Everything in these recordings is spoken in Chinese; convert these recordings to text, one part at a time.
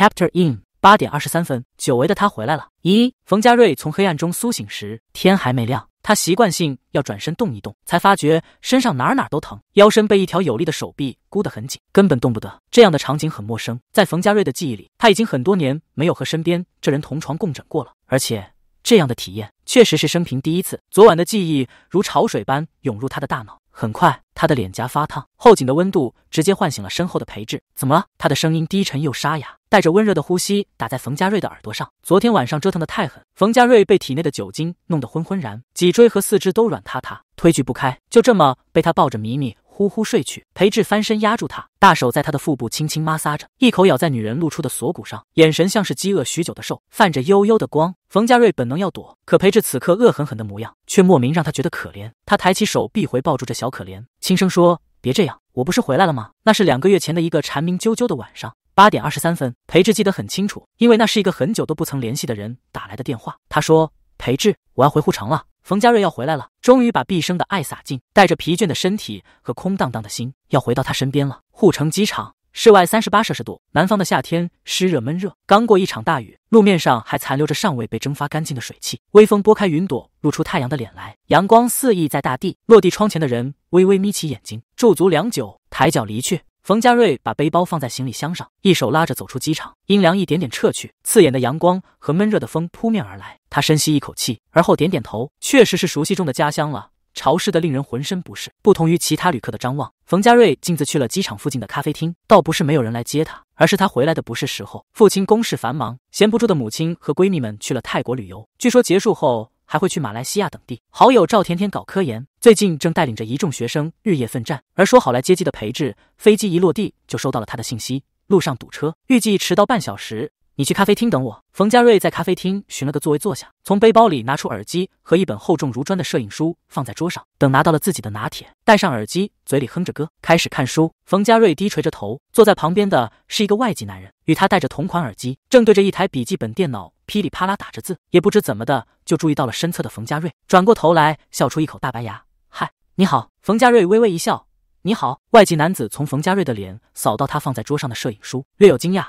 Chapter In 八点二十三分，久违的他回来了。一，冯家瑞从黑暗中苏醒时，天还没亮。他习惯性要转身动一动，才发觉身上哪哪都疼，腰身被一条有力的手臂箍得很紧，根本动不得。这样的场景很陌生，在冯家瑞的记忆里，他已经很多年没有和身边这人同床共枕过了，而且这样的体验确实是生平第一次。昨晚的记忆如潮水般涌入他的大脑。很快，他的脸颊发烫，后颈的温度直接唤醒了身后的裴志。怎么了？他的声音低沉又沙哑，带着温热的呼吸打在冯家瑞的耳朵上。昨天晚上折腾的太狠，冯家瑞被体内的酒精弄得昏昏然，脊椎和四肢都软塌塌，推举不开，就这么被他抱着迷迷。呼呼睡去，裴志翻身压住他，大手在他的腹部轻轻摩挲着，一口咬在女人露出的锁骨上，眼神像是饥饿许久的兽，泛着幽幽的光。冯家瑞本能要躲，可裴志此刻恶狠狠的模样，却莫名让他觉得可怜。他抬起手臂回抱住这小可怜，轻声说：“别这样，我不是回来了吗？”那是两个月前的一个蝉鸣啾啾的晚上，八点二十三分，裴志记得很清楚，因为那是一个很久都不曾联系的人打来的电话。他说：“裴志，我要回护城了。”冯佳瑞要回来了，终于把毕生的爱洒尽，带着疲倦的身体和空荡荡的心，要回到他身边了。护城机场，室外三十八摄氏度，南方的夏天湿热闷热。刚过一场大雨，路面上还残留着尚未被蒸发干净的水汽。微风拨开云朵，露出太阳的脸来，阳光肆意在大地。落地窗前的人微微眯起眼睛，驻足良久，抬脚离去。冯佳瑞把背包放在行李箱上，一手拉着走出机场。阴凉一点点撤去，刺眼的阳光和闷热的风扑面而来。他深吸一口气，而后点点头，确实是熟悉中的家乡了。潮湿的，令人浑身不适。不同于其他旅客的张望，冯佳瑞径自去了机场附近的咖啡厅。倒不是没有人来接他，而是他回来的不是时候。父亲公事繁忙，闲不住的母亲和闺蜜们去了泰国旅游。据说结束后。还会去马来西亚等地。好友赵甜甜搞科研，最近正带领着一众学生日夜奋战。而说好来接机的裴智，飞机一落地就收到了他的信息：路上堵车，预计迟到半小时。你去咖啡厅等我。冯佳瑞在咖啡厅寻了个座位坐下，从背包里拿出耳机和一本厚重如砖的摄影书放在桌上。等拿到了自己的拿铁，戴上耳机，嘴里哼着歌，开始看书。冯佳瑞低垂着头，坐在旁边的是一个外籍男人，与他戴着同款耳机，正对着一台笔记本电脑。噼里啪啦打着字，也不知怎么的就注意到了身侧的冯家瑞，转过头来笑出一口大白牙。嗨，你好。冯家瑞微微一笑，你好。外籍男子从冯家瑞的脸扫到他放在桌上的摄影书，略有惊讶。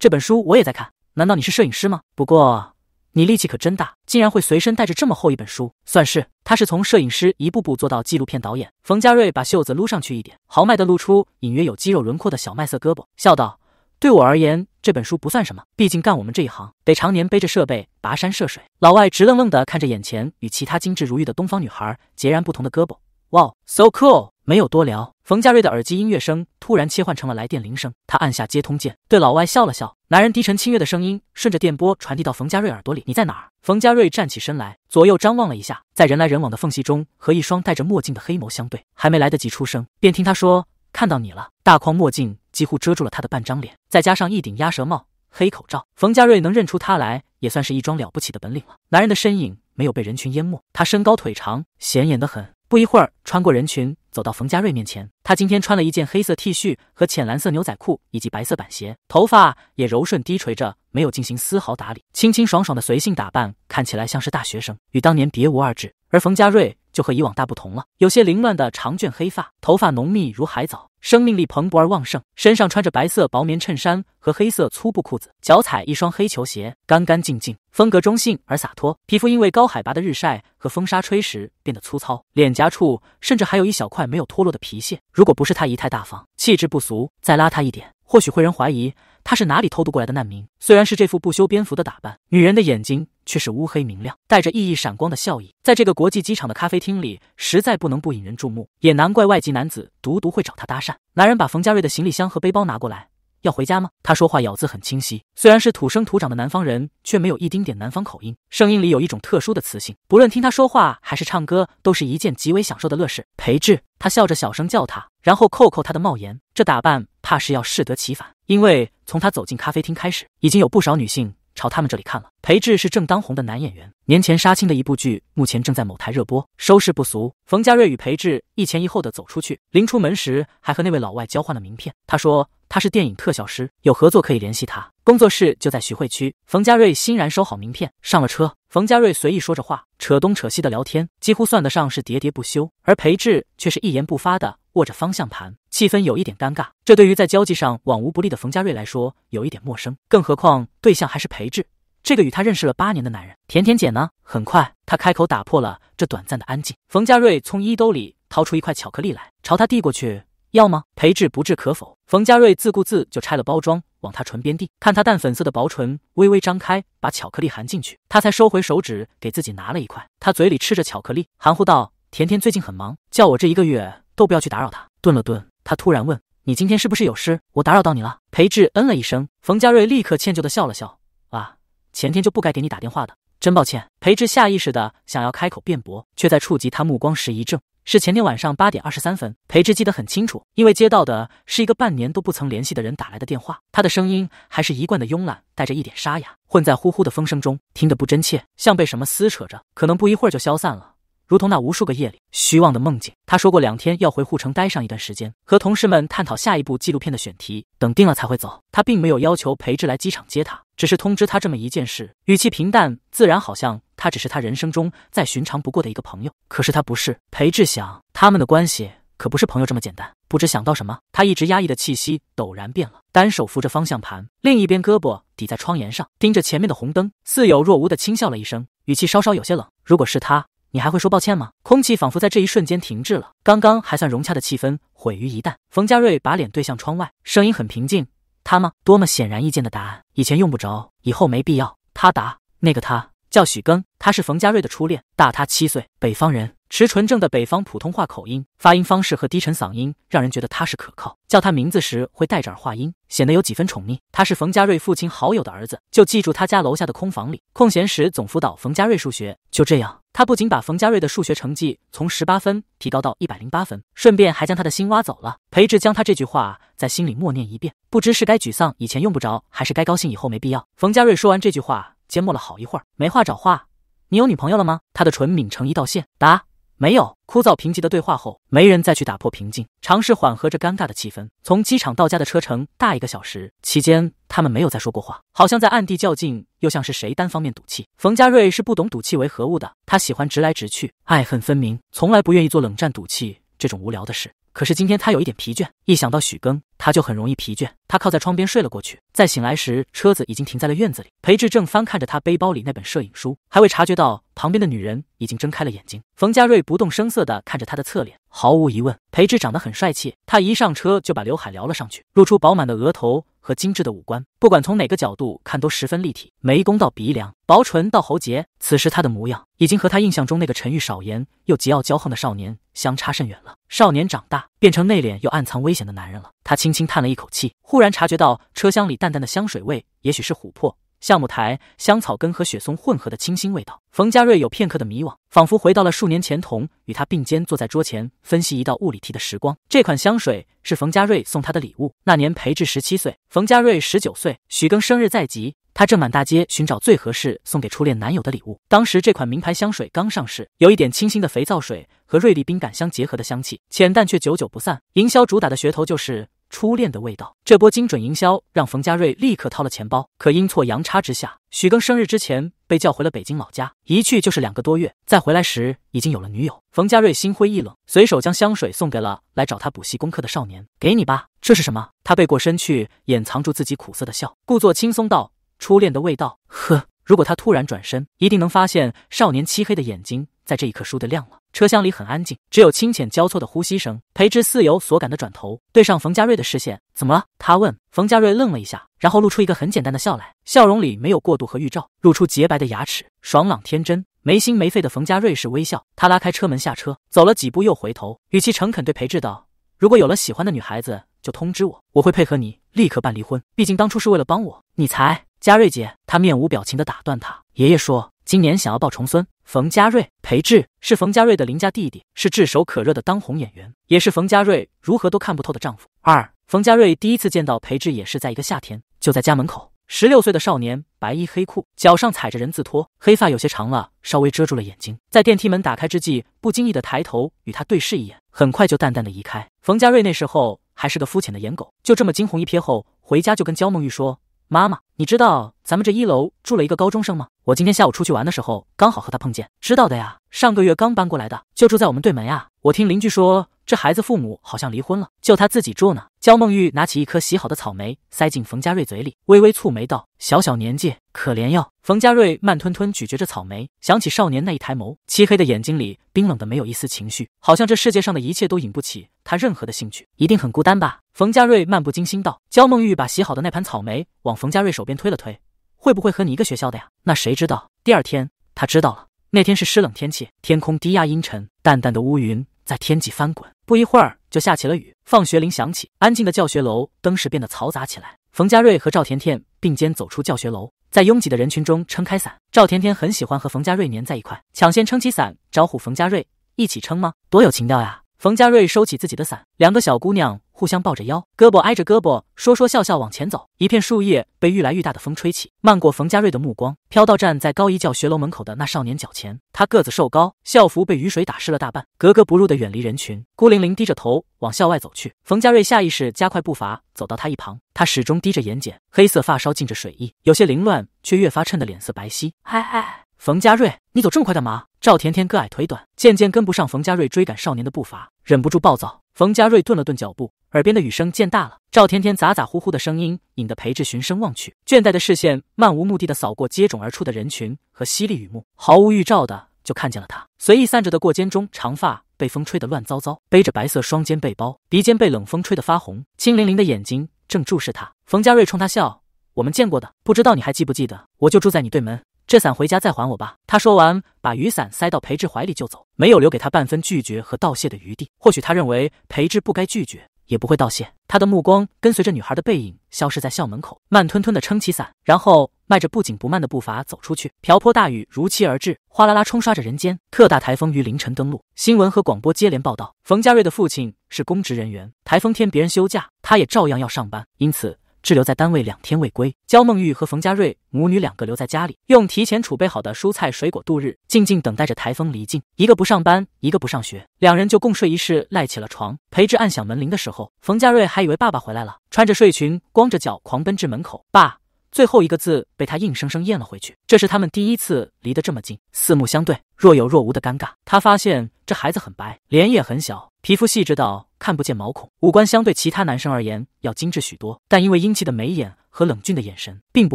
这本书我也在看，难道你是摄影师吗？不过你力气可真大，竟然会随身带着这么厚一本书。算是，他是从摄影师一步步做到纪录片导演。冯家瑞把袖子撸上去一点，豪迈的露出隐约有肌肉轮廓的小麦色胳膊，笑道。对我而言，这本书不算什么。毕竟干我们这一行，得常年背着设备，跋山涉水。老外直愣愣地看着眼前与其他精致如玉的东方女孩截然不同的胳膊，哇，so cool！没有多聊，冯佳瑞的耳机音乐声突然切换成了来电铃声，他按下接通键，对老外笑了笑。男人低沉清越的声音顺着电波传递到冯佳瑞耳朵里：“你在哪儿？”冯佳瑞站起身来，左右张望了一下，在人来人往的缝隙中和一双戴着墨镜的黑眸相对。还没来得及出声，便听他说：“看到你了，大框墨镜。”几乎遮住了他的半张脸，再加上一顶鸭舌帽、黑口罩，冯家瑞能认出他来，也算是一桩了不起的本领了。男人的身影没有被人群淹没，他身高腿长，显眼得很。不一会儿，穿过人群，走到冯家瑞面前。他今天穿了一件黑色 T 恤和浅蓝色牛仔裤，以及白色板鞋，头发也柔顺低垂着，没有进行丝毫打理，清清爽爽的随性打扮，看起来像是大学生，与当年别无二致。而冯家瑞。就和以往大不同了，有些凌乱的长卷黑发，头发浓密如海藻，生命力蓬勃而旺盛。身上穿着白色薄棉衬衫和黑色粗布裤子，脚踩一双黑球鞋，干干净净，风格中性而洒脱。皮肤因为高海拔的日晒和风沙吹时变得粗糙，脸颊处甚至还有一小块没有脱落的皮屑。如果不是她仪态大方，气质不俗，再邋遢一点，或许会人怀疑她是哪里偷渡过来的难民。虽然是这副不修边幅的打扮，女人的眼睛。却是乌黑明亮，带着熠熠闪光的笑意，在这个国际机场的咖啡厅里，实在不能不引人注目。也难怪外籍男子独独会找他搭讪。男人把冯佳瑞的行李箱和背包拿过来，要回家吗？他说话咬字很清晰，虽然是土生土长的南方人，却没有一丁点南方口音，声音里有一种特殊的磁性。不论听他说话还是唱歌，都是一件极为享受的乐事。裴智，他笑着小声叫他，然后扣扣他的帽檐。这打扮怕是要适得其反，因为从他走进咖啡厅开始，已经有不少女性。朝他们这里看了，裴志是正当红的男演员，年前杀青的一部剧，目前正在某台热播，收视不俗。冯家瑞与裴志一前一后的走出去，临出门时还和那位老外交换了名片。他说他是电影特效师，有合作可以联系他，工作室就在徐汇区。冯家瑞欣然收好名片，上了车。冯家瑞随意说着话，扯东扯西的聊天，几乎算得上是喋喋不休，而裴志却是一言不发的握着方向盘。气氛有一点尴尬，这对于在交际上往无不利的冯佳瑞来说有一点陌生，更何况对象还是裴志，这个与他认识了八年的男人。甜甜姐呢？很快，她开口打破了这短暂的安静。冯佳瑞从衣兜里掏出一块巧克力来，朝他递过去，要吗？裴志不置可否。冯佳瑞自顾自就拆了包装，往他唇边递，看他淡粉色的薄唇微微张开，把巧克力含进去，他才收回手指，给自己拿了一块。他嘴里吃着巧克力，含糊道：“甜甜最近很忙，叫我这一个月都不要去打扰她。”顿了顿。他突然问：“你今天是不是有事？我打扰到你了。”裴志嗯了一声，冯佳瑞立刻歉疚地笑了笑：“啊，前天就不该给你打电话的，真抱歉。”裴志下意识的想要开口辩驳，却在触及他目光时一怔。是前天晚上八点二十三分，裴志记得很清楚，因为接到的是一个半年都不曾联系的人打来的电话。他的声音还是一贯的慵懒，带着一点沙哑，混在呼呼的风声中，听得不真切，像被什么撕扯着，可能不一会儿就消散了。如同那无数个夜里虚妄的梦境，他说过两天要回护城待上一段时间，和同事们探讨下一部纪录片的选题，等定了才会走。他并没有要求裴志来机场接他，只是通知他这么一件事，语气平淡自然，好像他只是他人生中再寻常不过的一个朋友。可是他不是裴志，想他们的关系可不是朋友这么简单。不知想到什么，他一直压抑的气息陡然变了，单手扶着方向盘，另一边胳膊抵在窗沿上，盯着前面的红灯，似有若无地轻笑了一声，语气稍稍有些冷。如果是他。你还会说抱歉吗？空气仿佛在这一瞬间停滞了，刚刚还算融洽的气氛毁于一旦。冯佳瑞把脸对向窗外，声音很平静。他吗？多么显然易见的答案。以前用不着，以后没必要。他答。那个他叫许庚，他是冯佳瑞的初恋，大他七岁，北方人，持纯正的北方普通话口音，发音方式和低沉嗓音让人觉得踏实可靠。叫他名字时会带着儿化音，显得有几分宠溺。他是冯佳瑞父亲好友的儿子，就记住他家楼下的空房里，空闲时总辅导冯佳瑞数学。就这样。他不仅把冯佳瑞的数学成绩从十八分提高到一百零八分，顺便还将他的心挖走了。裴志将他这句话在心里默念一遍，不知是该沮丧以前用不着，还是该高兴以后没必要。冯佳瑞说完这句话，缄默了好一会儿，没话找话：“你有女朋友了吗？”他的唇抿成一道线，答。没有枯燥贫瘠的对话后，没人再去打破平静，尝试缓和这尴尬的气氛。从机场到家的车程大一个小时，期间他们没有再说过话，好像在暗地较劲，又像是谁单方面赌气。冯家瑞是不懂赌气为何物的，他喜欢直来直去，爱恨分明，从来不愿意做冷战赌气这种无聊的事。可是今天他有一点疲倦，一想到许庚，他就很容易疲倦。他靠在窗边睡了过去。在醒来时，车子已经停在了院子里。裴志正翻看着他背包里那本摄影书，还未察觉到旁边的女人已经睁开了眼睛。冯佳瑞不动声色地看着他的侧脸，毫无疑问，裴志长得很帅气。他一上车就把刘海撩了上去，露出饱满的额头。和精致的五官，不管从哪个角度看都十分立体，眉弓到鼻梁，薄唇到喉结。此时他的模样已经和他印象中那个沉郁少言又桀骜骄横的少年相差甚远了。少年长大，变成内敛又暗藏危险的男人了。他轻轻叹了一口气，忽然察觉到车厢里淡淡的香水味，也许是琥珀。橡木苔、香草根和雪松混合的清新味道。冯佳瑞有片刻的迷惘，仿佛回到了数年前同与他并肩坐在桌前分析一道物理题的时光。这款香水是冯佳瑞送他的礼物。那年裴志十七岁，冯佳瑞十九岁。许庚生日在即，他正满大街寻找最合适送给初恋男友的礼物。当时这款名牌香水刚上市，有一点清新的肥皂水和瑞丽冰感相结合的香气，浅淡却久久不散。营销主打的噱头就是。初恋的味道，这波精准营销让冯家瑞立刻掏了钱包。可阴错阳差之下，许更生日之前被叫回了北京老家，一去就是两个多月。再回来时，已经有了女友。冯家瑞心灰意冷，随手将香水送给了来找他补习功课的少年：“给你吧，这是什么？”他背过身去，掩藏住自己苦涩的笑，故作轻松道：“初恋的味道。”呵。如果他突然转身，一定能发现少年漆黑的眼睛在这一刻输得亮了。车厢里很安静，只有清浅交错的呼吸声。裴志似有所感地转头，对上冯家瑞的视线：“怎么了？”他问。冯家瑞愣了一下，然后露出一个很简单的笑来，笑容里没有过度和预兆，露出洁白的牙齿，爽朗天真，没心没肺的冯家瑞是微笑。他拉开车门下车，走了几步又回头，语气诚恳对裴志道：“如果有了喜欢的女孩子，就通知我，我会配合你立刻办离婚。毕竟当初是为了帮我，你才……” 嘉瑞姐，她面无表情地打断他。爷爷说，今年想要抱重孙。冯嘉瑞，裴志是冯嘉瑞的邻家弟弟，是炙手可热的当红演员，也是冯嘉瑞如何都看不透的丈夫。二，冯嘉瑞第一次见到裴志也是在一个夏天，就在家门口。十六岁的少年，白衣黑裤，脚上踩着人字拖，黑发有些长了，稍微遮住了眼睛。在电梯门打开之际，不经意的抬头与他对视一眼，很快就淡淡的移开。冯嘉瑞那时候还是个肤浅的颜狗，就这么惊鸿一瞥后，回家就跟焦梦玉说。妈妈，你知道咱们这一楼住了一个高中生吗？我今天下午出去玩的时候，刚好和他碰见。知道的呀，上个月刚搬过来的，就住在我们对门呀。我听邻居说。这孩子父母好像离婚了，就他自己住呢。焦梦玉拿起一颗洗好的草莓，塞进冯家瑞嘴里，微微蹙眉道：“小小年纪，可怜哟。”冯家瑞慢吞吞咀嚼着草莓，想起少年那一抬眸，漆黑的眼睛里冰冷的没有一丝情绪，好像这世界上的一切都引不起他任何的兴趣。一定很孤单吧？冯家瑞漫不经心道。焦梦玉把洗好的那盘草莓往冯家瑞手边推了推：“会不会和你一个学校的呀？”那谁知道？第二天他知道了。那天是湿冷天气，天空低压阴沉，淡淡的乌云。在天际翻滚，不一会儿就下起了雨。放学铃响起，安静的教学楼登时变得嘈杂起来。冯家瑞和赵甜甜并肩走出教学楼，在拥挤的人群中撑开伞。赵甜甜很喜欢和冯家瑞粘在一块，抢先撑起伞，招呼冯家瑞一起撑吗？多有情调呀！冯佳瑞收起自己的伞，两个小姑娘互相抱着腰，胳膊挨着胳膊，说说笑笑往前走。一片树叶被愈来愈大的风吹起，漫过冯佳瑞的目光，飘到站在高一教学楼门口的那少年脚前。他个子瘦高，校服被雨水打湿了大半，格格不入的远离人群，孤零零低着头往校外走去。冯佳瑞下意识加快步伐，走到他一旁。他始终低着眼睑，黑色发梢浸着水意，有些凌乱，却越发衬得脸色白皙。哎哎，冯佳瑞，你走这么快干嘛？赵甜甜个矮腿短，渐渐跟不上冯家瑞追赶少年的步伐，忍不住暴躁。冯家瑞顿了顿脚步，耳边的雨声渐大了。赵甜甜咋咋呼呼的声音引得裴志循声望去，倦怠的视线漫无目的的扫过接踵而出的人群和淅沥雨幕，毫无预兆的就看见了他。随意散着的过肩中长发被风吹得乱糟糟，背着白色双肩背包，鼻尖被冷风吹得发红，清凌凌的眼睛正注视他。冯家瑞冲他笑：“我们见过的，不知道你还记不记得？我就住在你对门。”这伞回家再还我吧。他说完，把雨伞塞到裴志怀里就走，没有留给他半分拒绝和道谢的余地。或许他认为裴志不该拒绝，也不会道谢。他的目光跟随着女孩的背影，消失在校门口。慢吞吞地撑起伞，然后迈着不紧不慢的步伐走出去。瓢泼大雨如期而至，哗啦啦冲刷着人间。特大台风于凌晨登陆，新闻和广播接连报道。冯家瑞的父亲是公职人员，台风天别人休假，他也照样要上班，因此。滞留在单位两天未归，焦梦玉和冯家瑞母女两个留在家里，用提前储备好的蔬菜水果度日，静静等待着台风离境。一个不上班，一个不上学，两人就共睡一室，赖起了床。裴志按响门铃的时候，冯家瑞还以为爸爸回来了，穿着睡裙，光着脚狂奔至门口，爸。最后一个字被他硬生生咽了回去。这是他们第一次离得这么近，四目相对，若有若无的尴尬。他发现这孩子很白，脸也很小，皮肤细致到看不见毛孔，五官相对其他男生而言要精致许多。但因为英气的眉眼和冷峻的眼神，并不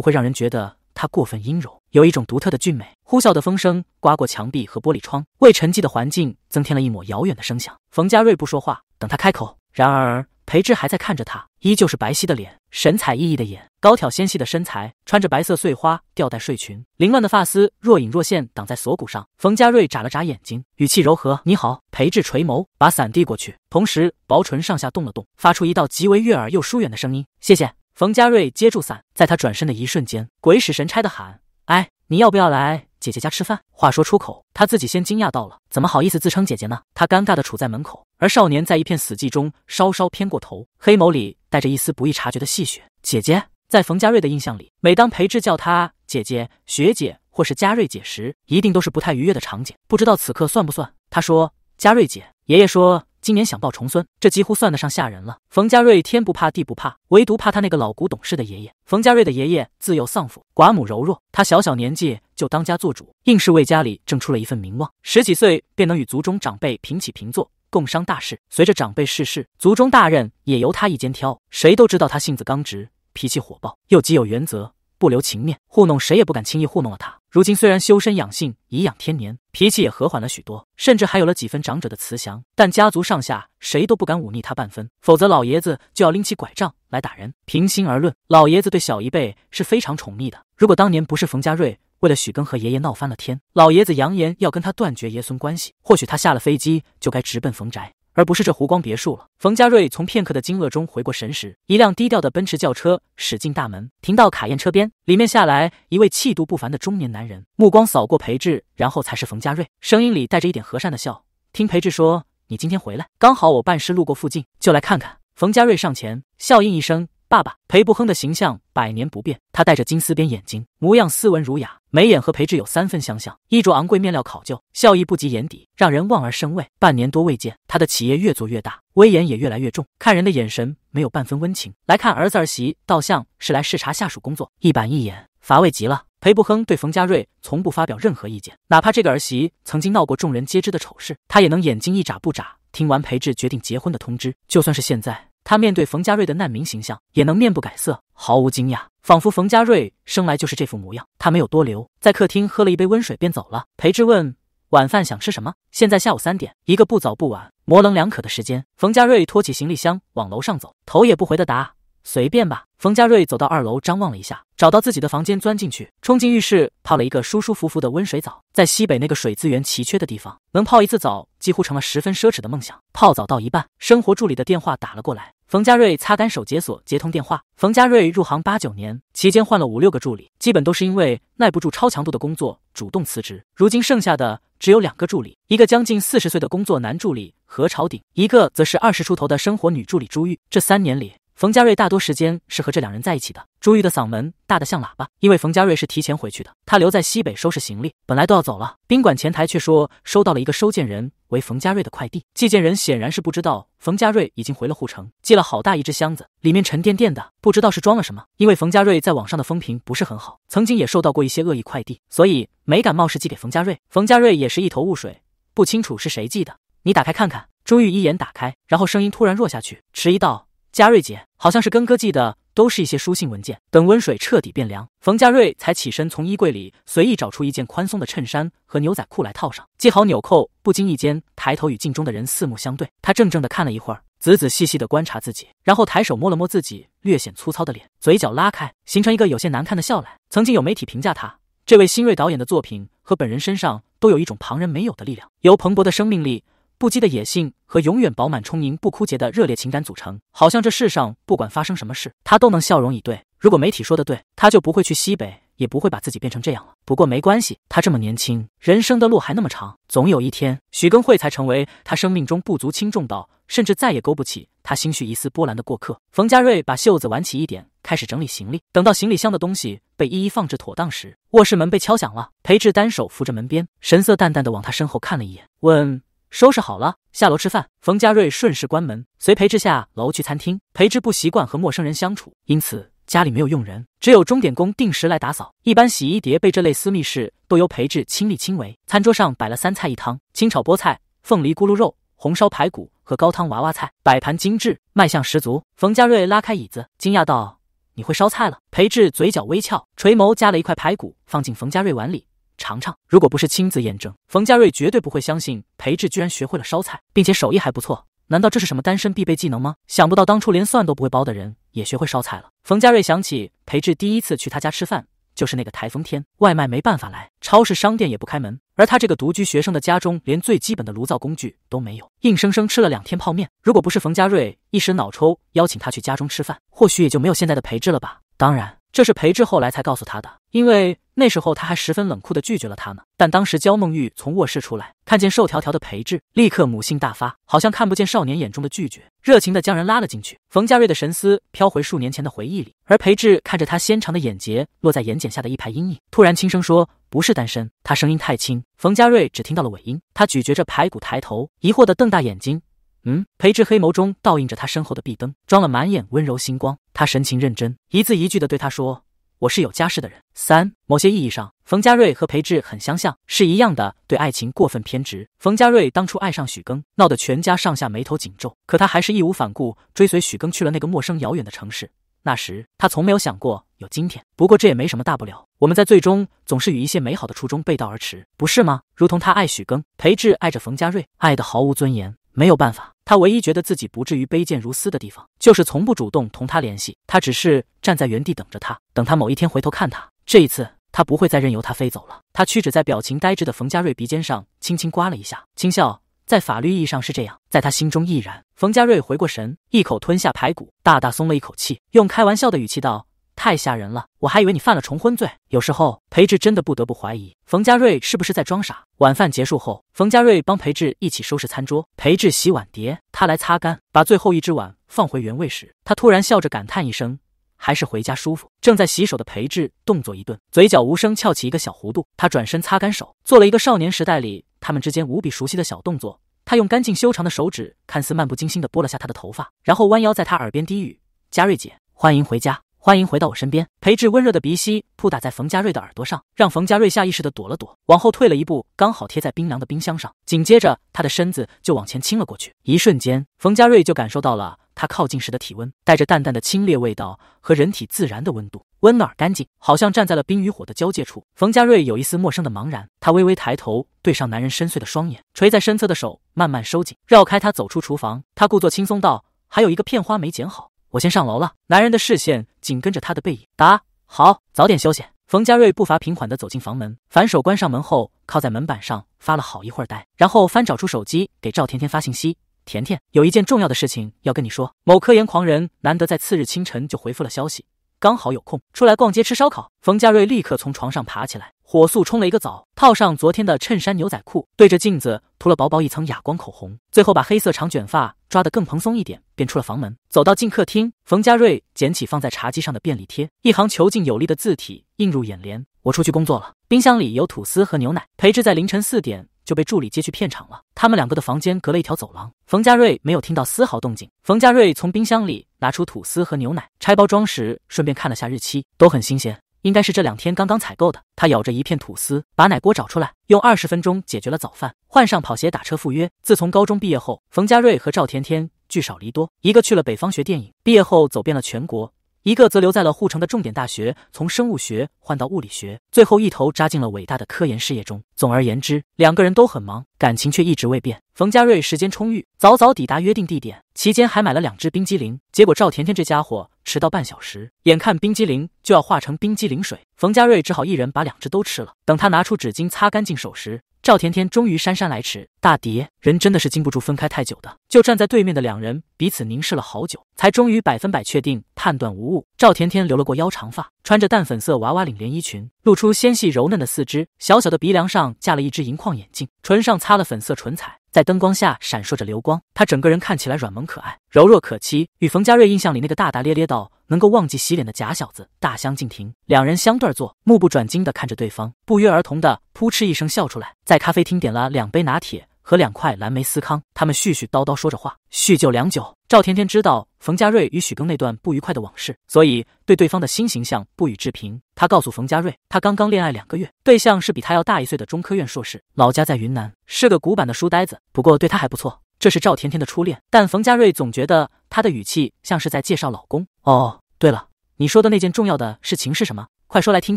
会让人觉得他过分阴柔，有一种独特的俊美。呼啸的风声刮过墙壁和玻璃窗，为沉寂的环境增添了一抹遥远的声响。冯佳瑞不说话，等他开口。然而裴志还在看着他，依旧是白皙的脸，神采奕奕的眼。高挑纤细的身材，穿着白色碎花吊带睡裙，凌乱的发丝若隐若现挡在锁骨上。冯佳瑞眨了眨眼睛，语气柔和：“你好。”裴志垂眸，把伞递过去，同时薄唇上下动了动，发出一道极为悦耳又疏远的声音：“谢谢。”冯佳瑞接住伞，在他转身的一瞬间，鬼使神差的喊：“哎，你要不要来姐姐家吃饭？”话说出口，他自己先惊讶到了，怎么好意思自称姐姐呢？他尴尬的杵在门口，而少年在一片死寂中稍稍偏过头，黑眸里带着一丝不易察觉的戏谑：“姐姐。”在冯家瑞的印象里，每当裴智叫他姐姐、学姐或是嘉瑞姐时，一定都是不太愉悦的场景。不知道此刻算不算？他说：“嘉瑞姐，爷爷说今年想抱重孙，这几乎算得上吓人了。”冯家瑞天不怕地不怕，唯独怕他那个老古董式的爷爷。冯家瑞的爷爷自幼丧父，寡母柔弱，他小小年纪就当家做主，硬是为家里挣出了一份名望。十几岁便能与族中长辈平起平坐，共商大事。随着长辈逝世，族中大任也由他一肩挑。谁都知道他性子刚直。脾气火爆，又极有原则，不留情面，糊弄谁也不敢轻易糊弄了他。如今虽然修身养性，颐养天年，脾气也和缓了许多，甚至还有了几分长者的慈祥。但家族上下谁都不敢忤逆他半分，否则老爷子就要拎起拐杖来打人。平心而论，老爷子对小一辈是非常宠溺的。如果当年不是冯家瑞为了许庚和爷爷闹翻了天，老爷子扬言要跟他断绝爷孙关系，或许他下了飞机就该直奔冯宅。而不是这湖光别墅了。冯家瑞从片刻的惊愕中回过神时，一辆低调的奔驰轿车驶进大门，停到卡宴车边，里面下来一位气度不凡的中年男人，目光扫过裴志，然后才是冯家瑞，声音里带着一点和善的笑：“听裴志说，你今天回来，刚好我办事路过附近，就来看看。”冯家瑞上前笑应一声。爸爸裴不亨的形象百年不变，他戴着金丝边眼镜，模样斯文儒雅，眉眼和裴志有三分相像，衣着昂贵，面料考究，笑意不及眼底，让人望而生畏。半年多未见，他的企业越做越大，威严也越来越重，看人的眼神没有半分温情。来看儿子儿媳，倒像是来视察下属工作，一板一眼，乏味极了。裴不亨对冯家瑞从不发表任何意见，哪怕这个儿媳曾经闹过众人皆知的丑事，他也能眼睛一眨不眨。听完裴志决定结婚的通知，就算是现在。他面对冯家瑞的难民形象，也能面不改色，毫无惊讶，仿佛冯家瑞生来就是这副模样。他没有多留，在客厅喝了一杯温水便走了。裴之问：“晚饭想吃什么？”现在下午三点，一个不早不晚、模棱两可的时间。冯家瑞拖起行李箱往楼上走，头也不回地答。随便吧。冯家瑞走到二楼，张望了一下，找到自己的房间，钻进去，冲进浴室，泡了一个舒舒服服的温水澡。在西北那个水资源奇缺的地方，能泡一次澡几乎成了十分奢侈的梦想。泡澡到一半，生活助理的电话打了过来。冯家瑞擦干手，解锁，接通电话。冯家瑞入行八九年，期间换了五六个助理，基本都是因为耐不住超强度的工作，主动辞职。如今剩下的只有两个助理，一个将近四十岁的工作男助理何朝鼎，一个则是二十出头的生活女助理朱玉。这三年里。冯家瑞大多时间是和这两人在一起的。朱玉的嗓门大得像喇叭，因为冯家瑞是提前回去的，他留在西北收拾行李。本来都要走了，宾馆前台却说收到了一个收件人为冯家瑞的快递，寄件人显然是不知道冯家瑞已经回了护城，寄了好大一只箱子，里面沉甸甸的，不知道是装了什么。因为冯家瑞在网上的风评不是很好，曾经也受到过一些恶意快递，所以没敢冒失寄给冯家瑞。冯家瑞也是一头雾水，不清楚是谁寄的，你打开看看。朱玉一眼打开，然后声音突然弱下去，迟疑道。嘉瑞姐好像是跟哥寄的，都是一些书信文件。等温水彻底变凉，冯嘉瑞才起身，从衣柜里随意找出一件宽松的衬衫和牛仔裤来套上，系好纽扣。不经意间抬头，与镜中的人四目相对。他怔怔的看了一会儿，仔仔细细的观察自己，然后抬手摸了摸自己略显粗糙的脸，嘴角拉开，形成一个有些难看的笑来。曾经有媒体评价他，这位新锐导演的作品和本人身上都有一种旁人没有的力量，由蓬勃的生命力。不羁的野性和永远饱满充盈、不枯竭的热烈情感组成，好像这世上不管发生什么事，他都能笑容以对。如果媒体说的对，他就不会去西北，也不会把自己变成这样了。不过没关系，他这么年轻，人生的路还那么长，总有一天，许根慧才成为他生命中不足轻重到，甚至再也勾不起他心绪一丝波澜的过客。冯佳瑞把袖子挽起一点，开始整理行李。等到行李箱的东西被一一放置妥当时，卧室门被敲响了。裴志单手扶着门边，神色淡淡的往他身后看了一眼，问。收拾好了，下楼吃饭。冯家瑞顺势关门，随裴志下楼去餐厅。裴志不习惯和陌生人相处，因此家里没有佣人，只有钟点工定时来打扫。一般洗衣叠被这类私密事都由裴志亲力亲为。餐桌上摆了三菜一汤：清炒菠菜、凤梨咕噜肉、红烧排骨和高汤娃娃菜，摆盘精致，卖相十足。冯家瑞拉开椅子，惊讶道：“你会烧菜了？”裴志嘴角微翘，垂眸夹了一块排骨放进冯家瑞碗里。尝尝，如果不是亲自验证，冯家瑞绝对不会相信裴志居然学会了烧菜，并且手艺还不错。难道这是什么单身必备技能吗？想不到当初连蒜都不会包的人，也学会烧菜了。冯家瑞想起裴志第一次去他家吃饭，就是那个台风天，外卖没办法来，超市商店也不开门，而他这个独居学生的家中连最基本的炉灶工具都没有，硬生生吃了两天泡面。如果不是冯家瑞一时脑抽，邀请他去家中吃饭，或许也就没有现在的裴志了吧。当然，这是裴志后来才告诉他的，因为。那时候他还十分冷酷的拒绝了他呢，但当时焦梦玉从卧室出来，看见瘦条条的裴智，立刻母性大发，好像看不见少年眼中的拒绝，热情的将人拉了进去。冯家瑞的神思飘回数年前的回忆里，而裴智看着他纤长的眼睫落在眼睑下的一排阴影，突然轻声说：“不是单身。”他声音太轻，冯家瑞只听到了尾音。他咀嚼着排骨，抬头疑惑的瞪大眼睛：“嗯？”裴智黑眸中倒映着他身后的壁灯，装了满眼温柔星光。他神情认真，一字一句的对他说。我是有家室的人。三，某些意义上，冯家瑞和裴志很相像，是一样的对爱情过分偏执。冯家瑞当初爱上许庚，闹得全家上下眉头紧皱，可他还是义无反顾追随许庚去了那个陌生遥远的城市。那时他从没有想过有今天。不过这也没什么大不了，我们在最终总是与一些美好的初衷背道而驰，不是吗？如同他爱许庚，裴志爱着冯家瑞，爱得毫无尊严，没有办法。他唯一觉得自己不至于卑贱如斯的地方，就是从不主动同他联系。他只是站在原地等着他，等他某一天回头看他。这一次，他不会再任由他飞走了。他屈指在表情呆滞的冯家瑞鼻尖上轻轻刮了一下，轻笑。在法律意义上是这样，在他心中亦然。冯家瑞回过神，一口吞下排骨，大大松了一口气，用开玩笑的语气道。太吓人了，我还以为你犯了重婚罪。有时候，裴智真的不得不怀疑冯家瑞是不是在装傻。晚饭结束后，冯家瑞帮裴智一起收拾餐桌，裴智洗碗碟，他来擦干。把最后一只碗放回原位时，他突然笑着感叹一声：“还是回家舒服。”正在洗手的裴智动作一顿，嘴角无声翘起一个小弧度。他转身擦干手，做了一个少年时代里他们之间无比熟悉的小动作。他用干净修长的手指，看似漫不经心地拨了下他的头发，然后弯腰在他耳边低语：“佳瑞姐，欢迎回家。”欢迎回到我身边。裴志温热的鼻息扑打在冯家瑞的耳朵上，让冯家瑞下意识的躲了躲，往后退了一步，刚好贴在冰凉的冰箱上。紧接着，他的身子就往前倾了过去。一瞬间，冯家瑞就感受到了他靠近时的体温，带着淡淡的清冽味道和人体自然的温度，温暖而干净，好像站在了冰与火的交界处。冯家瑞有一丝陌生的茫然，他微微抬头，对上男人深邃的双眼，垂在身侧的手慢慢收紧，绕开他走出厨房。他故作轻松道：“还有一个片花没剪好。”我先上楼了。男人的视线紧跟着他的背影。答，好，早点休息。冯佳瑞步伐平缓地走进房门，反手关上门后，靠在门板上发了好一会儿呆，然后翻找出手机给赵甜甜发信息。甜甜，有一件重要的事情要跟你说。某科研狂人难得在次日清晨就回复了消息。刚好有空出来逛街吃烧烤，冯佳瑞立刻从床上爬起来，火速冲了一个澡，套上昨天的衬衫牛仔裤，对着镜子涂了薄薄一层哑光口红，最后把黑色长卷发抓得更蓬松一点，便出了房门，走到进客厅，冯佳瑞捡起放在茶几上的便利贴，一行遒劲有力的字体映入眼帘：“我出去工作了，冰箱里有吐司和牛奶。”裴植在凌晨四点。就被助理接去片场了。他们两个的房间隔了一条走廊。冯家瑞没有听到丝毫动静。冯家瑞从冰箱里拿出吐司和牛奶，拆包装时顺便看了下日期，都很新鲜，应该是这两天刚刚采购的。他咬着一片吐司，把奶锅找出来，用二十分钟解决了早饭，换上跑鞋打车赴约。自从高中毕业后，冯家瑞和赵甜甜聚少离多，一个去了北方学电影，毕业后走遍了全国。一个则留在了护城的重点大学，从生物学换到物理学，最后一头扎进了伟大的科研事业中。总而言之，两个人都很忙，感情却一直未变。冯家瑞时间充裕，早早抵达约定地点，期间还买了两只冰激凌。结果赵甜甜这家伙迟到半小时，眼看冰激凌就要化成冰激凌水，冯家瑞只好一人把两只都吃了。等他拿出纸巾擦干净手时，赵甜甜终于姗姗来迟，大敌人真的是经不住分开太久的。就站在对面的两人彼此凝视了好久，才终于百分百确定判断无误。赵甜甜留了过腰长发，穿着淡粉色娃娃领连衣裙，露出纤细柔嫩的四肢，小小的鼻梁上架了一只银框眼镜，唇上擦了粉色唇彩。在灯光下闪烁着流光，他整个人看起来软萌可爱，柔弱可欺，与冯佳瑞印象里那个大大咧咧到能够忘记洗脸的假小子大相径庭。两人相对坐，目不转睛地看着对方，不约而同地扑哧一声笑出来。在咖啡厅点了两杯拿铁和两块蓝莓司康，他们絮絮叨叨说着话，叙旧良久。赵甜甜知道冯家瑞与许庚那段不愉快的往事，所以对对方的新形象不予置评。她告诉冯家瑞，她刚刚恋爱两个月，对象是比她要大一岁的中科院硕士，老家在云南，是个古板的书呆子，不过对她还不错。这是赵甜甜的初恋，但冯家瑞总觉得她的语气像是在介绍老公。哦，对了，你说的那件重要的事情是什么？快说来听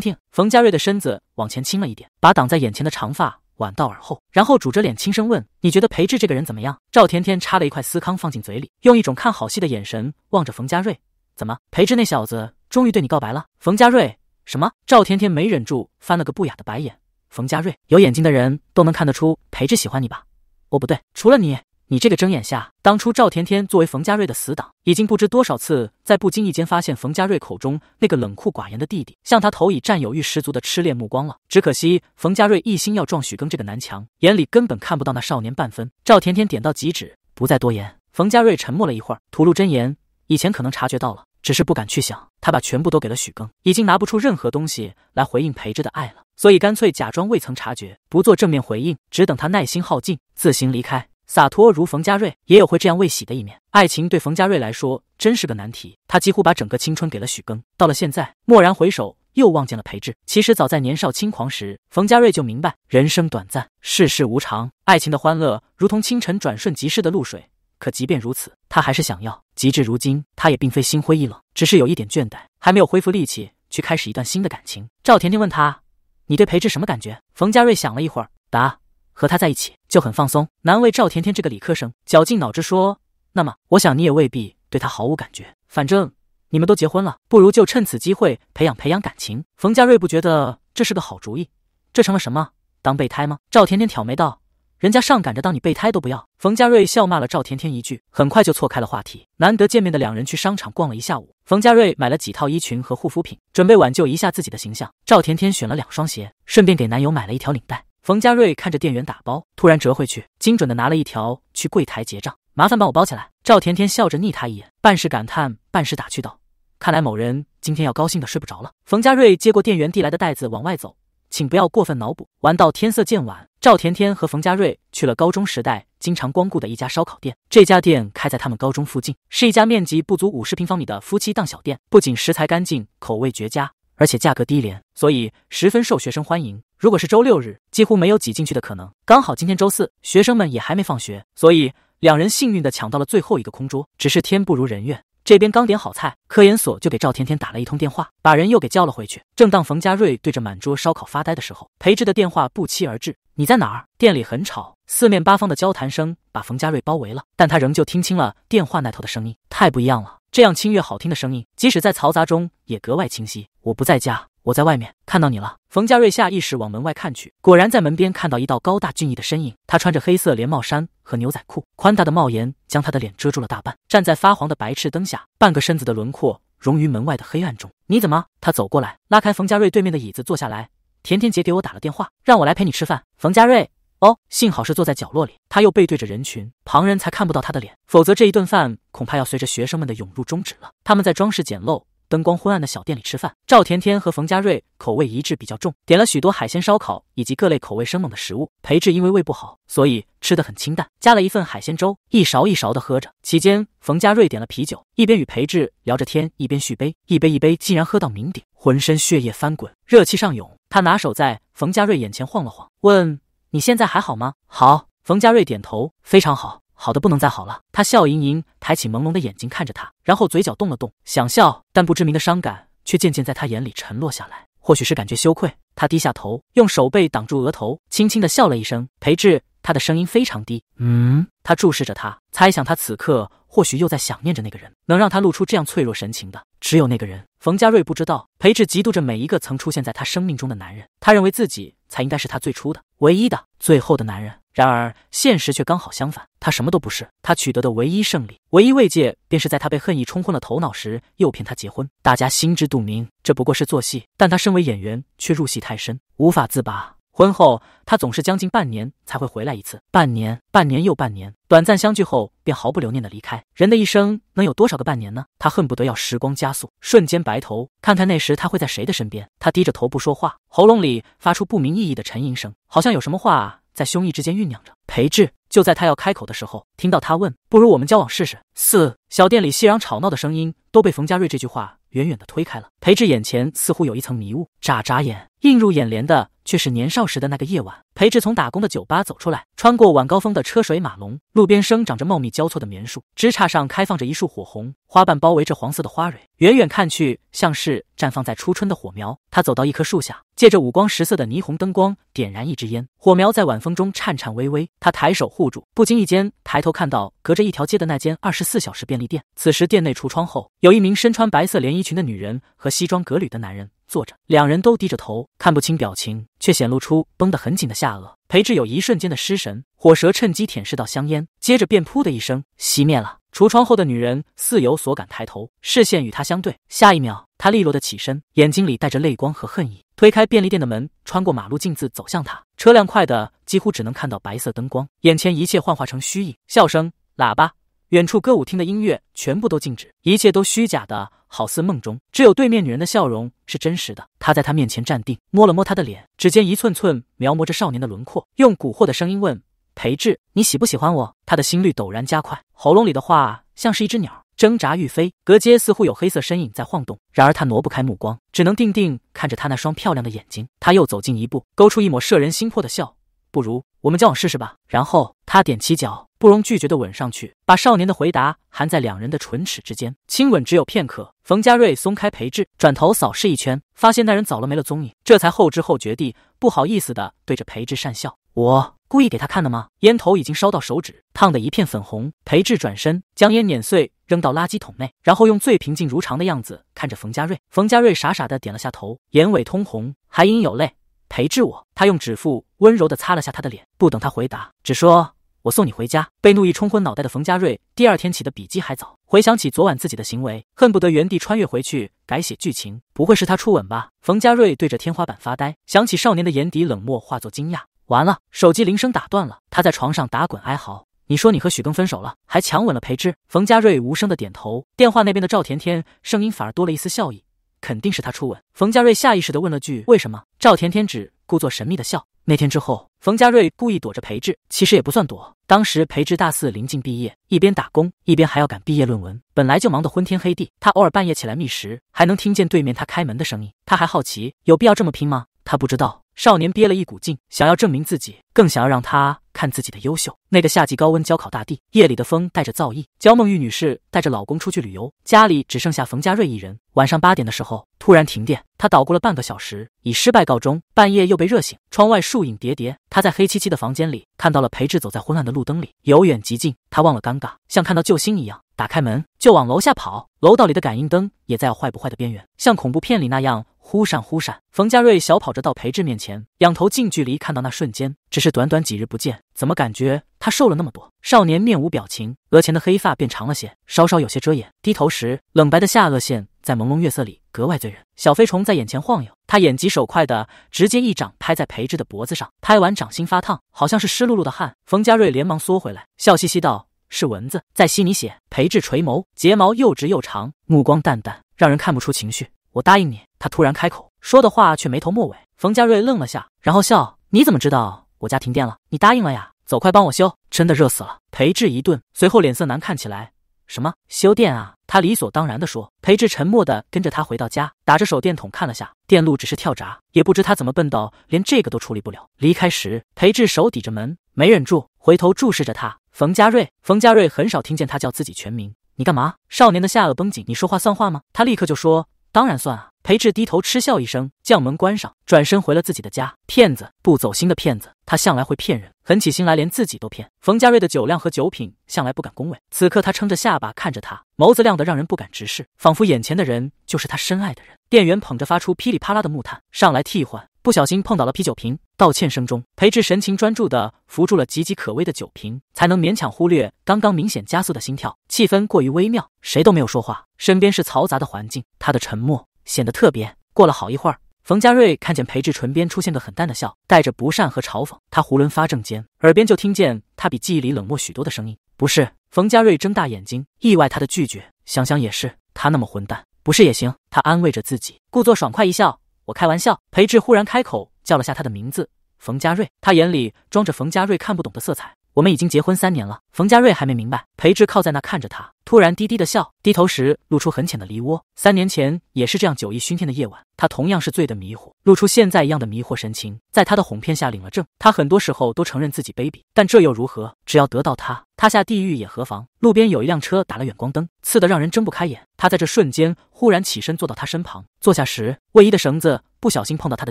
听。冯家瑞的身子往前倾了一点，把挡在眼前的长发。晚到耳后，然后拄着脸轻声问：“你觉得裴志这个人怎么样？”赵甜甜插了一块司康放进嘴里，用一种看好戏的眼神望着冯家瑞：“怎么，裴志那小子终于对你告白了？”冯家瑞，什么？赵甜甜没忍住翻了个不雅的白眼。冯家瑞，有眼睛的人都能看得出裴志喜欢你吧？哦，不对，除了你。你这个睁眼瞎！当初赵甜甜作为冯家瑞的死党，已经不知多少次在不经意间发现冯家瑞口中那个冷酷寡言的弟弟，向他投以占有欲十足的痴恋目光了。只可惜冯家瑞一心要撞许更这个南墙，眼里根本看不到那少年半分。赵甜甜点到即止，不再多言。冯家瑞沉默了一会儿，吐露真言：以前可能察觉到了，只是不敢去想。他把全部都给了许更，已经拿不出任何东西来回应裴之的爱了，所以干脆假装未曾察觉，不做正面回应，只等他耐心耗尽，自行离开。洒脱如冯家瑞，也有会这样未喜的一面。爱情对冯家瑞来说真是个难题，他几乎把整个青春给了许庚。到了现在，蓦然回首，又望见了裴志。其实早在年少轻狂时，冯家瑞就明白人生短暂，世事无常，爱情的欢乐如同清晨转瞬即逝的露水。可即便如此，他还是想要。及至如今，他也并非心灰意冷，只是有一点倦怠，还没有恢复力气去开始一段新的感情。赵甜甜问他：“你对裴志什么感觉？”冯家瑞想了一会儿，答：“和他在一起。”就很放松，难为赵甜甜这个理科生绞尽脑汁说。那么，我想你也未必对他毫无感觉，反正你们都结婚了，不如就趁此机会培养培养感情。冯家瑞不觉得这是个好主意，这成了什么当备胎吗？赵甜甜挑眉道：“人家上赶着当你备胎都不要。”冯家瑞笑骂了赵甜甜一句，很快就错开了话题。难得见面的两人去商场逛了一下午，冯家瑞买了几套衣裙和护肤品，准备挽救一下自己的形象。赵甜甜选了两双鞋，顺便给男友买了一条领带。冯佳瑞看着店员打包，突然折回去，精准的拿了一条去柜台结账，麻烦帮我包起来。赵甜甜笑着睨他一眼，半是感叹，半是打趣道：“看来某人今天要高兴的睡不着了。”冯佳瑞接过店员递来的袋子往外走，请不要过分脑补。玩到天色渐晚，赵甜甜和冯佳瑞去了高中时代经常光顾的一家烧烤店。这家店开在他们高中附近，是一家面积不足五十平方米的夫妻档小店，不仅食材干净，口味绝佳，而且价格低廉，所以十分受学生欢迎。如果是周六日，几乎没有挤进去的可能。刚好今天周四，学生们也还没放学，所以两人幸运地抢到了最后一个空桌。只是天不如人愿，这边刚点好菜，科研所就给赵甜甜打了一通电话，把人又给叫了回去。正当冯家瑞对着满桌烧烤发呆的时候，裴志的电话不期而至：“你在哪儿？”店里很吵，四面八方的交谈声把冯家瑞包围了，但他仍旧听清了电话那头的声音，太不一样了，这样清越好听的声音，即使在嘈杂中也格外清晰。我不在家。我在外面看到你了。冯家瑞下意识往门外看去，果然在门边看到一道高大俊逸的身影。他穿着黑色连帽衫和牛仔裤，宽大的帽檐将他的脸遮住了大半，站在发黄的白炽灯下，半个身子的轮廓融于门外的黑暗中。你怎么？他走过来，拉开冯家瑞对面的椅子坐下来。甜甜姐给我打了电话，让我来陪你吃饭。冯家瑞，哦，幸好是坐在角落里，他又背对着人群，旁人才看不到他的脸，否则这一顿饭恐怕要随着学生们的涌入终止了。他们在装饰简陋。灯光昏暗的小店里吃饭，赵甜甜和冯佳瑞口味一致比较重，点了许多海鲜烧烤以及各类口味生猛的食物。裴志因为胃不好，所以吃的很清淡，加了一份海鲜粥，一勺一勺的喝着。期间，冯佳瑞点了啤酒，一边与裴志聊着天，一边续杯，一杯一杯，竟然喝到酩酊，浑身血液翻滚，热气上涌。他拿手在冯佳瑞眼前晃了晃，问：“你现在还好吗？”“好。”冯佳瑞点头，“非常好。”好的不能再好了，他笑盈盈抬起朦胧的眼睛看着他，然后嘴角动了动，想笑，但不知名的伤感却渐渐在他眼里沉落下来。或许是感觉羞愧，他低下头，用手背挡住额头，轻轻的笑了一声。裴志，他的声音非常低。嗯，他注视着他，猜想他此刻或许又在想念着那个人，能让他露出这样脆弱神情的，只有那个人。冯家瑞不知道，裴志嫉妒着每一个曾出现在他生命中的男人，他认为自己才应该是他最初的、唯一的、最后的男人。然而，现实却刚好相反。他什么都不是，他取得的唯一胜利、唯一慰藉，便是在他被恨意冲昏了头脑时，诱骗他结婚。大家心知肚明，这不过是做戏。但他身为演员，却入戏太深，无法自拔。婚后，他总是将近半年才会回来一次。半年，半年又半年，短暂相聚后，便毫不留念的离开。人的一生能有多少个半年呢？他恨不得要时光加速，瞬间白头，看看那时他会在谁的身边。他低着头不说话，喉咙里发出不明意义的沉吟声，好像有什么话。在胸臆之间酝酿着。裴志就在他要开口的时候，听到他问：“不如我们交往试试？”四小店里熙攘吵闹的声音都被冯家瑞这句话。远远的推开了。裴志眼前似乎有一层迷雾，眨眨眼，映入眼帘的却是年少时的那个夜晚。裴志从打工的酒吧走出来，穿过晚高峰的车水马龙，路边生长着茂密交错的棉树，枝杈上开放着一束火红花瓣，包围着黄色的花蕊，远远看去像是绽放在初春的火苗。他走到一棵树下，借着五光十色的霓虹灯光点燃一支烟，火苗在晚风中颤颤巍巍。他抬手护住，不经意间抬头看到隔着一条街的那间二十四小时便利店。此时店内橱窗后有一名身穿白色连衣。群的女人和西装革履的男人坐着，两人都低着头，看不清表情，却显露出绷得很紧的下颚。裴志有一瞬间的失神，火舌趁机舔舐到香烟，接着便噗的一声熄灭了。橱窗后的女人似有所感，抬头，视线与他相对。下一秒，她利落的起身，眼睛里带着泪光和恨意，推开便利店的门，穿过马路镜子走向他。车辆快的几乎只能看到白色灯光，眼前一切幻化成虚影，笑声，喇叭。远处歌舞厅的音乐全部都静止，一切都虚假的，好似梦中。只有对面女人的笑容是真实的。他在他面前站定，摸了摸他的脸，指尖一寸寸描摹着少年的轮廓，用蛊惑的声音问：“裴志，你喜不喜欢我？”他的心率陡然加快，喉咙里的话像是一只鸟挣扎欲飞。隔街似乎有黑色身影在晃动，然而他挪不开目光，只能定定看着他那双漂亮的眼睛。他又走近一步，勾出一抹摄人心魄的笑：“不如……”我们交往试试吧。然后他踮起脚，不容拒绝的吻上去，把少年的回答含在两人的唇齿之间。亲吻只有片刻，冯家瑞松开裴志，转头扫视一圈，发现那人走了，没了踪影，这才后知后觉地不好意思地对着裴志讪笑：“我故意给他看的吗？”烟头已经烧到手指，烫得一片粉红。裴志转身将烟碾碎，扔到垃圾桶内，然后用最平静如常的样子看着冯家瑞。冯家瑞傻傻的点了下头，眼尾通红，还隐有泪。裴智，我，他用指腹温柔的擦了下他的脸，不等他回答，只说：“我送你回家。”被怒意冲昏脑袋的冯家瑞，第二天起的比鸡还早。回想起昨晚自己的行为，恨不得原地穿越回去改写剧情。不会是他初吻吧？冯家瑞对着天花板发呆，想起少年的眼底冷漠，化作惊讶。完了，手机铃声打断了，他在床上打滚哀嚎。你说你和许庚分手了，还强吻了裴之。冯家瑞无声的点头。电话那边的赵甜甜，声音反而多了一丝笑意。肯定是他初吻。冯家瑞下意识地问了句：“为什么？”赵甜甜只故作神秘的笑。那天之后，冯家瑞故意躲着裴志，其实也不算躲。当时裴志大四临近毕业，一边打工，一边还要赶毕业论文，本来就忙得昏天黑地。他偶尔半夜起来觅食，还能听见对面他开门的声音。他还好奇，有必要这么拼吗？他不知道，少年憋了一股劲，想要证明自己，更想要让他看自己的优秀。那个夏季高温焦烤大地，夜里的风带着燥意。焦梦玉女士带着老公出去旅游，家里只剩下冯家瑞一人。晚上八点的时候，突然停电，他捣鼓了半个小时，以失败告终。半夜又被热醒，窗外树影叠叠，他在黑漆漆的房间里看到了裴志走在昏暗的路灯里，由远及近。他忘了尴尬，像看到救星一样，打开门就往楼下跑。楼道里的感应灯也在坏不坏的边缘，像恐怖片里那样。忽闪忽闪，冯佳瑞小跑着到裴志面前，仰头近距离看到那瞬间，只是短短几日不见，怎么感觉他瘦了那么多？少年面无表情，额前的黑发变长了些，稍稍有些遮掩。低头时，冷白的下颚线在朦胧月色里格外醉人。小飞虫在眼前晃悠，他眼疾手快的直接一掌拍在裴志的脖子上，拍完掌心发烫，好像是湿漉漉的汗。冯佳瑞连忙缩回来，笑嘻嘻道：“是蚊子在吸你血。”裴志垂眸，睫毛又直又长，目光淡淡，让人看不出情绪。我答应你，他突然开口说的话却没头没尾。冯佳瑞愣了下，然后笑：“你怎么知道我家停电了？你答应了呀。”走，快帮我修！真的热死了。裴志一顿，随后脸色难看起来：“什么修电啊？”他理所当然地说。裴志沉默地跟着他回到家，打着手电筒看了下电路，只是跳闸，也不知他怎么笨到连这个都处理不了。离开时，裴志手抵着门，没忍住回头注视着他。冯佳瑞，冯佳瑞很少听见他叫自己全名。你干嘛？少年的下颚绷紧：“你说话算话吗？”他立刻就说。当然算啊！裴智低头嗤笑一声，将门关上，转身回了自己的家。骗子，不走心的骗子。他向来会骗人，狠起心来连自己都骗。冯家瑞的酒量和酒品向来不敢恭维，此刻他撑着下巴看着他，眸子亮得让人不敢直视，仿佛眼前的人就是他深爱的人。店员捧着发出噼里啪啦的木炭上来替换。不小心碰倒了啤酒瓶，道歉声中，裴志神情专注地扶住了岌岌可危的酒瓶，才能勉强忽略刚刚明显加速的心跳。气氛过于微妙，谁都没有说话。身边是嘈杂的环境，他的沉默显得特别。过了好一会儿，冯佳瑞看见裴志唇边出现个很淡的笑，带着不善和嘲讽。他囫囵发怔间，耳边就听见他比记忆里冷漠许多的声音：“不是。”冯佳瑞睁大眼睛，意外他的拒绝。想想也是，他那么混蛋，不是也行？他安慰着自己，故作爽快一笑。我开玩笑，裴志忽然开口叫了下他的名字，冯家瑞。他眼里装着冯家瑞看不懂的色彩。我们已经结婚三年了，冯佳瑞还没明白。裴智靠在那看着他，突然低低的笑，低头时露出很浅的梨涡。三年前也是这样酒意熏天的夜晚，他同样是醉得迷糊，露出现在一样的迷惑神情。在他的哄骗下领了证，他很多时候都承认自己卑鄙，但这又如何？只要得到他，他下地狱也何妨？路边有一辆车打了远光灯，刺得让人睁不开眼。他在这瞬间忽然起身坐到他身旁，坐下时卫衣的绳子不小心碰到他的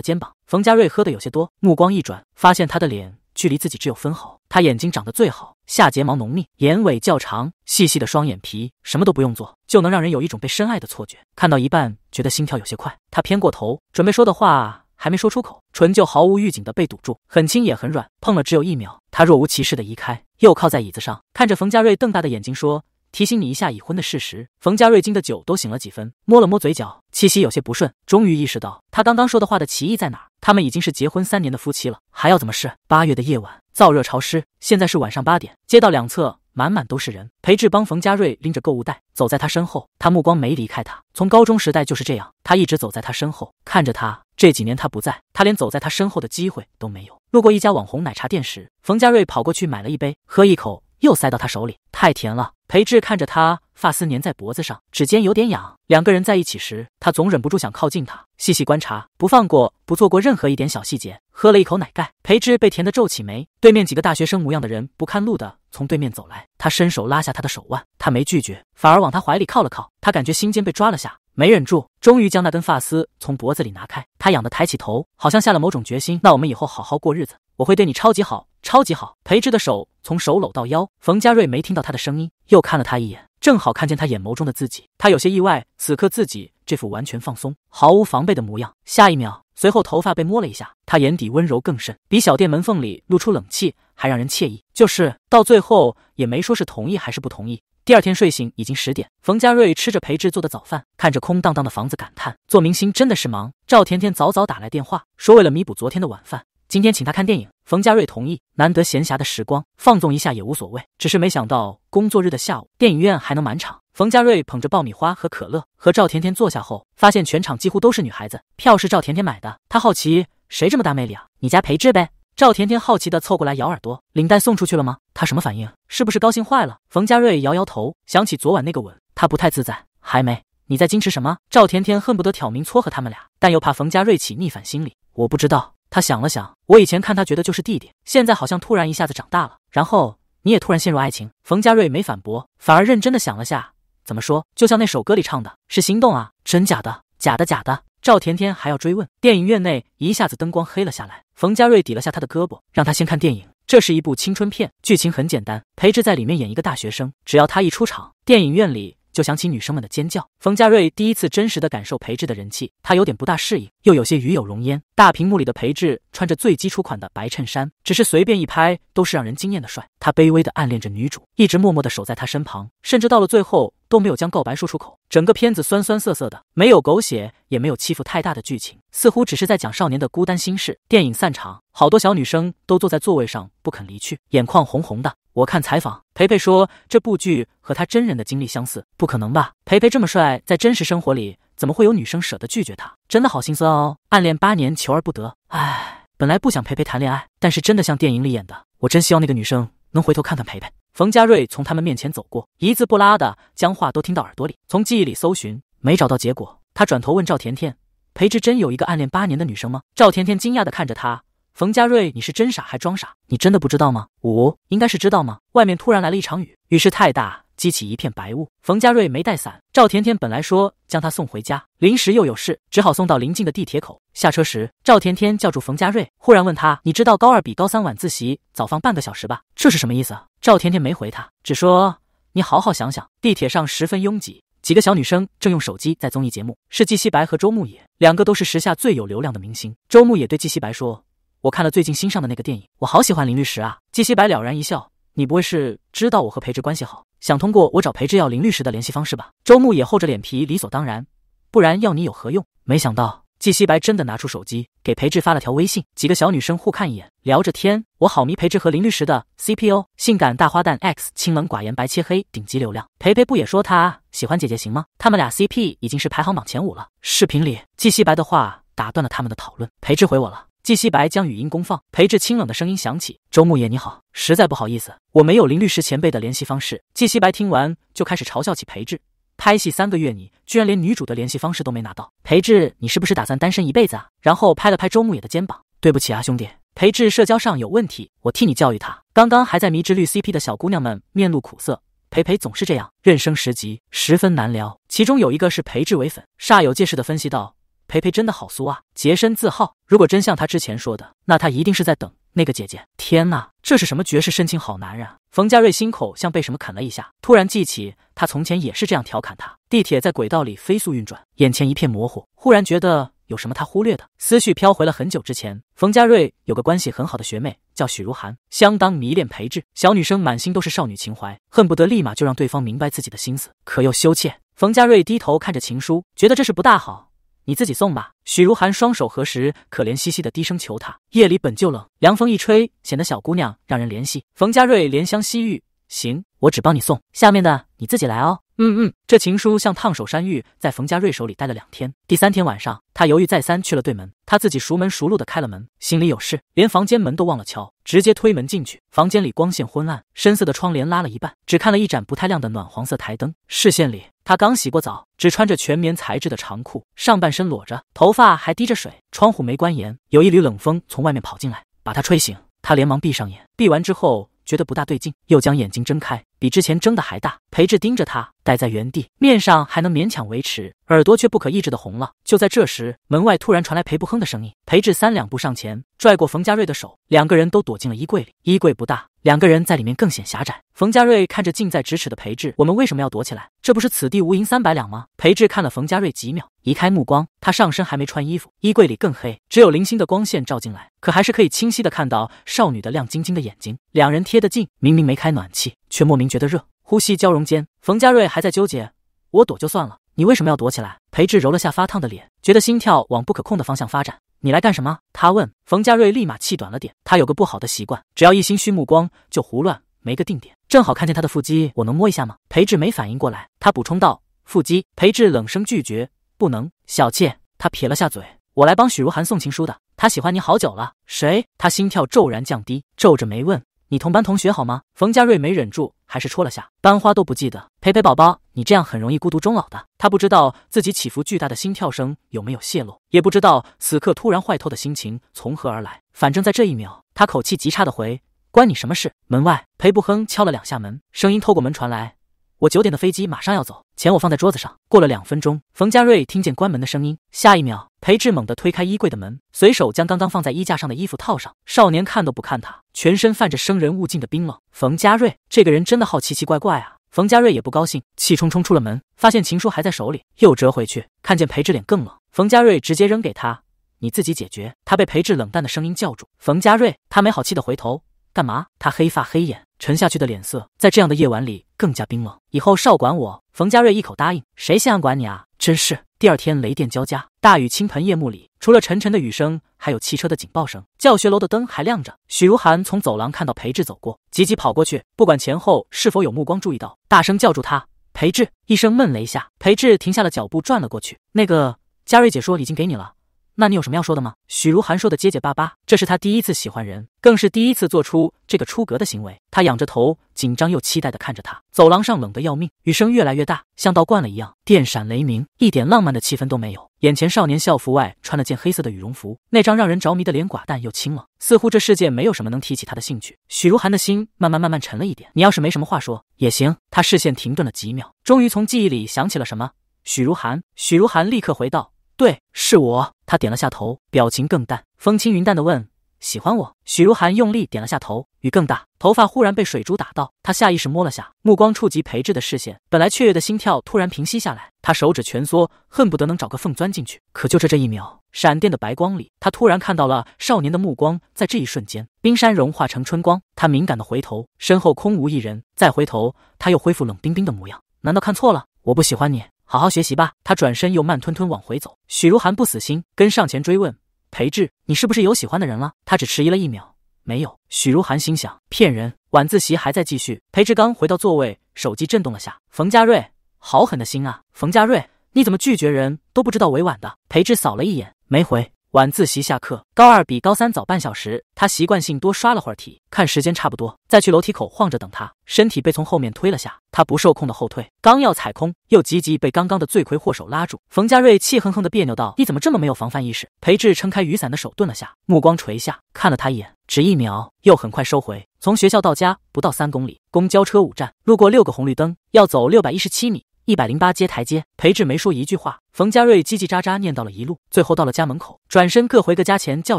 肩膀。冯佳瑞喝的有些多，目光一转，发现他的脸。距离自己只有分毫，他眼睛长得最好，下睫毛浓密，眼尾较长，细细的双眼皮，什么都不用做就能让人有一种被深爱的错觉。看到一半，觉得心跳有些快。他偏过头，准备说的话还没说出口，唇就毫无预警的被堵住，很轻也很软，碰了只有一秒。他若无其事的移开，又靠在椅子上，看着冯佳瑞瞪大的眼睛说。提醒你一下已婚的事实。冯家瑞惊的酒都醒了几分，摸了摸嘴角，气息有些不顺，终于意识到他刚刚说的话的歧义在哪。他们已经是结婚三年的夫妻了，还要怎么试？八月的夜晚，燥热潮湿，现在是晚上八点，街道两侧满满都是人。裴志帮冯家瑞拎着购物袋，走在他身后，他目光没离开他。从高中时代就是这样，他一直走在他身后，看着他。这几年他不在，他连走在他身后的机会都没有。路过一家网红奶茶店时，冯家瑞跑过去买了一杯，喝一口又塞到他手里，太甜了。裴智看着他，发丝粘在脖子上，指尖有点痒。两个人在一起时，他总忍不住想靠近他，细细观察，不放过，不错过任何一点小细节。喝了一口奶盖，裴智被甜的皱起眉。对面几个大学生模样的人不看路的从对面走来，他伸手拉下他的手腕，他没拒绝，反而往他怀里靠了靠。他感觉心尖被抓了下，没忍住，终于将那根发丝从脖子里拿开。他痒的抬起头，好像下了某种决心。那我们以后好好过日子，我会对你超级好，超级好。裴智的手从手搂到腰，冯佳瑞没听到他的声音。又看了他一眼，正好看见他眼眸中的自己，他有些意外。此刻自己这副完全放松、毫无防备的模样，下一秒随后头发被摸了一下，他眼底温柔更甚，比小店门缝里露出冷气还让人惬意。就是到最后也没说是同意还是不同意。第二天睡醒已经十点，冯佳瑞吃着裴志做的早饭，看着空荡荡的房子感叹：做明星真的是忙。赵甜甜早早打来电话，说为了弥补昨天的晚饭。今天请他看电影，冯佳瑞同意。难得闲暇的时光，放纵一下也无所谓。只是没想到工作日的下午，电影院还能满场。冯佳瑞捧着爆米花和可乐，和赵甜甜坐下后，发现全场几乎都是女孩子。票是赵甜甜买的，他好奇谁这么大魅力啊？你家裴志呗。赵甜甜好奇地凑过来咬耳朵：“领带送出去了吗？他什么反应？是不是高兴坏了？”冯佳瑞摇摇头，想起昨晚那个吻，他不太自在。还没，你在矜持什么？赵甜甜恨不得挑明撮合他们俩，但又怕冯佳瑞起逆反心理。我不知道。他想了想，我以前看他觉得就是弟弟，现在好像突然一下子长大了。然后你也突然陷入爱情。冯佳瑞没反驳，反而认真的想了下，怎么说？就像那首歌里唱的，是心动啊？真假的？假的？假的？赵甜甜还要追问，电影院内一下子灯光黑了下来。冯佳瑞抵了下他的胳膊，让他先看电影。这是一部青春片，剧情很简单。裴志在里面演一个大学生，只要他一出场，电影院里。就响起女生们的尖叫。冯佳瑞第一次真实的感受裴志的人气，他有点不大适应，又有些与有容焉。大屏幕里的裴志穿着最基础款的白衬衫，只是随便一拍都是让人惊艳的帅。他卑微的暗恋着女主，一直默默的守在她身旁，甚至到了最后。都没有将告白说出口，整个片子酸酸涩涩的，没有狗血，也没有欺负太大的剧情，似乎只是在讲少年的孤单心事。电影散场，好多小女生都坐在座位上不肯离去，眼眶红红的。我看采访，裴裴说这部剧和他真人的经历相似，不可能吧？裴裴这么帅，在真实生活里怎么会有女生舍得拒绝他？真的好心酸哦，暗恋八年求而不得，唉。本来不想裴裴谈恋爱，但是真的像电影里演的，我真希望那个女生能回头看看裴裴。冯家瑞从他们面前走过，一字不拉的将话都听到耳朵里，从记忆里搜寻，没找到结果。他转头问赵甜甜：“裴之真有一个暗恋八年的女生吗？”赵甜甜惊讶的看着他：“冯家瑞，你是真傻还装傻？你真的不知道吗？五应该是知道吗？外面突然来了一场雨，雨势太大。”激起一片白雾。冯家瑞没带伞，赵甜甜本来说将他送回家，临时又有事，只好送到临近的地铁口。下车时，赵甜甜叫住冯家瑞，忽然问他：“你知道高二比高三晚自习早放半个小时吧？这是什么意思？”赵甜甜没回他，只说：“你好好想想。”地铁上十分拥挤，几个小女生正用手机在综艺节目，是季西白和周牧野，两个都是时下最有流量的明星。周牧野对季西白说：“我看了最近新上的那个电影，我好喜欢林律师啊。”季西白了然一笑。你不会是知道我和裴志关系好，想通过我找裴志要林律师的联系方式吧？周牧也厚着脸皮，理所当然，不然要你有何用？没想到季西白真的拿出手机给裴志发了条微信，几个小女生互看一眼，聊着天。我好迷裴志和林律师的 CP 哦，性感大花旦 X 清冷寡言白切黑，顶级流量。裴裴不也说他喜欢姐姐行吗？他们俩 CP 已经是排行榜前五了。视频里季西白的话打断了他们的讨论，裴志回我了。季西白将语音公放，裴志清冷的声音响起：“周牧野，你好，实在不好意思，我没有林律师前辈的联系方式。”季西白听完就开始嘲笑起裴志：“拍戏三个月，你居然连女主的联系方式都没拿到？裴志，你是不是打算单身一辈子啊？”然后拍了拍周牧野的肩膀：“对不起啊，兄弟，裴志社交上有问题，我替你教育他。”刚刚还在迷之绿 CP 的小姑娘们面露苦涩：“裴裴总是这样，认生十级，十分难聊。”其中有一个是裴志伪粉，煞有介事的分析道。裴裴真的好苏啊，洁身自好。如果真像他之前说的，那他一定是在等那个姐姐。天哪，这是什么绝世深情好男人啊！冯佳瑞心口像被什么啃了一下，突然记起他从前也是这样调侃他。地铁在轨道里飞速运转，眼前一片模糊，忽然觉得有什么他忽略的，思绪飘回了很久之前。冯佳瑞有个关系很好的学妹叫许如涵，相当迷恋裴智。小女生满心都是少女情怀，恨不得立马就让对方明白自己的心思，可又羞怯。冯佳瑞低头看着情书，觉得这事不大好。你自己送吧。许如寒双手合十，可怜兮兮的低声求他。夜里本就冷，凉风一吹，显得小姑娘让人怜惜。冯家瑞怜香惜玉，行，我只帮你送下面的，你自己来哦。嗯嗯，这情书像烫手山芋，在冯家瑞手里待了两天。第三天晚上，他犹豫再三，去了对门。他自己熟门熟路的开了门，心里有事，连房间门都忘了敲，直接推门进去。房间里光线昏暗，深色的窗帘拉了一半，只看了一盏不太亮的暖黄色台灯，视线里。他刚洗过澡，只穿着全棉材质的长裤，上半身裸着，头发还滴着水。窗户没关严，有一缕冷风从外面跑进来，把他吹醒。他连忙闭上眼，闭完之后觉得不大对劲，又将眼睛睁开。比之前睁的还大。裴志盯着他，呆在原地，面上还能勉强维持，耳朵却不可抑制的红了。就在这时，门外突然传来裴不哼的声音。裴志三两步上前，拽过冯家瑞的手，两个人都躲进了衣柜里。衣柜不大，两个人在里面更显狭窄。冯家瑞看着近在咫尺的裴志，我们为什么要躲起来？这不是此地无银三百两吗？裴志看了冯家瑞几秒，移开目光。他上身还没穿衣服，衣柜里更黑，只有零星的光线照进来，可还是可以清晰的看到少女的亮晶晶的眼睛。两人贴得近，明明没开暖气。却莫名觉得热，呼吸交融间，冯佳瑞还在纠结。我躲就算了，你为什么要躲起来？裴智揉了下发烫的脸，觉得心跳往不可控的方向发展。你来干什么？他问。冯佳瑞立马气短了点。他有个不好的习惯，只要一心虚，目光就胡乱没个定点。正好看见他的腹肌，我能摸一下吗？裴智没反应过来，他补充道：腹肌。裴智冷声拒绝：不能，小妾。他撇了下嘴：我来帮许如涵送情书的。他喜欢你好久了。谁？他心跳骤然降低，皱着眉问。你同班同学好吗？冯佳瑞没忍住，还是戳了下。班花都不记得，裴裴宝宝，你这样很容易孤独终老的。他不知道自己起伏巨大的心跳声有没有泄露，也不知道此刻突然坏透的心情从何而来。反正，在这一秒，他口气极差的回：“关你什么事？”门外，裴不哼敲了两下门，声音透过门传来。我九点的飞机马上要走，钱我放在桌子上。过了两分钟，冯佳瑞听见关门的声音，下一秒，裴志猛地推开衣柜的门，随手将刚刚放在衣架上的衣服套上。少年看都不看他，全身泛着生人勿近的冰冷。冯佳瑞这个人真的好奇奇怪怪啊！冯佳瑞也不高兴，气冲冲出了门，发现情书还在手里，又折回去，看见裴志脸更冷，冯佳瑞直接扔给他：“你自己解决。”他被裴志冷淡的声音叫住：“冯佳瑞。”他没好气的回头：“干嘛？”他黑发黑眼，沉下去的脸色，在这样的夜晚里。更加冰冷。以后少管我。冯家瑞一口答应。谁稀罕管你啊！真是。第二天雷电交加，大雨倾盆。夜幕里，除了沉沉的雨声，还有汽车的警报声。教学楼的灯还亮着。许如涵从走廊看到裴志走过，急急跑过去，不管前后是否有目光注意到，大声叫住他。裴志！”一声闷雷下，裴志停下了脚步，转了过去。那个，嘉瑞姐说已经给你了。那你有什么要说的吗？许如涵说的结结巴巴，这是他第一次喜欢人，更是第一次做出这个出格的行为。他仰着头，紧张又期待的看着他。走廊上冷得要命，雨声越来越大，像倒灌了一样，电闪雷鸣，一点浪漫的气氛都没有。眼前少年校服外穿了件黑色的羽绒服，那张让人着迷的脸寡淡又清冷，似乎这世界没有什么能提起他的兴趣。许如涵的心慢慢慢慢沉了一点。你要是没什么话说也行。他视线停顿了几秒，终于从记忆里想起了什么。许如涵，许如涵立刻回道。对，是我。他点了下头，表情更淡，风轻云淡的问：“喜欢我？”许如涵用力点了下头，雨更大，头发忽然被水珠打到，他下意识摸了下，目光触及裴志的视线，本来雀跃的心跳突然平息下来，他手指蜷缩，恨不得能找个缝钻进去。可就这这一秒，闪电的白光里，他突然看到了少年的目光，在这一瞬间，冰山融化成春光。他敏感的回头，身后空无一人，再回头，他又恢复冷冰冰的模样。难道看错了？我不喜欢你。好好学习吧。他转身又慢吞吞往回走。许如涵不死心，跟上前追问：“裴志，你是不是有喜欢的人了？”他只迟疑了一秒，没有。许如涵心想，骗人。晚自习还在继续。裴志刚回到座位，手机震动了下。冯家瑞，好狠的心啊！冯家瑞，你怎么拒绝人都不知道委婉的？裴志扫了一眼，没回。晚自习下课，高二比高三早半小时。他习惯性多刷了会儿题，看时间差不多，再去楼梯口晃着等他。身体被从后面推了下，他不受控的后退，刚要踩空，又急急被刚刚的罪魁祸首拉住。冯佳瑞气哼哼的别扭道：“你怎么这么没有防范意识？”裴志撑开雨伞的手顿了下，目光垂下，看了他一眼，只一秒，又很快收回。从学校到家不到三公里，公交车五站，路过六个红绿灯，要走六百一十七米。一百零八阶台阶，裴智没说一句话，冯佳瑞叽叽喳喳念叨了一路，最后到了家门口，转身各回各家前叫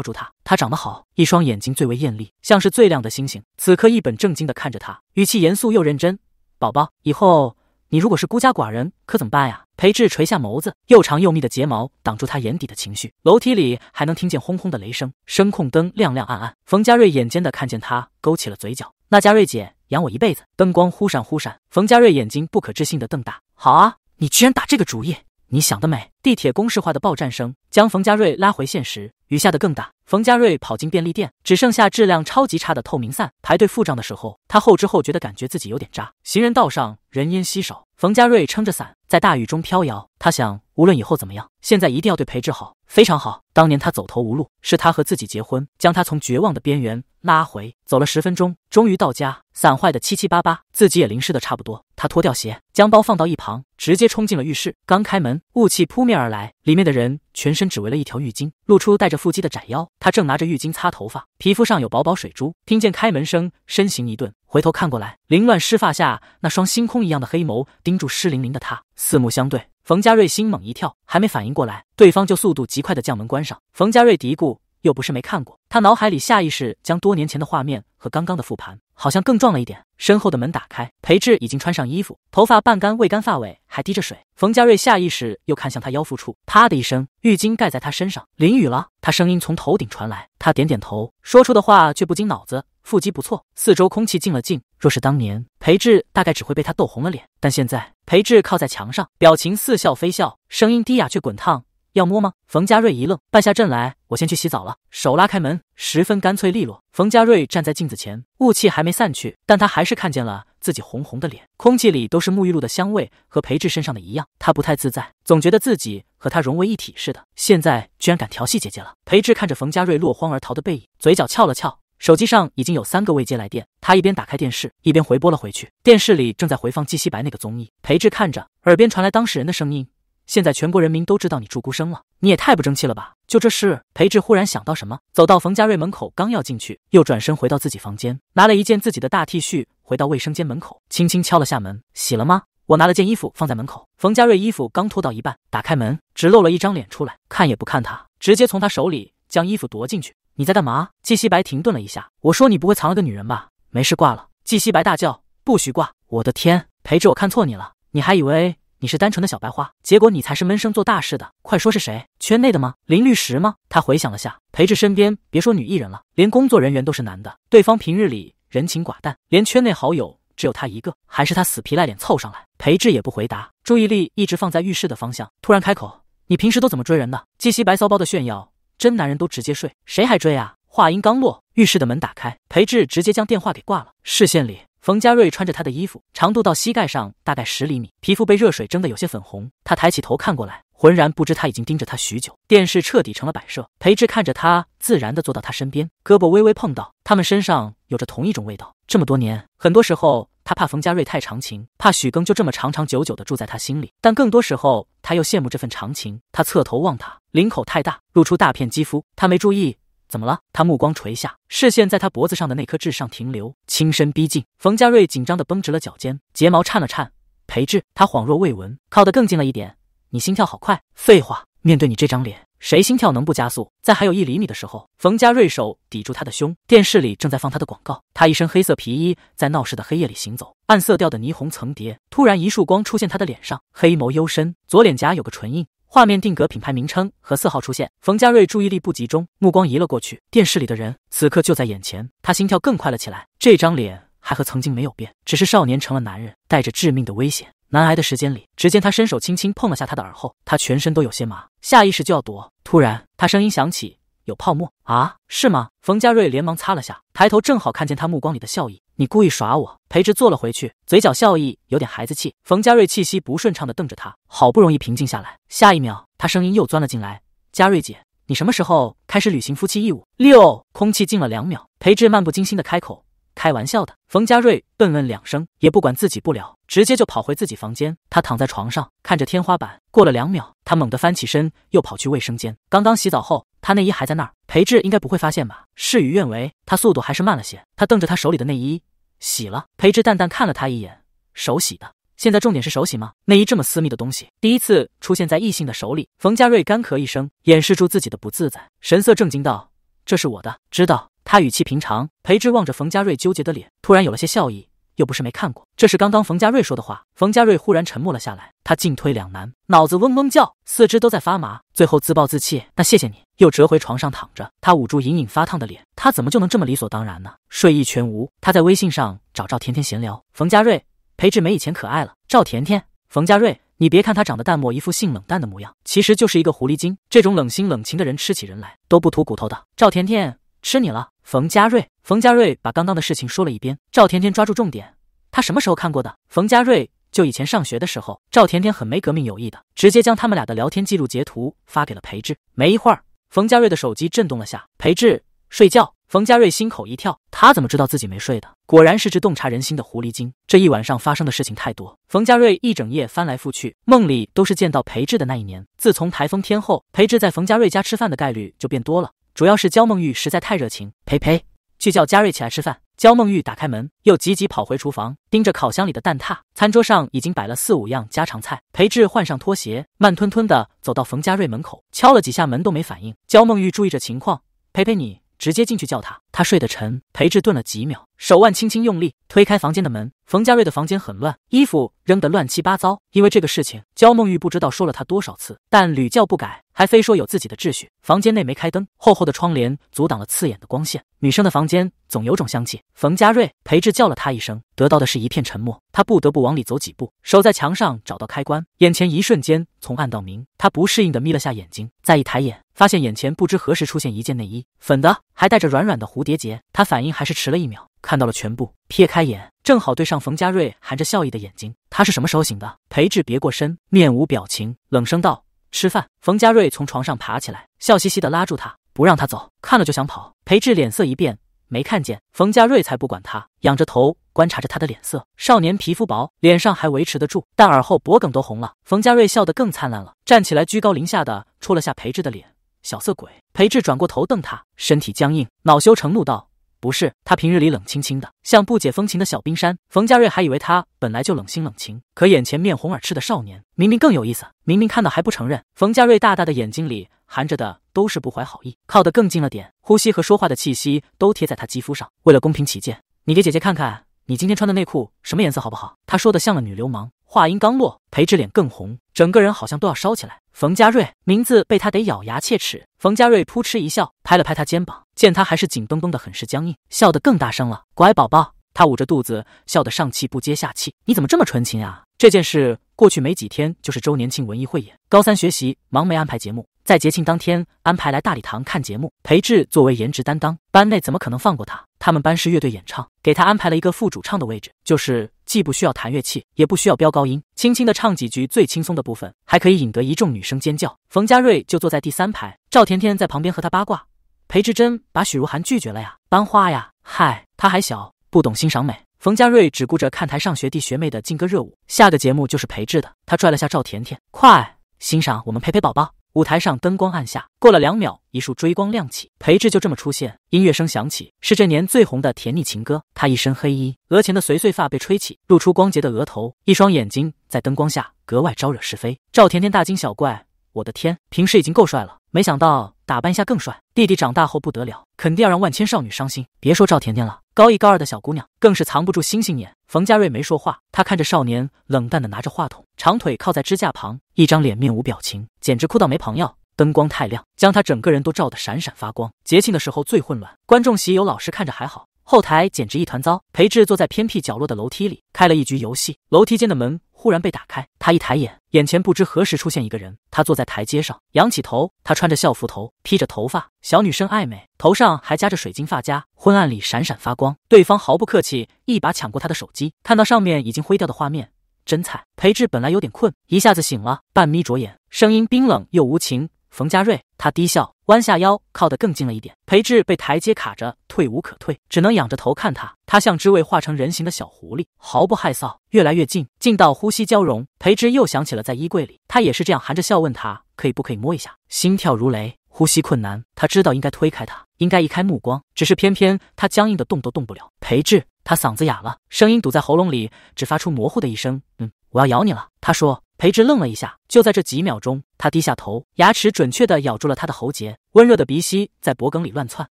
住他。他长得好，一双眼睛最为艳丽，像是最亮的星星。此刻一本正经的看着他，语气严肃又认真。宝宝，以后你如果是孤家寡人，可怎么办呀？裴智垂下眸子，又长又密的睫毛挡住他眼底的情绪。楼梯里还能听见轰轰的雷声，声控灯亮亮暗暗。冯佳瑞眼尖的看见他勾起了嘴角。那佳瑞姐养我一辈子。灯光忽闪忽闪，冯佳瑞眼睛不可置信的瞪大。好啊，你居然打这个主意！你想得美！地铁公式化的爆站声将冯家瑞拉回现实，雨下得更大。冯家瑞跑进便利店，只剩下质量超级差的透明伞。排队付账的时候，他后知后觉的感觉自己有点渣。行人道上人烟稀少，冯家瑞撑着伞在大雨中飘摇。他想。无论以后怎么样，现在一定要对裴志好，非常好。当年他走投无路，是他和自己结婚，将他从绝望的边缘拉回。走了十分钟，终于到家，伞坏的七七八八，自己也淋湿的差不多。他脱掉鞋，将包放到一旁，直接冲进了浴室。刚开门，雾气扑面而来，里面的人全身只围了一条浴巾，露出带着腹肌的窄腰。他正拿着浴巾擦头发，皮肤上有薄薄水珠。听见开门声，身形一顿，回头看过来，凌乱湿发下那双星空一样的黑眸盯住湿淋淋的他，四目相对。冯家瑞心猛一跳，还没反应过来，对方就速度极快地将门关上。冯家瑞嘀咕：“又不是没看过。”他脑海里下意识将多年前的画面和刚刚的复盘，好像更壮了一点。身后的门打开，裴智已经穿上衣服，头发半干未干，发尾还滴着水。冯家瑞下意识又看向他腰腹处，啪的一声，浴巾盖在他身上，淋雨了。他声音从头顶传来，他点点头，说出的话却不经脑子。腹肌不错，四周空气静了静。若是当年。裴智大概只会被他逗红了脸，但现在裴智靠在墙上，表情似笑非笑，声音低哑却滚烫。要摸吗？冯家瑞一愣，败下阵来，我先去洗澡了。手拉开门，十分干脆利落。冯家瑞站在镜子前，雾气还没散去，但他还是看见了自己红红的脸。空气里都是沐浴露的香味，和裴智身上的一样。他不太自在，总觉得自己和他融为一体似的。现在居然敢调戏姐姐了。裴志看着冯家瑞落荒而逃的背影，嘴角翘了翘。手机上已经有三个未接来电，他一边打开电视，一边回拨了回去。电视里正在回放纪西白那个综艺，裴志看着，耳边传来当事人的声音：“现在全国人民都知道你住孤生了，你也太不争气了吧！”就这事，裴志忽然想到什么，走到冯家瑞门口，刚要进去，又转身回到自己房间，拿了一件自己的大 T 恤，回到卫生间门口，轻轻敲了下门：“洗了吗？”我拿了件衣服放在门口。冯家瑞衣服刚脱到一半，打开门，只露了一张脸出来，看也不看他，直接从他手里将衣服夺进去。你在干嘛？季西白停顿了一下，我说你不会藏了个女人吧？没事，挂了。季西白大叫，不许挂！我的天，裴志，我看错你了，你还以为你是单纯的小白花，结果你才是闷声做大事的。快说是谁？圈内的吗？林律师吗？他回想了下，裴志身边别说女艺人了，连工作人员都是男的。对方平日里人情寡淡，连圈内好友只有他一个，还是他死皮赖脸凑上来。裴志也不回答，注意力一直放在浴室的方向，突然开口：“你平时都怎么追人的？”季西白骚包的炫耀。真男人都直接睡，谁还追啊？话音刚落，浴室的门打开，裴智直接将电话给挂了。视线里，冯佳瑞穿着他的衣服，长度到膝盖上，大概十厘米，皮肤被热水蒸的有些粉红。他抬起头看过来，浑然不知他已经盯着他许久。电视彻底成了摆设，裴智看着他，自然的坐到他身边，胳膊微微碰到。他们身上有着同一种味道，这么多年，很多时候。他怕冯家瑞太长情，怕许庚就这么长长久久的住在他心里。但更多时候，他又羡慕这份长情。他侧头望他，领口太大，露出大片肌肤。他没注意，怎么了？他目光垂下，视线在他脖子上的那颗痣上停留，轻身逼近。冯家瑞紧张的绷直了脚尖，睫毛颤了颤。裴智，他恍若未闻，靠得更近了一点。你心跳好快，废话，面对你这张脸。谁心跳能不加速？在还有一厘米的时候，冯家瑞手抵住他的胸。电视里正在放他的广告，他一身黑色皮衣，在闹市的黑夜里行走，暗色调的霓虹层叠。突然，一束光出现他的脸上，黑眸幽深，左脸颊有个唇印。画面定格，品牌名称和色号出现。冯家瑞注意力不集中，目光移了过去。电视里的人此刻就在眼前，他心跳更快了起来。这张脸还和曾经没有变，只是少年成了男人，带着致命的危险。难挨的时间里，只见他伸手轻轻碰了下他的耳后，他全身都有些麻，下意识就要躲。突然，他声音响起：“有泡沫啊，是吗？”冯佳瑞连忙擦了下，抬头正好看见他目光里的笑意。你故意耍我？裴植坐了回去，嘴角笑意有点孩子气。冯佳瑞气息不顺畅的瞪着他，好不容易平静下来。下一秒，他声音又钻了进来：“佳瑞姐，你什么时候开始履行夫妻义务？”六，空气静了两秒，裴植漫不经心的开口。开玩笑的，冯家瑞笨问两声，也不管自己不了，直接就跑回自己房间。他躺在床上，看着天花板。过了两秒，他猛地翻起身，又跑去卫生间。刚刚洗澡后，他内衣还在那儿。裴志应该不会发现吧？事与愿违，他速度还是慢了些。他瞪着他手里的内衣，洗了。裴志淡淡看了他一眼，手洗的。现在重点是手洗吗？内衣这么私密的东西，第一次出现在异性的手里。冯家瑞干咳一声，掩饰住自己的不自在，神色正经道：“这是我的，知道。”他语气平常，裴志望着冯家瑞纠结的脸，突然有了些笑意。又不是没看过，这是刚刚冯家瑞说的话。冯家瑞忽然沉默了下来，他进退两难，脑子嗡嗡叫，四肢都在发麻，最后自暴自弃。那谢谢你，又折回床上躺着。他捂住隐隐发烫的脸，他怎么就能这么理所当然呢？睡意全无，他在微信上找赵甜甜闲聊。冯家瑞，裴志没以前可爱了。赵甜甜，冯家瑞，你别看他长得淡漠，一副性冷淡的模样，其实就是一个狐狸精。这种冷心冷情的人，吃起人来都不吐骨头的。赵甜甜，吃你了。冯佳瑞，冯佳瑞把刚刚的事情说了一遍。赵甜甜抓住重点，他什么时候看过的？冯佳瑞就以前上学的时候。赵甜甜很没革命友谊的，直接将他们俩的聊天记录截图发给了裴志。没一会儿，冯佳瑞的手机震动了下，裴志睡觉。冯佳瑞心口一跳，他怎么知道自己没睡的？果然是只洞察人心的狐狸精。这一晚上发生的事情太多，冯佳瑞一整夜翻来覆去，梦里都是见到裴志的那一年。自从台风天后，裴志在冯佳瑞家吃饭的概率就变多了。主要是焦梦玉实在太热情，呸呸，去叫嘉瑞起来吃饭。焦梦玉打开门，又急急跑回厨房，盯着烤箱里的蛋挞。餐桌上已经摆了四五样家常菜。裴志换上拖鞋，慢吞吞的走到冯佳瑞门口，敲了几下门都没反应。焦梦玉注意着情况，裴裴你直接进去叫他，他睡得沉。裴志顿了几秒，手腕轻轻用力推开房间的门。冯家瑞的房间很乱，衣服扔得乱七八糟。因为这个事情，焦梦玉不知道说了他多少次，但屡教不改，还非说有自己的秩序。房间内没开灯，厚厚的窗帘阻挡了刺眼的光线。女生的房间总有种香气。冯家瑞，裴志叫了他一声，得到的是一片沉默。他不得不往里走几步，手在墙上找到开关，眼前一瞬间从暗到明。他不适应的眯了下眼睛，再一抬眼，发现眼前不知何时出现一件内衣，粉的，还带着软软的蝴蝶结。他反应还是迟了一秒，看到了全部，撇开眼。正好对上冯家瑞含着笑意的眼睛。他是什么时候醒的？裴志别过身，面无表情，冷声道：“吃饭。”冯家瑞从床上爬起来，笑嘻嘻地拉住他，不让他走。看了就想跑。裴志脸色一变，没看见。冯家瑞才不管他，仰着头观察着他的脸色。少年皮肤薄，脸上还维持得住，但耳后脖梗都红了。冯家瑞笑得更灿烂了，站起来，居高临下地戳了下裴志的脸：“小色鬼！”裴志转过头瞪他，身体僵硬，恼羞成怒道。不是，他平日里冷清清的，像不解风情的小冰山。冯家瑞还以为他本来就冷心冷情，可眼前面红耳赤的少年，明明更有意思，明明看到还不承认。冯家瑞大大的眼睛里含着的都是不怀好意，靠得更近了点，呼吸和说话的气息都贴在他肌肤上。为了公平起见，你给姐姐看看你今天穿的内裤什么颜色好不好？他说的像了女流氓。话音刚落，裴志脸更红，整个人好像都要烧起来。冯家瑞名字被他得咬牙切齿。冯家瑞扑哧一笑，拍了拍他肩膀，见他还是紧绷绷的，很是僵硬，笑得更大声了。乖宝宝，他捂着肚子笑得上气不接下气。你怎么这么纯情啊？这件事过去没几天，就是周年庆文艺汇演。高三学习忙没安排节目，在节庆当天安排来大礼堂看节目。裴志作为颜值担当，班内怎么可能放过他？他们班是乐队演唱，给他安排了一个副主唱的位置，就是。既不需要弹乐器，也不需要飙高音，轻轻的唱几句最轻松的部分，还可以引得一众女生尖叫。冯佳瑞就坐在第三排，赵甜甜在旁边和他八卦。裴志珍把许如涵拒绝了呀，班花呀，嗨，她还小，不懂欣赏美。冯佳瑞只顾着看台上学弟学妹的劲歌热舞。下个节目就是裴志的，他拽了下赵甜甜，快欣赏，我们陪陪宝宝。舞台上灯光暗下，过了两秒，一束追光亮起，裴志就这么出现。音乐声响起，是这年最红的甜腻情歌。他一身黑衣，额前的碎碎发被吹起，露出光洁的额头，一双眼睛在灯光下格外招惹是非。赵甜甜大惊小怪：“我的天，平时已经够帅了，没想到打扮一下更帅。弟弟长大后不得了，肯定要让万千少女伤心。别说赵甜甜了。”高一高二的小姑娘更是藏不住星星眼。冯佳瑞没说话，他看着少年冷淡的拿着话筒，长腿靠在支架旁，一张脸面无表情，简直哭到没朋友。灯光太亮，将他整个人都照得闪闪发光。节庆的时候最混乱，观众席有老师看着还好。后台简直一团糟。裴智坐在偏僻角落的楼梯里，开了一局游戏。楼梯间的门忽然被打开，他一抬眼，眼前不知何时出现一个人。他坐在台阶上，仰起头。他穿着校服，头披着头发，小女生爱美，头上还夹着水晶发夹，昏暗里闪闪发光。对方毫不客气，一把抢过他的手机，看到上面已经灰掉的画面，真惨。裴智本来有点困，一下子醒了，半眯着眼，声音冰冷又无情。冯家瑞，他低笑，弯下腰，靠得更近了一点。裴志被台阶卡着，退无可退，只能仰着头看他。他像只未化成人形的小狐狸，毫不害臊，越来越近，近到呼吸交融。裴志又想起了在衣柜里，他也是这样含着笑问他，可以不可以摸一下？心跳如雷，呼吸困难。他知道应该推开他，应该移开目光，只是偏偏他僵硬的动都动不了。裴志，他嗓子哑了，声音堵在喉咙里，只发出模糊的一声：“嗯，我要咬你了。”他说。裴植愣了一下，就在这几秒钟，他低下头，牙齿准确的咬住了他的喉结，温热的鼻息在脖梗里乱窜。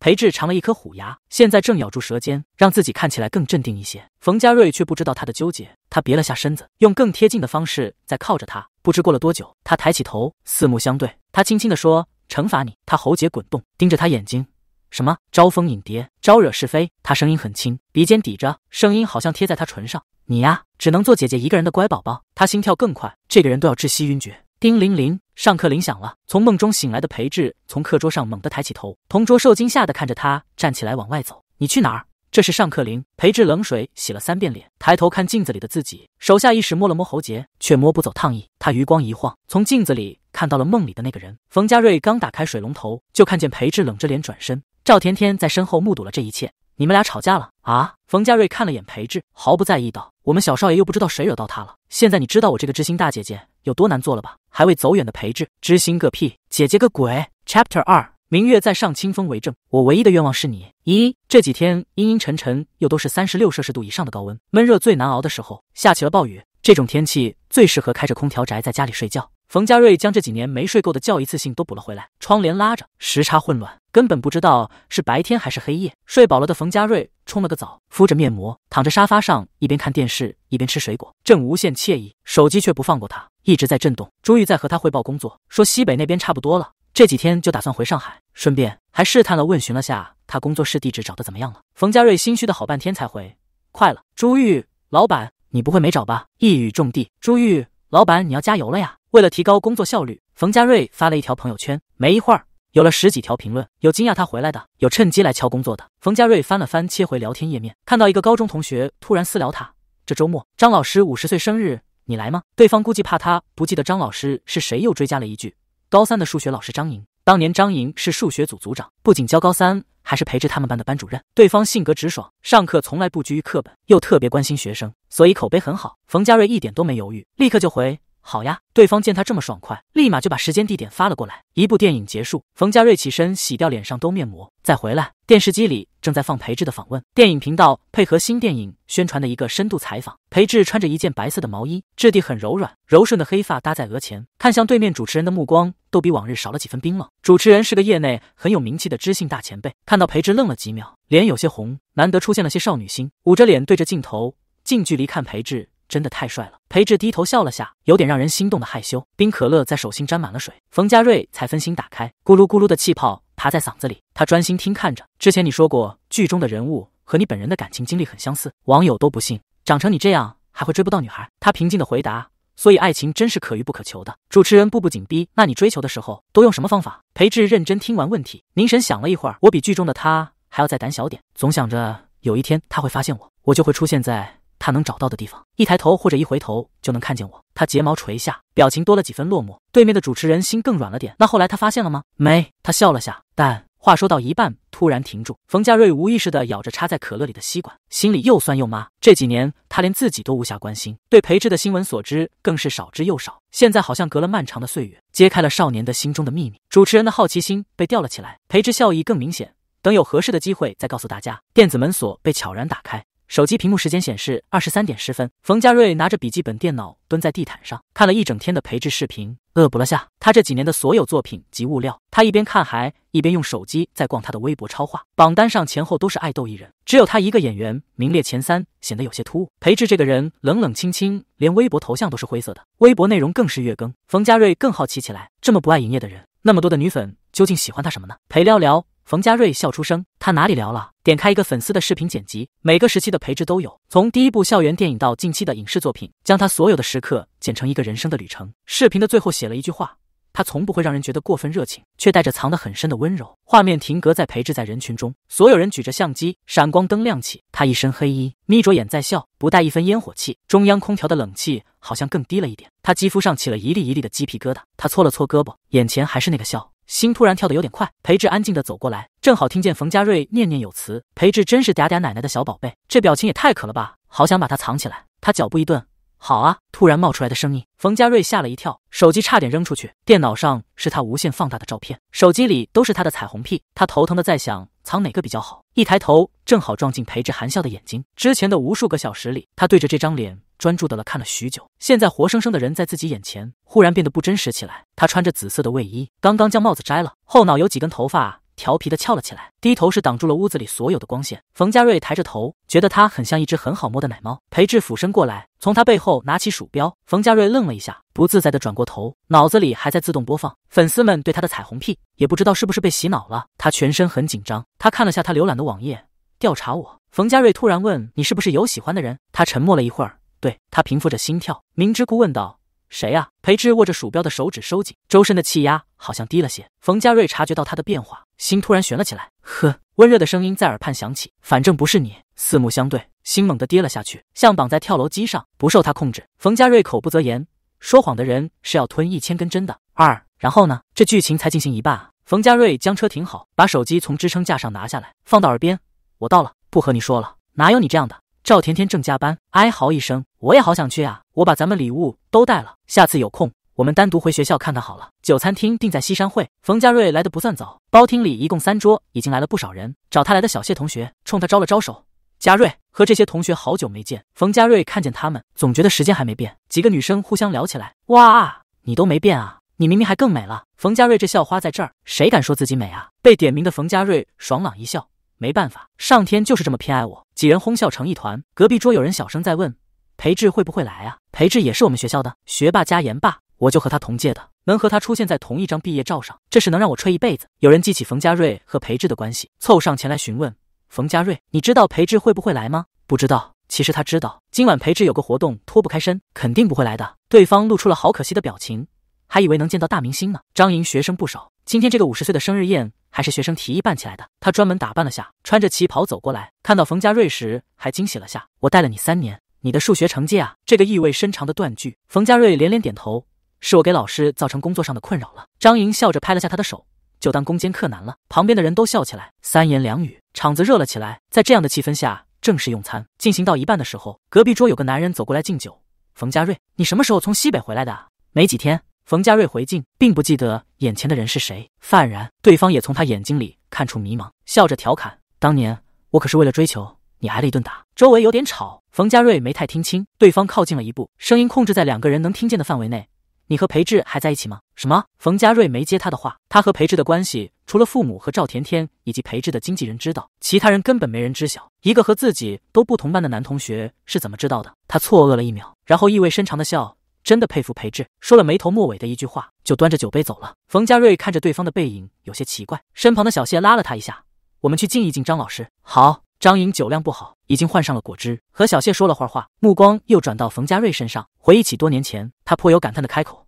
裴植尝了一颗虎牙，现在正咬住舌尖，让自己看起来更镇定一些。冯佳瑞却不知道他的纠结，他别了下身子，用更贴近的方式在靠着他。不知过了多久，他抬起头，四目相对，他轻轻的说：“惩罚你。”他喉结滚动，盯着他眼睛。什么招蜂引蝶，招惹是非？他声音很轻，鼻尖抵着，声音好像贴在他唇上。你呀，只能做姐姐一个人的乖宝宝。他心跳更快，这个人都要窒息晕厥。叮铃铃，上课铃响了。从梦中醒来的裴志从课桌上猛地抬起头，同桌受惊吓的看着他站起来往外走。你去哪儿？这是上课铃。裴志冷水洗了三遍脸，抬头看镜子里的自己，手下意识摸了摸喉结，却摸不走烫意。他余光一晃，从镜子里看到了梦里的那个人。冯家瑞刚打开水龙头，就看见裴志冷着脸转身。赵甜甜在身后目睹了这一切。你们俩吵架了啊？冯家瑞看了眼裴志，毫不在意道：“我们小少爷又不知道谁惹到他了。现在你知道我这个知心大姐姐有多难做了吧？”还未走远的裴志，知心个屁，姐姐个鬼。Chapter 二。明月在上，清风为证。我唯一的愿望是你。咦，这几天阴阴沉沉，又都是三十六摄氏度以上的高温，闷热最难熬的时候，下起了暴雨。这种天气最适合开着空调宅在家里睡觉。冯家瑞将这几年没睡够的觉一次性都补了回来，窗帘拉着，时差混乱，根本不知道是白天还是黑夜。睡饱了的冯家瑞冲了个澡，敷着面膜，躺在沙发上，一边看电视一边吃水果，正无限惬意，手机却不放过他，一直在震动。朱玉在和他汇报工作，说西北那边差不多了。这几天就打算回上海，顺便还试探了、问询了下他工作室地址找的怎么样了。冯家瑞心虚的好半天才回，快了。朱玉老板，你不会没找吧？一语中的，朱玉老板，你要加油了呀！为了提高工作效率，冯家瑞发了一条朋友圈，没一会儿有了十几条评论，有惊讶他回来的，有趁机来敲工作的。冯家瑞翻了翻，切回聊天页面，看到一个高中同学突然私聊他，这周末张老师五十岁生日，你来吗？对方估计怕他不记得张老师是谁，又追加了一句。高三的数学老师张莹，当年张莹是数学组组长，不仅教高三，还是培智他们班的班主任。对方性格直爽，上课从来不拘于课本，又特别关心学生，所以口碑很好。冯佳瑞一点都没犹豫，立刻就回。好呀，对方见他这么爽快，立马就把时间地点发了过来。一部电影结束，冯佳瑞起身洗掉脸上都面膜，再回来，电视机里正在放裴志的访问电影频道，配合新电影宣传的一个深度采访。裴志穿着一件白色的毛衣，质地很柔软，柔顺的黑发搭在额前，看向对面主持人的目光都比往日少了几分冰冷。主持人是个业内很有名气的知性大前辈，看到裴志愣了几秒，脸有些红，难得出现了些少女心，捂着脸对着镜头近距离看裴志，真的太帅了，裴志低头笑了下，有点让人心动的害羞。冰可乐在手心沾满了水，冯佳瑞才分心打开，咕噜咕噜的气泡爬在嗓子里。他专心听，看着之前你说过剧中的人物和你本人的感情经历很相似，网友都不信，长成你这样还会追不到女孩。他平静的回答，所以爱情真是可遇不可求的。主持人步步紧逼，那你追求的时候都用什么方法？裴志认真听完问题，凝神想了一会儿，我比剧中的他还要再胆小点，总想着有一天他会发现我，我就会出现在。他能找到的地方，一抬头或者一回头就能看见我。他睫毛垂下，表情多了几分落寞。对面的主持人心更软了点。那后来他发现了吗？没。他笑了下，但话说到一半突然停住。冯佳瑞无意识地咬着插在可乐里的吸管，心里又酸又麻。这几年他连自己都无暇关心，对裴志的新闻所知更是少之又少。现在好像隔了漫长的岁月，揭开了少年的心中的秘密。主持人的好奇心被吊了起来。裴志笑意更明显，等有合适的机会再告诉大家。电子门锁被悄然打开。手机屏幕时间显示二十三点十分。冯佳瑞拿着笔记本电脑蹲在地毯上看了一整天的裴志视频，恶补了下他这几年的所有作品及物料。他一边看还一边用手机在逛他的微博超话榜单上，前后都是爱豆艺人，只有他一个演员名列前三，显得有些突兀。裴志这个人冷冷清清，连微博头像都是灰色的，微博内容更是月更。冯佳瑞更好奇起来：这么不爱营业的人，那么多的女粉究竟喜欢他什么呢？陪聊聊。冯佳瑞笑出声，他哪里聊了？点开一个粉丝的视频剪辑，每个时期的裴植都有，从第一部校园电影到近期的影视作品，将他所有的时刻剪成一个人生的旅程。视频的最后写了一句话：他从不会让人觉得过分热情，却带着藏得很深的温柔。画面停格在裴植在人群中，所有人举着相机，闪光灯亮起，他一身黑衣，眯着眼在笑，不带一分烟火气。中央空调的冷气好像更低了一点，他肌肤上起了一粒一粒的鸡皮疙瘩，他搓了搓胳膊，眼前还是那个笑。心突然跳得有点快，裴志安静地走过来，正好听见冯家瑞念念有词。裴志真是嗲嗲奶奶的小宝贝，这表情也太可了吧，好想把他藏起来。他脚步一顿，好啊，突然冒出来的声音，冯家瑞吓了一跳，手机差点扔出去。电脑上是他无限放大的照片，手机里都是他的彩虹屁。他头疼的在想藏哪个比较好，一抬头正好撞进裴志含笑的眼睛。之前的无数个小时里，他对着这张脸。专注的了，看了许久。现在活生生的人在自己眼前，忽然变得不真实起来。他穿着紫色的卫衣，刚刚将帽子摘了，后脑有几根头发调皮的翘了起来。低头是挡住了屋子里所有的光线。冯佳瑞抬着头，觉得他很像一只很好摸的奶猫。裴志俯身过来，从他背后拿起鼠标。冯佳瑞愣了一下，不自在的转过头，脑子里还在自动播放粉丝们对他的彩虹屁，也不知道是不是被洗脑了。他全身很紧张。他看了下他浏览的网页，调查我。冯佳瑞突然问：“你是不是有喜欢的人？”他沉默了一会儿。对他平复着心跳，明知故问道：“谁啊？”裴智握着鼠标的手指收紧，周身的气压好像低了些。冯家瑞察觉到他的变化，心突然悬了起来。呵，温热的声音在耳畔响起：“反正不是你。”四目相对，心猛地跌了下去，像绑在跳楼机上，不受他控制。冯家瑞口不择言：“说谎的人是要吞一千根针的。”二，然后呢？这剧情才进行一半啊！冯家瑞将车停好，把手机从支撑架上拿下来，放到耳边：“我到了，不和你说了，哪有你这样的。”赵甜甜正加班，哀嚎一声：“我也好想去啊！我把咱们礼物都带了，下次有空我们单独回学校看看好了。”酒餐厅定在西山会，冯家瑞来的不算早，包厅里一共三桌，已经来了不少人。找他来的小谢同学冲他招了招手。家瑞和这些同学好久没见，冯家瑞看见他们，总觉得时间还没变。几个女生互相聊起来：“哇，你都没变啊，你明明还更美了。”冯家瑞这校花在这儿，谁敢说自己美啊？被点名的冯家瑞爽朗一笑。没办法，上天就是这么偏爱我。几人哄笑成一团。隔壁桌有人小声在问：“裴志会不会来啊？”裴志也是我们学校的学霸加研霸，我就和他同届的，能和他出现在同一张毕业照上，这是能让我吹一辈子。有人记起冯家瑞和裴志的关系，凑上前来询问：“冯家瑞，你知道裴志会不会来吗？”“不知道。”“其实他知道，今晚裴志有个活动，脱不开身，肯定不会来的。”对方露出了好可惜的表情，还以为能见到大明星呢。张莹学生不少，今天这个五十岁的生日宴。还是学生提议办起来的。他专门打扮了下，穿着旗袍走过来，看到冯家瑞时还惊喜了下。我带了你三年，你的数学成绩啊……这个意味深长的断句，冯家瑞连连点头，是我给老师造成工作上的困扰了。张莹笑着拍了下他的手，就当攻坚克难了。旁边的人都笑起来，三言两语，场子热了起来。在这样的气氛下，正式用餐进行到一半的时候，隔壁桌有个男人走过来敬酒：“冯家瑞，你什么时候从西北回来的？没几天。”冯家瑞回敬，并不记得眼前的人是谁。范然，对方也从他眼睛里看出迷茫，笑着调侃：“当年我可是为了追求你挨了一顿打。”周围有点吵，冯家瑞没太听清。对方靠近了一步，声音控制在两个人能听见的范围内：“你和裴志还在一起吗？”什么？冯家瑞没接他的话。他和裴志的关系，除了父母和赵甜甜以及裴志的经纪人知道，其他人根本没人知晓。一个和自己都不同班的男同学是怎么知道的？他错愕了一秒，然后意味深长的笑。真的佩服裴志，说了没头没尾的一句话，就端着酒杯走了。冯家瑞看着对方的背影，有些奇怪。身旁的小谢拉了他一下：“我们去敬一敬张老师，好。张莹酒量不好，已经换上了果汁。和小谢说了会儿话，目光又转到冯家瑞身上，回忆起多年前，他颇有感叹的开口：“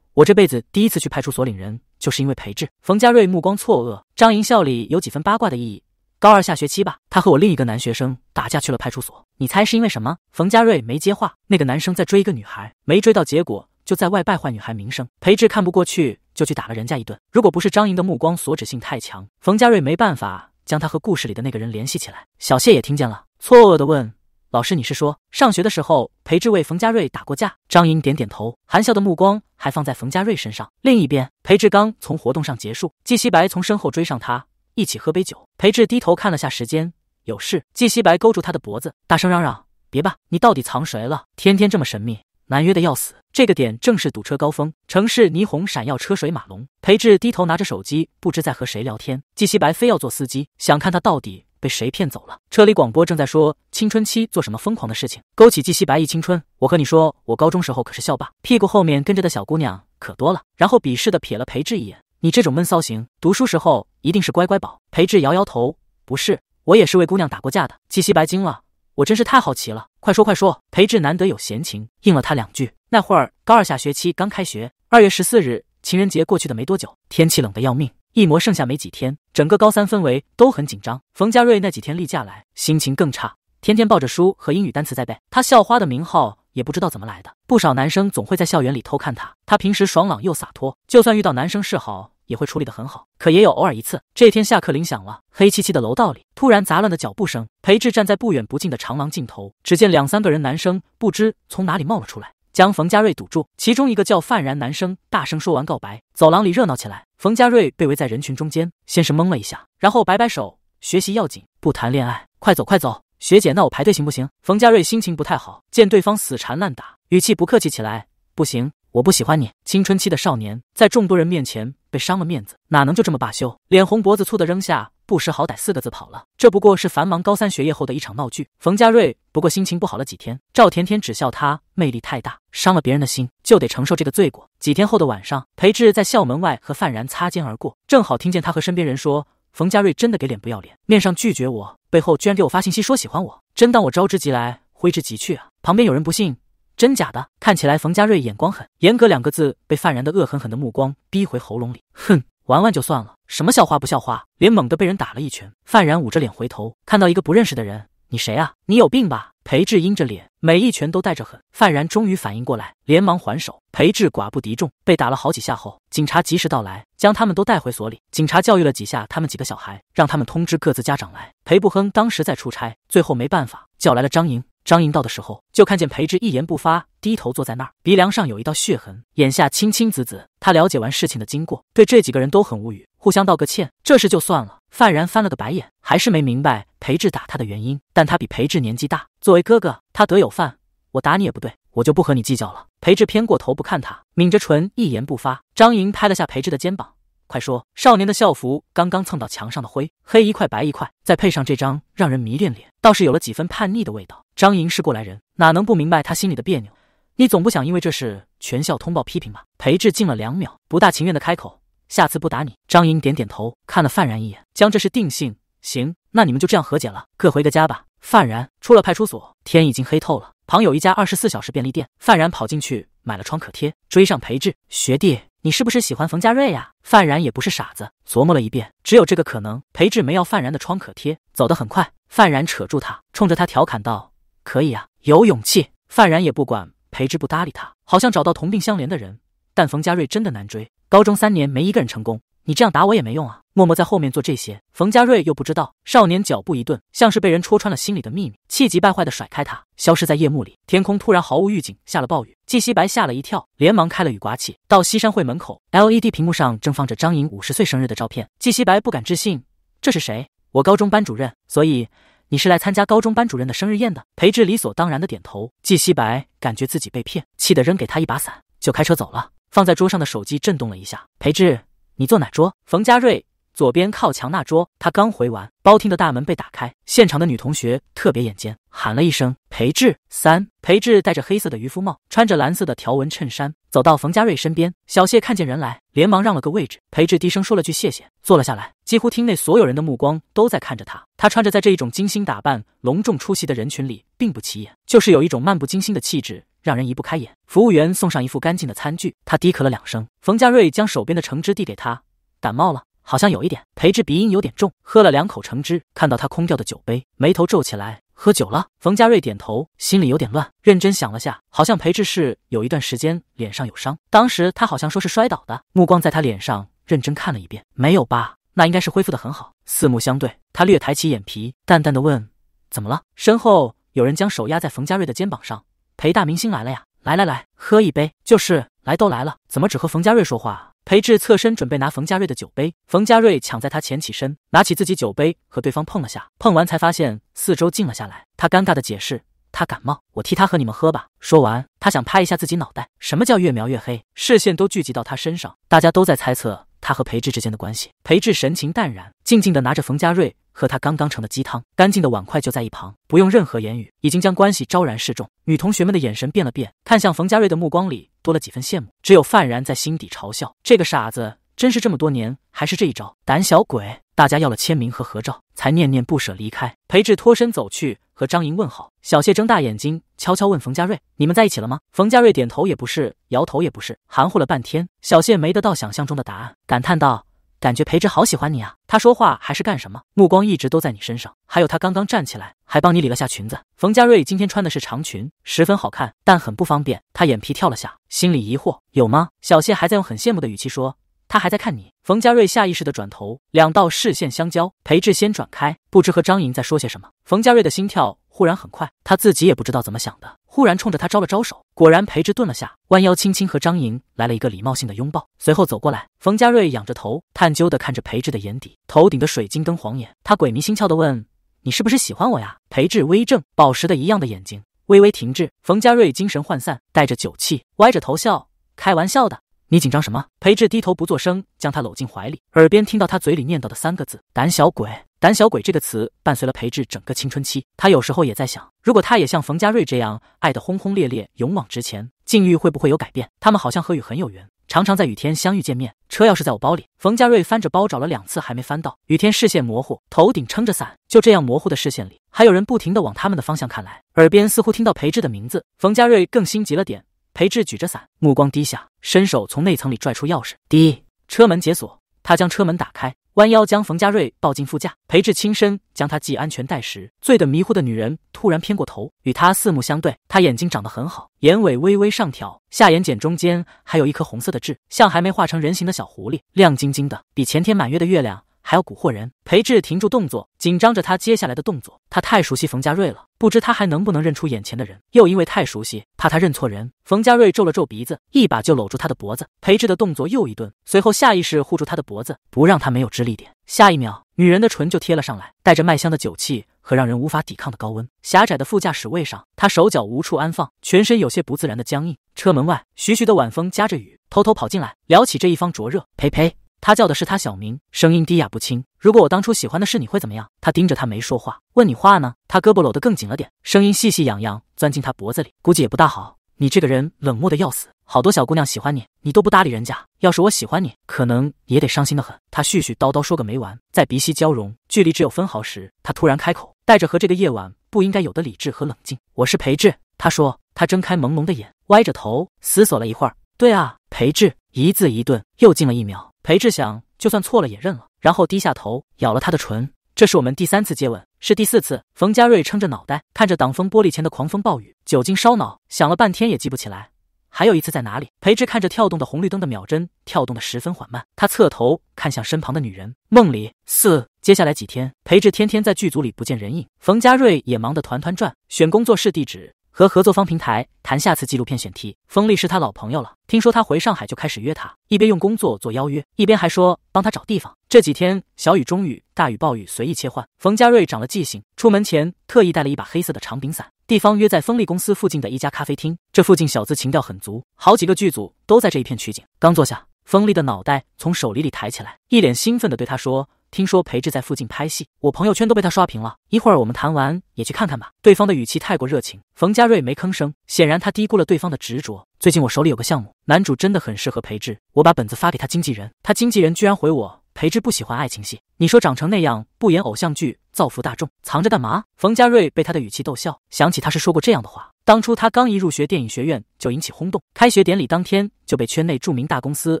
我这辈子第一次去派出所领人，就是因为裴志。”冯家瑞目光错愕，张莹笑里有几分八卦的意义。高二下学期吧，他和我另一个男学生打架去了派出所。你猜是因为什么？冯佳瑞没接话。那个男生在追一个女孩，没追到，结果就在外败坏女孩名声。裴志看不过去，就去打了人家一顿。如果不是张莹的目光所指性太强，冯佳瑞没办法将他和故事里的那个人联系起来。小谢也听见了，错愕地问：“老师，你是说上学的时候裴志为冯佳瑞打过架？”张莹点点头，含笑的目光还放在冯佳瑞身上。另一边，裴志刚从活动上结束，季西白从身后追上他。一起喝杯酒。裴智低头看了下时间，有事。季西白勾住他的脖子，大声嚷嚷：“别吧，你到底藏谁了？天天这么神秘，难约的要死。”这个点正是堵车高峰，城市霓虹闪耀，车水马龙。裴智低头拿着手机，不知在和谁聊天。季西白非要做司机，想看他到底被谁骗走了。车里广播正在说青春期做什么疯狂的事情，勾起季西白一青春。我和你说，我高中时候可是校霸，屁股后面跟着的小姑娘可多了。然后鄙视的瞥了裴志一眼。你这种闷骚型，读书时候一定是乖乖宝。裴志摇摇头，不是，我也是为姑娘打过架的。纪夕白惊了，我真是太好奇了，快说快说！裴志难得有闲情，应了他两句。那会儿高二下学期刚开学，二月十四日情人节过去的没多久，天气冷得要命，一模剩下没几天，整个高三氛围都很紧张。冯佳瑞那几天例假来，心情更差，天天抱着书和英语单词在背，他校花的名号。也不知道怎么来的，不少男生总会在校园里偷看她。她平时爽朗又洒脱，就算遇到男生示好，也会处理得很好。可也有偶尔一次，这天下课铃响了，黑漆漆的楼道里突然杂乱的脚步声。裴志站在不远不近的长廊尽头，只见两三个人男生不知从哪里冒了出来，将冯佳瑞堵住。其中一个叫范然男生大声说完告白，走廊里热闹起来。冯佳瑞被围在人群中间，先是懵了一下，然后摆摆手：“学习要紧，不谈恋爱，快走快走。”学姐，那我排队行不行？冯佳瑞心情不太好，见对方死缠烂打，语气不客气起来。不行，我不喜欢你。青春期的少年在众多人面前被伤了面子，哪能就这么罢休？脸红脖子粗的扔下“不识好歹”四个字跑了。这不过是繁忙高三学业后的一场闹剧。冯佳瑞不过心情不好了几天，赵甜甜只笑他魅力太大，伤了别人的心就得承受这个罪过。几天后的晚上，裴志在校门外和范然擦肩而过，正好听见他和身边人说：“冯佳瑞真的给脸不要脸，面上拒绝我。”背后居然给我发信息说喜欢我，真当我招之即来挥之即去啊！旁边有人不信，真假的？看起来冯佳瑞眼光很严格两个字被范然的恶狠狠的目光逼回喉咙里。哼，玩玩就算了，什么校花不校花？脸猛地被人打了一拳，范然捂着脸回头，看到一个不认识的人。你谁啊？你有病吧？裴志阴着脸，每一拳都带着狠。范然终于反应过来，连忙还手。裴志寡不敌众，被打了好几下后，警察及时到来，将他们都带回所里。警察教育了几下他们几个小孩，让他们通知各自家长来。裴不亨当时在出差，最后没办法，叫来了张莹。张莹到的时候，就看见裴志一言不发，低头坐在那儿，鼻梁上有一道血痕，眼下青青紫紫。他了解完事情的经过，对这几个人都很无语。互相道个歉，这事就算了。范然翻了个白眼，还是没明白裴志打他的原因。但他比裴志年纪大，作为哥哥，他得有范。我打你也不对，我就不和你计较了。裴志偏过头不看他，抿着唇一言不发。张莹拍了下裴志的肩膀：“快说！”少年的校服刚刚蹭到墙上的灰，黑一块白一块，再配上这张让人迷恋脸，倒是有了几分叛逆的味道。张莹是过来人，哪能不明白他心里的别扭？你总不想因为这事全校通报批评吧？裴志静了两秒，不大情愿的开口。下次不打你。张莹点点头，看了范然一眼，将这是定性。行，那你们就这样和解了，各回各家吧。范然出了派出所，天已经黑透了。旁有一家二十四小时便利店，范然跑进去买了创可贴，追上裴志学弟，你是不是喜欢冯家瑞呀？范然也不是傻子，琢磨了一遍，只有这个可能。裴志没要范然的创可贴，走得很快。范然扯住他，冲着他调侃道：“可以呀，有勇气。”范然也不管裴志，不搭理他，好像找到同病相怜的人。但冯家瑞真的难追。高中三年没一个人成功，你这样打我也没用啊！默默在后面做这些，冯家瑞又不知道。少年脚步一顿，像是被人戳穿了心里的秘密，气急败坏的甩开他，消失在夜幕里。天空突然毫无预警下了暴雨，季西白吓了一跳，连忙开了雨刮器。到西山会门口，LED 屏幕上正放着张颖五十岁生日的照片。季西白不敢置信，这是谁？我高中班主任，所以你是来参加高中班主任的生日宴的？裴志理所当然的点头。季西白感觉自己被骗，气得扔给他一把伞，就开车走了。放在桌上的手机震动了一下。裴智，你坐哪桌？冯佳瑞左边靠墙那桌。他刚回完，包厅的大门被打开，现场的女同学特别眼尖，喊了一声：“裴智三。”裴智戴着黑色的渔夫帽，穿着蓝色的条纹衬衫，走到冯佳瑞身边。小谢看见人来，连忙让了个位置。裴智低声说了句“谢谢”，坐了下来。几乎厅内所有人的目光都在看着他。他穿着在这一种精心打扮、隆重出席的人群里并不起眼，就是有一种漫不经心的气质。让人移不开眼。服务员送上一副干净的餐具，他低咳了两声。冯佳瑞将手边的橙汁递给他，感冒了？好像有一点。裴志鼻音有点重，喝了两口橙汁，看到他空掉的酒杯，眉头皱起来。喝酒了？冯佳瑞点头，心里有点乱，认真想了下，好像裴志是有一段时间脸上有伤，当时他好像说是摔倒的。目光在他脸上认真看了一遍，没有吧？那应该是恢复的很好。四目相对，他略抬起眼皮，淡淡的问：“怎么了？”身后有人将手压在冯佳瑞的肩膀上。裴大明星来了呀！来来来，喝一杯。就是来都来了，怎么只和冯家瑞说话？裴志侧身准备拿冯家瑞的酒杯，冯家瑞抢在他前起身，拿起自己酒杯和对方碰了下，碰完才发现四周静了下来。他尴尬的解释：“他感冒，我替他和你们喝吧。”说完，他想拍一下自己脑袋。什么叫越描越黑？视线都聚集到他身上，大家都在猜测他和裴志之间的关系。裴志神情淡然，静静的拿着冯家瑞。和他刚刚盛的鸡汤，干净的碗筷就在一旁，不用任何言语，已经将关系昭然示众。女同学们的眼神变了变，看向冯佳瑞的目光里多了几分羡慕。只有范然在心底嘲笑这个傻子，真是这么多年还是这一招，胆小鬼。大家要了签名和合照，才念念不舍离开。裴志脱身走去，和张莹问好。小谢睁大眼睛，悄悄问冯佳瑞：“你们在一起了吗？”冯佳瑞点头也不是，摇头也不是，含糊了半天。小谢没得到想象中的答案，感叹道。感觉裴植好喜欢你啊，他说话还是干什么？目光一直都在你身上。还有他刚刚站起来，还帮你理了下裙子。冯佳瑞今天穿的是长裙，十分好看，但很不方便。他眼皮跳了下，心里疑惑，有吗？小谢还在用很羡慕的语气说，他还在看你。冯佳瑞下意识的转头，两道视线相交，裴志先转开，不知和张莹在说些什么。冯佳瑞的心跳。忽然，很快，他自己也不知道怎么想的，忽然冲着他招了招手。果然，裴志顿了下，弯腰轻轻和张莹来了一个礼貌性的拥抱，随后走过来。冯佳瑞仰着头，探究的看着裴志的眼底，头顶的水晶灯晃眼，他鬼迷心窍的问：“你是不是喜欢我呀？”裴志微怔，宝石的一样的眼睛微微停滞。冯佳瑞精神涣散，带着酒气，歪着头笑：“开玩笑的，你紧张什么？”裴志低头不作声，将他搂进怀里，耳边听到他嘴里念叨的三个字：“胆小鬼。”胆小鬼这个词伴随了裴志整个青春期。他有时候也在想，如果他也像冯家瑞这样爱的轰轰烈烈、勇往直前，境遇会不会有改变？他们好像和雨很有缘，常常在雨天相遇见面。车钥匙在我包里。冯家瑞翻着包找了两次，还没翻到。雨天视线模糊，头顶撑着伞，就这样模糊的视线里，还有人不停地往他们的方向看来，耳边似乎听到裴志的名字。冯家瑞更心急了点。裴志举着伞，目光低下，伸手从内层里拽出钥匙。滴，车门解锁。他将车门打开。弯腰将冯家瑞抱进副驾，裴智轻身将他系安全带时，醉得迷糊的女人突然偏过头，与他四目相对。他眼睛长得很好，眼尾微微上挑，下眼睑中间还有一颗红色的痣，像还没化成人形的小狐狸，亮晶晶的，比前天满月的月亮。还要蛊惑人，裴志停住动作，紧张着他接下来的动作。他太熟悉冯家瑞了，不知他还能不能认出眼前的人。又因为太熟悉，怕他认错人。冯家瑞皱了皱鼻子，一把就搂住他的脖子。裴志的动作又一顿，随后下意识护住他的脖子，不让他没有支力点。下一秒，女人的唇就贴了上来，带着麦香的酒气和让人无法抵抗的高温。狭窄的副驾驶位上，他手脚无处安放，全身有些不自然的僵硬。车门外，徐徐的晚风夹着雨偷偷跑进来，撩起这一方灼热。呸呸。他叫的是他小名，声音低哑不清。如果我当初喜欢的是你，会怎么样？他盯着他没说话，问你话呢？他胳膊搂得更紧了点，声音细细痒痒，钻进他脖子里，估计也不大好。你这个人冷漠的要死，好多小姑娘喜欢你，你都不搭理人家。要是我喜欢你，可能也得伤心的很。他絮絮叨叨说个没完，在鼻息交融、距离只有分毫时，他突然开口，带着和这个夜晚不应该有的理智和冷静：“我是裴志。”他说。他睁开朦胧的眼，歪着头思索了一会儿：“对啊，裴志。”一字一顿，又进了一秒。裴志想，就算错了也认了，然后低下头咬了他的唇。这是我们第三次接吻，是第四次。冯佳瑞撑着脑袋，看着挡风玻璃前的狂风暴雨，酒精烧脑，想了半天也记不起来，还有一次在哪里？裴志看着跳动的红绿灯的秒针，跳动的十分缓慢。他侧头看向身旁的女人，梦里四。接下来几天，裴志天天在剧组里不见人影，冯佳瑞也忙得团团转，选工作室地址。和合作方平台谈下次纪录片选题，风力是他老朋友了。听说他回上海，就开始约他，一边用工作做邀约，一边还说帮他找地方。这几天小雨、中雨、大雨、暴雨随意切换。冯家瑞长了记性，出门前特意带了一把黑色的长柄伞。地方约在风力公司附近的一家咖啡厅，这附近小资情调很足，好几个剧组都在这一片取景。刚坐下，风力的脑袋从手里里抬起来，一脸兴奋地对他说。听说裴志在附近拍戏，我朋友圈都被他刷屏了。一会儿我们谈完也去看看吧。对方的语气太过热情，冯佳瑞没吭声，显然他低估了对方的执着。最近我手里有个项目，男主真的很适合裴志。我把本子发给他经纪人，他经纪人居然回我：裴志不喜欢爱情戏。你说长成那样不演偶像剧造福大众，藏着干嘛？冯佳瑞被他的语气逗笑，想起他是说过这样的话。当初他刚一入学电影学院就引起轰动，开学典礼当天就被圈内著名大公司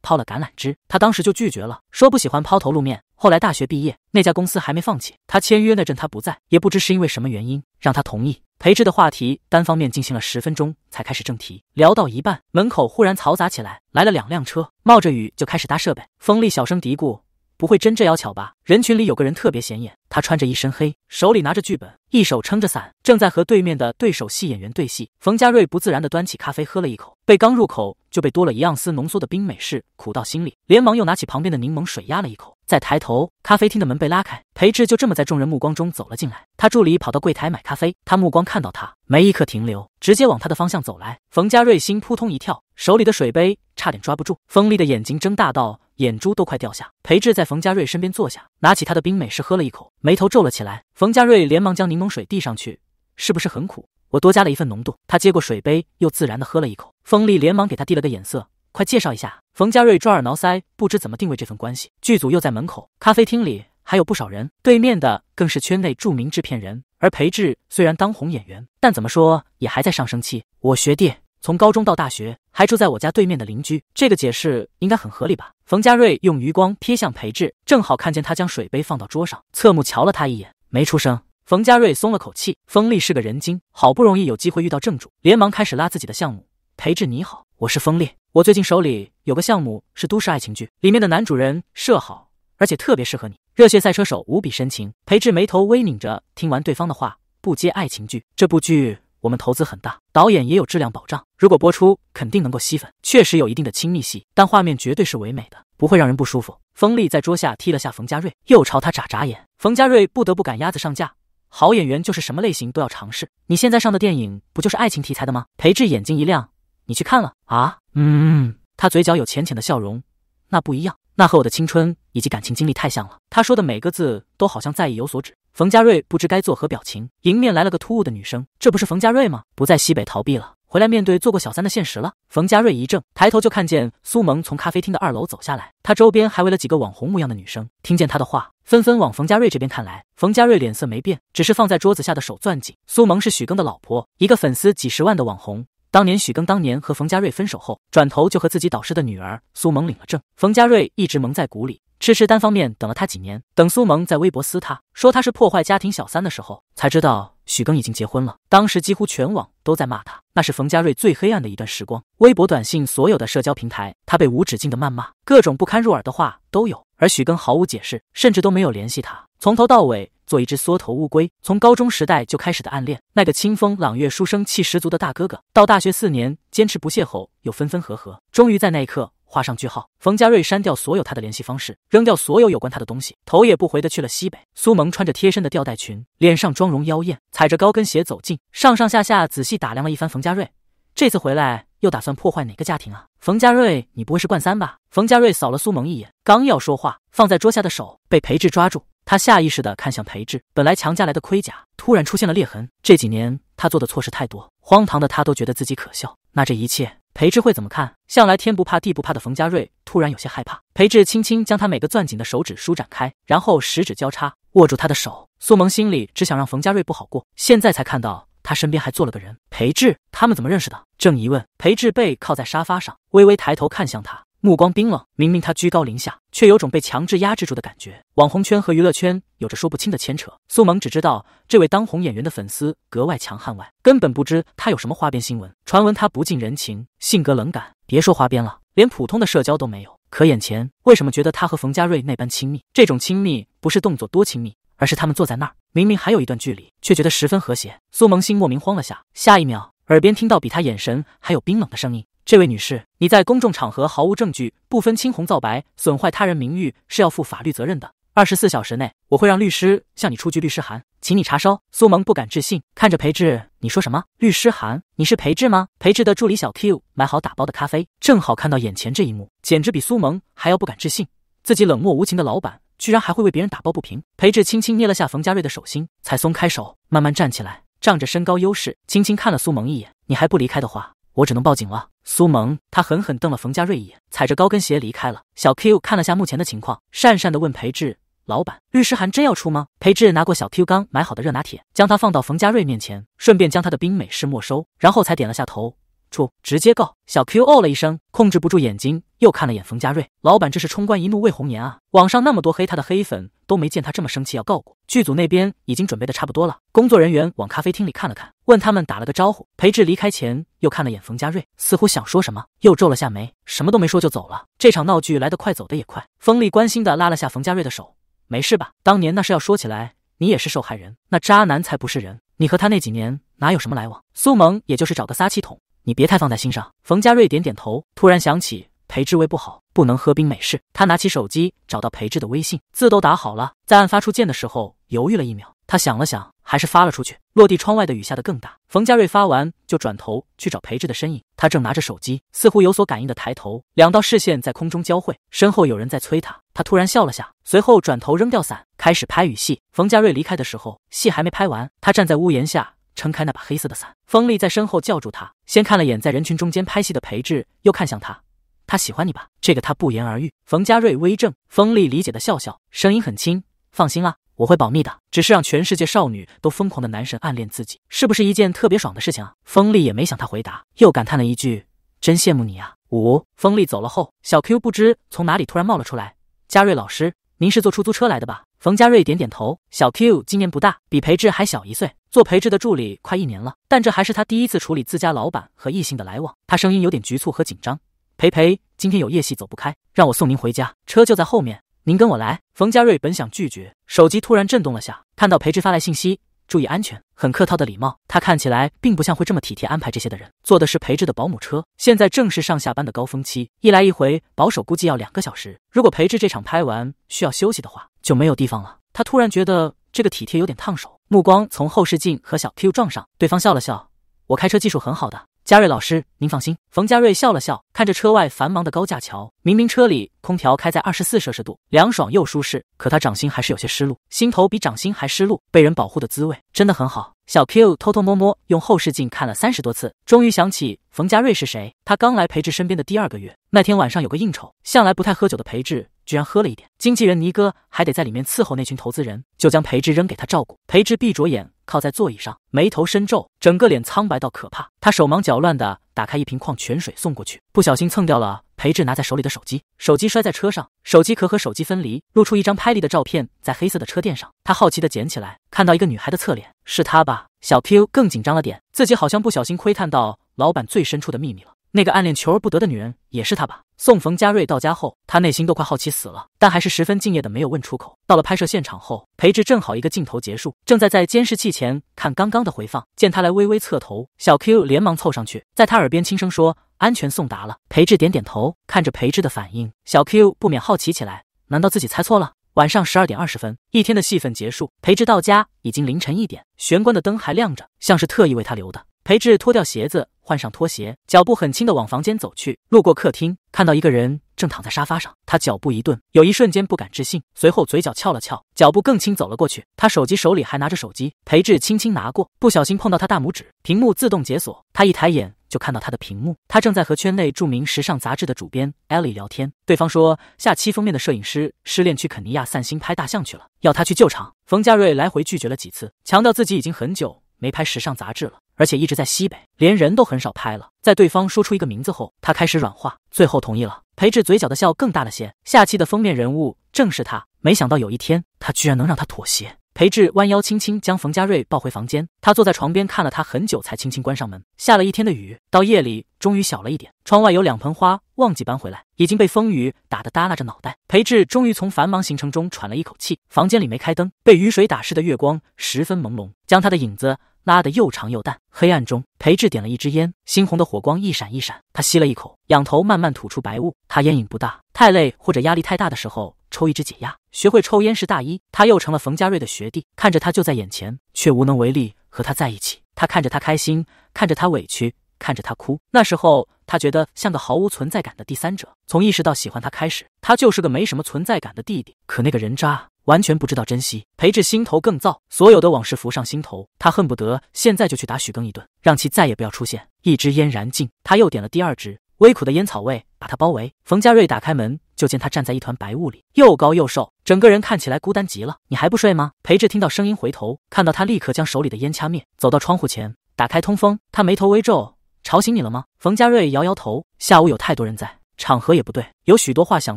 抛了橄榄枝，他当时就拒绝了，说不喜欢抛头露面。后来大学毕业，那家公司还没放弃，他签约那阵他不在，也不知是因为什么原因让他同意。裴志的话题单方面进行了十分钟才开始正题，聊到一半，门口忽然嘈杂起来，来了两辆车，冒着雨就开始搭设备。风力小声嘀咕。不会真这要巧吧？人群里有个人特别显眼，他穿着一身黑，手里拿着剧本，一手撑着伞，正在和对面的对手戏演员对戏。冯佳瑞不自然地端起咖啡喝了一口，被刚入口就被多了一盎司浓缩的冰美式苦到心里，连忙又拿起旁边的柠檬水压了一口。再抬头，咖啡厅的门被拉开，裴志就这么在众人目光中走了进来。他助理跑到柜台买咖啡，他目光看到他，没一刻停留，直接往他的方向走来。冯家瑞心扑通一跳，手里的水杯差点抓不住，锋利的眼睛睁大到眼珠都快掉下。裴志在冯家瑞身边坐下，拿起他的冰美式喝了一口，眉头皱了起来。冯家瑞连忙将柠檬水递上去，是不是很苦？我多加了一份浓度。他接过水杯，又自然地喝了一口。锋利连忙给他递了个眼色，快介绍一下。冯佳瑞抓耳挠腮，不知怎么定位这份关系。剧组又在门口，咖啡厅里还有不少人，对面的更是圈内著名制片人。而裴志虽然当红演员，但怎么说也还在上升期。我学弟从高中到大学还住在我家对面的邻居，这个解释应该很合理吧？冯佳瑞用余光瞥向裴志，正好看见他将水杯放到桌上，侧目瞧了他一眼，没出声。冯佳瑞松了口气，风力是个人精，好不容易有机会遇到正主，连忙开始拉自己的项目。裴志你好，我是风力。我最近手里有个项目是都市爱情剧，里面的男主人设好，而且特别适合你。热血赛车手无比深情。裴志眉头微拧着，听完对方的话，不接爱情剧。这部剧我们投资很大，导演也有质量保障，如果播出肯定能够吸粉。确实有一定的亲密戏，但画面绝对是唯美的，不会让人不舒服。锋利在桌下踢了下冯家瑞，又朝他眨眨眼。冯家瑞不得不赶鸭子上架，好演员就是什么类型都要尝试。你现在上的电影不就是爱情题材的吗？裴志眼睛一亮。你去看了啊？嗯，他嘴角有浅浅的笑容，那不一样，那和我的青春以及感情经历太像了。他说的每个字都好像在意有所指。冯佳瑞不知该作何表情，迎面来了个突兀的女生，这不是冯佳瑞吗？不在西北逃避了，回来面对做过小三的现实了。冯佳瑞一怔，抬头就看见苏萌从咖啡厅的二楼走下来，他周边还围了几个网红模样的女生，听见他的话，纷纷往冯佳瑞这边看来。冯佳瑞脸色没变，只是放在桌子下的手攥紧。苏萌是许庚的老婆，一个粉丝几十万的网红。当年许庚当年和冯家瑞分手后，转头就和自己导师的女儿苏萌领了证。冯家瑞一直蒙在鼓里，痴痴单方面等了他几年。等苏萌在微博撕他说他是破坏家庭小三的时候，才知道许庚已经结婚了。当时几乎全网都在骂他，那是冯家瑞最黑暗的一段时光。微博、短信、所有的社交平台，他被无止境的谩骂，各种不堪入耳的话都有。而许庚毫无解释，甚至都没有联系他，从头到尾。做一只缩头乌龟，从高中时代就开始的暗恋，那个清风朗月、书生气十足的大哥哥，到大学四年坚持不懈后，又分分合合，终于在那一刻画上句号。冯家瑞删掉所有他的联系方式，扔掉所有有关他的东西，头也不回的去了西北。苏萌穿着贴身的吊带裙，脸上妆容妖艳，踩着高跟鞋走近，上上下下仔细打量了一番。冯家瑞，这次回来又打算破坏哪个家庭啊？冯家瑞，你不会是冠三吧？冯家瑞扫了苏萌一眼，刚要说话，放在桌下的手被裴志抓住。他下意识的看向裴智，本来强加来的盔甲突然出现了裂痕。这几年他做的错事太多，荒唐的他都觉得自己可笑。那这一切，裴智会怎么看？向来天不怕地不怕的冯家瑞突然有些害怕。裴智轻轻将他每个攥紧的手指舒展开，然后十指交叉握住他的手。苏萌心里只想让冯家瑞不好过，现在才看到他身边还坐了个人。裴智，他们怎么认识的？正疑问，裴智背靠在沙发上，微微抬头看向他。目光冰冷，明明他居高临下，却有种被强制压制住的感觉。网红圈和娱乐圈有着说不清的牵扯，苏萌只知道这位当红演员的粉丝格外强悍，外根本不知他有什么花边新闻。传闻他不近人情，性格冷感，别说花边了，连普通的社交都没有。可眼前为什么觉得他和冯家瑞那般亲密？这种亲密不是动作多亲密，而是他们坐在那儿，明明还有一段距离，却觉得十分和谐。苏萌心莫名慌了下，下一秒耳边听到比他眼神还有冰冷的声音。这位女士，你在公众场合毫无证据，不分青红皂白损坏他人名誉是要负法律责任的。二十四小时内，我会让律师向你出具律师函，请你查收。苏萌不敢置信看着裴志，你说什么？律师函？你是裴志吗？裴志的助理小 Q 买好打包的咖啡，正好看到眼前这一幕，简直比苏萌还要不敢置信。自己冷漠无情的老板，居然还会为别人打抱不平。裴志轻轻捏了下冯家瑞的手心，才松开手，慢慢站起来，仗着身高优势，轻轻看了苏萌一眼。你还不离开的话，我只能报警了。苏萌，他狠狠瞪了冯家瑞一眼，踩着高跟鞋离开了。小 Q 看了下目前的情况，讪讪的问裴志。老板：“律师函真要出吗？”裴志拿过小 Q 刚买好的热拿铁，将它放到冯家瑞面前，顺便将他的冰美式没收，然后才点了下头。处直接告小 Q 哦了一声，控制不住眼睛，又看了眼冯家瑞老板，这是冲冠一怒为红颜啊！网上那么多黑他的黑粉，都没见他这么生气要告过。剧组那边已经准备的差不多了，工作人员往咖啡厅里看了看，问他们打了个招呼。裴志离开前又看了眼冯家瑞，似乎想说什么，又皱了下眉，什么都没说就走了。这场闹剧来得快，走得也快。风力关心的拉了下冯家瑞的手，没事吧？当年那是要说起来，你也是受害人，那渣男才不是人，你和他那几年哪有什么来往？苏萌也就是找个撒气筒。你别太放在心上。冯佳瑞点点头，突然想起裴志胃不好，不能喝冰美式。他拿起手机，找到裴志的微信，字都打好了，在按发出键的时候犹豫了一秒，他想了想，还是发了出去。落地窗外的雨下得更大。冯佳瑞发完就转头去找裴志的身影，他正拿着手机，似乎有所感应的抬头，两道视线在空中交汇。身后有人在催他，他突然笑了下，随后转头扔掉伞，开始拍雨戏。冯佳瑞离开的时候，戏还没拍完，他站在屋檐下。撑开那把黑色的伞，风力在身后叫住他，先看了眼在人群中间拍戏的裴智，又看向他，他喜欢你吧？这个他不言而喻。冯佳瑞微怔，风力理解的笑笑，声音很轻，放心啦，我会保密的。只是让全世界少女都疯狂的男神暗恋自己，是不是一件特别爽的事情啊？风力也没想他回答，又感叹了一句，真羡慕你啊。五，风力走了后，小 Q 不知从哪里突然冒了出来，嘉瑞老师，您是坐出租车来的吧？冯佳瑞点点头。小 Q 今年不大，比裴志还小一岁，做裴志的助理快一年了。但这还是他第一次处理自家老板和异性的来往。他声音有点局促和紧张。裴裴今天有夜戏走不开，让我送您回家，车就在后面，您跟我来。冯佳瑞本想拒绝，手机突然震动了下，看到裴志发来信息：注意安全，很客套的礼貌。他看起来并不像会这么体贴安排这些的人。坐的是裴志的保姆车，现在正是上下班的高峰期，一来一回保守估计要两个小时。如果裴志这场拍完需要休息的话。就没有地方了。他突然觉得这个体贴有点烫手，目光从后视镜和小 Q 撞上，对方笑了笑。我开车技术很好的，嘉瑞老师您放心。冯嘉瑞笑了笑，看着车外繁忙的高架桥。明明车里空调开在二十四摄氏度，凉爽又舒适，可他掌心还是有些湿漉，心头比掌心还湿漉。被人保护的滋味真的很好。小 Q 偷偷摸摸用后视镜看了三十多次，终于想起冯嘉瑞是谁。他刚来裴志身边的第二个月，那天晚上有个应酬，向来不太喝酒的裴志。居然喝了一点，经纪人尼哥还得在里面伺候那群投资人，就将裴志扔给他照顾。裴志闭着眼，靠在座椅上，眉头深皱，整个脸苍白到可怕。他手忙脚乱的打开一瓶矿泉水送过去，不小心蹭掉了裴志拿在手里的手机，手机摔在车上，手机壳和手机分离，露出一张拍立的照片在黑色的车垫上。他好奇的捡起来，看到一个女孩的侧脸，是她吧？小 Q 更紧张了点，自己好像不小心窥探到老板最深处的秘密了。那个暗恋求而不得的女人也是她吧？送冯佳瑞到家后，他内心都快好奇死了，但还是十分敬业的，没有问出口。到了拍摄现场后，裴志正好一个镜头结束，正在在监视器前看刚刚的回放，见他来，微微侧头，小 Q 连忙凑上去，在他耳边轻声说：“安全送达了。”裴志点点头，看着裴志的反应，小 Q 不免好奇起来，难道自己猜错了？晚上十二点二十分，一天的戏份结束，裴志到家已经凌晨一点，玄关的灯还亮着，像是特意为他留的。裴智脱掉鞋子，换上拖鞋，脚步很轻的往房间走去。路过客厅，看到一个人正躺在沙发上，他脚步一顿，有一瞬间不敢置信，随后嘴角翘了翘，脚步更轻走了过去。他手机手里还拿着手机，裴智轻轻拿过，不小心碰到他大拇指，屏幕自动解锁。他一抬眼就看到他的屏幕，他正在和圈内著名时尚杂志的主编 Ellie 聊天。对方说下期封面的摄影师失恋，去肯尼亚散心拍大象去了，要他去救场。冯佳瑞来回拒绝了几次，强调自己已经很久没拍时尚杂志了。而且一直在西北，连人都很少拍了。在对方说出一个名字后，他开始软化，最后同意了。裴志嘴角的笑更大了些。下期的封面人物正是他。没想到有一天，他居然能让他妥协。裴志弯腰，轻轻将冯家瑞抱回房间。他坐在床边看了他很久，才轻轻关上门。下了一天的雨，到夜里终于小了一点。窗外有两盆花忘记搬回来，已经被风雨打得耷拉着脑袋。裴志终于从繁忙行程中喘了一口气。房间里没开灯，被雨水打湿的月光十分朦胧，将他的影子。拉得又长又淡，黑暗中，裴智点了一支烟，猩红的火光一闪一闪。他吸了一口，仰头慢慢吐出白雾。他烟瘾不大，太累或者压力太大的时候抽一支解压。学会抽烟是大一，他又成了冯家瑞的学弟。看着他就在眼前，却无能为力和他在一起。他看着他开心，看着他委屈，看着他哭。那时候他觉得像个毫无存在感的第三者。从意识到喜欢他开始，他就是个没什么存在感的弟弟。可那个人渣。完全不知道珍惜，裴志心头更燥，所有的往事浮上心头，他恨不得现在就去打许更一顿，让其再也不要出现。一支烟燃尽，他又点了第二支，微苦的烟草味把他包围。冯家瑞打开门，就见他站在一团白雾里，又高又瘦，整个人看起来孤单极了。你还不睡吗？裴志听到声音回头，看到他，立刻将手里的烟掐灭，走到窗户前打开通风。他眉头微皱，吵醒你了吗？冯家瑞摇摇头，下午有太多人在，场合也不对，有许多话想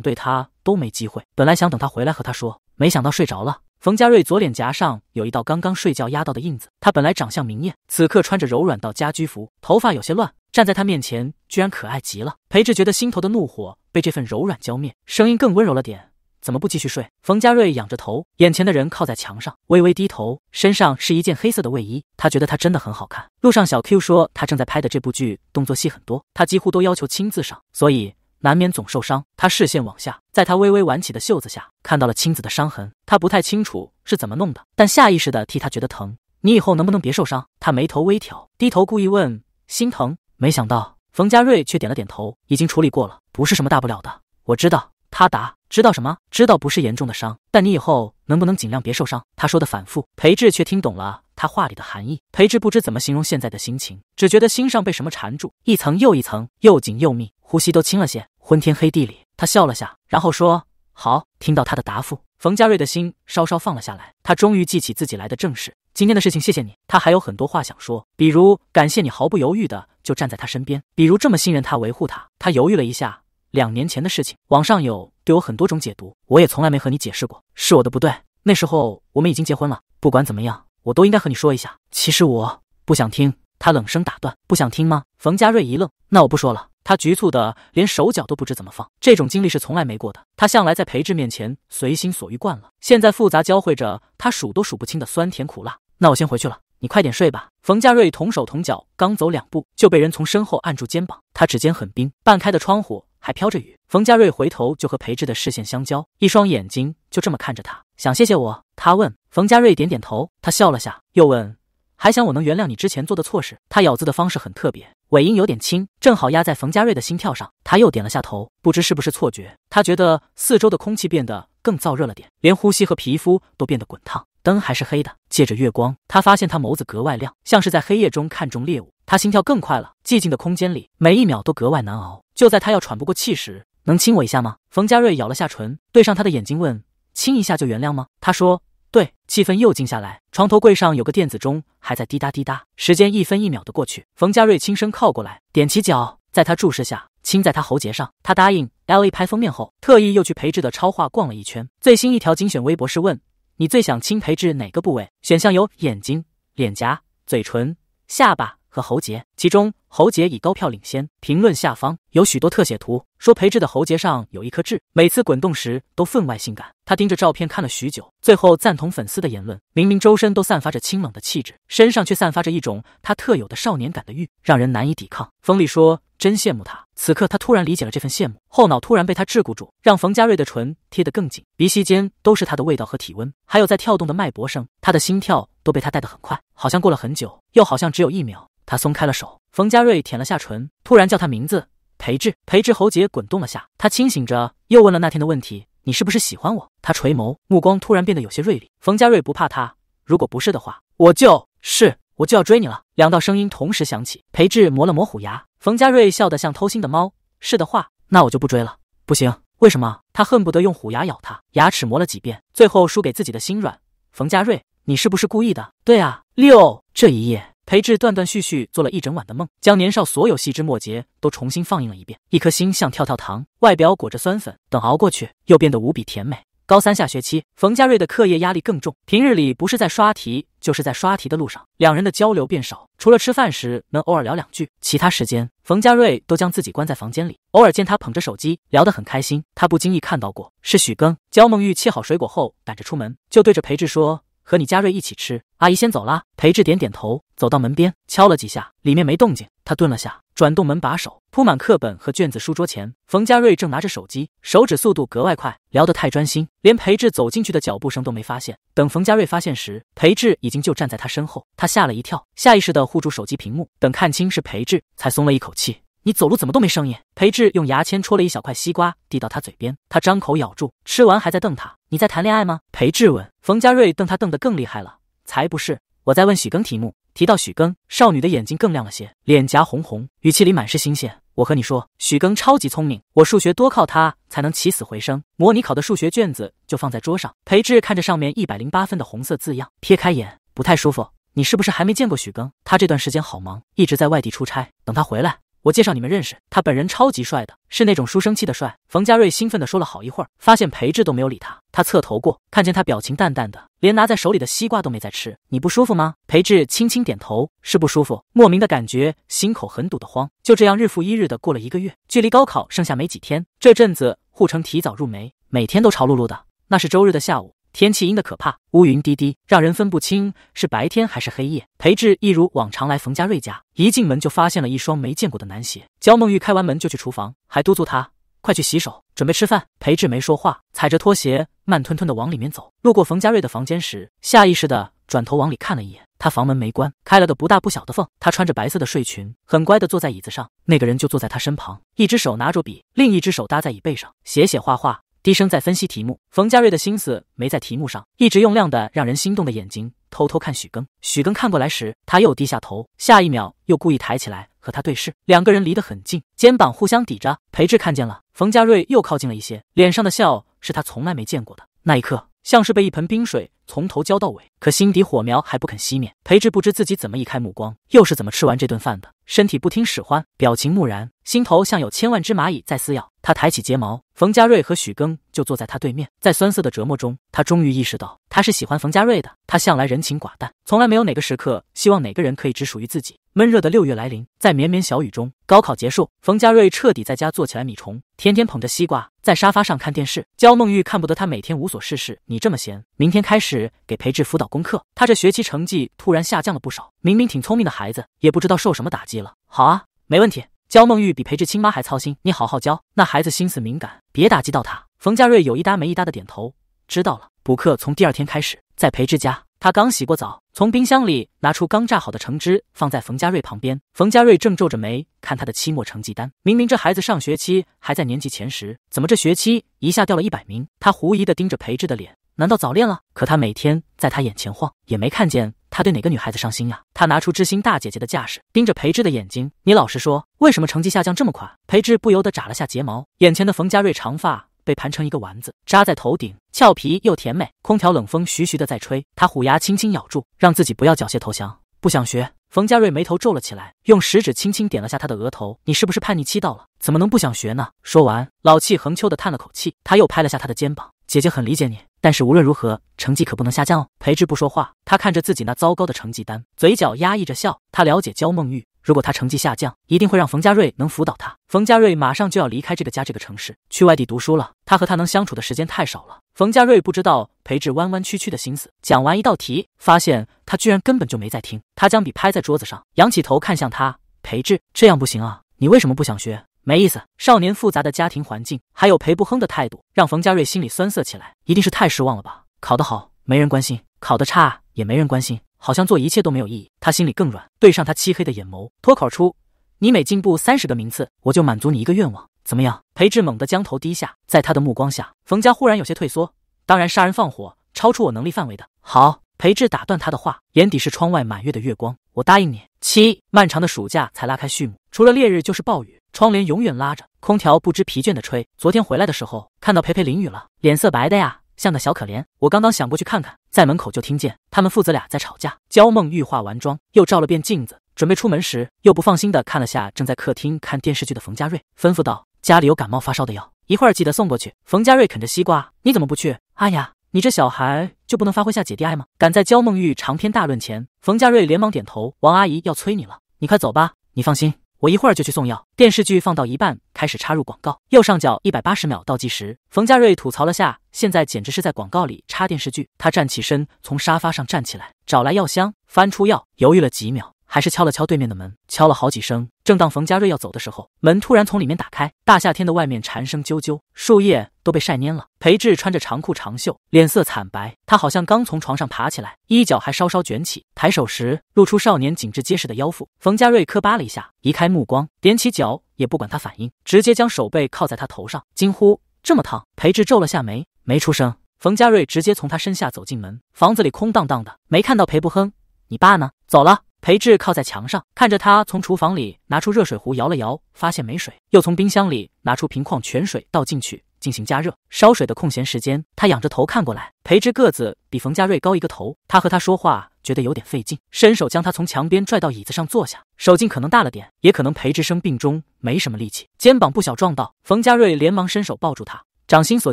对他都没机会。本来想等他回来和他说。没想到睡着了。冯佳瑞左脸颊上有一道刚刚睡觉压到的印子。他本来长相明艳，此刻穿着柔软到家居服，头发有些乱，站在他面前居然可爱极了。裴志觉得心头的怒火被这份柔软浇灭，声音更温柔了点。怎么不继续睡？冯佳瑞仰着头，眼前的人靠在墙上，微微低头，身上是一件黑色的卫衣。他觉得他真的很好看。路上小 Q 说，他正在拍的这部剧动作戏很多，他几乎都要求亲自上，所以。难免总受伤。他视线往下，在他微微挽起的袖子下，看到了青子的伤痕。他不太清楚是怎么弄的，但下意识的替他觉得疼。你以后能不能别受伤？他眉头微挑，低头故意问，心疼。没想到冯佳瑞却点了点头，已经处理过了，不是什么大不了的。我知道，他答，知道什么？知道不是严重的伤，但你以后能不能尽量别受伤？他说的反复，裴志却听懂了他话里的含义。裴志不知怎么形容现在的心情，只觉得心上被什么缠住，一层又一层，又紧又密，呼吸都轻了些。昏天黑地里，他笑了下，然后说：“好。”听到他的答复，冯佳瑞的心稍稍放了下来。他终于记起自己来的正事。今天的事情，谢谢你。他还有很多话想说，比如感谢你毫不犹豫的就站在他身边，比如这么信任他、维护他。他犹豫了一下，两年前的事情，网上有对我很多种解读，我也从来没和你解释过，是我的不对。那时候我们已经结婚了，不管怎么样，我都应该和你说一下。其实我不想听。他冷声打断：“不想听吗？”冯佳瑞一愣：“那我不说了。”他局促的连手脚都不知怎么放，这种经历是从来没过的。他向来在裴志面前随心所欲惯了，现在复杂交汇着他数都数不清的酸甜苦辣。那我先回去了，你快点睡吧。冯佳瑞同手同脚刚走两步，就被人从身后按住肩膀。他指尖很冰，半开的窗户还飘着雨。冯佳瑞回头就和裴志的视线相交，一双眼睛就这么看着他。想谢谢我？他问。冯佳瑞点点头。他笑了下，又问。还想我能原谅你之前做的错事。他咬字的方式很特别，尾音有点轻，正好压在冯家瑞的心跳上。他又点了下头，不知是不是错觉，他觉得四周的空气变得更燥热了点，连呼吸和皮肤都变得滚烫。灯还是黑的，借着月光，他发现他眸子格外亮，像是在黑夜中看中猎物。他心跳更快了，寂静的空间里，每一秒都格外难熬。就在他要喘不过气时，能亲我一下吗？冯佳瑞咬了下唇，对上他的眼睛问：“亲一下就原谅吗？”他说。对，气氛又静下来。床头柜上有个电子钟，还在滴答滴答。时间一分一秒的过去。冯佳瑞轻声靠过来，踮起脚，在他注视下亲在他喉结上。他答应 L A 拍封面后，特意又去裴志的超话逛了一圈。最新一条精选微博是问：你最想亲裴志哪个部位？选项有眼睛、脸颊、嘴唇、下巴。和喉结，其中喉结以高票领先。评论下方有许多特写图，说裴志的喉结上有一颗痣，每次滚动时都分外性感。他盯着照片看了许久，最后赞同粉丝的言论。明明周身都散发着清冷的气质，身上却散发着一种他特有的少年感的欲，让人难以抵抗。风力说：“真羡慕他。”此刻他突然理解了这份羡慕，后脑突然被他桎梏住，让冯佳瑞的唇贴得更紧，鼻息间都是他的味道和体温，还有在跳动的脉搏声。他的心跳都被他带得很快，好像过了很久，又好像只有一秒。他松开了手，冯佳瑞舔了下唇，突然叫他名字：“裴智。”裴智喉结滚动了下，他清醒着，又问了那天的问题：“你是不是喜欢我？”他垂眸，目光突然变得有些锐利。冯佳瑞不怕他，如果不是的话，我就是我就要追你了。两道声音同时响起。裴智磨了磨虎牙，冯佳瑞笑得像偷腥的猫。是的话，那我就不追了。不行，为什么？他恨不得用虎牙咬他，牙齿磨了几遍，最后输给自己的心软。冯佳瑞，你是不是故意的？对啊，六这一夜。裴智断断续续做了一整晚的梦，将年少所有细枝末节都重新放映了一遍，一颗心像跳跳糖，外表裹着酸粉，等熬过去，又变得无比甜美。高三下学期，冯佳瑞的课业压力更重，平日里不是在刷题，就是在刷题的路上。两人的交流变少，除了吃饭时能偶尔聊两句，其他时间，冯佳瑞都将自己关在房间里。偶尔见他捧着手机聊得很开心，他不经意看到过是许更焦梦玉切好水果后赶着出门，就对着裴智说。和你家瑞一起吃，阿姨先走了。裴智点点头，走到门边敲了几下，里面没动静。他顿了下，转动门把手，铺满课本和卷子书桌前，冯家瑞正拿着手机，手指速度格外快，聊得太专心，连裴智走进去的脚步声都没发现。等冯家瑞发现时，裴智已经就站在他身后，他吓了一跳，下意识的护住手机屏幕，等看清是裴智，才松了一口气。你走路怎么都没声音？裴志用牙签戳了一小块西瓜，递到他嘴边。他张口咬住，吃完还在瞪他。你在谈恋爱吗？裴志问。冯佳瑞瞪他，瞪得更厉害了。才不是，我在问许庚题目。提到许庚，少女的眼睛更亮了些，脸颊红红，语气里满是新鲜。我和你说，许庚超级聪明，我数学多靠他才能起死回生。模拟考的数学卷子就放在桌上。裴志看着上面一百零八分的红色字样，撇开眼，不太舒服。你是不是还没见过许庚？他这段时间好忙，一直在外地出差。等他回来。我介绍你们认识，他本人超级帅的，是那种书生气的帅。冯家瑞兴奋地说了好一会儿，发现裴志都没有理他。他侧头过，看见他表情淡淡的，连拿在手里的西瓜都没再吃。你不舒服吗？裴志轻轻点头，是不舒服。莫名的感觉心口很堵得慌。就这样日复一日的过了一个月，距离高考剩下没几天。这阵子护城提早入梅，每天都潮漉漉的。那是周日的下午。天气阴的可怕，乌云低低，让人分不清是白天还是黑夜。裴志一如往常来冯家瑞家，一进门就发现了一双没见过的男鞋。焦梦玉开完门就去厨房，还督促他快去洗手，准备吃饭。裴志没说话，踩着拖鞋慢吞吞的往里面走。路过冯家瑞的房间时，下意识的转头往里看了一眼，他房门没关，开了个不大不小的缝。他穿着白色的睡裙，很乖的坐在椅子上，那个人就坐在他身旁，一只手拿着笔，另一只手搭在椅背上，写写画画。低声在分析题目，冯佳瑞的心思没在题目上，一直用亮的让人心动的眼睛偷偷看许庚。许庚看过来时，他又低下头，下一秒又故意抬起来和他对视。两个人离得很近，肩膀互相抵着。裴志看见了，冯佳瑞又靠近了一些，脸上的笑是他从来没见过的。那一刻。像是被一盆冰水从头浇到尾，可心底火苗还不肯熄灭。裴智不知自己怎么移开目光，又是怎么吃完这顿饭的。身体不听使唤，表情木然，心头像有千万只蚂蚁在撕咬。他抬起睫毛，冯家瑞和许庚就坐在他对面。在酸涩的折磨中，他终于意识到，他是喜欢冯家瑞的。他向来人情寡淡，从来没有哪个时刻希望哪个人可以只属于自己。闷热的六月来临，在绵绵小雨中，高考结束，冯佳瑞彻底在家做起来米虫，天天捧着西瓜在沙发上看电视。焦梦玉看不得他每天无所事事，你这么闲，明天开始给裴志辅导功课。他这学期成绩突然下降了不少，明明挺聪明的孩子，也不知道受什么打击了。好啊，没问题。焦梦玉比裴志亲妈还操心，你好好教那孩子，心思敏感，别打击到他。冯佳瑞有一搭没一搭的点头，知道了。补课从第二天开始，在裴志家。他刚洗过澡，从冰箱里拿出刚榨好的橙汁，放在冯家瑞旁边。冯家瑞正皱着眉看他的期末成绩单，明明这孩子上学期还在年级前十，怎么这学期一下掉了一百名？他狐疑的盯着裴智的脸，难道早恋了？可他每天在他眼前晃，也没看见他对哪个女孩子上心呀。他拿出知心大姐姐的架势，盯着裴智的眼睛：“你老实说，为什么成绩下降这么快？”裴智不由得眨了下睫毛，眼前的冯家瑞长发。被盘成一个丸子，扎在头顶，俏皮又甜美。空调冷风徐徐的在吹，他虎牙轻轻咬住，让自己不要缴械投降。不想学。冯佳瑞眉头皱了起来，用食指轻轻点了下他的额头：“你是不是叛逆期到了？怎么能不想学呢？”说完，老气横秋的叹了口气，他又拍了下他的肩膀：“姐姐很理解你，但是无论如何，成绩可不能下降哦。”裴智不说话，他看着自己那糟糕的成绩单，嘴角压抑着笑。他了解焦梦玉。如果他成绩下降，一定会让冯家瑞能辅导他。冯家瑞马上就要离开这个家、这个城市，去外地读书了。他和他能相处的时间太少了。冯家瑞不知道裴志弯弯曲曲的心思。讲完一道题，发现他居然根本就没在听。他将笔拍在桌子上，仰起头看向他。裴志，这样不行啊！你为什么不想学？没意思。少年复杂的家庭环境，还有裴不亨的态度，让冯家瑞心里酸涩起来。一定是太失望了吧？考得好没人关心，考得差也没人关心。好像做一切都没有意义，他心里更软，对上他漆黑的眼眸，脱口出：“你每进步三十个名次，我就满足你一个愿望，怎么样？”裴志猛地将头低下，在他的目光下，冯家忽然有些退缩。当然，杀人放火超出我能力范围的。好，裴志打断他的话，眼底是窗外满月的月光。我答应你。七漫长的暑假才拉开序幕，除了烈日就是暴雨，窗帘永远拉着，空调不知疲倦的吹。昨天回来的时候，看到裴裴淋雨了，脸色白的呀。像个小可怜，我刚刚想过去看看，在门口就听见他们父子俩在吵架。焦梦玉化完妆，又照了遍镜子，准备出门时，又不放心的看了下正在客厅看电视剧的冯家瑞，吩咐道：“家里有感冒发烧的药，一会儿记得送过去。”冯家瑞啃着西瓜：“你怎么不去？阿雅，你这小孩就不能发挥下姐弟爱吗？”赶在焦梦玉长篇大论前，冯家瑞连忙点头：“王阿姨要催你了，你快走吧。你放心。”我一会儿就去送药。电视剧放到一半，开始插入广告，右上角一百八十秒倒计时。冯佳瑞吐槽了下，现在简直是在广告里插电视剧。他站起身，从沙发上站起来，找来药箱，翻出药，犹豫了几秒。还是敲了敲对面的门，敲了好几声。正当冯家瑞要走的时候，门突然从里面打开。大夏天的，外面蝉声啾啾，树叶都被晒蔫了。裴智穿着长裤长袖，脸色惨白，他好像刚从床上爬起来，衣角还稍稍卷起。抬手时，露出少年紧致结实的腰腹。冯家瑞磕巴了一下，移开目光，踮起脚也不管他反应，直接将手背靠在他头上，惊呼：“这么烫！”裴智皱了下眉，没出声。冯家瑞直接从他身下走进门，房子里空荡荡的，没看到裴不哼，你爸呢？走了。裴志靠在墙上，看着他从厨房里拿出热水壶摇了摇，发现没水，又从冰箱里拿出瓶矿泉水倒进去进行加热。烧水的空闲时间，他仰着头看过来。裴志个子比冯家瑞高一个头，他和他说话觉得有点费劲，伸手将他从墙边拽到椅子上坐下，手劲可能大了点，也可能裴志生病中没什么力气，肩膀不小撞到。冯家瑞连忙伸手抱住他。掌心所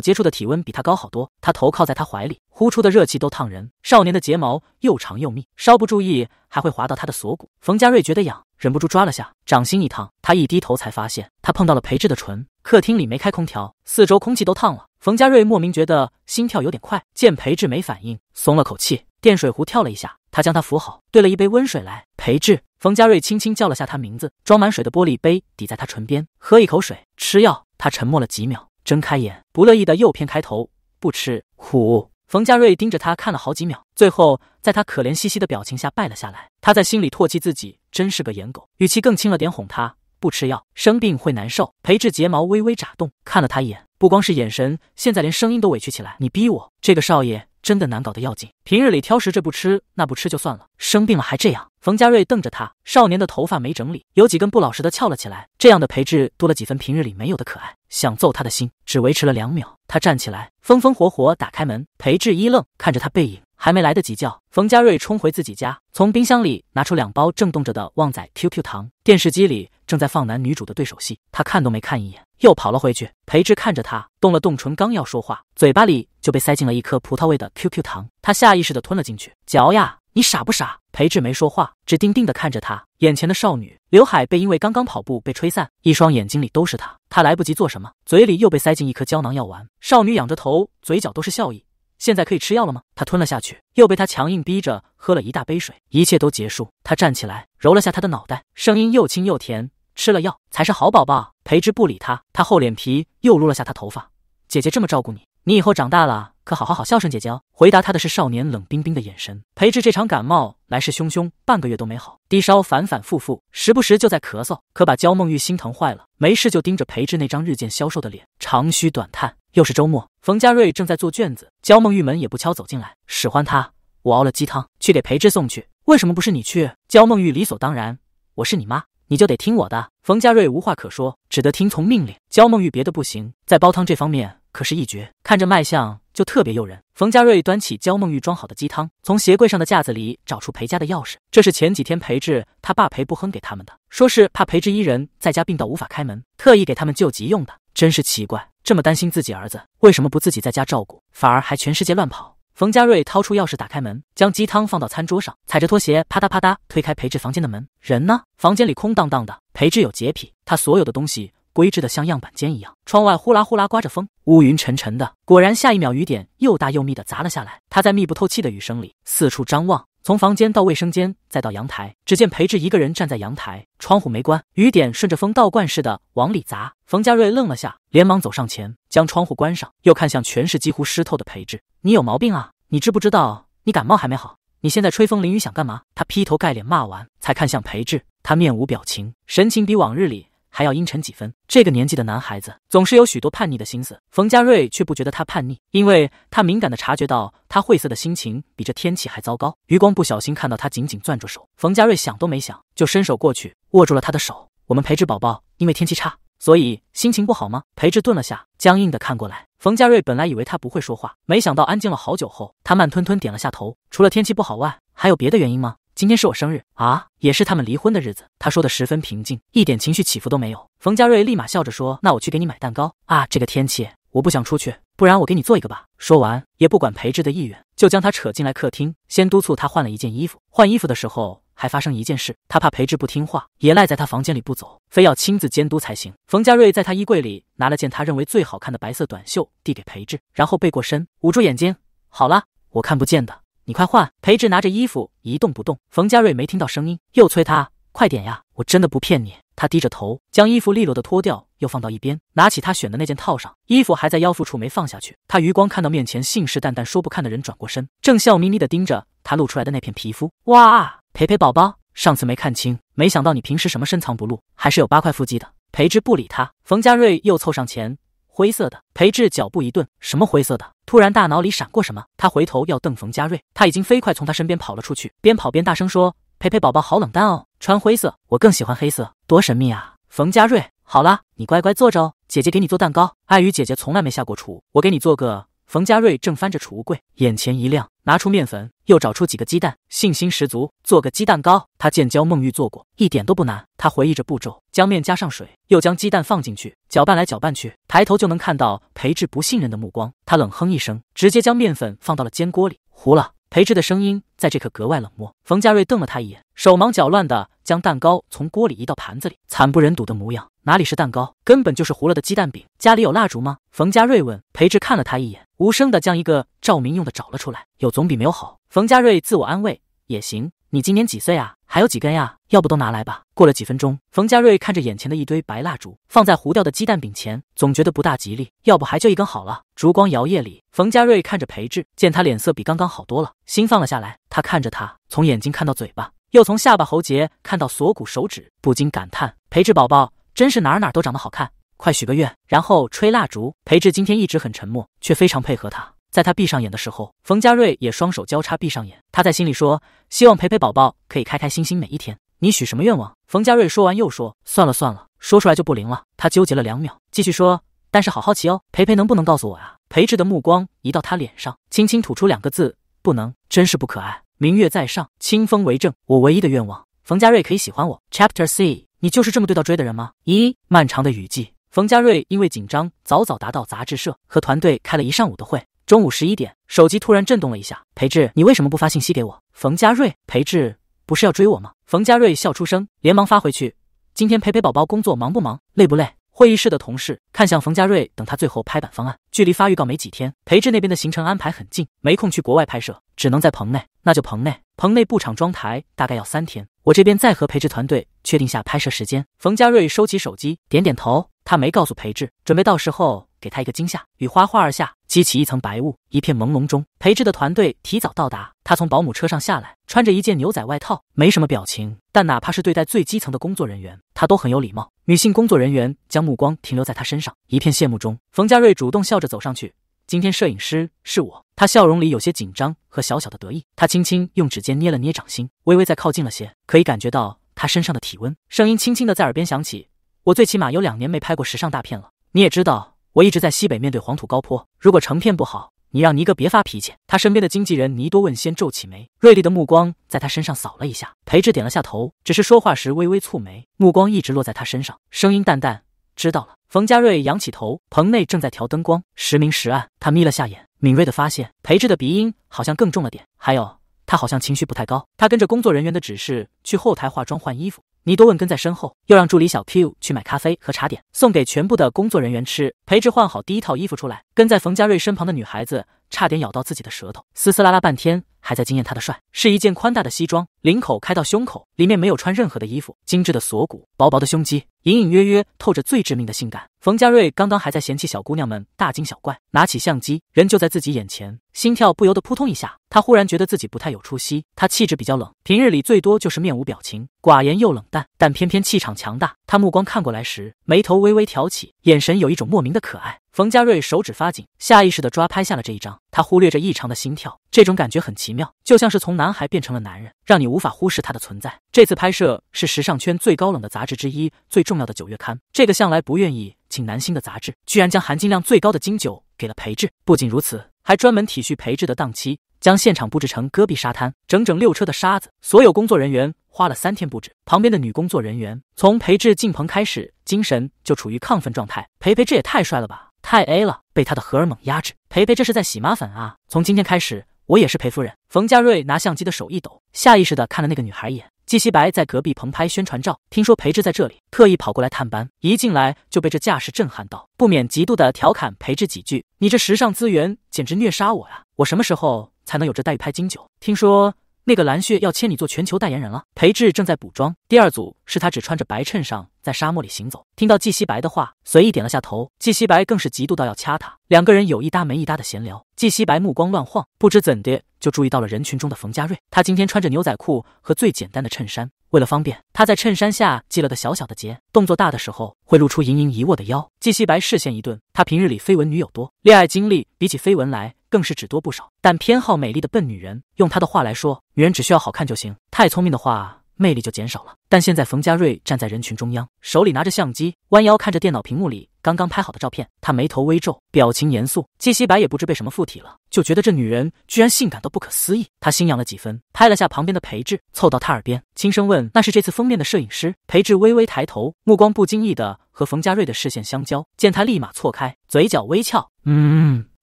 接触的体温比他高好多，他头靠在他怀里，呼出的热气都烫人。少年的睫毛又长又密，稍不注意还会划到他的锁骨。冯佳瑞觉得痒，忍不住抓了下，掌心一烫，他一低头才发现他碰到了裴志的唇。客厅里没开空调，四周空气都烫了。冯佳瑞莫名觉得心跳有点快，见裴志没反应，松了口气。电水壶跳了一下，他将他扶好，兑了一杯温水来。裴志，冯佳瑞轻轻叫了下他名字，装满水的玻璃杯抵在他唇边，喝一口水，吃药。他沉默了几秒。睁开眼，不乐意的又偏开头，不吃苦。冯佳瑞盯着他看了好几秒，最后在他可怜兮兮的表情下败了下来。他在心里唾弃自己，真是个眼狗。语气更轻了点，哄他不吃药，生病会难受。裴志睫毛微微眨动，看了他一眼，不光是眼神，现在连声音都委屈起来。你逼我，这个少爷。真的难搞的要紧。平日里挑食，这不吃那不吃就算了，生病了还这样。冯佳瑞瞪着他，少年的头发没整理，有几根不老实的翘了起来，这样的裴智多了几分平日里没有的可爱。想揍他的心只维持了两秒，他站起来，风风火火打开门。裴智一愣，看着他背影，还没来得及叫，冯佳瑞冲回自己家，从冰箱里拿出两包正冻着的旺仔 QQ 糖。电视机里正在放男女主的对手戏，他看都没看一眼，又跑了回去。裴智看着他，动了动唇，刚要说话，嘴巴里。就被塞进了一颗葡萄味的 QQ 糖，他下意识的吞了进去。嚼呀，你傻不傻？裴志没说话，只定定的看着他眼前的少女，刘海被因为刚刚跑步被吹散，一双眼睛里都是他。他来不及做什么，嘴里又被塞进一颗胶囊药丸。少女仰着头，嘴角都是笑意。现在可以吃药了吗？他吞了下去，又被他强硬逼着喝了一大杯水。一切都结束，他站起来，揉了下他的脑袋，声音又轻又甜。吃了药才是好宝宝。裴志不理他，他厚脸皮又撸了下他头发。姐姐这么照顾你。你以后长大了，可好好好孝顺姐姐哦。回答他的是少年冷冰冰的眼神。裴志这场感冒来势汹汹，半个月都没好，低烧反反复复，时不时就在咳嗽，可把焦梦玉心疼坏了。没事就盯着裴志那张日渐消瘦的脸，长吁短叹。又是周末，冯家瑞正在做卷子，焦梦玉门也不敲走进来，使唤他：“我熬了鸡汤，去给裴志送去。”为什么不是你去？焦梦玉理所当然：“我是你妈，你就得听我的。”冯家瑞无话可说，只得听从命令。焦梦玉别的不行，在煲汤这方面。可是一绝，看着卖相就特别诱人。冯家瑞端起焦梦玉装好的鸡汤，从鞋柜上的架子里找出裴家的钥匙。这是前几天裴志他爸裴不亨给他们的，说是怕裴志一人在家病到无法开门，特意给他们救急用的。真是奇怪，这么担心自己儿子，为什么不自己在家照顾，反而还全世界乱跑？冯家瑞掏出钥匙打开门，将鸡汤放到餐桌上，踩着拖鞋啪嗒啪嗒推开裴志房间的门。人呢？房间里空荡荡的。裴志有洁癖，他所有的东西。规制的像样板间一样，窗外呼啦呼啦刮着风，乌云沉沉的。果然，下一秒雨点又大又密的砸了下来。他在密不透气的雨声里四处张望，从房间到卫生间再到阳台，只见裴志一个人站在阳台，窗户没关，雨点顺着风倒灌似的往里砸。冯家瑞愣了下，连忙走上前将窗户关上，又看向全是几乎湿透的裴志：“你有毛病啊！你知不知道你感冒还没好？你现在吹风淋雨想干嘛？”他劈头盖脸骂完，才看向裴志。他面无表情，神情比往日里。还要阴沉几分。这个年纪的男孩子总是有许多叛逆的心思，冯家瑞却不觉得他叛逆，因为他敏感的察觉到他晦涩的心情比这天气还糟糕。余光不小心看到他紧紧攥住手，冯家瑞想都没想就伸手过去握住了他的手。我们裴志宝宝因为天气差，所以心情不好吗？裴志顿了下，僵硬的看过来。冯家瑞本来以为他不会说话，没想到安静了好久后，他慢吞吞点了下头。除了天气不好外，还有别的原因吗？今天是我生日啊，也是他们离婚的日子。他说的十分平静，一点情绪起伏都没有。冯家瑞立马笑着说：“那我去给你买蛋糕啊，这个天气我不想出去，不然我给你做一个吧。”说完，也不管裴志的意愿，就将他扯进来客厅，先督促他换了一件衣服。换衣服的时候还发生一件事，他怕裴志不听话，也赖在他房间里不走，非要亲自监督才行。冯家瑞在他衣柜里拿了件他认为最好看的白色短袖，递给裴志，然后背过身，捂住眼睛：“好了，我看不见的。”你快换！裴植拿着衣服一动不动。冯佳瑞没听到声音，又催他快点呀！我真的不骗你。他低着头，将衣服利落的脱掉，又放到一边，拿起他选的那件套上。衣服还在腰腹处没放下去。他余光看到面前信誓旦旦说不看的人转过身，正笑眯眯的盯着他露出来的那片皮肤。哇，裴裴宝宝，上次没看清，没想到你平时什么深藏不露，还是有八块腹肌的。裴植不理他，冯佳瑞又凑上前。灰色的，裴志脚步一顿，什么灰色的？突然大脑里闪过什么，他回头要瞪冯佳瑞，他已经飞快从他身边跑了出去，边跑边大声说：“裴裴宝宝好冷淡哦，穿灰色，我更喜欢黑色，多神秘啊！”冯佳瑞，好啦，你乖乖坐着哦，姐姐给你做蛋糕。碍于姐姐从来没下过厨，我给你做个。冯佳瑞正翻着储物柜，眼前一亮，拿出面粉，又找出几个鸡蛋，信心十足，做个鸡蛋糕。他见焦梦玉做过，一点都不难。他回忆着步骤，将面加上水，又将鸡蛋放进去，搅拌来搅拌去。抬头就能看到裴志不信任的目光，他冷哼一声，直接将面粉放到了煎锅里，糊了。裴志的声音在这刻格外冷漠。冯佳瑞瞪了他一眼，手忙脚乱的将蛋糕从锅里移到盘子里，惨不忍睹的模样，哪里是蛋糕，根本就是糊了的鸡蛋饼。家里有蜡烛吗？冯佳瑞问。裴志看了他一眼，无声的将一个照明用的找了出来。有总比没有好。冯佳瑞自我安慰。也行，你今年几岁啊？还有几根呀？要不都拿来吧。过了几分钟，冯家瑞看着眼前的一堆白蜡烛，放在糊掉的鸡蛋饼前，总觉得不大吉利。要不还就一根好了。烛光摇曳里，冯家瑞看着裴志，见他脸色比刚刚好多了，心放了下来。他看着他，从眼睛看到嘴巴，又从下巴喉结看到锁骨手指，不禁感叹：裴志宝宝真是哪哪都长得好看。快许个愿，然后吹蜡烛。裴志今天一直很沉默，却非常配合他。在他闭上眼的时候，冯佳瑞也双手交叉闭上眼。他在心里说：“希望陪陪宝宝可以开开心心每一天。”你许什么愿望？冯佳瑞说完又说：“算了算了，说出来就不灵了。”他纠结了两秒，继续说：“但是好好奇哦，培培能不能告诉我啊？”裴志的目光移到他脸上，轻轻吐出两个字：“不能。”真是不可爱。明月在上，清风为证，我唯一的愿望，冯佳瑞可以喜欢我。Chapter C，你就是这么对待追的人吗？一漫长的雨季，冯佳瑞因为紧张，早早达到杂志社，和团队开了一上午的会。中午十一点，手机突然震动了一下。裴志，你为什么不发信息给我？冯佳瑞，裴志不是要追我吗？冯佳瑞笑出声，连忙发回去。今天陪陪宝宝，工作忙不忙，累不累？会议室的同事看向冯佳瑞，等他最后拍板方案。距离发预告没几天，裴志那边的行程安排很近，没空去国外拍摄，只能在棚内。那就棚内，棚内布场装台大概要三天，我这边再和裴志团队确定下拍摄时间。冯佳瑞收起手机，点点头。他没告诉裴志，准备到时候。给他一个惊吓，雨哗哗而下，激起一层白雾，一片朦胧中，裴智的团队提早到达。他从保姆车上下来，穿着一件牛仔外套，没什么表情，但哪怕是对待最基层的工作人员，他都很有礼貌。女性工作人员将目光停留在他身上，一片羡慕中，冯佳瑞主动笑着走上去。今天摄影师是我，他笑容里有些紧张和小小的得意。他轻轻用指尖捏了捏掌心，微微再靠近了些，可以感觉到他身上的体温。声音轻轻的在耳边响起：“我最起码有两年没拍过时尚大片了，你也知道。”我一直在西北，面对黄土高坡。如果成片不好，你让尼哥别发脾气。他身边的经纪人尼多问先皱起眉，锐利的目光在他身上扫了一下。裴志点了下头，只是说话时微微蹙眉，目光一直落在他身上，声音淡淡：“知道了。”冯佳瑞仰起头，棚内正在调灯光，时明时暗。他眯了下眼，敏锐的发现裴志的鼻音好像更重了点，还有他好像情绪不太高。他跟着工作人员的指示去后台化妆换衣服。尼多问跟在身后，又让助理小 Q 去买咖啡和茶点，送给全部的工作人员吃。裴志换好第一套衣服出来，跟在冯佳瑞身旁的女孩子差点咬到自己的舌头，撕撕拉拉半天，还在惊艳他的帅。是一件宽大的西装，领口开到胸口，里面没有穿任何的衣服，精致的锁骨，薄薄的胸肌。隐隐约约透着最致命的性感。冯佳瑞刚刚还在嫌弃小姑娘们大惊小怪，拿起相机，人就在自己眼前，心跳不由得扑通一下。他忽然觉得自己不太有出息。他气质比较冷，平日里最多就是面无表情，寡言又冷淡，但偏偏气场强大。他目光看过来时，眉头微微挑起，眼神有一种莫名的可爱。冯佳瑞手指发紧，下意识的抓拍下了这一张。他忽略着异常的心跳，这种感觉很奇妙，就像是从男孩变成了男人，让你无法忽视他的存在。这次拍摄是时尚圈最高冷的杂志之一，最。重要的九月刊，这个向来不愿意请男星的杂志，居然将含金量最高的金九给了裴志。不仅如此，还专门体恤裴志的档期，将现场布置成戈壁沙滩，整整六车的沙子，所有工作人员花了三天布置。旁边的女工作人员从裴志进棚开始，精神就处于亢奋状态。裴裴这也太帅了吧，太 A 了，被他的荷尔蒙压制。裴裴这是在洗马粉啊！从今天开始，我也是裴夫人。冯佳瑞拿相机的手一抖，下意识的看了那个女孩一眼。季希白在隔壁棚拍宣传照，听说裴之在这里，特意跑过来探班。一进来就被这架势震撼到，不免极度的调侃裴之几句：“你这时尚资源简直虐杀我呀！我什么时候才能有这待遇拍金九？”听说。那个蓝血要签你做全球代言人了。裴智正在补妆，第二组是他只穿着白衬衫在沙漠里行走。听到季西白的话，随意点了下头。季西白更是嫉妒到要掐他。两个人有一搭没一搭的闲聊，季西白目光乱晃，不知怎的就注意到了人群中的冯佳瑞。他今天穿着牛仔裤和最简单的衬衫，为了方便，他在衬衫下系了个小小的结，动作大的时候会露出盈盈一握的腰。季西白视线一顿，他平日里绯闻女友多，恋爱经历比起绯闻来。更是只多不少，但偏好美丽的笨女人。用她的话来说，女人只需要好看就行，太聪明的话魅力就减少了。但现在，冯佳瑞站在人群中央，手里拿着相机，弯腰看着电脑屏幕里刚刚拍好的照片，他眉头微皱，表情严肃。季西白也不知被什么附体了，就觉得这女人居然性感到不可思议，他心痒了几分，拍了下旁边的裴志，凑到他耳边轻声问：“那是这次封面的摄影师？”裴志微微抬头，目光不经意的和冯佳瑞的视线相交，见他立马错开，嘴角微翘，嗯。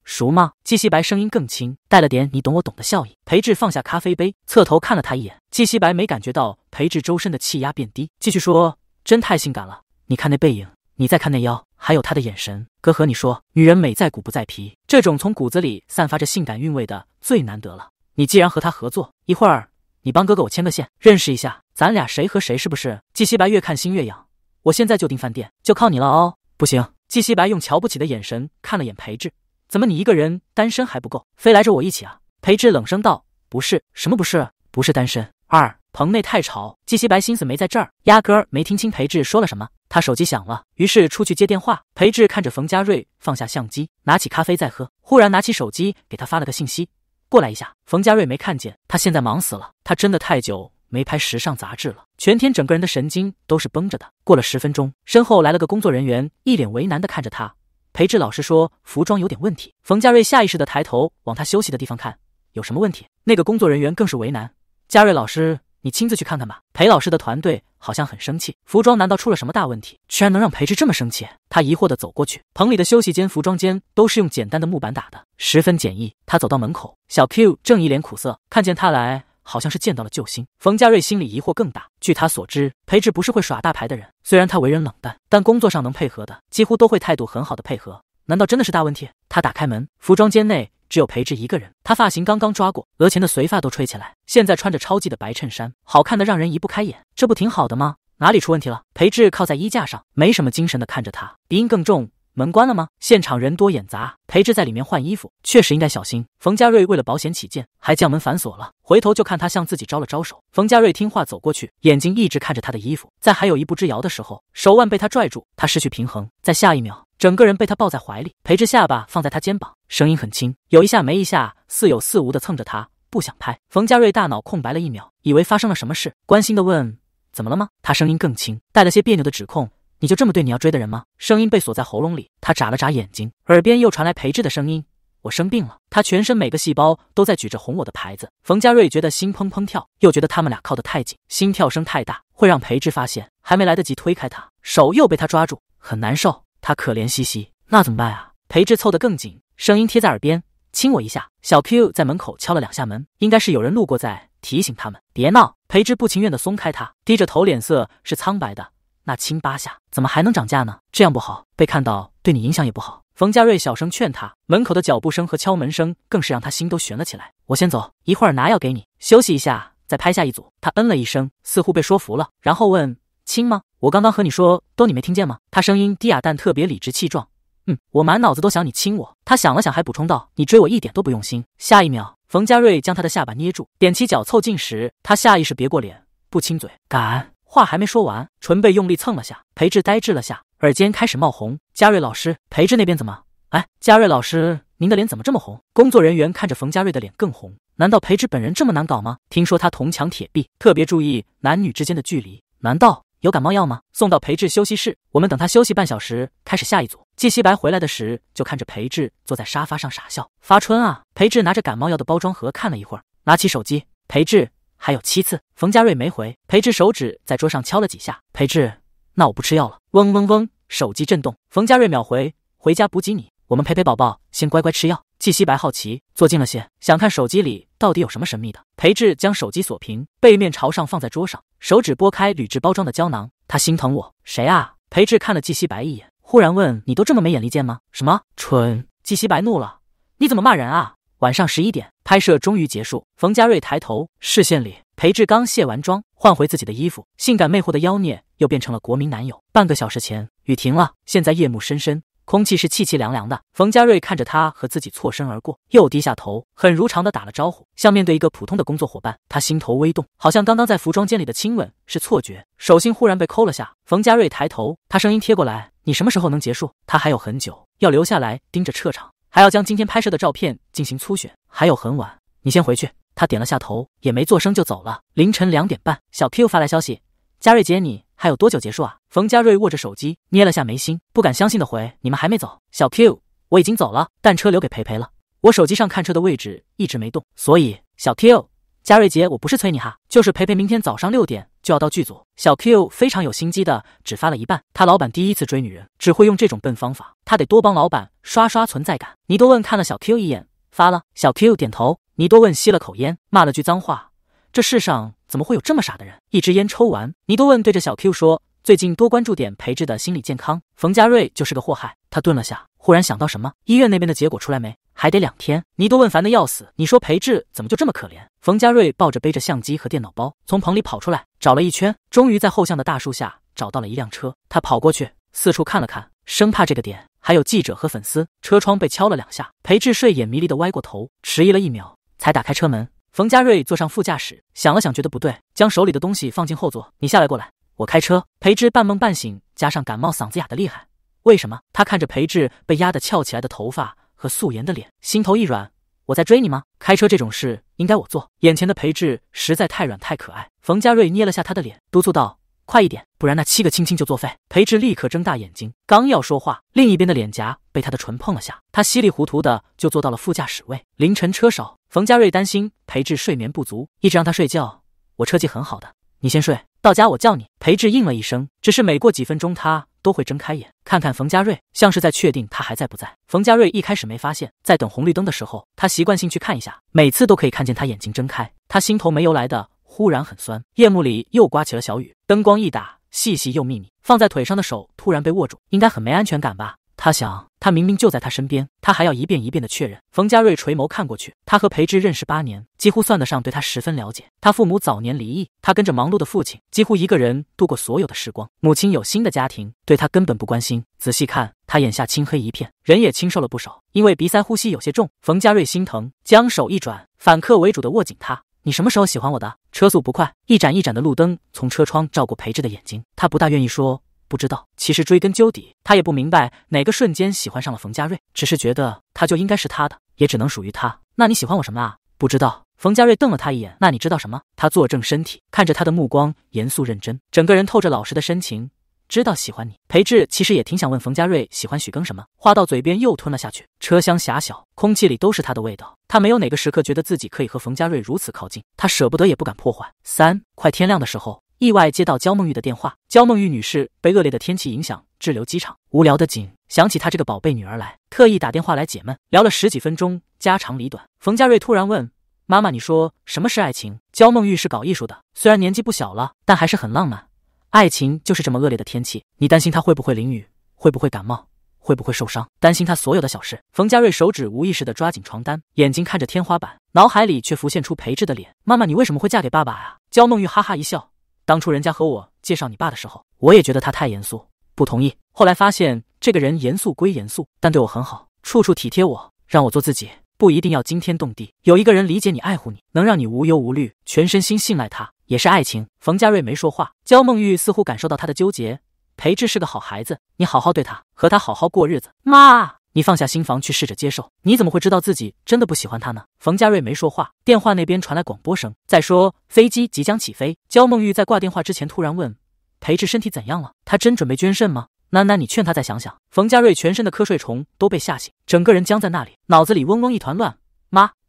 熟吗？纪西白声音更轻，带了点你懂我懂的笑意。裴志放下咖啡杯，侧头看了他一眼。纪西白没感觉到裴志周身的气压变低，继续说：“真太性感了，你看那背影，你再看那腰，还有她的眼神。哥和你说，女人美在骨不在皮，这种从骨子里散发着性感韵味的，最难得了。你既然和他合作，一会儿你帮哥哥我牵个线，认识一下，咱俩谁和谁是不是？”纪西白越看心越痒，我现在就订饭店，就靠你了哦。不行，纪西白用瞧不起的眼神看了眼裴志。怎么你一个人单身还不够，非来着我一起啊？裴志冷声道：“不是什么不是，不是单身。二棚内太吵，季希白心思没在这儿，压根儿没听清裴志说了什么。他手机响了，于是出去接电话。裴志看着冯佳瑞放下相机，拿起咖啡再喝，忽然拿起手机给他发了个信息：过来一下。冯佳瑞没看见，他现在忙死了。他真的太久没拍时尚杂志了，全天整个人的神经都是绷着的。过了十分钟，身后来了个工作人员，一脸为难的看着他。”裴志老师说服装有点问题，冯佳瑞下意识的抬头往他休息的地方看，有什么问题？那个工作人员更是为难，佳瑞老师，你亲自去看看吧。裴老师的团队好像很生气，服装难道出了什么大问题？居然能让裴志这么生气？他疑惑的走过去，棚里的休息间、服装间都是用简单的木板打的，十分简易。他走到门口，小 Q 正一脸苦涩，看见他来。好像是见到了救星，冯家瑞心里疑惑更大。据他所知，裴志不是会耍大牌的人。虽然他为人冷淡，但工作上能配合的，几乎都会态度很好的配合。难道真的是大问题？他打开门，服装间内只有裴志一个人。他发型刚刚抓过，额前的碎发都吹起来，现在穿着超级的白衬衫，好看的让人移不开眼。这不挺好的吗？哪里出问题了？裴志靠在衣架上，没什么精神的看着他，鼻音更重。门关了吗？现场人多眼杂，裴志在里面换衣服，确实应该小心。冯家瑞为了保险起见，还将门反锁了。回头就看他向自己招了招手。冯家瑞听话走过去，眼睛一直看着他的衣服。在还有一步之遥的时候，手腕被他拽住，他失去平衡，在下一秒，整个人被他抱在怀里。裴志下巴放在他肩膀，声音很轻，有一下没一下，似有似无的蹭着他，不想拍。冯家瑞大脑空白了一秒，以为发生了什么事，关心的问：“怎么了吗？”他声音更轻，带了些别扭的指控。你就这么对你要追的人吗？声音被锁在喉咙里，他眨了眨眼睛，耳边又传来裴智的声音：“我生病了。”他全身每个细胞都在举着哄我的牌子。冯佳瑞觉得心砰砰跳，又觉得他们俩靠得太紧，心跳声太大会让裴智发现。还没来得及推开他，手又被他抓住，很难受。他可怜兮兮：“那怎么办啊？”裴智凑得更紧，声音贴在耳边：“亲我一下。”小 Q 在门口敲了两下门，应该是有人路过在提醒他们别闹。裴智不情愿地松开他，低着头，脸色是苍白的。那亲八下，怎么还能涨价呢？这样不好，被看到对你影响也不好。冯佳瑞小声劝他，门口的脚步声和敲门声更是让他心都悬了起来。我先走，一会儿拿药给你，休息一下再拍下一组。他嗯了一声，似乎被说服了，然后问亲吗？我刚刚和你说，都你没听见吗？他声音低哑但特别理直气壮。嗯，我满脑子都想你亲我。他想了想，还补充道，你追我一点都不用心。下一秒，冯佳瑞将他的下巴捏住，踮起脚凑近时，他下意识别过脸，不亲嘴，敢。话还没说完，唇被用力蹭了下，裴志呆滞了下，耳尖开始冒红。嘉瑞老师，裴志那边怎么？哎，嘉瑞老师，您的脸怎么这么红？工作人员看着冯嘉瑞的脸更红，难道裴志本人这么难搞吗？听说他铜墙铁壁，特别注意男女之间的距离，难道有感冒药吗？送到裴志休息室，我们等他休息半小时，开始下一组。季西白回来的时，就看着裴志坐在沙发上傻笑，发春啊。裴志拿着感冒药的包装盒看了一会儿，拿起手机，裴志。还有七次，冯佳瑞没回。裴志手指在桌上敲了几下。裴志，那我不吃药了。嗡嗡嗡，手机震动。冯佳瑞秒回：回家补给你。我们陪陪宝宝，先乖乖吃药。季西白好奇，坐近了些，想看手机里到底有什么神秘的。裴志将手机锁屏，背面朝上放在桌上，手指拨开铝制包装的胶囊。他心疼我，谁啊？裴志看了季西白一眼，忽然问：你都这么没眼力见吗？什么蠢？季西白怒了：你怎么骂人啊？晚上十一点。拍摄终于结束，冯佳瑞抬头，视线里，裴志刚卸完妆，换回自己的衣服，性感魅惑的妖孽又变成了国民男友。半个小时前，雨停了，现在夜幕深深，空气是凄凄凉凉的。冯佳瑞看着他和自己错身而过，又低下头，很如常的打了招呼，像面对一个普通的工作伙伴。他心头微动，好像刚刚在服装间里的亲吻是错觉。手心忽然被抠了下，冯佳瑞抬头，他声音贴过来：“你什么时候能结束？他还有很久要留下来盯着撤场，还要将今天拍摄的照片进行粗选。”还有很晚，你先回去。他点了下头，也没做声就走了。凌晨两点半，小 Q 发来消息：“嘉瑞姐，你还有多久结束啊？”冯嘉瑞握着手机，捏了下眉心，不敢相信的回：“你们还没走？”小 Q，我已经走了，但车留给裴培了。我手机上看车的位置一直没动，所以小 Q，嘉瑞姐，我不是催你哈，就是裴培明天早上六点就要到剧组。小 Q 非常有心机的只发了一半，他老板第一次追女人只会用这种笨方法，他得多帮老板刷刷存在感。你多问看了小 Q 一眼。发了，小 Q 点头。倪多问吸了口烟，骂了句脏话。这世上怎么会有这么傻的人？一支烟抽完，倪多问对着小 Q 说：“最近多关注点裴志的心理健康。冯家瑞就是个祸害。”他顿了下，忽然想到什么：“医院那边的结果出来没？还得两天。”倪多问烦的要死：“你说裴志怎么就这么可怜？”冯家瑞抱着背着相机和电脑包，从棚里跑出来，找了一圈，终于在后巷的大树下找到了一辆车。他跑过去，四处看了看，生怕这个点。还有记者和粉丝，车窗被敲了两下。裴志睡眼迷离地歪过头，迟疑了一秒，才打开车门。冯佳瑞坐上副驾驶，想了想，觉得不对，将手里的东西放进后座。你下来过来，我开车。裴志半梦半醒，加上感冒，嗓子哑得厉害。为什么？他看着裴志被压得翘起来的头发和素颜的脸，心头一软。我在追你吗？开车这种事应该我做。眼前的裴志实在太软太可爱，冯佳瑞捏了下他的脸，督促道。快一点，不然那七个亲亲就作废。裴志立刻睁大眼睛，刚要说话，另一边的脸颊被他的唇碰了下，他稀里糊涂的就坐到了副驾驶位。凌晨车少，冯家瑞担心裴志睡眠不足，一直让他睡觉。我车技很好的，你先睡，到家我叫你。裴志应了一声，只是每过几分钟，他都会睁开眼看看冯家瑞，像是在确定他还在不在。冯家瑞一开始没发现，在等红绿灯的时候，他习惯性去看一下，每次都可以看见他眼睛睁开，他心头没由来的。忽然很酸，夜幕里又刮起了小雨，灯光一打，细细又密密。放在腿上的手突然被握住，应该很没安全感吧？他想。他明明就在他身边，他还要一遍一遍的确认。冯家瑞垂眸看过去，他和裴之认识八年，几乎算得上对他十分了解。他父母早年离异，他跟着忙碌的父亲，几乎一个人度过所有的时光。母亲有新的家庭，对他根本不关心。仔细看，他眼下青黑一片，人也清瘦了不少，因为鼻塞呼吸有些重。冯家瑞心疼，将手一转，反客为主的握紧他。你什么时候喜欢我的？车速不快，一盏一盏的路灯从车窗照过裴志的眼睛。他不大愿意说不知道。其实追根究底，他也不明白哪个瞬间喜欢上了冯佳瑞，只是觉得他就应该是他的，也只能属于他。那你喜欢我什么啊？不知道。冯佳瑞瞪了他一眼。那你知道什么？他坐正身体，看着他的目光严肃认真，整个人透着老实的深情。知道喜欢你，裴智其实也挺想问冯佳瑞喜欢许更什么，话到嘴边又吞了下去。车厢狭小，空气里都是他的味道。他没有哪个时刻觉得自己可以和冯佳瑞如此靠近，他舍不得，也不敢破坏。三快天亮的时候，意外接到焦梦玉的电话。焦梦玉女士被恶劣的天气影响，滞留机场，无聊的紧，想起她这个宝贝女儿来，特意打电话来解闷，聊了十几分钟家长里短。冯佳瑞突然问妈妈：“你说什么是爱情？”焦梦玉是搞艺术的，虽然年纪不小了，但还是很浪漫。爱情就是这么恶劣的天气，你担心他会不会淋雨，会不会感冒，会不会受伤，担心他所有的小事。冯佳瑞手指无意识地抓紧床单，眼睛看着天花板，脑海里却浮现出裴志的脸。妈妈，你为什么会嫁给爸爸啊？焦梦玉哈哈一笑，当初人家和我介绍你爸的时候，我也觉得他太严肃，不同意。后来发现这个人严肃归严肃，但对我很好，处处体贴我，让我做自己，不一定要惊天动地。有一个人理解你，爱护你，能让你无忧无虑，全身心信赖他。也是爱情。冯佳瑞没说话，焦梦玉似乎感受到他的纠结。裴智是个好孩子，你好好对他，和他好好过日子。妈，你放下心房去试着接受。你怎么会知道自己真的不喜欢他呢？冯佳瑞没说话。电话那边传来广播声。再说，飞机即将起飞。焦梦玉在挂电话之前突然问裴智身体怎样了？他真准备捐肾吗？楠楠，你劝他再想想。冯佳瑞全身的瞌睡虫都被吓醒，整个人僵在那里，脑子里嗡嗡一团乱。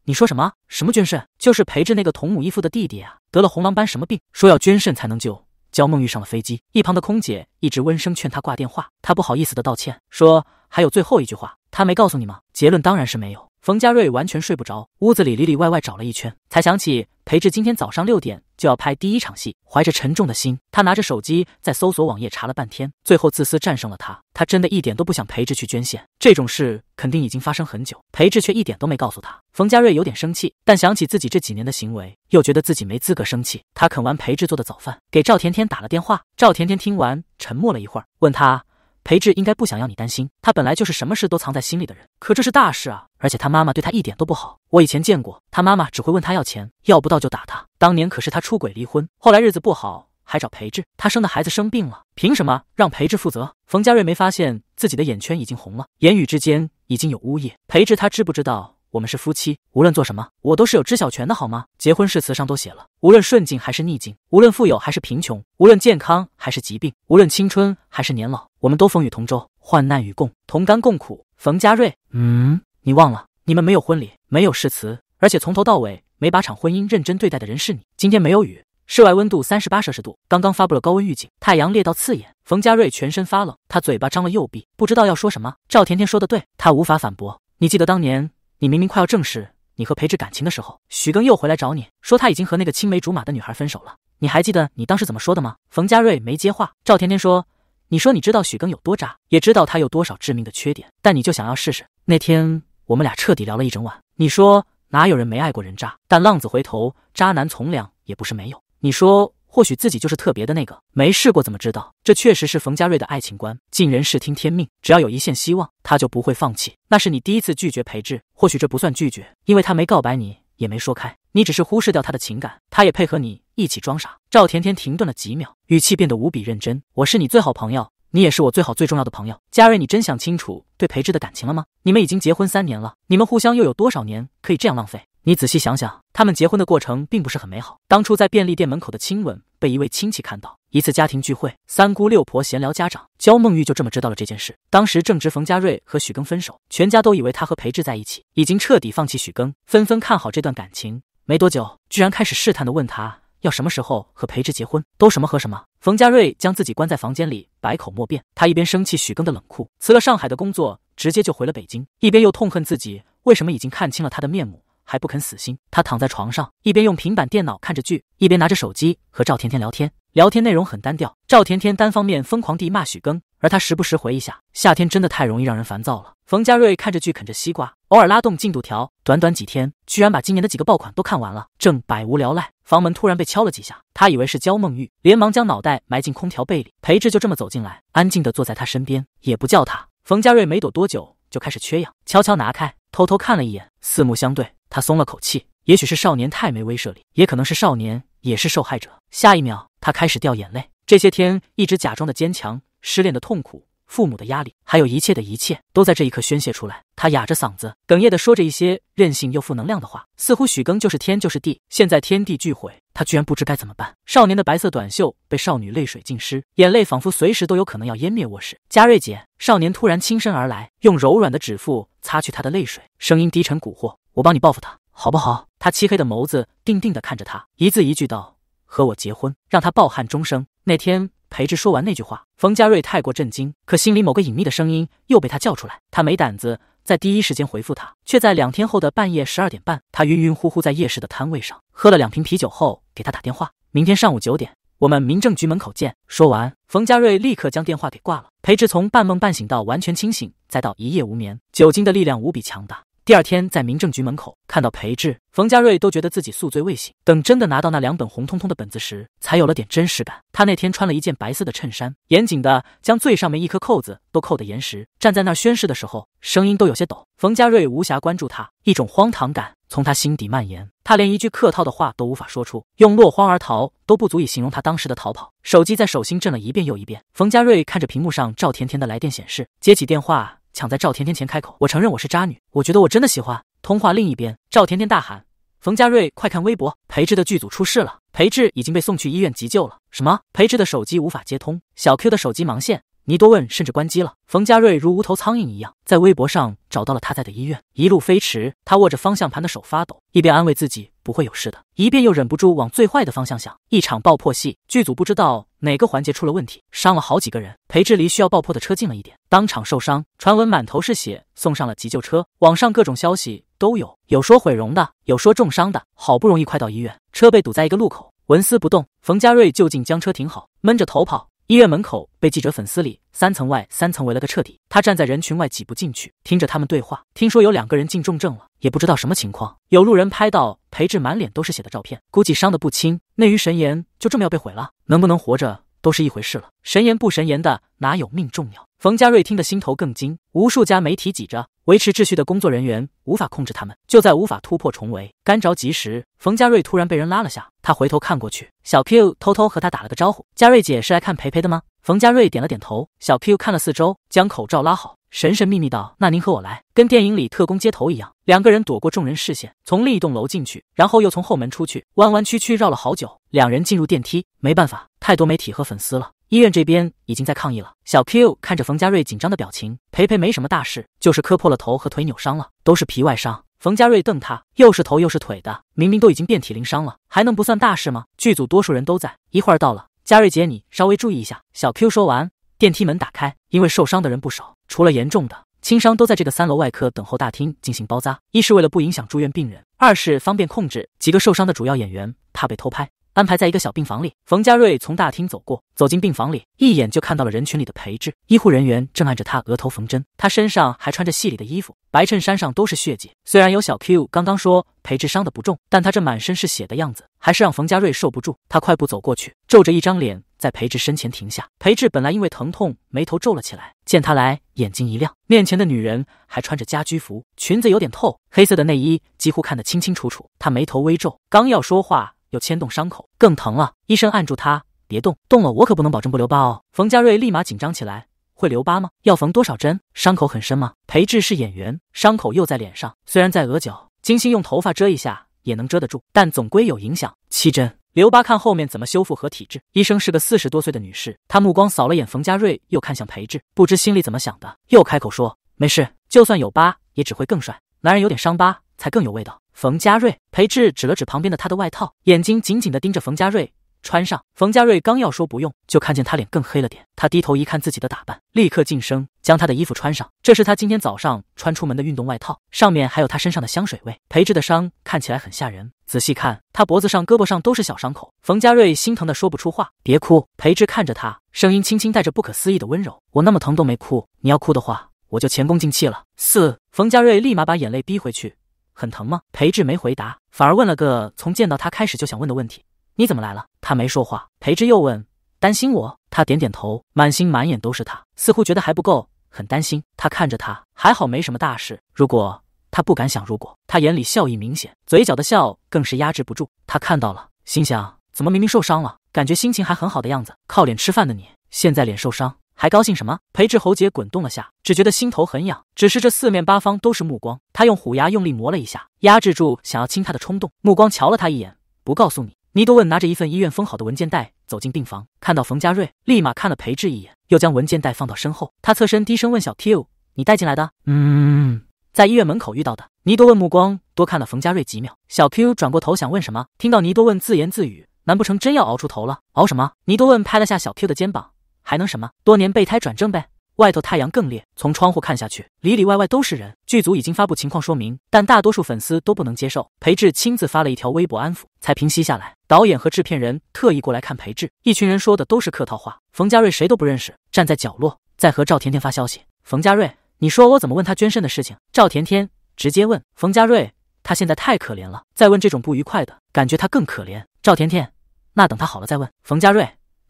你说什么？什么捐肾？就是陪着那个同母异父的弟弟啊，得了红狼斑什么病，说要捐肾才能救。焦梦遇上了飞机，一旁的空姐一直温声劝他挂电话，他不好意思的道歉，说还有最后一句话，他没告诉你吗？结论当然是没有。冯家瑞完全睡不着，屋子里里里外外找了一圈，才想起裴智今天早上六点就要拍第一场戏。怀着沉重的心，他拿着手机在搜索网页查了半天，最后自私战胜了他。他真的一点都不想裴智去捐献，这种事肯定已经发生很久，裴智却一点都没告诉他。冯家瑞有点生气，但想起自己这几年的行为，又觉得自己没资格生气。他啃完裴智做的早饭，给赵甜甜打了电话。赵甜甜听完，沉默了一会儿，问他：“裴志应该不想要你担心，他本来就是什么事都藏在心里的人，可这是大事啊。”而且他妈妈对他一点都不好，我以前见过他妈妈，只会问他要钱，要不到就打他。当年可是他出轨离婚，后来日子不好还找裴志，他生的孩子生病了，凭什么让裴志负责？冯家瑞没发现自己的眼圈已经红了，言语之间已经有呜咽。裴志，他知不知道我们是夫妻？无论做什么，我都是有知晓权的，好吗？结婚誓词上都写了，无论顺境还是逆境，无论富有还是贫穷，无论健康还是疾病，无论青春还是年老，我们都风雨同舟，患难与共，同甘共苦。冯家瑞，嗯。你忘了，你们没有婚礼，没有誓词，而且从头到尾没把场婚姻认真对待的人是你。今天没有雨，室外温度三十八摄氏度，刚刚发布了高温预警，太阳烈到刺眼。冯家瑞全身发冷，他嘴巴张了又闭，不知道要说什么。赵甜甜说的对，他无法反驳。你记得当年你明明快要正视你和裴志感情的时候，许庚又回来找你说他已经和那个青梅竹马的女孩分手了。你还记得你当时怎么说的吗？冯家瑞没接话。赵甜甜说：“你说你知道许庚有多渣，也知道他有多少致命的缺点，但你就想要试试那天。”我们俩彻底聊了一整晚。你说哪有人没爱过人渣？但浪子回头，渣男从良也不是没有。你说或许自己就是特别的那个，没试过怎么知道？这确实是冯佳瑞的爱情观，尽人事听天命。只要有一线希望，他就不会放弃。那是你第一次拒绝裴志，或许这不算拒绝，因为他没告白你，也没说开，你只是忽视掉他的情感，他也配合你一起装傻。赵甜甜停顿了几秒，语气变得无比认真：“我是你最好朋友。”你也是我最好最重要的朋友，嘉瑞，你真想清楚对裴志的感情了吗？你们已经结婚三年了，你们互相又有多少年可以这样浪费？你仔细想想，他们结婚的过程并不是很美好。当初在便利店门口的亲吻被一位亲戚看到，一次家庭聚会，三姑六婆闲聊，家长焦梦玉就这么知道了这件事。当时正值冯佳瑞和许庚分手，全家都以为他和裴志在一起，已经彻底放弃许庚，纷纷看好这段感情。没多久，居然开始试探的问他要什么时候和裴志结婚，都什么和什么。冯家瑞将自己关在房间里，百口莫辩。他一边生气许庚的冷酷，辞了上海的工作，直接就回了北京；一边又痛恨自己为什么已经看清了他的面目还不肯死心。他躺在床上，一边用平板电脑看着剧，一边拿着手机和赵甜甜聊天。聊天内容很单调，赵甜甜单方面疯狂地骂许庚，而他时不时回一下。夏天真的太容易让人烦躁了。冯家瑞看着剧，啃着西瓜。偶尔拉动进度条，短短几天，居然把今年的几个爆款都看完了。正百无聊赖，房门突然被敲了几下，他以为是焦梦玉，连忙将脑袋埋进空调被里。裴志就这么走进来，安静的坐在他身边，也不叫他。冯佳瑞没躲多久，就开始缺氧，悄悄拿开，偷偷看了一眼，四目相对，他松了口气。也许是少年太没威慑力，也可能是少年也是受害者。下一秒，他开始掉眼泪。这些天一直假装的坚强，失恋的痛苦。父母的压力，还有一切的一切，都在这一刻宣泄出来。他哑着嗓子，哽咽地说着一些任性又负能量的话，似乎许更就是天就是地，现在天地俱毁，他居然不知该怎么办。少年的白色短袖被少女泪水浸湿，眼泪仿佛随时都有可能要湮灭卧室。嘉瑞姐，少年突然轻身而来，用柔软的指腹擦去她的泪水，声音低沉蛊惑：“我帮你报复他，好不好？”他漆黑的眸子定定地看着他，一字一句道：“和我结婚，让他抱憾终生。”那天。裴志说完那句话，冯佳瑞太过震惊，可心里某个隐秘的声音又被他叫出来。他没胆子在第一时间回复他，却在两天后的半夜十二点半，他晕晕乎乎在夜市的摊位上喝了两瓶啤酒后给他打电话。明天上午九点，我们民政局门口见。说完，冯佳瑞立刻将电话给挂了。裴志从半梦半醒到完全清醒，再到一夜无眠，酒精的力量无比强大。第二天在民政局门口看到裴志、冯家瑞，都觉得自己宿醉未醒。等真的拿到那两本红彤彤的本子时，才有了点真实感。他那天穿了一件白色的衬衫，严谨的将最上面一颗扣子都扣得严实。站在那宣誓的时候，声音都有些抖。冯家瑞无暇关注他，一种荒唐感从他心底蔓延，他连一句客套的话都无法说出，用落荒而逃都不足以形容他当时的逃跑。手机在手心震了一遍又一遍，冯家瑞看着屏幕上赵甜甜的来电显示，接起电话。抢在赵甜甜前开口，我承认我是渣女，我觉得我真的喜欢。通话另一边，赵甜甜大喊：“冯佳瑞，快看微博，裴志的剧组出事了，裴志已经被送去医院急救了。”什么？裴志的手机无法接通，小 Q 的手机忙线。尼多问，甚至关机了。冯家瑞如无头苍蝇一样，在微博上找到了他在的医院，一路飞驰。他握着方向盘的手发抖，一边安慰自己不会有事的，一边又忍不住往最坏的方向想：一场爆破戏，剧组不知道哪个环节出了问题，伤了好几个人。裴志离需要爆破的车近了一点，当场受伤，传闻满头是血，送上了急救车。网上各种消息都有，有说毁容的，有说重伤的。好不容易快到医院，车被堵在一个路口，纹丝不动。冯家瑞就近将车停好，闷着头跑。医院门口被记者粉丝里三层外三层围了个彻底，他站在人群外挤不进去，听着他们对话。听说有两个人进重症了，也不知道什么情况。有路人拍到裴志满脸都是血的照片，估计伤得不轻。内娱神颜就这么要被毁了，能不能活着？都是一回事了，神言不神言的，哪有命重要？冯家瑞听得心头更惊，无数家媒体挤着，维持秩序的工作人员无法控制他们，就在无法突破重围、干着急时，冯家瑞突然被人拉了下，他回头看过去，小 Q 偷偷和他打了个招呼：“嘉瑞姐是来看培培的吗？”冯家瑞点了点头，小 Q 看了四周，将口罩拉好。神神秘秘道：“那您和我来，跟电影里特工接头一样。”两个人躲过众人视线，从另一栋楼进去，然后又从后门出去，弯弯曲曲绕了好久。两人进入电梯，没办法，太多媒体和粉丝了。医院这边已经在抗议了。小 Q 看着冯佳瑞紧张的表情，培培没什么大事，就是磕破了头和腿扭伤了，都是皮外伤。冯佳瑞瞪他，又是头又是腿的，明明都已经遍体鳞伤了，还能不算大事吗？剧组多数人都在，一会儿到了，嘉瑞姐你稍微注意一下。小 Q 说完，电梯门打开，因为受伤的人不少。除了严重的轻伤都在这个三楼外科等候大厅进行包扎，一是为了不影响住院病人，二是方便控制几个受伤的主要演员，怕被偷拍。安排在一个小病房里。冯佳瑞从大厅走过，走进病房里，一眼就看到了人群里的裴智。医护人员正按着他额头缝针，他身上还穿着戏里的衣服，白衬衫上都是血迹。虽然有小 Q 刚刚说裴智伤的不重，但他这满身是血的样子还是让冯佳瑞受不住。他快步走过去，皱着一张脸在裴智身前停下。裴智本来因为疼痛眉头皱了起来，见他来眼睛一亮。面前的女人还穿着家居服，裙子有点透，黑色的内衣几乎看得清清楚楚。他眉头微皱，刚要说话。又牵动伤口，更疼了。医生按住他，别动，动了我可不能保证不留疤哦。冯佳瑞立马紧张起来，会留疤吗？要缝多少针？伤口很深吗？裴志是演员，伤口又在脸上，虽然在额角，精心用头发遮一下也能遮得住，但总归有影响。七针，留疤看后面怎么修复和体质。医生是个四十多岁的女士，她目光扫了眼冯佳瑞，又看向裴志，不知心里怎么想的，又开口说：“没事，就算有疤，也只会更帅。男人有点伤疤才更有味道。”冯佳瑞，裴志指了指旁边的他的外套，眼睛紧紧地盯着冯佳瑞，穿上。冯佳瑞刚要说不用，就看见他脸更黑了点。他低头一看自己的打扮，立刻晋升将他的衣服穿上。这是他今天早上穿出门的运动外套，上面还有他身上的香水味。裴志的伤看起来很吓人，仔细看，他脖子上、胳膊上都是小伤口。冯佳瑞心疼的说不出话，别哭。裴志看着他，声音轻轻带着不可思议的温柔：“我那么疼都没哭，你要哭的话，我就前功尽弃了。”四，冯佳瑞立马把眼泪逼回去。很疼吗？裴智没回答，反而问了个从见到他开始就想问的问题：“你怎么来了？”他没说话。裴志又问：“担心我？”他点点头，满心满眼都是他，似乎觉得还不够，很担心。他看着他，还好没什么大事。如果他不敢想，如果他眼里笑意明显，嘴角的笑更是压制不住。他看到了，心想：怎么明明受伤了，感觉心情还很好的样子？靠脸吃饭的你，现在脸受伤。还高兴什么？裴志喉结滚动了下，只觉得心头很痒。只是这四面八方都是目光，他用虎牙用力磨了一下，压制住想要亲他的冲动，目光瞧了他一眼，不告诉你。倪多问拿着一份医院封好的文件袋走进病房，看到冯家瑞，立马看了裴志一眼，又将文件袋放到身后。他侧身低声问小 Q：“ 你带进来的？”“嗯，在医院门口遇到的。”倪多问目光多看了冯家瑞几秒。小 Q 转过头想问什么，听到倪多问自言自语：“难不成真要熬出头了？熬什么？”倪多问拍了下小 Q 的肩膀。还能什么？多年备胎转正呗。外头太阳更烈，从窗户看下去，里里外外都是人。剧组已经发布情况说明，但大多数粉丝都不能接受。裴志亲自发了一条微博安抚，才平息下来。导演和制片人特意过来看裴志，一群人说的都是客套话。冯家瑞谁都不认识，站在角落在和赵甜甜发消息。冯家瑞，你说我怎么问他捐肾的事情？赵甜甜直接问冯家瑞，他现在太可怜了，在问这种不愉快的感觉，他更可怜。赵甜甜，那等他好了再问冯家瑞。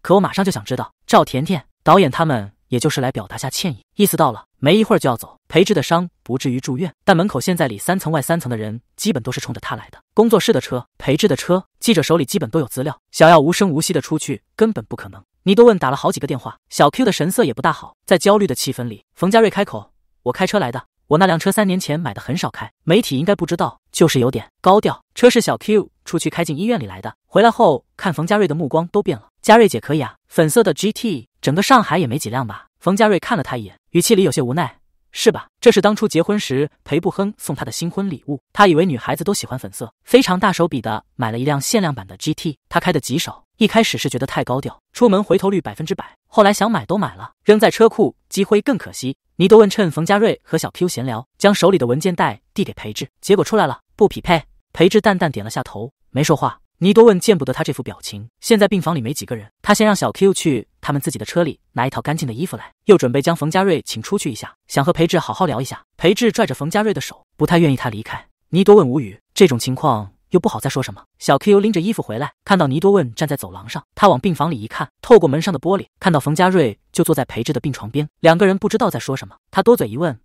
可我马上就想知道，赵甜甜导演他们也就是来表达下歉意，意思到了，没一会儿就要走。裴志的伤不至于住院，但门口现在里三层外三层的人，基本都是冲着他来的。工作室的车，裴志的车，记者手里基本都有资料，想要无声无息的出去，根本不可能。你多问打了好几个电话，小 Q 的神色也不大好，在焦虑的气氛里，冯佳瑞开口：“我开车来的，我那辆车三年前买的，很少开，媒体应该不知道，就是有点高调。车是小 Q 出去开进医院里来的，回来后看冯佳瑞的目光都变了。”佳瑞姐可以啊，粉色的 GT，整个上海也没几辆吧？冯佳瑞看了他一眼，语气里有些无奈，是吧？这是当初结婚时裴步亨送他的新婚礼物，他以为女孩子都喜欢粉色，非常大手笔的买了一辆限量版的 GT，他开的极少，一开始是觉得太高调，出门回头率百分之百，后来想买都买了，扔在车库积灰更可惜。尼多问趁冯佳瑞和小 Q 闲聊，将手里的文件袋递给裴志，结果出来了，不匹配。裴志淡淡点了下头，没说话。倪多问见不得他这副表情，现在病房里没几个人，他先让小 Q 去他们自己的车里拿一套干净的衣服来，又准备将冯家瑞请出去一下，想和裴志好好聊一下。裴志拽着冯家瑞的手，不太愿意他离开。倪多问无语，这种情况又不好再说什么。小 Q 拎着衣服回来，看到倪多问站在走廊上，他往病房里一看，透过门上的玻璃，看到冯家瑞就坐在裴志的病床边，两个人不知道在说什么。他多嘴一问：“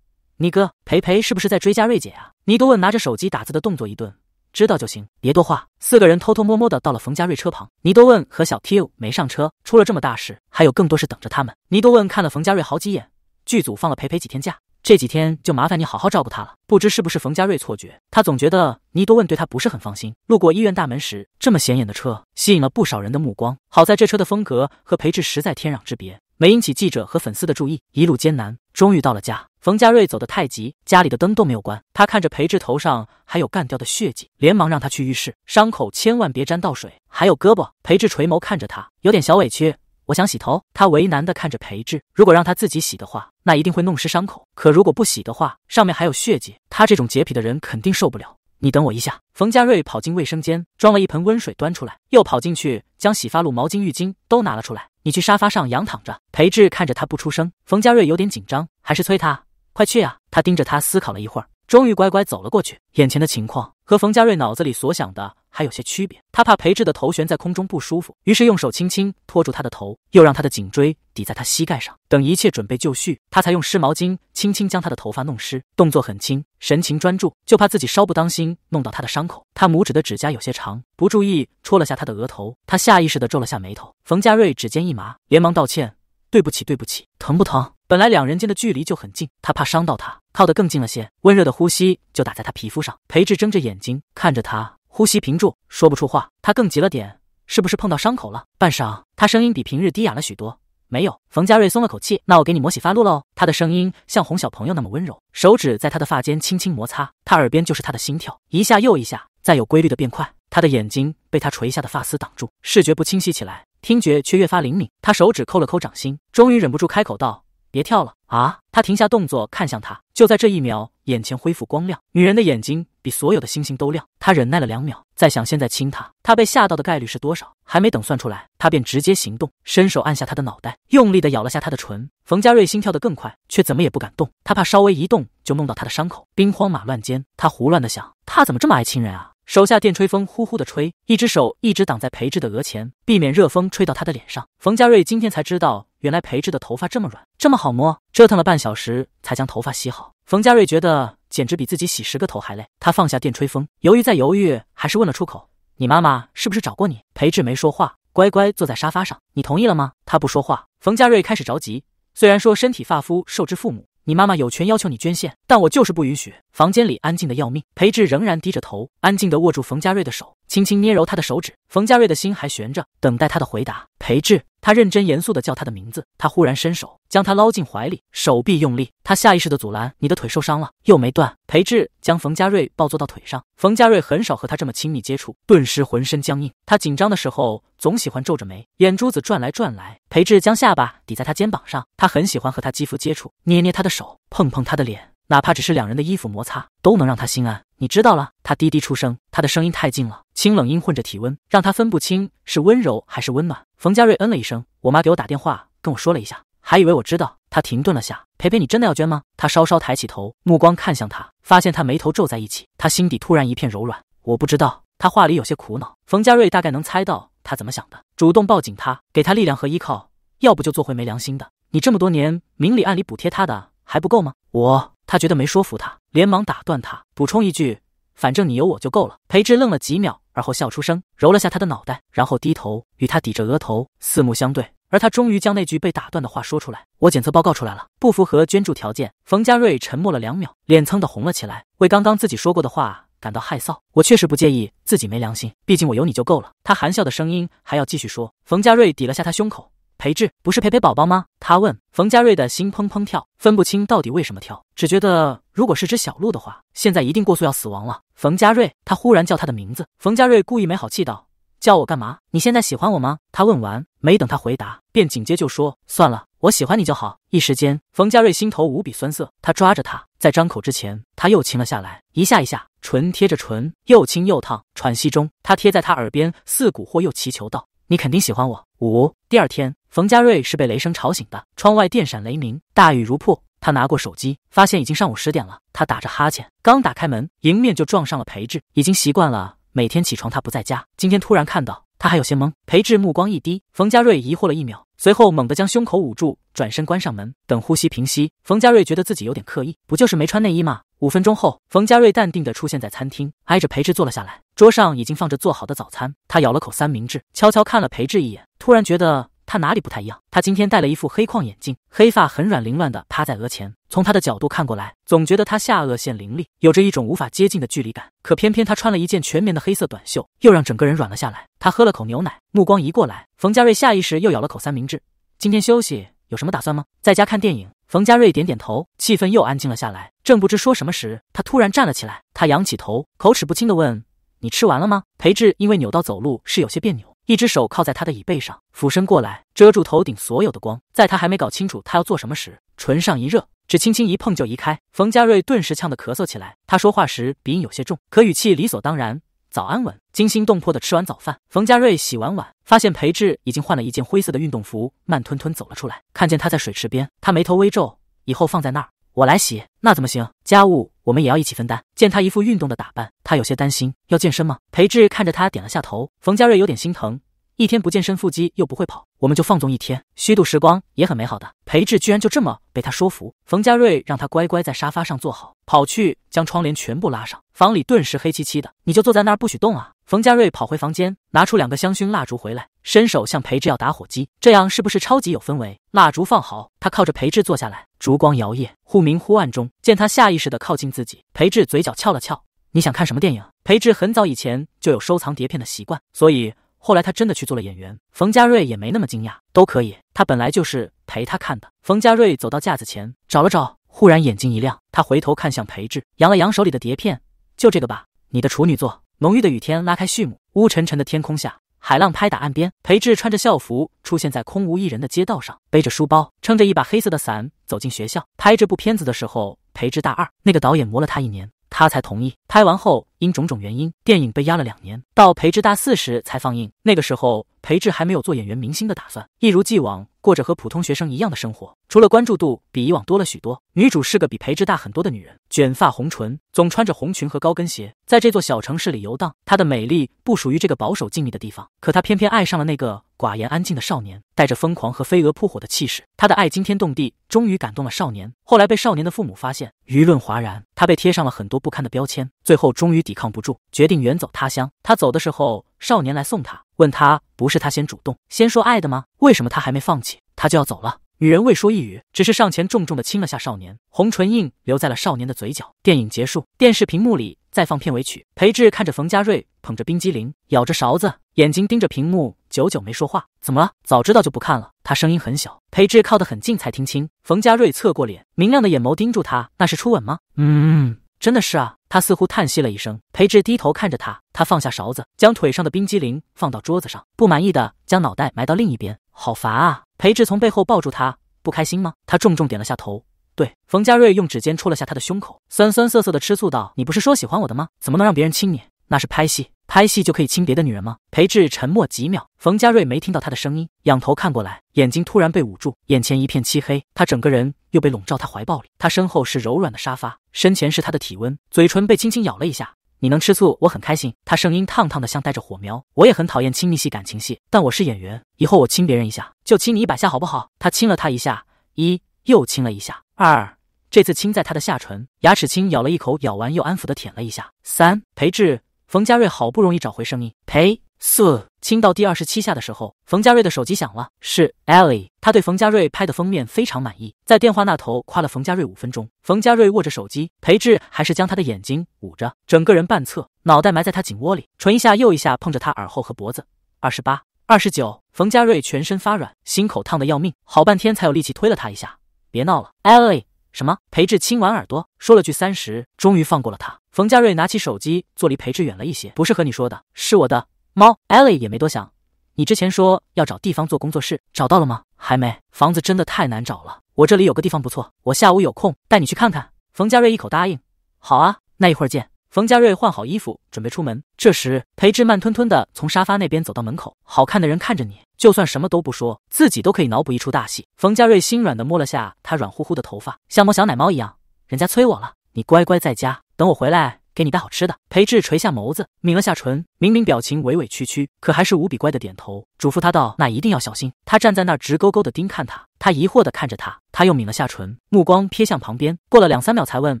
倪哥，裴裴是不是在追佳瑞姐啊？”倪多问拿着手机打字的动作一顿。知道就行，别多话。四个人偷偷摸摸的到了冯家瑞车旁，倪多问和小 Q 没上车。出了这么大事，还有更多事等着他们。倪多问看了冯家瑞好几眼，剧组放了培培几天假，这几天就麻烦你好好照顾他了。不知是不是冯家瑞错觉，他总觉得倪多问对他不是很放心。路过医院大门时，这么显眼的车吸引了不少人的目光。好在这车的风格和裴智实在天壤之别，没引起记者和粉丝的注意。一路艰难，终于到了家。冯家瑞走得太急，家里的灯都没有关。他看着裴志头上还有干掉的血迹，连忙让他去浴室，伤口千万别沾到水。还有胳膊，裴志垂眸看着他，有点小委屈。我想洗头，他为难地看着裴志。如果让他自己洗的话，那一定会弄湿伤口。可如果不洗的话，上面还有血迹，他这种洁癖的人肯定受不了。你等我一下。冯家瑞跑进卫生间，装了一盆温水端出来，又跑进去将洗发露、毛巾、浴巾都拿了出来。你去沙发上仰躺着。裴志看着他不出声，冯家瑞有点紧张，还是催他。快去呀！他盯着他，思考了一会儿，终于乖乖走了过去。眼前的情况和冯佳瑞脑子里所想的还有些区别，他怕裴志的头悬在空中不舒服，于是用手轻轻托住他的头，又让他的颈椎抵在他膝盖上。等一切准备就绪，他才用湿毛巾轻轻将他的头发弄湿，动作很轻，神情专注，就怕自己稍不当心弄到他的伤口。他拇指的指甲有些长，不注意戳了下他的额头，他下意识的皱了下眉头。冯佳瑞指尖一麻，连忙道歉：“对不起，对不起，疼不疼？”本来两人间的距离就很近，他怕伤到他，靠得更近了些，温热的呼吸就打在他皮肤上。裴智睁着眼睛看着他，呼吸屏住，说不出话。他更急了点，是不是碰到伤口了？半晌，他声音比平日低哑了许多。没有，冯家瑞松了口气。那我给你抹洗发露喽。他的声音像哄小朋友那么温柔，手指在他的发间轻轻摩擦。他耳边就是他的心跳，一下又一下，再有规律的变快。他的眼睛被他垂下的发丝挡住，视觉不清晰起来，听觉却越发灵敏。他手指抠了抠掌心，终于忍不住开口道。别跳了啊！他停下动作，看向他。就在这一秒，眼前恢复光亮，女人的眼睛比所有的星星都亮。他忍耐了两秒，在想现在亲他，他被吓到的概率是多少？还没等算出来，他便直接行动，伸手按下他的脑袋，用力的咬了下他的唇。冯佳瑞心跳的更快，却怎么也不敢动，他怕稍微一动就弄到他的伤口。兵荒马乱间，他胡乱的想，他怎么这么爱亲人啊？手下电吹风呼呼的吹，一只手一直挡在裴志的额前，避免热风吹到他的脸上。冯家瑞今天才知道，原来裴志的头发这么软，这么好摸。折腾了半小时，才将头发洗好。冯家瑞觉得简直比自己洗十个头还累。他放下电吹风，犹豫再犹豫，还是问了出口：“你妈妈是不是找过你？”裴志没说话，乖乖坐在沙发上。你同意了吗？他不说话。冯家瑞开始着急。虽然说身体发肤受之父母，你妈妈有权要求你捐献，但我就是不允许。房间里安静的要命，裴智仍然低着头，安静地握住冯家瑞的手，轻轻捏揉他的手指。冯家瑞的心还悬着，等待他的回答。裴智，他认真严肃地叫他的名字。他忽然伸手将他捞进怀里，手臂用力。他下意识地阻拦：“你的腿受伤了，又没断。”裴智将冯家瑞抱坐到腿上。冯家瑞很少和他这么亲密接触，顿时浑身僵硬。他紧张的时候总喜欢皱着眉，眼珠子转来转来。裴智将下巴抵在他肩膀上，他很喜欢和他肌肤接触，捏捏他的手，碰碰他的脸。哪怕只是两人的衣服摩擦，都能让他心安。你知道了？他低低出声，他的声音太近了，清冷音混着体温，让他分不清是温柔还是温暖。冯佳瑞嗯了一声，我妈给我打电话跟我说了一下，还以为我知道。他停顿了下，培培，你真的要捐吗？他稍稍抬起头，目光看向他，发现他眉头皱在一起，他心底突然一片柔软。我不知道。他话里有些苦恼。冯佳瑞大概能猜到他怎么想的，主动抱紧他，给他力量和依靠。要不就做回没良心的？你这么多年明里暗里补贴他的还不够吗？我。他觉得没说服他，连忙打断他，补充一句：“反正你有我就够了。”裴智愣了几秒，而后笑出声，揉了下他的脑袋，然后低头与他抵着额头，四目相对。而他终于将那句被打断的话说出来：“我检测报告出来了，不符合捐助条件。”冯佳瑞沉默了两秒，脸蹭的红了起来，为刚刚自己说过的话感到害臊。我确实不介意自己没良心，毕竟我有你就够了。他含笑的声音还要继续说，冯佳瑞抵了下他胸口。裴智不是陪陪宝宝吗？他问。冯佳瑞的心砰砰跳，分不清到底为什么跳，只觉得如果是只小鹿的话，现在一定过速要死亡了。冯佳瑞，他忽然叫他的名字。冯佳瑞故意没好气道：“叫我干嘛？你现在喜欢我吗？”他问完，没等他回答，便紧接就说：“算了，我喜欢你就好。”一时间，冯佳瑞心头无比酸涩。他抓着他，在张口之前，他又亲了下来，一下一下，唇贴着唇，又亲又烫。喘息中，他贴在他耳边，似蛊惑又祈求道：“你肯定喜欢我。”五，第二天。冯佳瑞是被雷声吵醒的，窗外电闪雷鸣，大雨如瀑。他拿过手机，发现已经上午十点了。他打着哈欠，刚打开门，迎面就撞上了裴志。已经习惯了每天起床他不在家，今天突然看到他，还有些懵。裴志目光一低，冯佳瑞疑惑了一秒，随后猛地将胸口捂住，转身关上门。等呼吸平息，冯佳瑞觉得自己有点刻意，不就是没穿内衣吗？五分钟后，冯佳瑞淡定地出现在餐厅，挨着裴志坐了下来。桌上已经放着做好的早餐，他咬了口三明治，悄悄看了裴志一眼，突然觉得。他哪里不太一样？他今天戴了一副黑框眼镜，黑发很软，凌乱的趴在额前。从他的角度看过来，总觉得他下颚线凌厉，有着一种无法接近的距离感。可偏偏他穿了一件全棉的黑色短袖，又让整个人软了下来。他喝了口牛奶，目光移过来，冯佳瑞下意识又咬了口三明治。今天休息有什么打算吗？在家看电影。冯佳瑞点点头，气氛又安静了下来。正不知说什么时，他突然站了起来。他仰起头，口齿不清地问：“你吃完了吗？”裴志因为扭到走路是有些别扭。一只手靠在他的椅背上，俯身过来，遮住头顶所有的光。在他还没搞清楚他要做什么时，唇上一热，只轻轻一碰就移开。冯佳瑞顿时呛得咳嗽起来。他说话时鼻音有些重，可语气理所当然。早安，稳。惊心动魄的吃完早饭，冯佳瑞洗完碗，发现裴志已经换了一件灰色的运动服，慢吞吞走了出来。看见他在水池边，他眉头微皱。以后放在那儿。我来洗，那怎么行？家务我们也要一起分担。见他一副运动的打扮，他有些担心，要健身吗？裴志看着他，点了下头。冯佳瑞有点心疼。一天不健身，腹肌又不会跑，我们就放纵一天，虚度时光也很美好的。裴志居然就这么被他说服。冯佳瑞让他乖乖在沙发上坐好，跑去将窗帘全部拉上，房里顿时黑漆漆的。你就坐在那儿不许动啊！冯佳瑞跑回房间，拿出两个香薰蜡烛回来，伸手向裴志要打火机，这样是不是超级有氛围？蜡烛放好，他靠着裴志坐下来，烛光摇曳，忽明忽暗中，见他下意识的靠近自己，裴志嘴角翘了翘。你想看什么电影？裴志很早以前就有收藏碟片的习惯，所以。后来他真的去做了演员，冯佳瑞也没那么惊讶，都可以。他本来就是陪他看的。冯佳瑞走到架子前找了找，忽然眼睛一亮，他回头看向裴志，扬了扬手里的碟片，就这个吧，你的处女作。浓郁的雨天拉开序幕，乌沉沉的天空下，海浪拍打岸边。裴志穿着校服出现在空无一人的街道上，背着书包，撑着一把黑色的伞走进学校。拍这部片子的时候，裴志大二，那个导演磨了他一年。他才同意拍完后，因种种原因，电影被压了两年，到裴志大四时才放映。那个时候，裴志还没有做演员明星的打算，一如既往过着和普通学生一样的生活。除了关注度比以往多了许多，女主是个比裴志大很多的女人，卷发红唇，总穿着红裙和高跟鞋，在这座小城市里游荡。她的美丽不属于这个保守静谧的地方，可她偏偏爱上了那个。寡言安静的少年，带着疯狂和飞蛾扑火的气势，他的爱惊天动地，终于感动了少年。后来被少年的父母发现，舆论哗然，他被贴上了很多不堪的标签。最后终于抵抗不住，决定远走他乡。他走的时候，少年来送他，问他不是他先主动先说爱的吗？为什么他还没放弃，他就要走了？女人未说一语，只是上前重重的亲了下少年，红唇印留在了少年的嘴角。电影结束，电视屏幕里在放片尾曲。裴志看着冯佳瑞捧着冰激凌，咬着勺子，眼睛盯着屏幕。久久没说话，怎么了？早知道就不看了。他声音很小，裴智靠得很近才听清。冯家瑞侧过脸，明亮的眼眸盯住他，那是初吻吗？嗯，真的是啊。他似乎叹息了一声。裴智低头看着他，他放下勺子，将腿上的冰激凌放到桌子上，不满意的将脑袋埋到另一边。好烦啊！裴智从背后抱住他，不开心吗？他重重点了下头，对。冯家瑞用指尖戳了下他的胸口，酸酸涩涩的吃醋道：“你不是说喜欢我的吗？怎么能让别人亲你？”那是拍戏，拍戏就可以亲别的女人吗？裴志沉默几秒，冯佳瑞没听到他的声音，仰头看过来，眼睛突然被捂住，眼前一片漆黑，他整个人又被笼罩他怀抱里，他身后是柔软的沙发，身前是他的体温，嘴唇被轻轻咬了一下。你能吃醋，我很开心。他声音烫烫的，像带着火苗。我也很讨厌亲密戏、感情戏，但我是演员，以后我亲别人一下，就亲你一百下，好不好？他亲了他一下，一又亲了一下，二这次亲在他的下唇，牙齿轻咬了一口，咬完又安抚的舔了一下。三裴志，冯佳瑞好不容易找回声音，裴四亲到第二十七下的时候，冯佳瑞的手机响了，是 Ellie。他对冯佳瑞拍的封面非常满意，在电话那头夸了冯佳瑞五分钟。冯佳瑞握着手机，裴志还是将他的眼睛捂着，整个人半侧，脑袋埋在他颈窝里，唇一下又一下碰着他耳后和脖子。二十八、二十九，冯佳瑞全身发软，心口烫得要命，好半天才有力气推了他一下：“别闹了，Ellie。”什么？裴志亲完耳朵，说了句三十，终于放过了他。冯家瑞拿起手机，坐离裴志远了一些。不是和你说的，是我的猫。Ellie 也没多想。你之前说要找地方做工作室，找到了吗？还没，房子真的太难找了。我这里有个地方不错，我下午有空带你去看看。冯家瑞一口答应。好啊，那一会儿见。冯家瑞换好衣服准备出门，这时裴志慢吞吞的从沙发那边走到门口。好看的人看着你，就算什么都不说，自己都可以脑补一出大戏。冯家瑞心软的摸了下他软乎乎的头发，像摸小奶猫一样。人家催我了，你乖乖在家。等我回来，给你带好吃的。裴志垂下眸子，抿了下唇，明明表情委委屈屈，可还是无比乖的点头，嘱咐他道：“那一定要小心。”他站在那儿直勾勾的盯看他，他疑惑的看着他，他又抿了下唇，目光瞥向旁边，过了两三秒才问。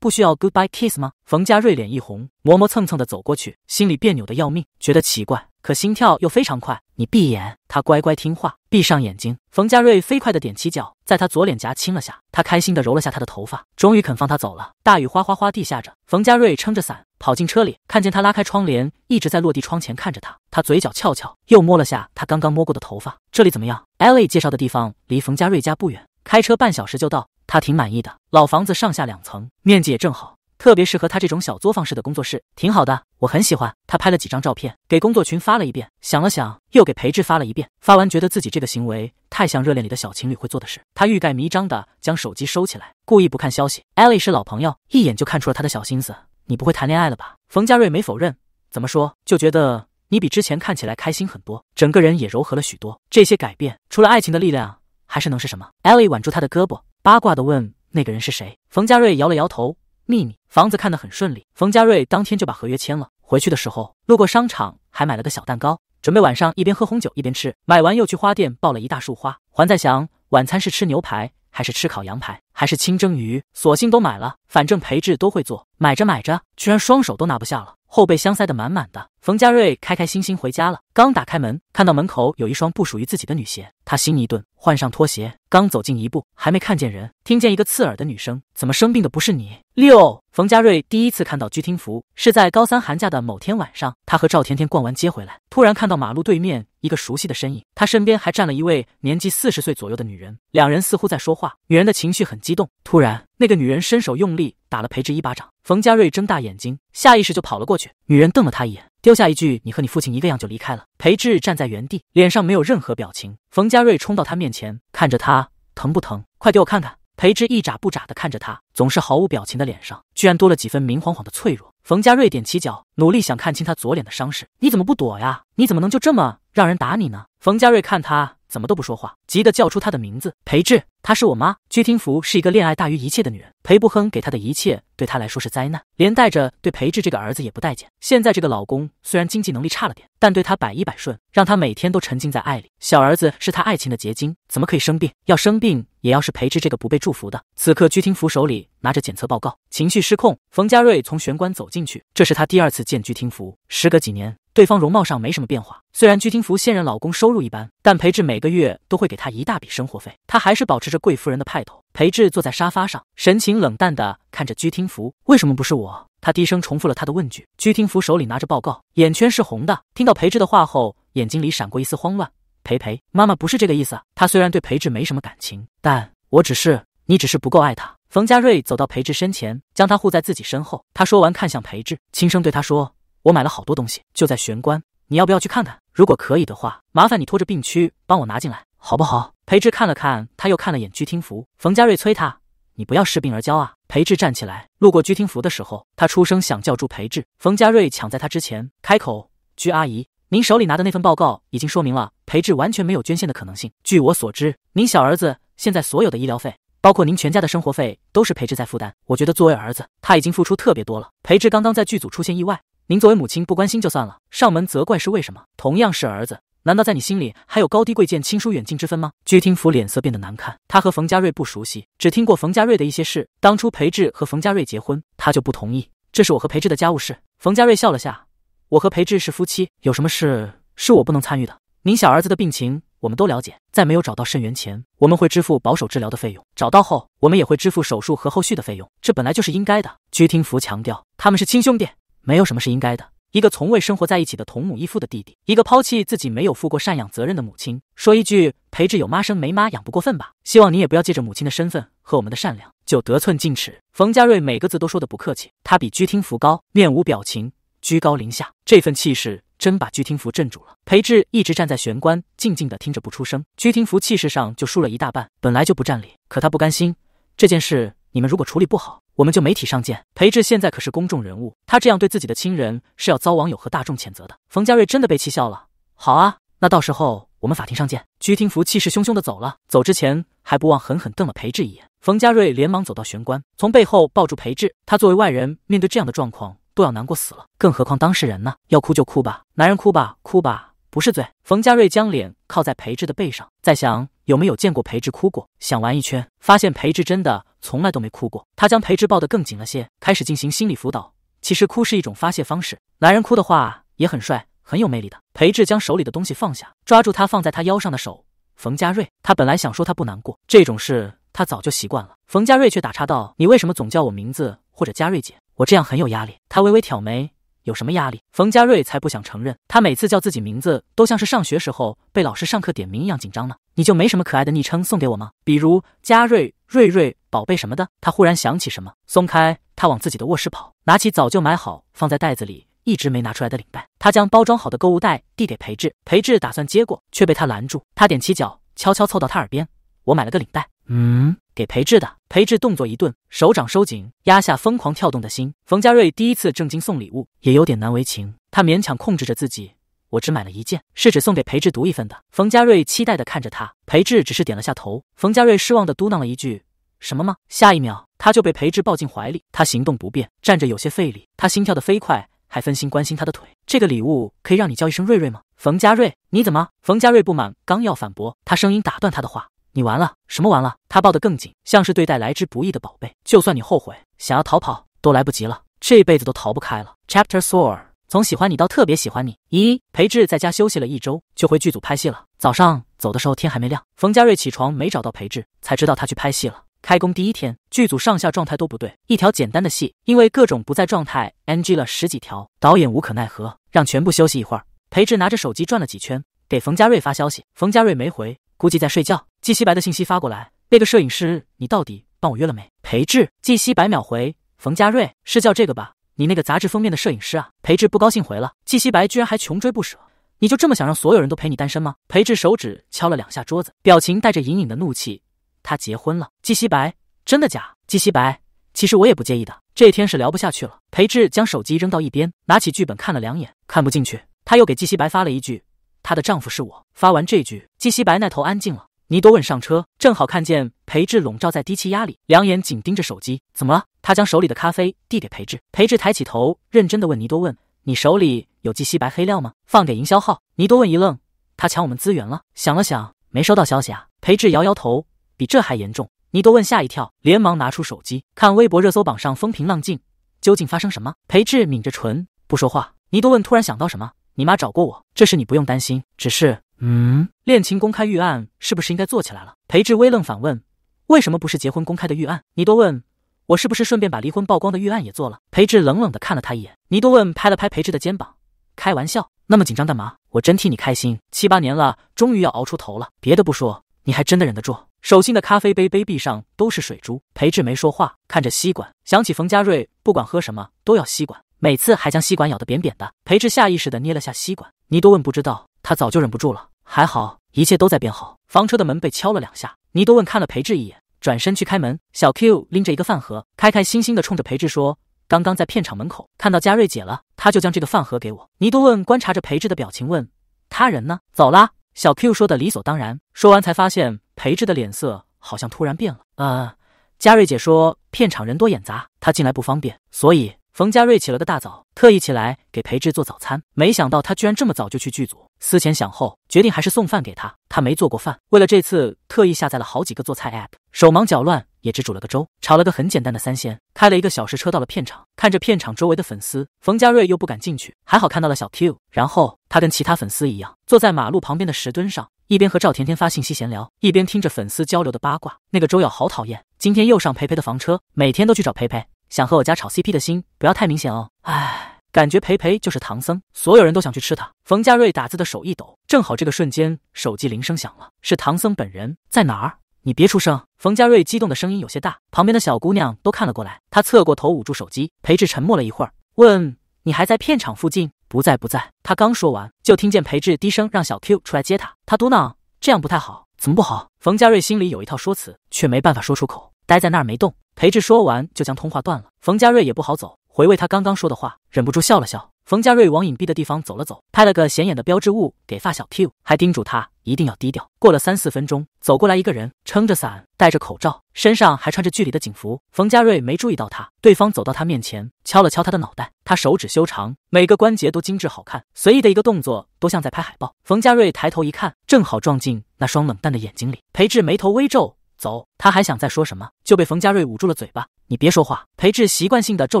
不需要 goodbye kiss 吗？冯佳瑞脸一红，磨磨蹭蹭的走过去，心里别扭的要命，觉得奇怪，可心跳又非常快。你闭眼，他乖乖听话，闭上眼睛。冯佳瑞飞快的踮起脚，在他左脸颊亲了下。他开心的揉了下他的头发，终于肯放他走了。大雨哗哗哗地下着，冯佳瑞撑着伞跑进车里，看见他拉开窗帘，一直在落地窗前看着他。他嘴角翘翘，又摸了下他刚刚摸过的头发。这里怎么样？Ellie 介绍的地方离冯佳瑞家不远，开车半小时就到。他挺满意的，老房子上下两层，面积也正好，特别适合他这种小作坊式的工作室，挺好的，我很喜欢。他拍了几张照片，给工作群发了一遍，想了想又给裴志发了一遍。发完觉得自己这个行为太像热恋里的小情侣会做的事，他欲盖弥彰地将手机收起来，故意不看消息。Ellie 是老朋友，一眼就看出了他的小心思。你不会谈恋爱了吧？冯家瑞没否认，怎么说就觉得你比之前看起来开心很多，整个人也柔和了许多。这些改变除了爱情的力量，还是能是什么？Ellie 挽住他的胳膊。八卦的问：“那个人是谁？”冯佳瑞摇了摇头，秘密。房子看得很顺利，冯佳瑞当天就把合约签了。回去的时候，路过商场，还买了个小蛋糕，准备晚上一边喝红酒一边吃。买完又去花店抱了一大束花，还在想晚餐是吃牛排，还是吃烤羊排，还是清蒸鱼，索性都买了，反正裴志都会做。买着买着，居然双手都拿不下了。后备箱塞得满满的，冯佳瑞开开心心回家了。刚打开门，看到门口有一双不属于自己的女鞋，他心一顿，换上拖鞋。刚走进一步，还没看见人，听见一个刺耳的女声：“怎么生病的不是你？”六。冯家瑞第一次看到鞠听福，是在高三寒假的某天晚上，他和赵甜甜逛完街回来，突然看到马路对面一个熟悉的身影，他身边还站了一位年纪四十岁左右的女人，两人似乎在说话，女人的情绪很激动，突然那个女人伸手用力打了裴志一巴掌，冯家瑞睁大眼睛，下意识就跑了过去，女人瞪了他一眼，丢下一句“你和你父亲一个样”就离开了。裴志站在原地，脸上没有任何表情，冯家瑞冲到他面前，看着他，疼不疼？快给我看看。裴智一眨不眨的看着他，总是毫无表情的脸上，居然多了几分明晃晃的脆弱。冯佳瑞踮起脚，努力想看清他左脸的伤势。你怎么不躲呀？你怎么能就这么让人打你呢？冯佳瑞看他怎么都不说话，急得叫出他的名字：“裴智，她是我妈。”鞠听福是一个恋爱大于一切的女人，裴不亨给她的一切对她来说是灾难，连带着对裴智这个儿子也不待见。现在这个老公虽然经济能力差了点，但对她百依百顺，让她每天都沉浸在爱里。小儿子是她爱情的结晶，怎么可以生病？要生病。也要是裴志这个不被祝福的。此刻，居听福手里拿着检测报告，情绪失控。冯家瑞从玄关走进去，这是他第二次见居听福。时隔几年，对方容貌上没什么变化。虽然居听福现任老公收入一般，但裴志每个月都会给她一大笔生活费，她还是保持着贵夫人的派头。裴志坐在沙发上，神情冷淡的看着居听福。为什么不是我？他低声重复了他的问句。居听福手里拿着报告，眼圈是红的。听到裴志的话后，眼睛里闪过一丝慌乱。裴裴，妈妈不是这个意思。她虽然对裴志没什么感情，但我只是你只是不够爱他。冯佳瑞走到裴志身前，将他护在自己身后。他说完，看向裴志，轻声对他说：“我买了好多东西，就在玄关，你要不要去看看？如果可以的话，麻烦你拖着病区帮我拿进来，好不好？”裴志看了看，他又看了眼居听福。冯家瑞催他：“你不要视病而骄啊！”裴志站起来，路过居听福的时候，他出声想叫住裴志，冯佳瑞抢在他之前开口：“居阿姨。”您手里拿的那份报告已经说明了裴志完全没有捐献的可能性。据我所知，您小儿子现在所有的医疗费，包括您全家的生活费，都是裴志在负担。我觉得作为儿子，他已经付出特别多了。裴志刚刚在剧组出现意外，您作为母亲不关心就算了，上门责怪是为什么？同样是儿子，难道在你心里还有高低贵贱、亲疏远近之分吗？居听福脸色变得难看，他和冯家瑞不熟悉，只听过冯家瑞的一些事。当初裴志和冯家瑞结婚，他就不同意。这是我和裴志的家务事。冯家瑞笑了下。我和裴志是夫妻，有什么事是我不能参与的？您小儿子的病情我们都了解，在没有找到肾源前，我们会支付保守治疗的费用；找到后，我们也会支付手术和后续的费用。这本来就是应该的。居听福强调，他们是亲兄弟，没有什么是应该的。一个从未生活在一起的同母异父的弟弟，一个抛弃自己、没有负过赡养责任的母亲，说一句裴志有妈生没妈养，不过分吧？希望你也不要借着母亲的身份和我们的善良就得寸进尺。冯家瑞每个字都说的不客气，他比居听福高，面无表情。居高临下，这份气势真把居听福镇住了。裴志一直站在玄关，静静的听着不出声。居听福气势上就输了一大半，本来就不占理，可他不甘心。这件事你们如果处理不好，我们就媒体上见。裴志现在可是公众人物，他这样对自己的亲人是要遭网友和大众谴责的。冯家瑞真的被气笑了。好啊，那到时候我们法庭上见。居听福气势汹汹的走了，走之前还不忘狠狠瞪了裴志一眼。冯家瑞连忙走到玄关，从背后抱住裴志。他作为外人，面对这样的状况。都要难过死了，更何况当事人呢？要哭就哭吧，男人哭吧，哭吧不是罪。冯佳瑞将脸靠在裴志的背上，在想有没有见过裴志哭过。想完一圈，发现裴志真的从来都没哭过。他将裴志抱得更紧了些，开始进行心理辅导。其实哭是一种发泄方式，男人哭的话也很帅，很有魅力的。裴志将手里的东西放下，抓住他放在他腰上的手。冯佳瑞，他本来想说他不难过，这种事他早就习惯了。冯佳瑞却打岔道：“你为什么总叫我名字或者嘉瑞姐？”我这样很有压力。他微微挑眉，有什么压力？冯佳瑞才不想承认，他每次叫自己名字都像是上学时候被老师上课点名一样紧张呢。你就没什么可爱的昵称送给我吗？比如佳瑞、瑞瑞、宝贝什么的？他忽然想起什么，松开他往自己的卧室跑，拿起早就买好放在袋子里一直没拿出来的领带。他将包装好的购物袋递给裴志，裴志打算接过，却被他拦住。他踮起脚，悄悄凑到他耳边：“我买了个领带。”嗯。给裴志的，裴志动作一顿，手掌收紧，压下疯狂跳动的心。冯佳瑞第一次正经送礼物，也有点难为情。他勉强控制着自己，我只买了一件，是只送给裴志独一份的。冯佳瑞期待的看着他，裴志只是点了下头。冯佳瑞失望的嘟囔了一句：“什么吗？”下一秒，他就被裴志抱进怀里。他行动不便，站着有些费力。他心跳的飞快，还分心关心他的腿。这个礼物可以让你叫一声瑞瑞吗？冯佳瑞，你怎么？冯佳瑞不满，刚要反驳，他声音打断他的话。你完了，什么完了？他抱得更紧，像是对待来之不易的宝贝。就算你后悔，想要逃跑，都来不及了，这辈子都逃不开了。Chapter Four，从喜欢你到特别喜欢你。咦，裴志在家休息了一周，就回剧组拍戏了。早上走的时候天还没亮，冯佳瑞起床没找到裴志，才知道他去拍戏了。开工第一天，剧组上下状态都不对，一条简单的戏因为各种不在状态，NG 了十几条，导演无可奈何，让全部休息一会儿。裴志拿着手机转了几圈，给冯佳瑞发消息，冯佳瑞没回。估计在睡觉。季西白的信息发过来，那个摄影师你到底帮我约了没？裴志，季西白秒回，冯佳瑞是叫这个吧？你那个杂志封面的摄影师啊？裴志不高兴回了，季西白居然还穷追不舍，你就这么想让所有人都陪你单身吗？裴志手指敲了两下桌子，表情带着隐隐的怒气。他结婚了，季西白，真的假？季西白，其实我也不介意的。这天是聊不下去了，裴志将手机扔到一边，拿起剧本看了两眼，看不进去。他又给季西白发了一句。她的丈夫是我。发完这句，季西白那头安静了。尼多问上车，正好看见裴志笼罩在低气压里，两眼紧盯着手机。怎么了？他将手里的咖啡递给裴志。裴志抬起头，认真的问尼多问：“你手里有季西白黑料吗？放给营销号。”尼多问一愣，他抢我们资源了。想了想，没收到消息啊。裴志摇摇头，比这还严重。尼多问吓一跳，连忙拿出手机看微博热搜榜上风平浪静，究竟发生什么？裴志抿着唇不说话。尼多问突然想到什么。你妈找过我，这事你不用担心。只是，嗯，恋情公开预案是不是应该做起来了？裴志微愣，反问：“为什么不是结婚公开的预案？”你多问：“我是不是顺便把离婚曝光的预案也做了？”裴志冷冷地看了他一眼。你多问拍了拍裴志的肩膀：“开玩笑，那么紧张干嘛？我真替你开心，七八年了，终于要熬出头了。别的不说，你还真的忍得住。”手心的咖啡杯杯壁上都是水珠。裴志没说话，看着吸管，想起冯家瑞不管喝什么都要吸管。每次还将吸管咬得扁扁的，裴志下意识地捏了下吸管。尼多问不知道，他早就忍不住了。还好一切都在变好。房车的门被敲了两下，尼多问看了裴志一眼，转身去开门。小 Q 拎着一个饭盒，开开心心地冲着裴志说：“刚刚在片场门口看到佳瑞姐了，他就将这个饭盒给我。”尼多问观察着裴志的表情，问：“他人呢？走啦。”小 Q 说的理所当然，说完才发现裴志的脸色好像突然变了。啊，佳瑞姐说片场人多眼杂，她进来不方便，所以。冯佳瑞起了个大早，特意起来给裴智做早餐，没想到他居然这么早就去剧组。思前想后，决定还是送饭给他。他没做过饭，为了这次特意下载了好几个做菜 app，手忙脚乱也只煮了个粥，炒了个很简单的三鲜。开了一个小时车到了片场，看着片场周围的粉丝，冯佳瑞又不敢进去，还好看到了小 Q。然后他跟其他粉丝一样，坐在马路旁边的石墩上，一边和赵甜甜发信息闲聊，一边听着粉丝交流的八卦。那个周瑶好讨厌，今天又上裴裴的房车，每天都去找裴裴。想和我家炒 CP 的心不要太明显哦。哎，感觉裴培就是唐僧，所有人都想去吃他。冯家瑞打字的手一抖，正好这个瞬间，手机铃声响了，是唐僧本人。在哪儿？你别出声。冯家瑞激动的声音有些大，旁边的小姑娘都看了过来。他侧过头捂住手机。裴志沉默了一会儿，问：“你还在片场附近？”“不在，不在。”他刚说完，就听见裴志低声让小 Q 出来接他。他嘟囔：“这样不太好，怎么不好？”冯家瑞心里有一套说辞，却没办法说出口，待在那儿没动。裴志说完，就将通话断了。冯家瑞也不好走，回味他刚刚说的话，忍不住笑了笑。冯家瑞往隐蔽的地方走了走，拍了个显眼的标志物给发小 Q，还叮嘱他一定要低调。过了三四分钟，走过来一个人，撑着伞，戴着口罩，身上还穿着剧里的警服。冯家瑞没注意到他，对方走到他面前，敲了敲他的脑袋。他手指修长，每个关节都精致好看，随意的一个动作都像在拍海报。冯家瑞抬头一看，正好撞进那双冷淡的眼睛里。裴志眉头微皱。走，他还想再说什么，就被冯家瑞捂住了嘴巴。你别说话。裴志习惯性的皱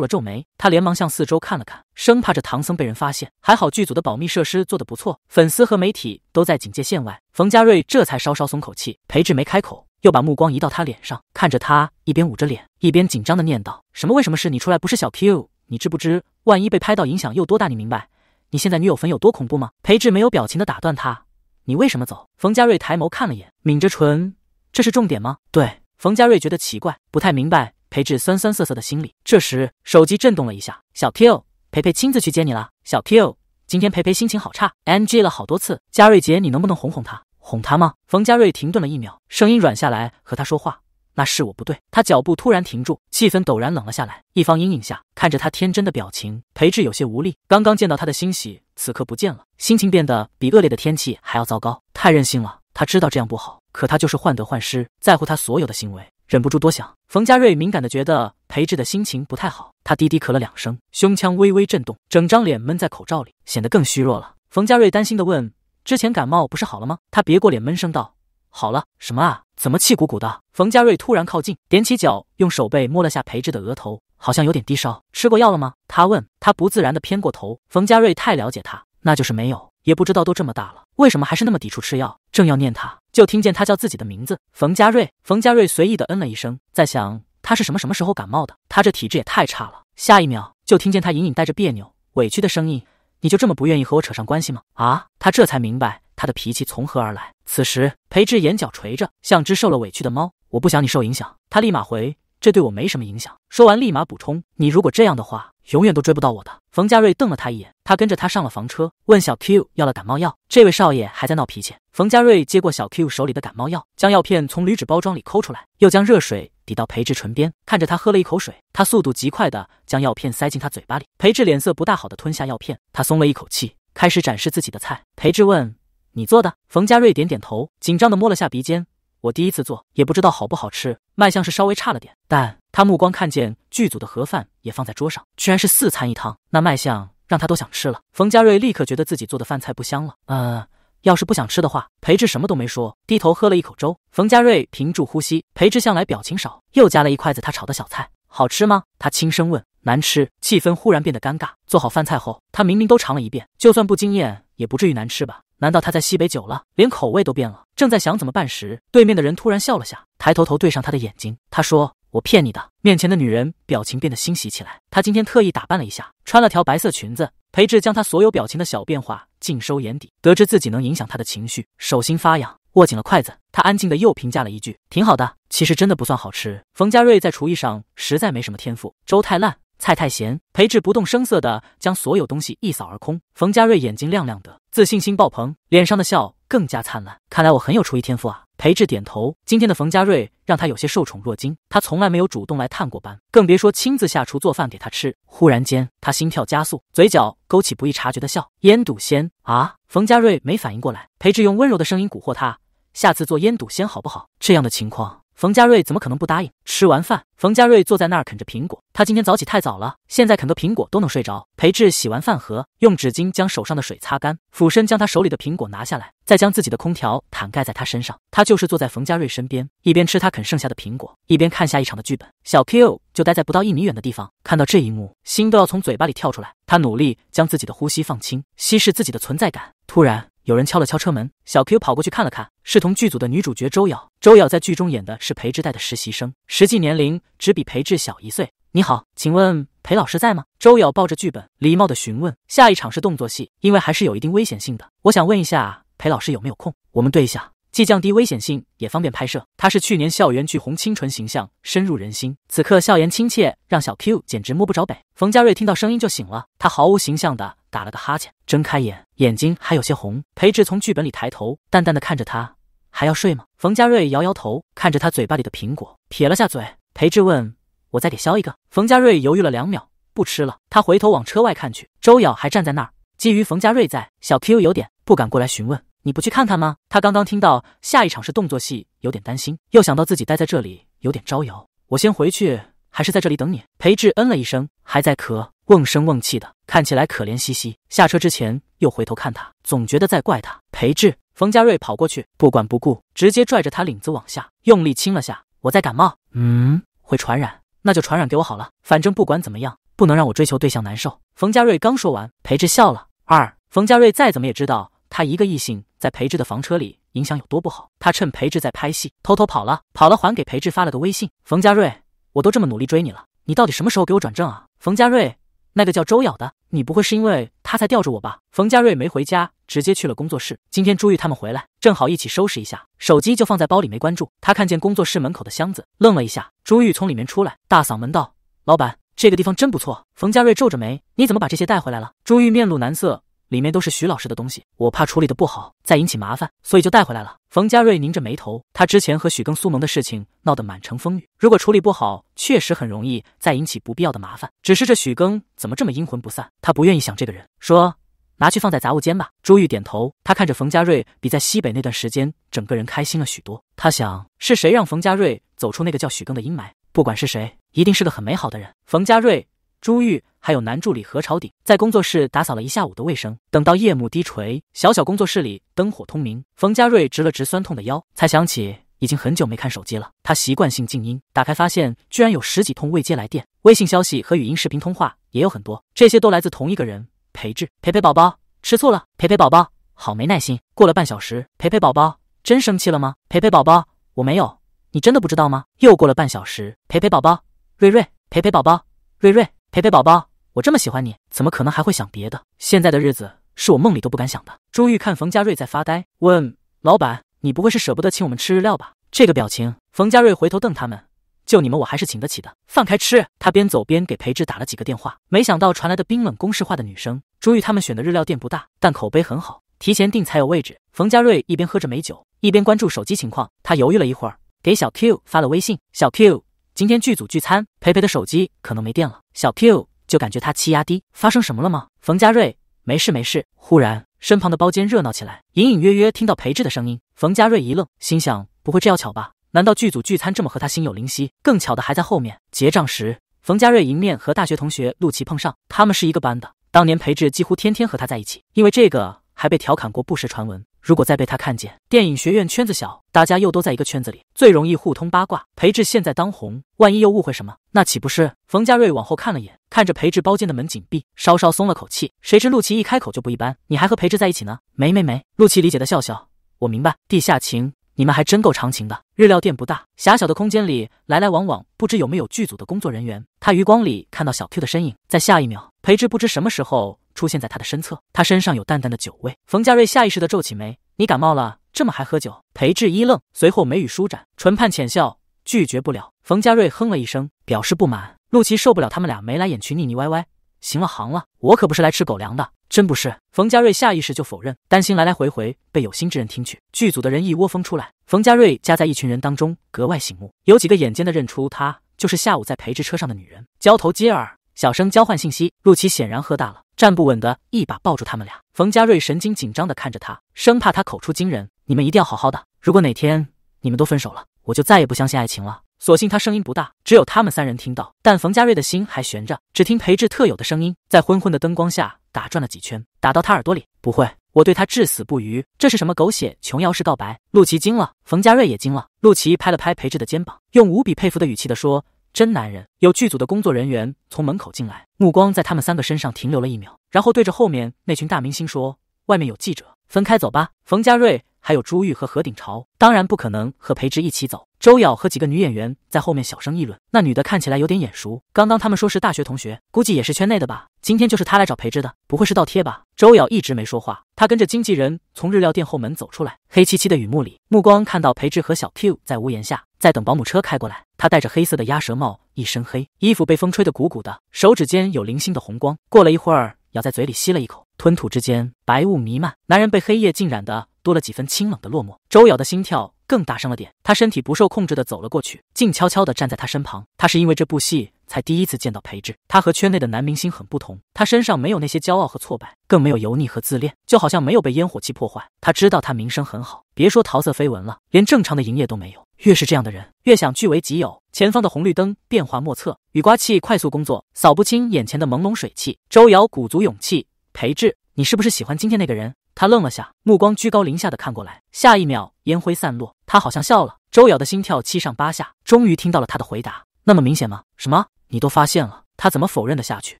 了皱眉，他连忙向四周看了看，生怕这唐僧被人发现。还好剧组的保密设施做的不错，粉丝和媒体都在警戒线外。冯家瑞这才稍稍松口气。裴志没开口，又把目光移到他脸上，看着他一边捂着脸，一边紧张的念叨：“什么？为什么是你出来不是小 Q？你知不知万一被拍到影响又多大？你明白你现在女友粉有多恐怖吗？”裴志没有表情的打断他：“你为什么走？”冯家瑞抬眸看了眼，抿着唇。这是重点吗？对，冯佳瑞觉得奇怪，不太明白裴志酸酸涩涩的心理。这时手机震动了一下，小 Q，裴裴亲自去接你了。小 Q，今天裴裴心情好差，NG 了好多次。嘉瑞姐，你能不能哄哄他？哄他吗？冯佳瑞停顿了一秒，声音软下来和他说话：“那是我不对。”他脚步突然停住，气氛陡然冷了下来。一方阴影下，看着他天真的表情，裴志有些无力。刚刚见到他的欣喜，此刻不见了，心情变得比恶劣的天气还要糟糕。太任性了，他知道这样不好。可他就是患得患失，在乎他所有的行为，忍不住多想。冯佳瑞敏感的觉得裴志的心情不太好，他低低咳了两声，胸腔微微震动，整张脸闷在口罩里，显得更虚弱了。冯佳瑞担心的问：“之前感冒不是好了吗？”他别过脸闷声道：“好了，什么啊？怎么气鼓鼓的？”冯佳瑞突然靠近，踮起脚，用手背摸了下裴志的额头，好像有点低烧。吃过药了吗？他问。他不自然的偏过头。冯佳瑞太了解他。那就是没有，也不知道都这么大了，为什么还是那么抵触吃药？正要念他，就听见他叫自己的名字。冯佳瑞，冯佳瑞随意的嗯了一声，在想他是什么什么时候感冒的，他这体质也太差了。下一秒就听见他隐隐带着别扭、委屈的声音：“你就这么不愿意和我扯上关系吗？”啊！他这才明白他的脾气从何而来。此时，裴志眼角垂着，像只受了委屈的猫。我不想你受影响，他立马回。这对我没什么影响。说完，立马补充：“你如果这样的话，永远都追不到我的。”冯家瑞瞪了他一眼，他跟着他上了房车，问小 Q 要了感冒药。这位少爷还在闹脾气。冯家瑞接过小 Q 手里的感冒药，将药片从铝纸包装里抠出来，又将热水抵到裴志唇边，看着他喝了一口水，他速度极快的将药片塞进他嘴巴里。裴志脸色不大好的吞下药片，他松了一口气，开始展示自己的菜。裴志问：“你做的？”冯家瑞点点头，紧张的摸了下鼻尖。我第一次做，也不知道好不好吃，卖相是稍微差了点。但他目光看见剧组的盒饭也放在桌上，居然是四餐一汤，那卖相让他都想吃了。冯家瑞立刻觉得自己做的饭菜不香了。呃，要是不想吃的话，裴志什么都没说，低头喝了一口粥。冯家瑞屏住呼吸，裴志向来表情少，又夹了一筷子他炒的小菜，好吃吗？他轻声问。难吃，气氛忽然变得尴尬。做好饭菜后，他明明都尝了一遍，就算不惊艳，也不至于难吃吧。难道他在西北久了，连口味都变了？正在想怎么办时，对面的人突然笑了下，抬头头对上他的眼睛。他说：“我骗你的。”面前的女人表情变得欣喜起来，她今天特意打扮了一下，穿了条白色裙子。裴志将她所有表情的小变化尽收眼底，得知自己能影响她的情绪，手心发痒，握紧了筷子。他安静的又评价了一句：“挺好的，其实真的不算好吃。”冯家瑞在厨艺上实在没什么天赋，粥太烂。菜太咸，裴智不动声色地将所有东西一扫而空。冯家瑞眼睛亮亮的，自信心爆棚，脸上的笑更加灿烂。看来我很有厨艺天赋啊！裴智点头。今天的冯家瑞让他有些受宠若惊，他从来没有主动来探过班，更别说亲自下厨做饭给他吃。忽然间，他心跳加速，嘴角勾起不易察觉的笑。烟笃仙啊！冯家瑞没反应过来，裴智用温柔的声音蛊惑他：“下次做烟笃仙好不好？”这样的情况。冯佳瑞怎么可能不答应？吃完饭，冯佳瑞坐在那儿啃着苹果。他今天早起太早了，现在啃个苹果都能睡着。裴志洗完饭盒，用纸巾将手上的水擦干，俯身将他手里的苹果拿下来，再将自己的空调毯盖在他身上。他就是坐在冯佳瑞身边，一边吃他啃剩下的苹果，一边看下一场的剧本。小 Q 就待在不到一米远的地方，看到这一幕，心都要从嘴巴里跳出来。他努力将自己的呼吸放轻，稀释自己的存在感。突然。有人敲了敲车门，小 Q 跑过去看了看，是同剧组的女主角周瑶。周瑶在剧中演的是裴志带的实习生，实际年龄只比裴志小一岁。你好，请问裴老师在吗？周瑶抱着剧本，礼貌的询问。下一场是动作戏，因为还是有一定危险性的，我想问一下裴老师有没有空，我们对一下。既降低危险性，也方便拍摄。他是去年校园剧红，清纯形象深入人心。此刻笑颜亲切，让小 Q 简直摸不着北。冯佳瑞听到声音就醒了，他毫无形象的打了个哈欠，睁开眼，眼睛还有些红。裴志从剧本里抬头，淡淡的看着他：“还要睡吗？”冯佳瑞摇摇头，看着他嘴巴里的苹果，撇了下嘴。裴志问：“我再给削一个？”冯佳瑞犹豫了两秒，不吃了。他回头往车外看去，周瑶还站在那儿。基于冯佳瑞在，小 Q 有点不敢过来询问。你不去看看吗？他刚刚听到下一场是动作戏，有点担心，又想到自己待在这里有点招摇。我先回去，还是在这里等你？裴志嗯了一声，还在咳，瓮声瓮气的，看起来可怜兮兮。下车之前又回头看他，总觉得在怪他。裴志，冯佳瑞跑过去，不管不顾，直接拽着他领子往下，用力亲了下。我在感冒，嗯，会传染，那就传染给我好了。反正不管怎么样，不能让我追求对象难受。冯家瑞刚说完，裴志笑了。二，冯家瑞再怎么也知道。他一个异性在裴志的房车里，影响有多不好？他趁裴志在拍戏，偷偷跑了，跑了还给裴志发了个微信：“冯佳瑞，我都这么努力追你了，你到底什么时候给我转正啊？”冯佳瑞，那个叫周咬的，你不会是因为他才吊着我吧？冯佳瑞没回家，直接去了工作室。今天朱玉他们回来，正好一起收拾一下，手机就放在包里没关住。他看见工作室门口的箱子，愣了一下。朱玉从里面出来，大嗓门道：“老板，这个地方真不错。”冯佳瑞皱着眉：“你怎么把这些带回来了？”朱玉面露难色。里面都是许老师的东西，我怕处理的不好，再引起麻烦，所以就带回来了。冯佳瑞拧着眉头，他之前和许更苏萌的事情闹得满城风雨，如果处理不好，确实很容易再引起不必要的麻烦。只是这许更怎么这么阴魂不散？他不愿意想这个人。说拿去放在杂物间吧。朱玉点头，他看着冯家瑞，比在西北那段时间整个人开心了许多。他想，是谁让冯家瑞走出那个叫许更的阴霾？不管是谁，一定是个很美好的人。冯家瑞，朱玉。还有男助理何朝鼎在工作室打扫了一下午的卫生。等到夜幕低垂，小小工作室里灯火通明。冯佳瑞直了直酸痛的腰，才想起已经很久没看手机了。他习惯性静音，打开发现居然有十几通未接来电、微信消息和语音视频通话也有很多，这些都来自同一个人——裴智。培培宝宝吃醋了？培培宝宝好没耐心。过了半小时，培培宝宝真生气了吗？培培宝宝我没有，你真的不知道吗？又过了半小时，培培宝宝瑞瑞，培培宝宝瑞瑞。培培宝宝，我这么喜欢你，怎么可能还会想别的？现在的日子是我梦里都不敢想的。朱玉看冯家瑞在发呆，问老板：“你不会是舍不得请我们吃日料吧？”这个表情，冯家瑞回头瞪他们。就你们，我还是请得起的。放开吃。他边走边给裴志打了几个电话，没想到传来的冰冷公式化的女声。朱玉他们选的日料店不大，但口碑很好，提前订才有位置。冯家瑞一边喝着美酒，一边关注手机情况。他犹豫了一会儿，给小 Q 发了微信。小 Q。今天剧组聚餐，培培的手机可能没电了，小 Q 就感觉他气压低，发生什么了吗？冯佳瑞，没事没事。忽然，身旁的包间热闹起来，隐隐约约听到裴志的声音。冯佳瑞一愣，心想不会这要巧吧？难道剧组聚餐这么和他心有灵犀？更巧的还在后面。结账时，冯佳瑞迎面和大学同学陆琪碰上，他们是一个班的，当年裴志几乎天天和他在一起，因为这个还被调侃过不实传闻。如果再被他看见，电影学院圈子小，大家又都在一个圈子里，最容易互通八卦。裴志现在当红，万一又误会什么，那岂不是？冯家瑞往后看了眼，看着裴志包间的门紧闭，稍稍松了口气。谁知陆琪一开口就不一般：“你还和裴志在一起呢？”“没没没。”陆琪理解的笑笑：“我明白，地下情，你们还真够长情的。”日料店不大，狭小的空间里来来往往，不知有没有剧组的工作人员。他余光里看到小 Q 的身影，在下一秒，裴志不知什么时候。出现在他的身侧，他身上有淡淡的酒味。冯家瑞下意识的皱起眉：“你感冒了，这么还喝酒？”裴志一愣，随后眉宇舒展，唇畔浅笑，拒绝不了。冯家瑞哼了一声，表示不满。陆琪受不了他们俩眉来眼去，腻腻歪歪，行了行了，我可不是来吃狗粮的，真不是。冯家瑞下意识就否认，担心来来回回被有心之人听去。剧组的人一窝蜂出来，冯家瑞夹在一群人当中格外醒目，有几个眼尖的认出他就是下午在裴志车上的女人，交头接耳。小声交换信息，陆琪显然喝大了，站不稳的，一把抱住他们俩。冯佳瑞神经紧张的看着他，生怕他口出惊人。你们一定要好好的，如果哪天你们都分手了，我就再也不相信爱情了。所幸他声音不大，只有他们三人听到。但冯佳瑞的心还悬着。只听裴志特有的声音在昏昏的灯光下打转了几圈，打到他耳朵里。不会，我对他至死不渝。这是什么狗血琼瑶式告白？陆琪惊了，冯佳瑞也惊了。陆琪拍了拍裴志的肩膀，用无比佩服的语气的说。真男人！有剧组的工作人员从门口进来，目光在他们三个身上停留了一秒，然后对着后面那群大明星说：“外面有记者，分开走吧。”冯佳瑞还有朱玉和何鼎朝，当然不可能和裴植一起走。周瑶和几个女演员在后面小声议论：“那女的看起来有点眼熟，刚刚他们说是大学同学，估计也是圈内的吧？今天就是他来找裴植的，不会是倒贴吧？”周瑶一直没说话，她跟着经纪人从日料店后门走出来，黑漆漆的雨幕里，目光看到裴植和小 Q 在屋檐下，在等保姆车开过来。他戴着黑色的鸭舌帽，一身黑衣服被风吹得鼓鼓的，手指间有零星的红光。过了一会儿，咬在嘴里吸了一口，吞吐之间白雾弥漫。男人被黑夜浸染的多了几分清冷的落寞。周瑶的心跳更大声了点，他身体不受控制的走了过去，静悄悄的站在他身旁。他是因为这部戏才第一次见到裴志，他和圈内的男明星很不同，他身上没有那些骄傲和挫败，更没有油腻和自恋，就好像没有被烟火气破坏。他知道他名声很好，别说桃色绯闻了，连正常的营业都没有。越是这样的人，越想据为己有。前方的红绿灯变化莫测，雨刮器快速工作，扫不清眼前的朦胧水汽。周瑶鼓足勇气：“裴智，你是不是喜欢今天那个人？”他愣了下，目光居高临下的看过来。下一秒，烟灰散落，他好像笑了。周瑶的心跳七上八下，终于听到了他的回答：“那么明显吗？什么？你都发现了？他怎么否认的下去？”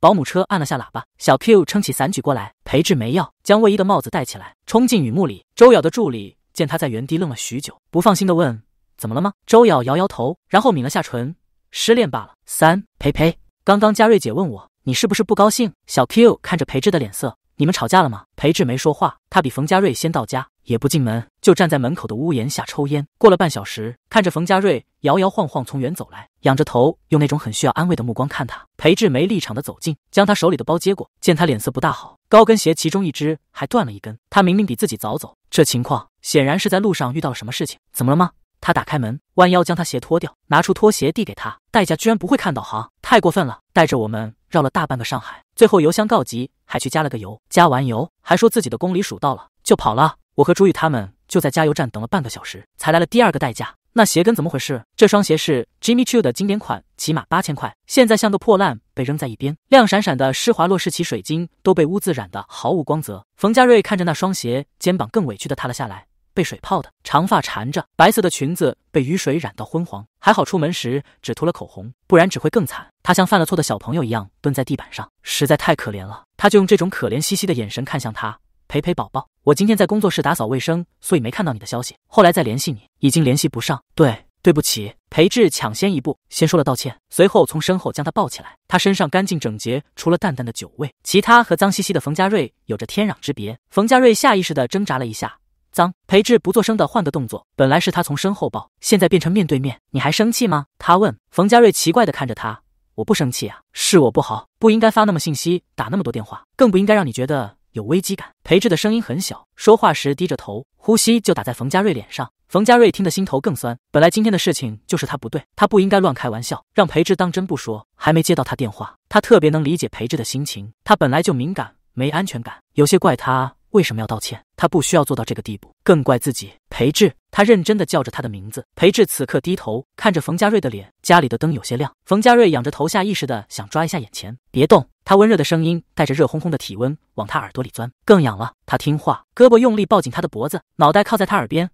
保姆车按了下喇叭，小 Q 撑起伞举过来，裴智没要，将卫衣的帽子戴起来，冲进雨幕里。周瑶的助理见他在原地愣了许久，不放心的问。怎么了吗？周瑶摇摇头，然后抿了下唇，失恋罢了。三，呸呸！刚刚嘉瑞姐问我，你是不是不高兴？小 Q 看着裴志的脸色，你们吵架了吗？裴志没说话，他比冯佳瑞先到家，也不进门，就站在门口的屋檐下抽烟。过了半小时，看着冯佳瑞摇摇晃晃从远走来，仰着头用那种很需要安慰的目光看他。裴志没立场的走近，将他手里的包接过，见他脸色不大好，高跟鞋其中一只还断了一根，他明明比自己早走，这情况显然是在路上遇到了什么事情？怎么了吗？他打开门，弯腰将他鞋脱掉，拿出拖鞋递给他。代驾居然不会看导航，太过分了！带着我们绕了大半个上海，最后油箱告急，还去加了个油。加完油还说自己的公里数到了，就跑了。我和朱玉他们就在加油站等了半个小时，才来了第二个代驾。那鞋跟怎么回事？这双鞋是 Jimmy Choo 的经典款，起码八千块，现在像个破烂被扔在一边，亮闪闪的施华洛世奇水晶都被污渍染得毫无光泽。冯佳瑞看着那双鞋，肩膀更委屈的塌了下来。被水泡的长发缠着，白色的裙子被雨水染到昏黄。还好出门时只涂了口红，不然只会更惨。他像犯了错的小朋友一样蹲在地板上，实在太可怜了。他就用这种可怜兮兮的眼神看向他，陪陪宝宝。我今天在工作室打扫卫生，所以没看到你的消息。后来再联系你，已经联系不上。对，对不起。裴志抢先一步，先说了道歉，随后从身后将他抱起来。他身上干净整洁，除了淡淡的酒味，其他和脏兮兮的冯家瑞有着天壤之别。冯家瑞下意识的挣扎了一下。脏。裴志不作声的换个动作，本来是他从身后抱，现在变成面对面。你还生气吗？他问。冯家瑞奇怪的看着他，我不生气啊，是我不好，不应该发那么信息，打那么多电话，更不应该让你觉得有危机感。裴志的声音很小，说话时低着头，呼吸就打在冯家瑞脸上。冯家瑞听得心头更酸。本来今天的事情就是他不对，他不应该乱开玩笑，让裴志当真不说。还没接到他电话，他特别能理解裴志的心情。他本来就敏感，没安全感，有些怪他。为什么要道歉？他不需要做到这个地步，更怪自己。裴志，他认真的叫着他的名字。裴志此刻低头看着冯家瑞的脸，家里的灯有些亮。冯家瑞仰着头，下意识的想抓一下眼前。别动，他温热的声音带着热烘烘的体温往他耳朵里钻，更痒了。他听话，胳膊用力抱紧他的脖子，脑袋靠在他耳边。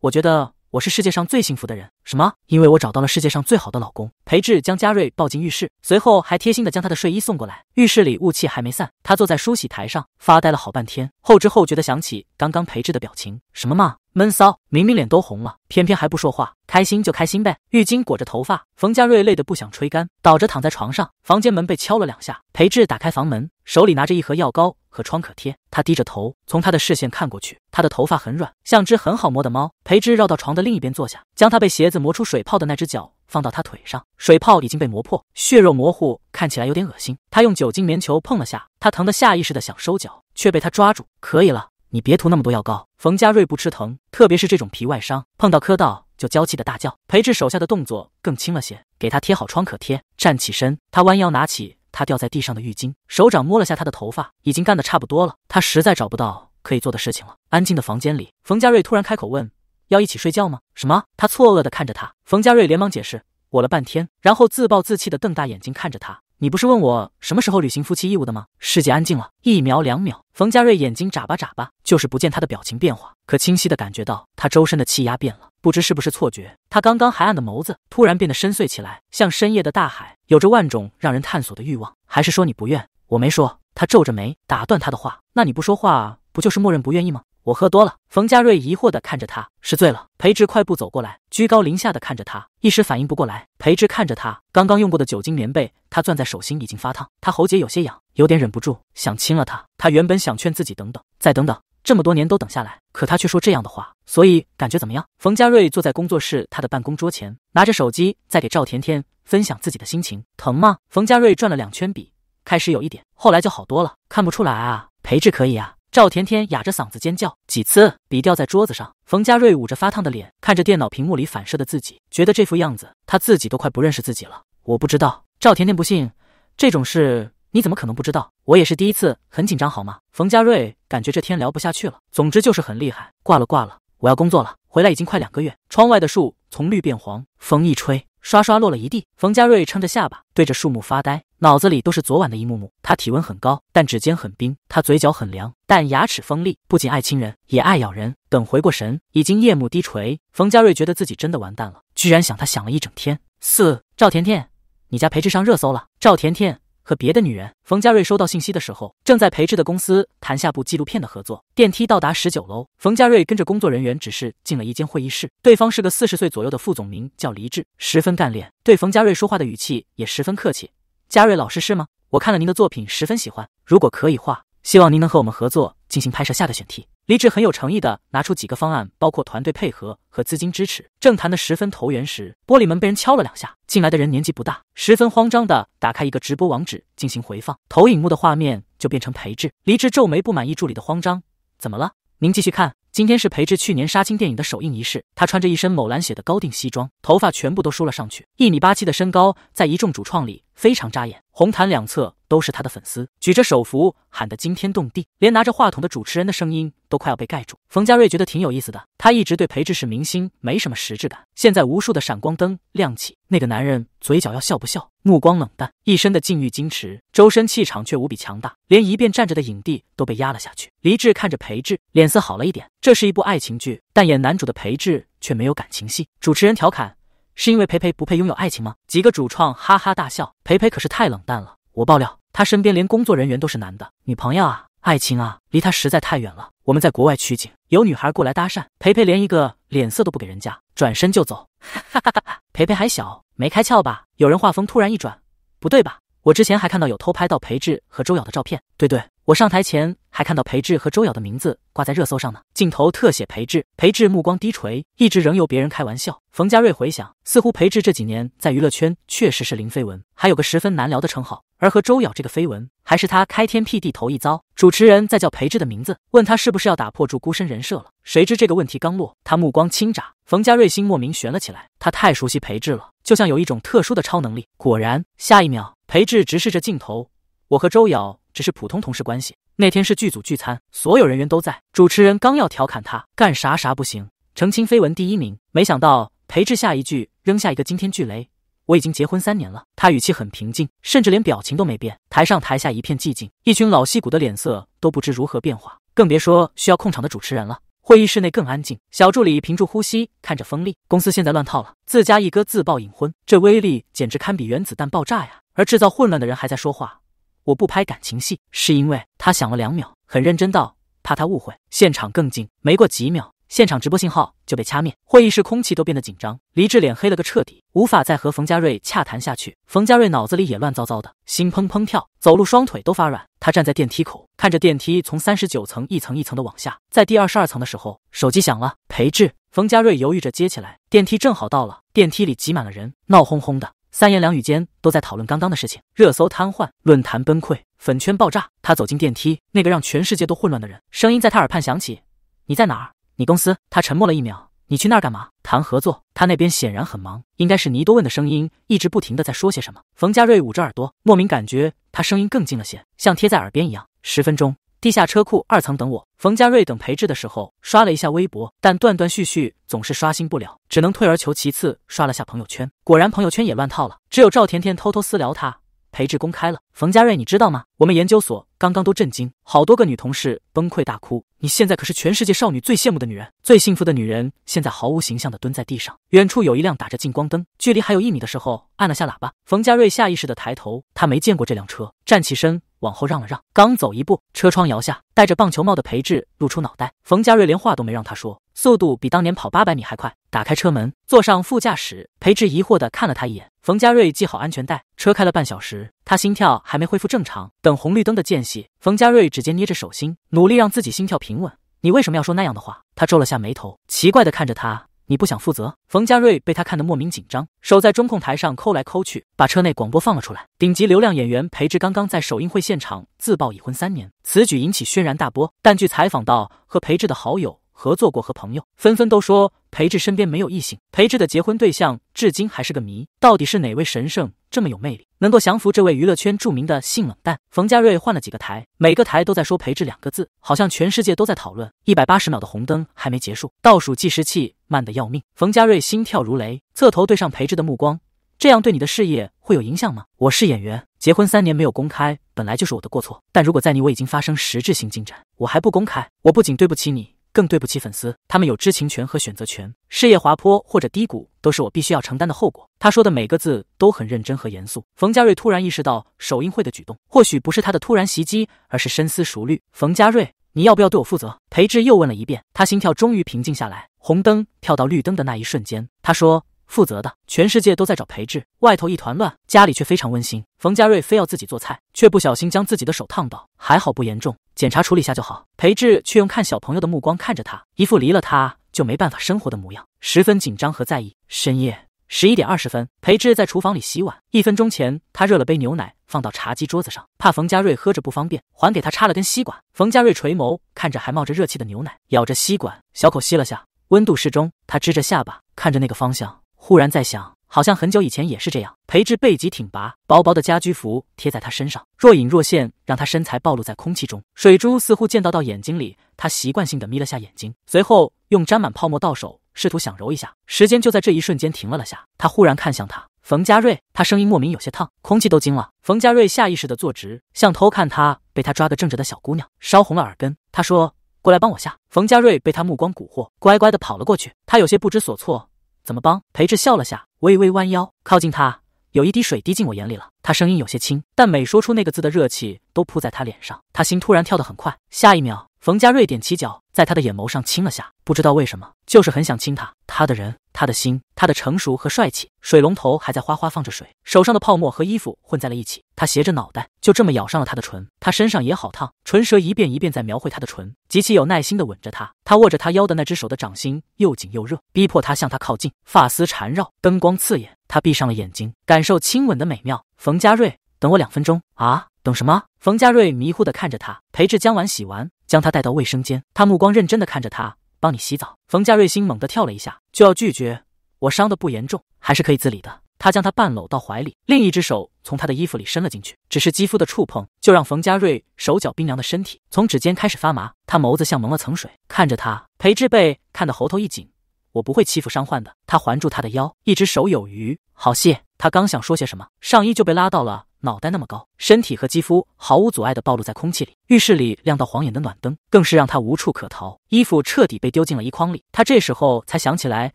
我觉得。我是世界上最幸福的人，什么？因为我找到了世界上最好的老公。裴志将嘉瑞抱进浴室，随后还贴心的将他的睡衣送过来。浴室里雾气还没散，他坐在梳洗台上发呆了好半天，后知后觉的想起刚刚裴志的表情，什么嘛？闷骚，明明脸都红了，偏偏还不说话。开心就开心呗。浴巾裹着头发，冯佳瑞累得不想吹干，倒着躺在床上。房间门被敲了两下，裴志打开房门，手里拿着一盒药膏和创可贴。他低着头，从他的视线看过去，他的头发很软，像只很好摸的猫。裴志绕到床的另一边坐下，将他被鞋子磨出水泡的那只脚放到他腿上，水泡已经被磨破，血肉模糊，看起来有点恶心。他用酒精棉球碰了下，他疼得下意识的想收脚，却被他抓住。可以了。你别涂那么多药膏，冯佳瑞不吃疼，特别是这种皮外伤，碰到磕到就娇气的大叫。裴志手下的动作更轻了些，给他贴好创可贴，站起身，他弯腰拿起他掉在地上的浴巾，手掌摸了下他的头发，已经干得差不多了。他实在找不到可以做的事情了。安静的房间里，冯佳瑞突然开口问：“要一起睡觉吗？”什么？他错愕地看着他，冯佳瑞连忙解释，我了半天，然后自暴自弃地瞪大眼睛看着他。你不是问我什么时候履行夫妻义务的吗？世界安静了，一秒两秒。冯佳瑞眼睛眨巴眨巴，就是不见他的表情变化，可清晰的感觉到他周身的气压变了。不知是不是错觉，他刚刚还暗的眸子突然变得深邃起来，像深夜的大海，有着万种让人探索的欲望。还是说你不愿？我没说。他皱着眉打断他的话：“那你不说话，不就是默认不愿意吗？”我喝多了。冯佳瑞疑惑地看着他，是醉了。裴志快步走过来，居高临下的看着他，一时反应不过来。裴志看着他刚刚用过的酒精棉被，他攥在手心已经发烫，他喉结有些痒，有点忍不住想亲了他。他原本想劝自己等等，再等等，这么多年都等下来，可他却说这样的话。所以感觉怎么样？冯佳瑞坐在工作室他的办公桌前，拿着手机在给赵甜甜分享自己的心情。疼吗？冯佳瑞转了两圈笔，开始有一点，后来就好多了。看不出来啊，裴志可以啊。赵甜甜哑着嗓子尖叫几次，笔掉在桌子上。冯佳瑞捂着发烫的脸，看着电脑屏幕里反射的自己，觉得这副样子他自己都快不认识自己了。我不知道。赵甜甜不信，这种事你怎么可能不知道？我也是第一次，很紧张，好吗？冯佳瑞感觉这天聊不下去了，总之就是很厉害。挂了，挂了，我要工作了。回来已经快两个月，窗外的树从绿变黄，风一吹，唰唰落了一地。冯佳瑞撑着下巴，对着树木发呆。脑子里都是昨晚的一幕幕。他体温很高，但指尖很冰；他嘴角很凉，但牙齿锋利。不仅爱亲人，也爱咬人。等回过神，已经夜幕低垂。冯佳瑞觉得自己真的完蛋了，居然想他想了一整天。四赵甜甜，你家裴志上热搜了。赵甜甜和别的女人。冯佳瑞收到信息的时候，正在培志的公司谈下部纪录片的合作。电梯到达十九楼，冯佳瑞跟着工作人员只是进了一间会议室。对方是个四十岁左右的副总，名叫黎志，十分干练，对冯佳瑞说话的语气也十分客气。嘉瑞老师是吗？我看了您的作品，十分喜欢。如果可以话，希望您能和我们合作进行拍摄。下个选题，黎志很有诚意的拿出几个方案，包括团队配合和资金支持。正谈的十分投缘时，玻璃门被人敲了两下。进来的人年纪不大，十分慌张的打开一个直播网址进行回放。投影幕的画面就变成裴志。黎志皱眉，不满意助理的慌张，怎么了？您继续看，今天是裴智去年杀青电影的首映仪式。他穿着一身某蓝血的高定西装，头发全部都梳了上去，一米八七的身高，在一众主创里非常扎眼。红毯两侧都是他的粉丝，举着手幅喊得惊天动地，连拿着话筒的主持人的声音都快要被盖住。冯佳瑞觉得挺有意思的，他一直对裴志是明星没什么实质感。现在无数的闪光灯亮起，那个男人嘴角要笑不笑，目光冷淡，一身的禁欲矜持，周身气场却无比强大，连一遍站着的影帝都被压了下去。黎智看着裴志，脸色好了一点。这是一部爱情剧，但演男主的裴志却没有感情戏。主持人调侃。是因为培培不配拥有爱情吗？几个主创哈哈大笑，培培可是太冷淡了。我爆料，他身边连工作人员都是男的，女朋友啊，爱情啊，离他实在太远了。我们在国外取景，有女孩过来搭讪，培培连一个脸色都不给人家，转身就走。哈哈哈哈，培培还小，没开窍吧？有人画风突然一转，不对吧？我之前还看到有偷拍到裴志和周瑶的照片，对对，我上台前还看到裴志和周瑶的名字挂在热搜上呢。镜头特写裴志，裴志目光低垂，一直任由别人开玩笑。冯佳瑞回想，似乎裴志这几年在娱乐圈确实是零绯闻，还有个十分难聊的称号。而和周瑶这个绯闻，还是他开天辟地头一遭。主持人在叫裴志的名字，问他是不是要打破住孤身人设了？谁知这个问题刚落，他目光轻眨，冯佳瑞心莫名悬了起来。他太熟悉裴志了，就像有一种特殊的超能力。果然，下一秒。裴志直视着镜头，我和周瑶只是普通同事关系。那天是剧组聚餐，所有人员都在。主持人刚要调侃他干啥啥不行，澄清绯闻第一名，没想到裴志下一句扔下一个惊天巨雷：“我已经结婚三年了。”他语气很平静，甚至连表情都没变。台上台下一片寂静，一群老戏骨的脸色都不知如何变化，更别说需要控场的主持人了。会议室内更安静。小助理屏住呼吸，看着锋利。公司现在乱套了，自家一哥自曝隐婚，这威力简直堪比原子弹爆炸呀！而制造混乱的人还在说话。我不拍感情戏，是因为他想了两秒，很认真道，怕他误会。现场更近，没过几秒，现场直播信号就被掐灭，会议室空气都变得紧张。黎智脸黑了个彻底，无法再和冯家瑞洽谈下去。冯家瑞脑子里也乱糟糟的，心砰砰跳，走路双腿都发软。他站在电梯口，看着电梯从三十九层一层一层的往下，在第二十二层的时候，手机响了。裴志。冯家瑞犹豫着接起来。电梯正好到了，电梯里挤满了人，闹哄哄的。三言两语间都在讨论刚刚的事情，热搜瘫痪，论坛崩溃，粉圈爆炸。他走进电梯，那个让全世界都混乱的人，声音在他耳畔响起：“你在哪儿？你公司？”他沉默了一秒，“你去那儿干嘛？谈合作。”他那边显然很忙，应该是尼多问的声音，一直不停的在说些什么。冯佳瑞捂着耳朵，莫名感觉他声音更近了些，像贴在耳边一样。十分钟。地下车库二层等我。冯家瑞等裴志的时候，刷了一下微博，但断断续续，总是刷新不了，只能退而求其次，刷了下朋友圈。果然，朋友圈也乱套了。只有赵甜甜偷偷私聊他。裴志公开了：冯家瑞，你知道吗？我们研究所刚刚都震惊，好多个女同事崩溃大哭。你现在可是全世界少女最羡慕的女人，最幸福的女人。现在毫无形象的蹲在地上。远处有一辆打着近光灯，距离还有一米的时候，按了下喇叭。冯家瑞下意识的抬头，他没见过这辆车，站起身。往后让了让，刚走一步，车窗摇下，戴着棒球帽的裴志露出脑袋。冯佳瑞连话都没让他说，速度比当年跑八百米还快。打开车门，坐上副驾驶，裴志疑惑的看了他一眼。冯佳瑞系好安全带，车开了半小时，他心跳还没恢复正常。等红绿灯的间隙，冯佳瑞指尖捏着手心，努力让自己心跳平稳。你为什么要说那样的话？他皱了下眉头，奇怪的看着他。你不想负责？冯家瑞被他看得莫名紧张，手在中控台上抠来抠去，把车内广播放了出来。顶级流量演员裴志刚刚在首映会现场自曝已婚三年，此举引起轩然大波。但据采访到和裴志的好友。合作过和朋友纷纷都说裴志身边没有异性，裴志的结婚对象至今还是个谜，到底是哪位神圣这么有魅力，能够降服这位娱乐圈著名的性冷淡？冯佳瑞换了几个台，每个台都在说裴志两个字，好像全世界都在讨论。一百八十秒的红灯还没结束，倒数计时器慢得要命，冯佳瑞心跳如雷，侧头对上裴志的目光，这样对你的事业会有影响吗？我是演员，结婚三年没有公开，本来就是我的过错，但如果在你我已经发生实质性进展，我还不公开，我不仅对不起你。更对不起粉丝，他们有知情权和选择权，事业滑坡或者低谷都是我必须要承担的后果。他说的每个字都很认真和严肃。冯佳瑞突然意识到，首映会的举动或许不是他的突然袭击，而是深思熟虑。冯佳瑞，你要不要对我负责？裴智又问了一遍。他心跳终于平静下来，红灯跳到绿灯的那一瞬间，他说。负责的，全世界都在找裴智，外头一团乱，家里却非常温馨。冯家瑞非要自己做菜，却不小心将自己的手烫到，还好不严重，检查处理下就好。裴智却用看小朋友的目光看着他，一副离了他就没办法生活的模样，十分紧张和在意。深夜十一点二十分，裴智在厨房里洗碗。一分钟前，他热了杯牛奶放到茶几桌子上，怕冯家瑞喝着不方便，还给他插了根吸管。冯家瑞垂眸看着还冒着热气的牛奶，咬着吸管小口吸了下，温度适中。他支着下巴看着那个方向。忽然在想，好像很久以前也是这样。裴志背脊挺拔，薄薄的家居服贴在他身上，若隐若现，让他身材暴露在空气中。水珠似乎溅到到眼睛里，他习惯性的眯了下眼睛，随后用沾满泡沫到手，试图想揉一下。时间就在这一瞬间停了下，他忽然看向他，冯佳瑞，他声音莫名有些烫，空气都惊了。冯佳瑞下意识的坐直，像偷看他被他抓个正着的小姑娘，烧红了耳根。他说：“过来帮我下。”冯佳瑞被他目光蛊惑，乖乖的跑了过去。他有些不知所措。怎么帮？裴智笑了下，微微弯腰靠近他，有一滴水滴进我眼里了。他声音有些轻，但每说出那个字的热气都扑在他脸上。他心突然跳得很快。下一秒，冯佳瑞踮起脚，在他的眼眸上亲了下。不知道为什么，就是很想亲他，他的人。他的心，他的成熟和帅气。水龙头还在哗哗放着水，手上的泡沫和衣服混在了一起。他斜着脑袋，就这么咬上了他的唇。他身上也好烫，唇舌一遍一遍在描绘他的唇，极其有耐心的吻着他。他握着他腰的那只手的掌心又紧又热，逼迫他向他靠近。发丝缠绕，灯光刺眼。他闭上了眼睛，感受亲吻的美妙。冯佳瑞，等我两分钟啊，等什么？冯佳瑞迷糊地看着他，裴志将碗洗完，将他带到卫生间。他目光认真的看着他。帮你洗澡，冯家瑞心猛地跳了一下，就要拒绝。我伤的不严重，还是可以自理的。他将他半搂到怀里，另一只手从他的衣服里伸了进去，只是肌肤的触碰，就让冯家瑞手脚冰凉的身体从指尖开始发麻。他眸子像蒙了层水，看着他。裴之被看得喉头一紧。我不会欺负伤患的。他环住他的腰，一只手有余。好戏。他刚想说些什么，上衣就被拉到了脑袋那么高。身体和肌肤毫无阻碍地暴露在空气里，浴室里亮到晃眼的暖灯，更是让他无处可逃。衣服彻底被丢进了衣筐里，他这时候才想起来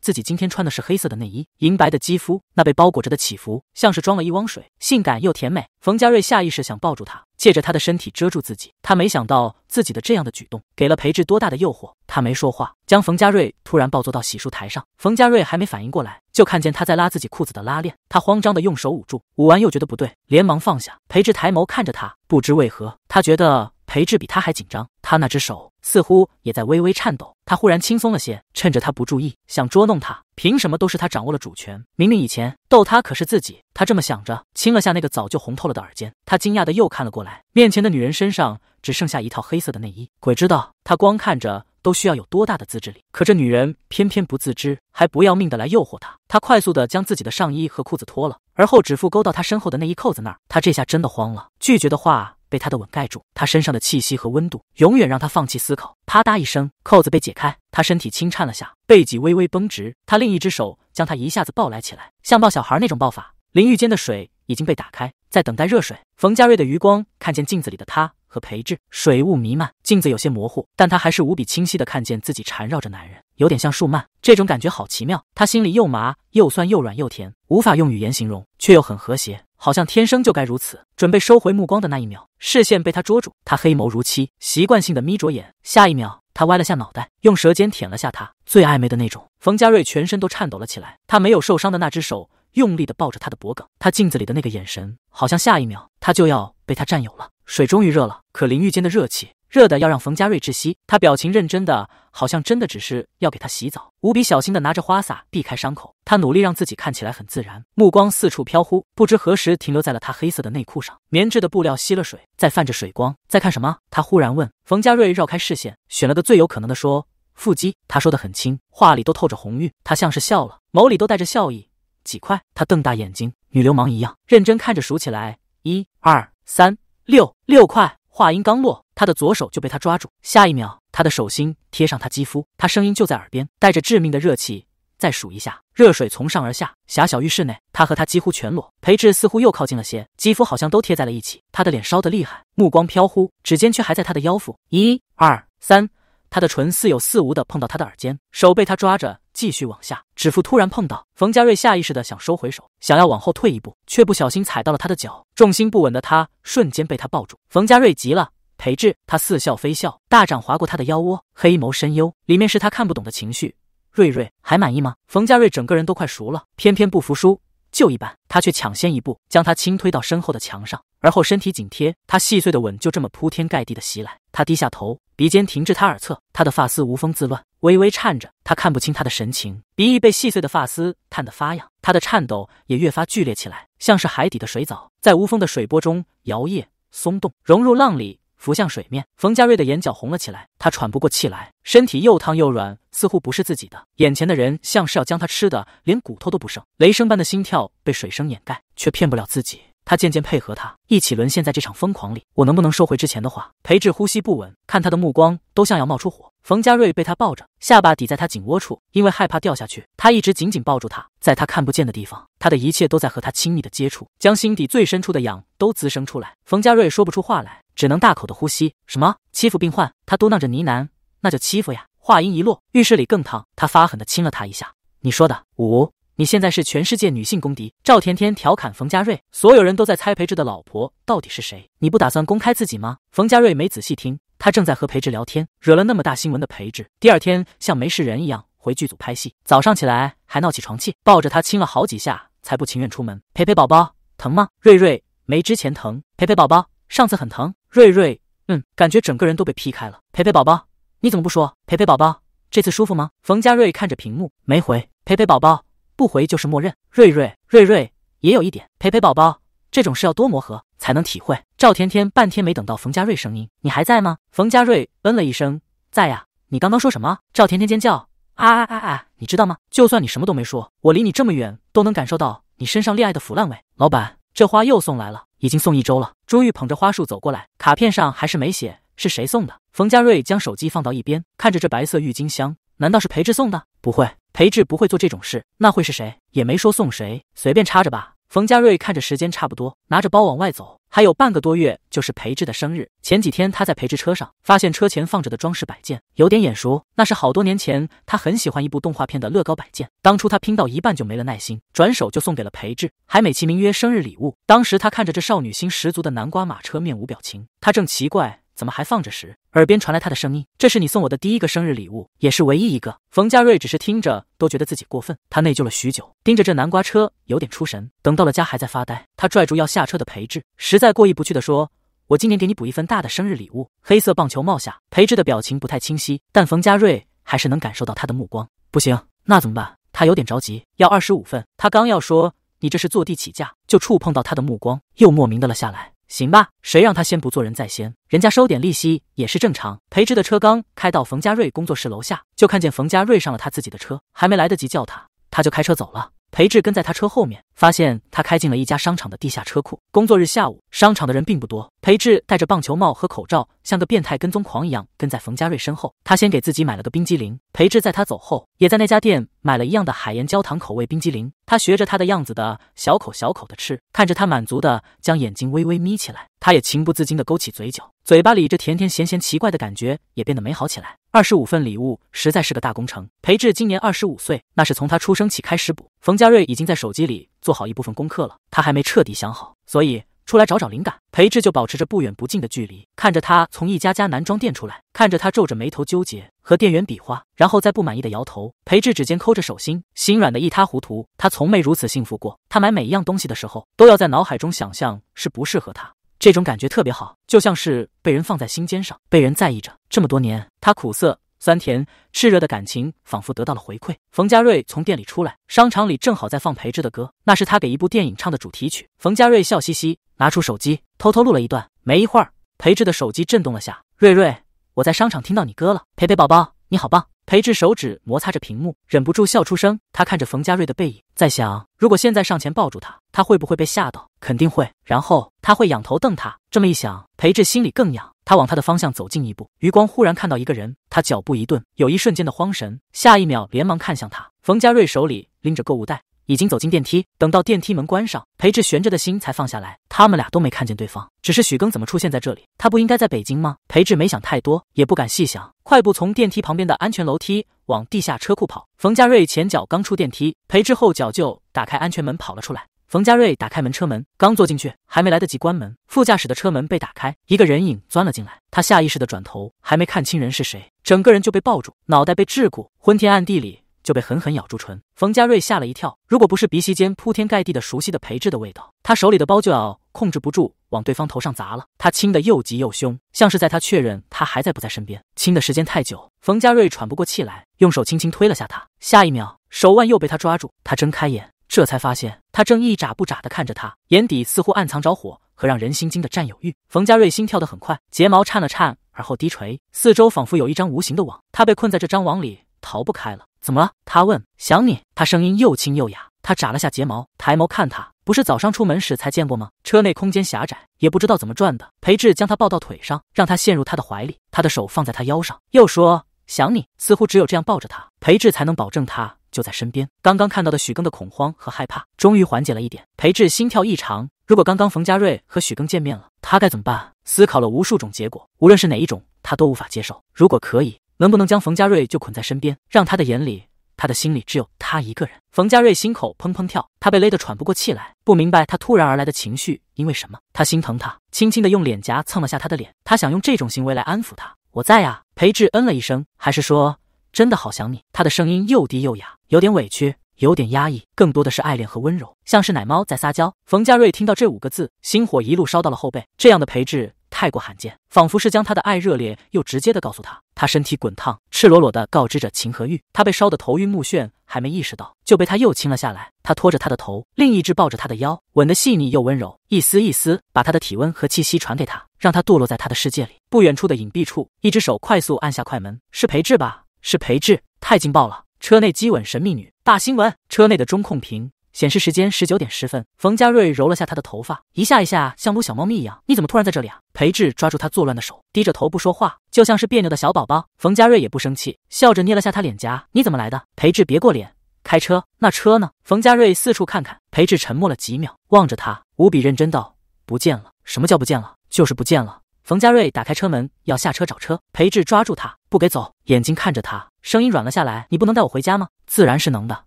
自己今天穿的是黑色的内衣，银白的肌肤，那被包裹着的起伏，像是装了一汪水，性感又甜美。冯家瑞下意识想抱住他，借着他的身体遮住自己。他没想到自己的这样的举动给了裴志多大的诱惑。他没说话，将冯家瑞突然抱坐到洗漱台上。冯家瑞还没反应过来，就看见他在拉自己裤子的拉链，他慌张的用手捂住，捂完又觉得不对，连忙放下裴志。抬眸看着他，不知为何，他觉得裴志比他还紧张。他那只手似乎也在微微颤抖。他忽然轻松了些，趁着他不注意，想捉弄他。凭什么都是他掌握了主权？明明以前逗他可是自己。他这么想着，亲了下那个早就红透了的耳尖。他惊讶的又看了过来，面前的女人身上只剩下一套黑色的内衣。鬼知道他光看着。都需要有多大的自制力？可这女人偏偏不自知，还不要命的来诱惑他。他快速的将自己的上衣和裤子脱了，而后指腹勾到他身后的内衣扣子那儿。他这下真的慌了，拒绝的话被他的吻盖住。他身上的气息和温度，永远让他放弃思考。啪嗒一声，扣子被解开，他身体轻颤了下，背脊微微绷直。他另一只手将他一下子抱来起来，像抱小孩那种抱法。淋浴间的水已经被打开，在等待热水。冯佳瑞的余光看见镜子里的他。和裴智，水雾弥漫，镜子有些模糊，但他还是无比清晰的看见自己缠绕着男人，有点像树蔓，这种感觉好奇妙，他心里又麻又酸又软又甜，无法用语言形容，却又很和谐，好像天生就该如此。准备收回目光的那一秒，视线被他捉住，他黑眸如漆，习惯性的眯着眼，下一秒他歪了下脑袋，用舌尖舔了下他，最暧昧的那种。冯佳瑞全身都颤抖了起来，他没有受伤的那只手，用力的抱着他的脖颈，他镜子里的那个眼神，好像下一秒他就要被他占有了。水终于热了，可淋浴间的热气热的要让冯佳瑞窒息。他表情认真，的好像真的只是要给他洗澡，无比小心的拿着花洒避开伤口。他努力让自己看起来很自然，目光四处飘忽，不知何时停留在了他黑色的内裤上。棉质的布料吸了水，在泛着水光。在看什么？他忽然问。冯佳瑞绕开视线，选了个最有可能的说：“腹肌。”他说的很轻，话里都透着红晕。他像是笑了，眸里都带着笑意。几块？他瞪大眼睛，女流氓一样认真看着数起来：一、二、三。六六块。话音刚落，他的左手就被他抓住，下一秒，他的手心贴上他肌肤，他声音就在耳边，带着致命的热气。再数一下，热水从上而下。狭小浴室内，他和他几乎全裸，裴志似乎又靠近了些，肌肤好像都贴在了一起。他的脸烧得厉害，目光飘忽，指尖却还在他的腰腹。一、二、三，他的唇似有似无的碰到他的耳尖，手被他抓着。继续往下，指腹突然碰到冯家瑞，下意识的想收回手，想要往后退一步，却不小心踩到了他的脚，重心不稳的他瞬间被他抱住。冯家瑞急了，裴志，他似笑非笑，大掌划过他的腰窝，黑眸深幽，里面是他看不懂的情绪。瑞瑞还满意吗？冯家瑞整个人都快熟了，偏偏不服输，就一般，他却抢先一步将他轻推到身后的墙上，而后身体紧贴，他细碎的吻就这么铺天盖地的袭来。他低下头，鼻尖停至他耳侧，他的发丝无风自乱。微微颤着，他看不清他的神情，鼻翼被细碎的发丝烫得发痒，他的颤抖也越发剧烈起来，像是海底的水藻在无风的水波中摇曳、松动，融入浪里，浮向水面。冯家瑞的眼角红了起来，他喘不过气来，身体又烫又软，似乎不是自己的。眼前的人像是要将他吃的连骨头都不剩。雷声般的心跳被水声掩盖，却骗不了自己。他渐渐配合他，一起沦陷在这场疯狂里。我能不能收回之前的话？裴智呼吸不稳，看他的目光都像要冒出火。冯佳瑞被他抱着，下巴抵在他颈窝处，因为害怕掉下去，他一直紧紧抱住他，在他看不见的地方，他的一切都在和他亲密的接触，将心底最深处的痒都滋生出来。冯佳瑞说不出话来，只能大口的呼吸。什么欺负病患？他嘟囔着呢喃，那就欺负呀。话音一落，浴室里更烫，他发狠的亲了他一下。你说的五。你现在是全世界女性公敌，赵甜甜调侃冯家瑞。所有人都在猜裴志的老婆到底是谁，你不打算公开自己吗？冯家瑞没仔细听，他正在和裴志聊天。惹了那么大新闻的裴志，第二天像没事人一样回剧组拍戏。早上起来还闹起床气，抱着他亲了好几下才不情愿出门。陪陪宝宝，疼吗？瑞瑞没之前疼。陪陪宝宝，上次很疼。瑞瑞嗯，感觉整个人都被劈开了。陪陪宝宝，你怎么不说？陪陪宝宝，这次舒服吗？冯家瑞看着屏幕没回。陪陪宝宝。不回就是默认。瑞瑞，瑞瑞也有一点，陪陪宝宝这种事要多磨合才能体会。赵甜甜半天没等到冯佳瑞声音，你还在吗？冯佳瑞嗯了一声，在呀。你刚刚说什么？赵甜甜尖叫啊啊啊啊！你知道吗？就算你什么都没说，我离你这么远都能感受到你身上恋爱的腐烂味。老板，这花又送来了，已经送一周了。朱玉捧着花束走过来，卡片上还是没写是谁送的。冯佳瑞将手机放到一边，看着这白色郁金香，难道是裴志送的？不会。裴志不会做这种事，那会是谁？也没说送谁，随便插着吧。冯佳瑞看着时间差不多，拿着包往外走。还有半个多月就是裴志的生日。前几天他在裴志车上发现车前放着的装饰摆件有点眼熟，那是好多年前他很喜欢一部动画片的乐高摆件。当初他拼到一半就没了耐心，转手就送给了裴志，还美其名曰生日礼物。当时他看着这少女心十足的南瓜马车，面无表情。他正奇怪。怎么还放着？时，耳边传来他的声音：“这是你送我的第一个生日礼物，也是唯一一个。”冯家瑞只是听着，都觉得自己过分，他内疚了许久，盯着这南瓜车有点出神。等到了家，还在发呆。他拽住要下车的裴志，实在过意不去的说：“我今年给你补一份大的生日礼物。”黑色棒球帽下，裴志的表情不太清晰，但冯家瑞还是能感受到他的目光。不行，那怎么办？他有点着急。要二十五份，他刚要说你这是坐地起价，就触碰到他的目光，又莫名的了下来。行吧，谁让他先不做人在先，人家收点利息也是正常。裴志的车刚开到冯家瑞工作室楼下，就看见冯家瑞上了他自己的车，还没来得及叫他，他就开车走了。裴志跟在他车后面。发现他开进了一家商场的地下车库。工作日下午，商场的人并不多。裴志戴着棒球帽和口罩，像个变态跟踪狂一样跟在冯佳瑞身后。他先给自己买了个冰激凌。裴志在他走后，也在那家店买了一样的海盐焦糖口味冰激凌。他学着他的样子，的小口小口的吃，看着他满足的将眼睛微微眯起来，他也情不自禁的勾起嘴角，嘴巴里这甜甜咸咸奇怪的感觉也变得美好起来。二十五份礼物实在是个大工程。裴志今年二十五岁，那是从他出生起开始补。冯佳瑞已经在手机里。做好一部分功课了，他还没彻底想好，所以出来找找灵感。裴志就保持着不远不近的距离，看着他从一家家男装店出来，看着他皱着眉头纠结，和店员比划，然后再不满意的摇头。裴志指尖抠着手心，心软的一塌糊涂。他从没如此幸福过。他买每一样东西的时候，都要在脑海中想象是不适合他，这种感觉特别好，就像是被人放在心尖上，被人在意着。这么多年，他苦涩。酸甜炽热的感情仿佛得到了回馈。冯佳瑞从店里出来，商场里正好在放裴志的歌，那是他给一部电影唱的主题曲。冯佳瑞笑嘻嘻，拿出手机偷偷录了一段。没一会儿，裴志的手机震动了下：“瑞瑞，我在商场听到你歌了，裴裴宝宝，你好棒。”裴志手指摩擦着屏幕，忍不住笑出声。他看着冯佳瑞的背影。在想，如果现在上前抱住他，他会不会被吓到？肯定会，然后他会仰头瞪他。这么一想，裴志心里更痒。他往他的方向走近一步，余光忽然看到一个人，他脚步一顿，有一瞬间的慌神，下一秒连忙看向他。冯家瑞手里拎着购物袋。已经走进电梯，等到电梯门关上，裴志悬着的心才放下来。他们俩都没看见对方，只是许庚怎么出现在这里？他不应该在北京吗？裴志没想太多，也不敢细想，快步从电梯旁边的安全楼梯往地下车库跑。冯家瑞前脚刚出电梯，裴志后脚就打开安全门跑了出来。冯家瑞打开门车门，刚坐进去，还没来得及关门，副驾驶的车门被打开，一个人影钻了进来。他下意识的转头，还没看清人是谁，整个人就被抱住，脑袋被桎梏，昏天暗地里。就被狠狠咬住唇，冯佳瑞吓了一跳。如果不是鼻息间铺天盖地的熟悉的培植的味道，他手里的包就要控制不住往对方头上砸了。他亲的又急又凶，像是在他确认他还在不在身边。亲的时间太久，冯佳瑞喘不过气来，用手轻轻推了下他。下一秒，手腕又被他抓住。他睁开眼，这才发现他正一眨不眨的看着他，眼底似乎暗藏着火和让人心惊的占有欲。冯佳瑞心跳得很快，睫毛颤了颤，而后低垂。四周仿佛有一张无形的网，他被困在这张网里，逃不开了。怎么了？他问。想你。他声音又轻又哑。他眨了下睫毛，抬眸看他。不是早上出门时才见过吗？车内空间狭窄，也不知道怎么转的。裴志将他抱到腿上，让他陷入他的怀里。他的手放在他腰上，又说想你。似乎只有这样抱着他，裴志才能保证他就在身边。刚刚看到的许更的恐慌和害怕，终于缓解了一点。裴志心跳异常。如果刚刚冯家瑞和许更见面了，他该怎么办？思考了无数种结果，无论是哪一种，他都无法接受。如果可以。能不能将冯家瑞就捆在身边，让他的眼里、他的心里只有他一个人？冯家瑞心口砰砰跳，他被勒得喘不过气来，不明白他突然而来的情绪因为什么。他心疼他，轻轻地用脸颊蹭了下他的脸，他想用这种行为来安抚他。我在呀，裴志嗯了一声，还是说真的好想你。他的声音又低又哑，有点委屈，有点压抑，更多的是爱恋和温柔，像是奶猫在撒娇。冯家瑞听到这五个字，心火一路烧到了后背。这样的裴志太过罕见，仿佛是将他的爱热烈又直接的告诉他，他身体滚烫，赤裸裸的告知着秦和玉，他被烧得头晕目眩，还没意识到，就被他又亲了下来。他拖着他的头，另一只抱着他的腰，吻得细腻又温柔，一丝一丝把他的体温和气息传给他，让他堕落在他的世界里。不远处的隐蔽处，一只手快速按下快门，是裴志吧？是裴志，太劲爆了！车内激吻神秘女，大新闻！车内的中控屏。显示时间十九点十分，冯佳瑞揉了下他的头发，一下一下像撸小猫咪一样。你怎么突然在这里啊？裴志抓住他作乱的手，低着头不说话，就像是别扭的小宝宝。冯佳瑞也不生气，笑着捏了下他脸颊。你怎么来的？裴志别过脸，开车。那车呢？冯佳瑞四处看看。裴志沉默了几秒，望着他，无比认真道：“不见了。”什么叫不见了？就是不见了。冯佳瑞打开车门要下车找车，裴志抓住他，不给走，眼睛看着他，声音软了下来：“你不能带我回家吗？”自然是能的，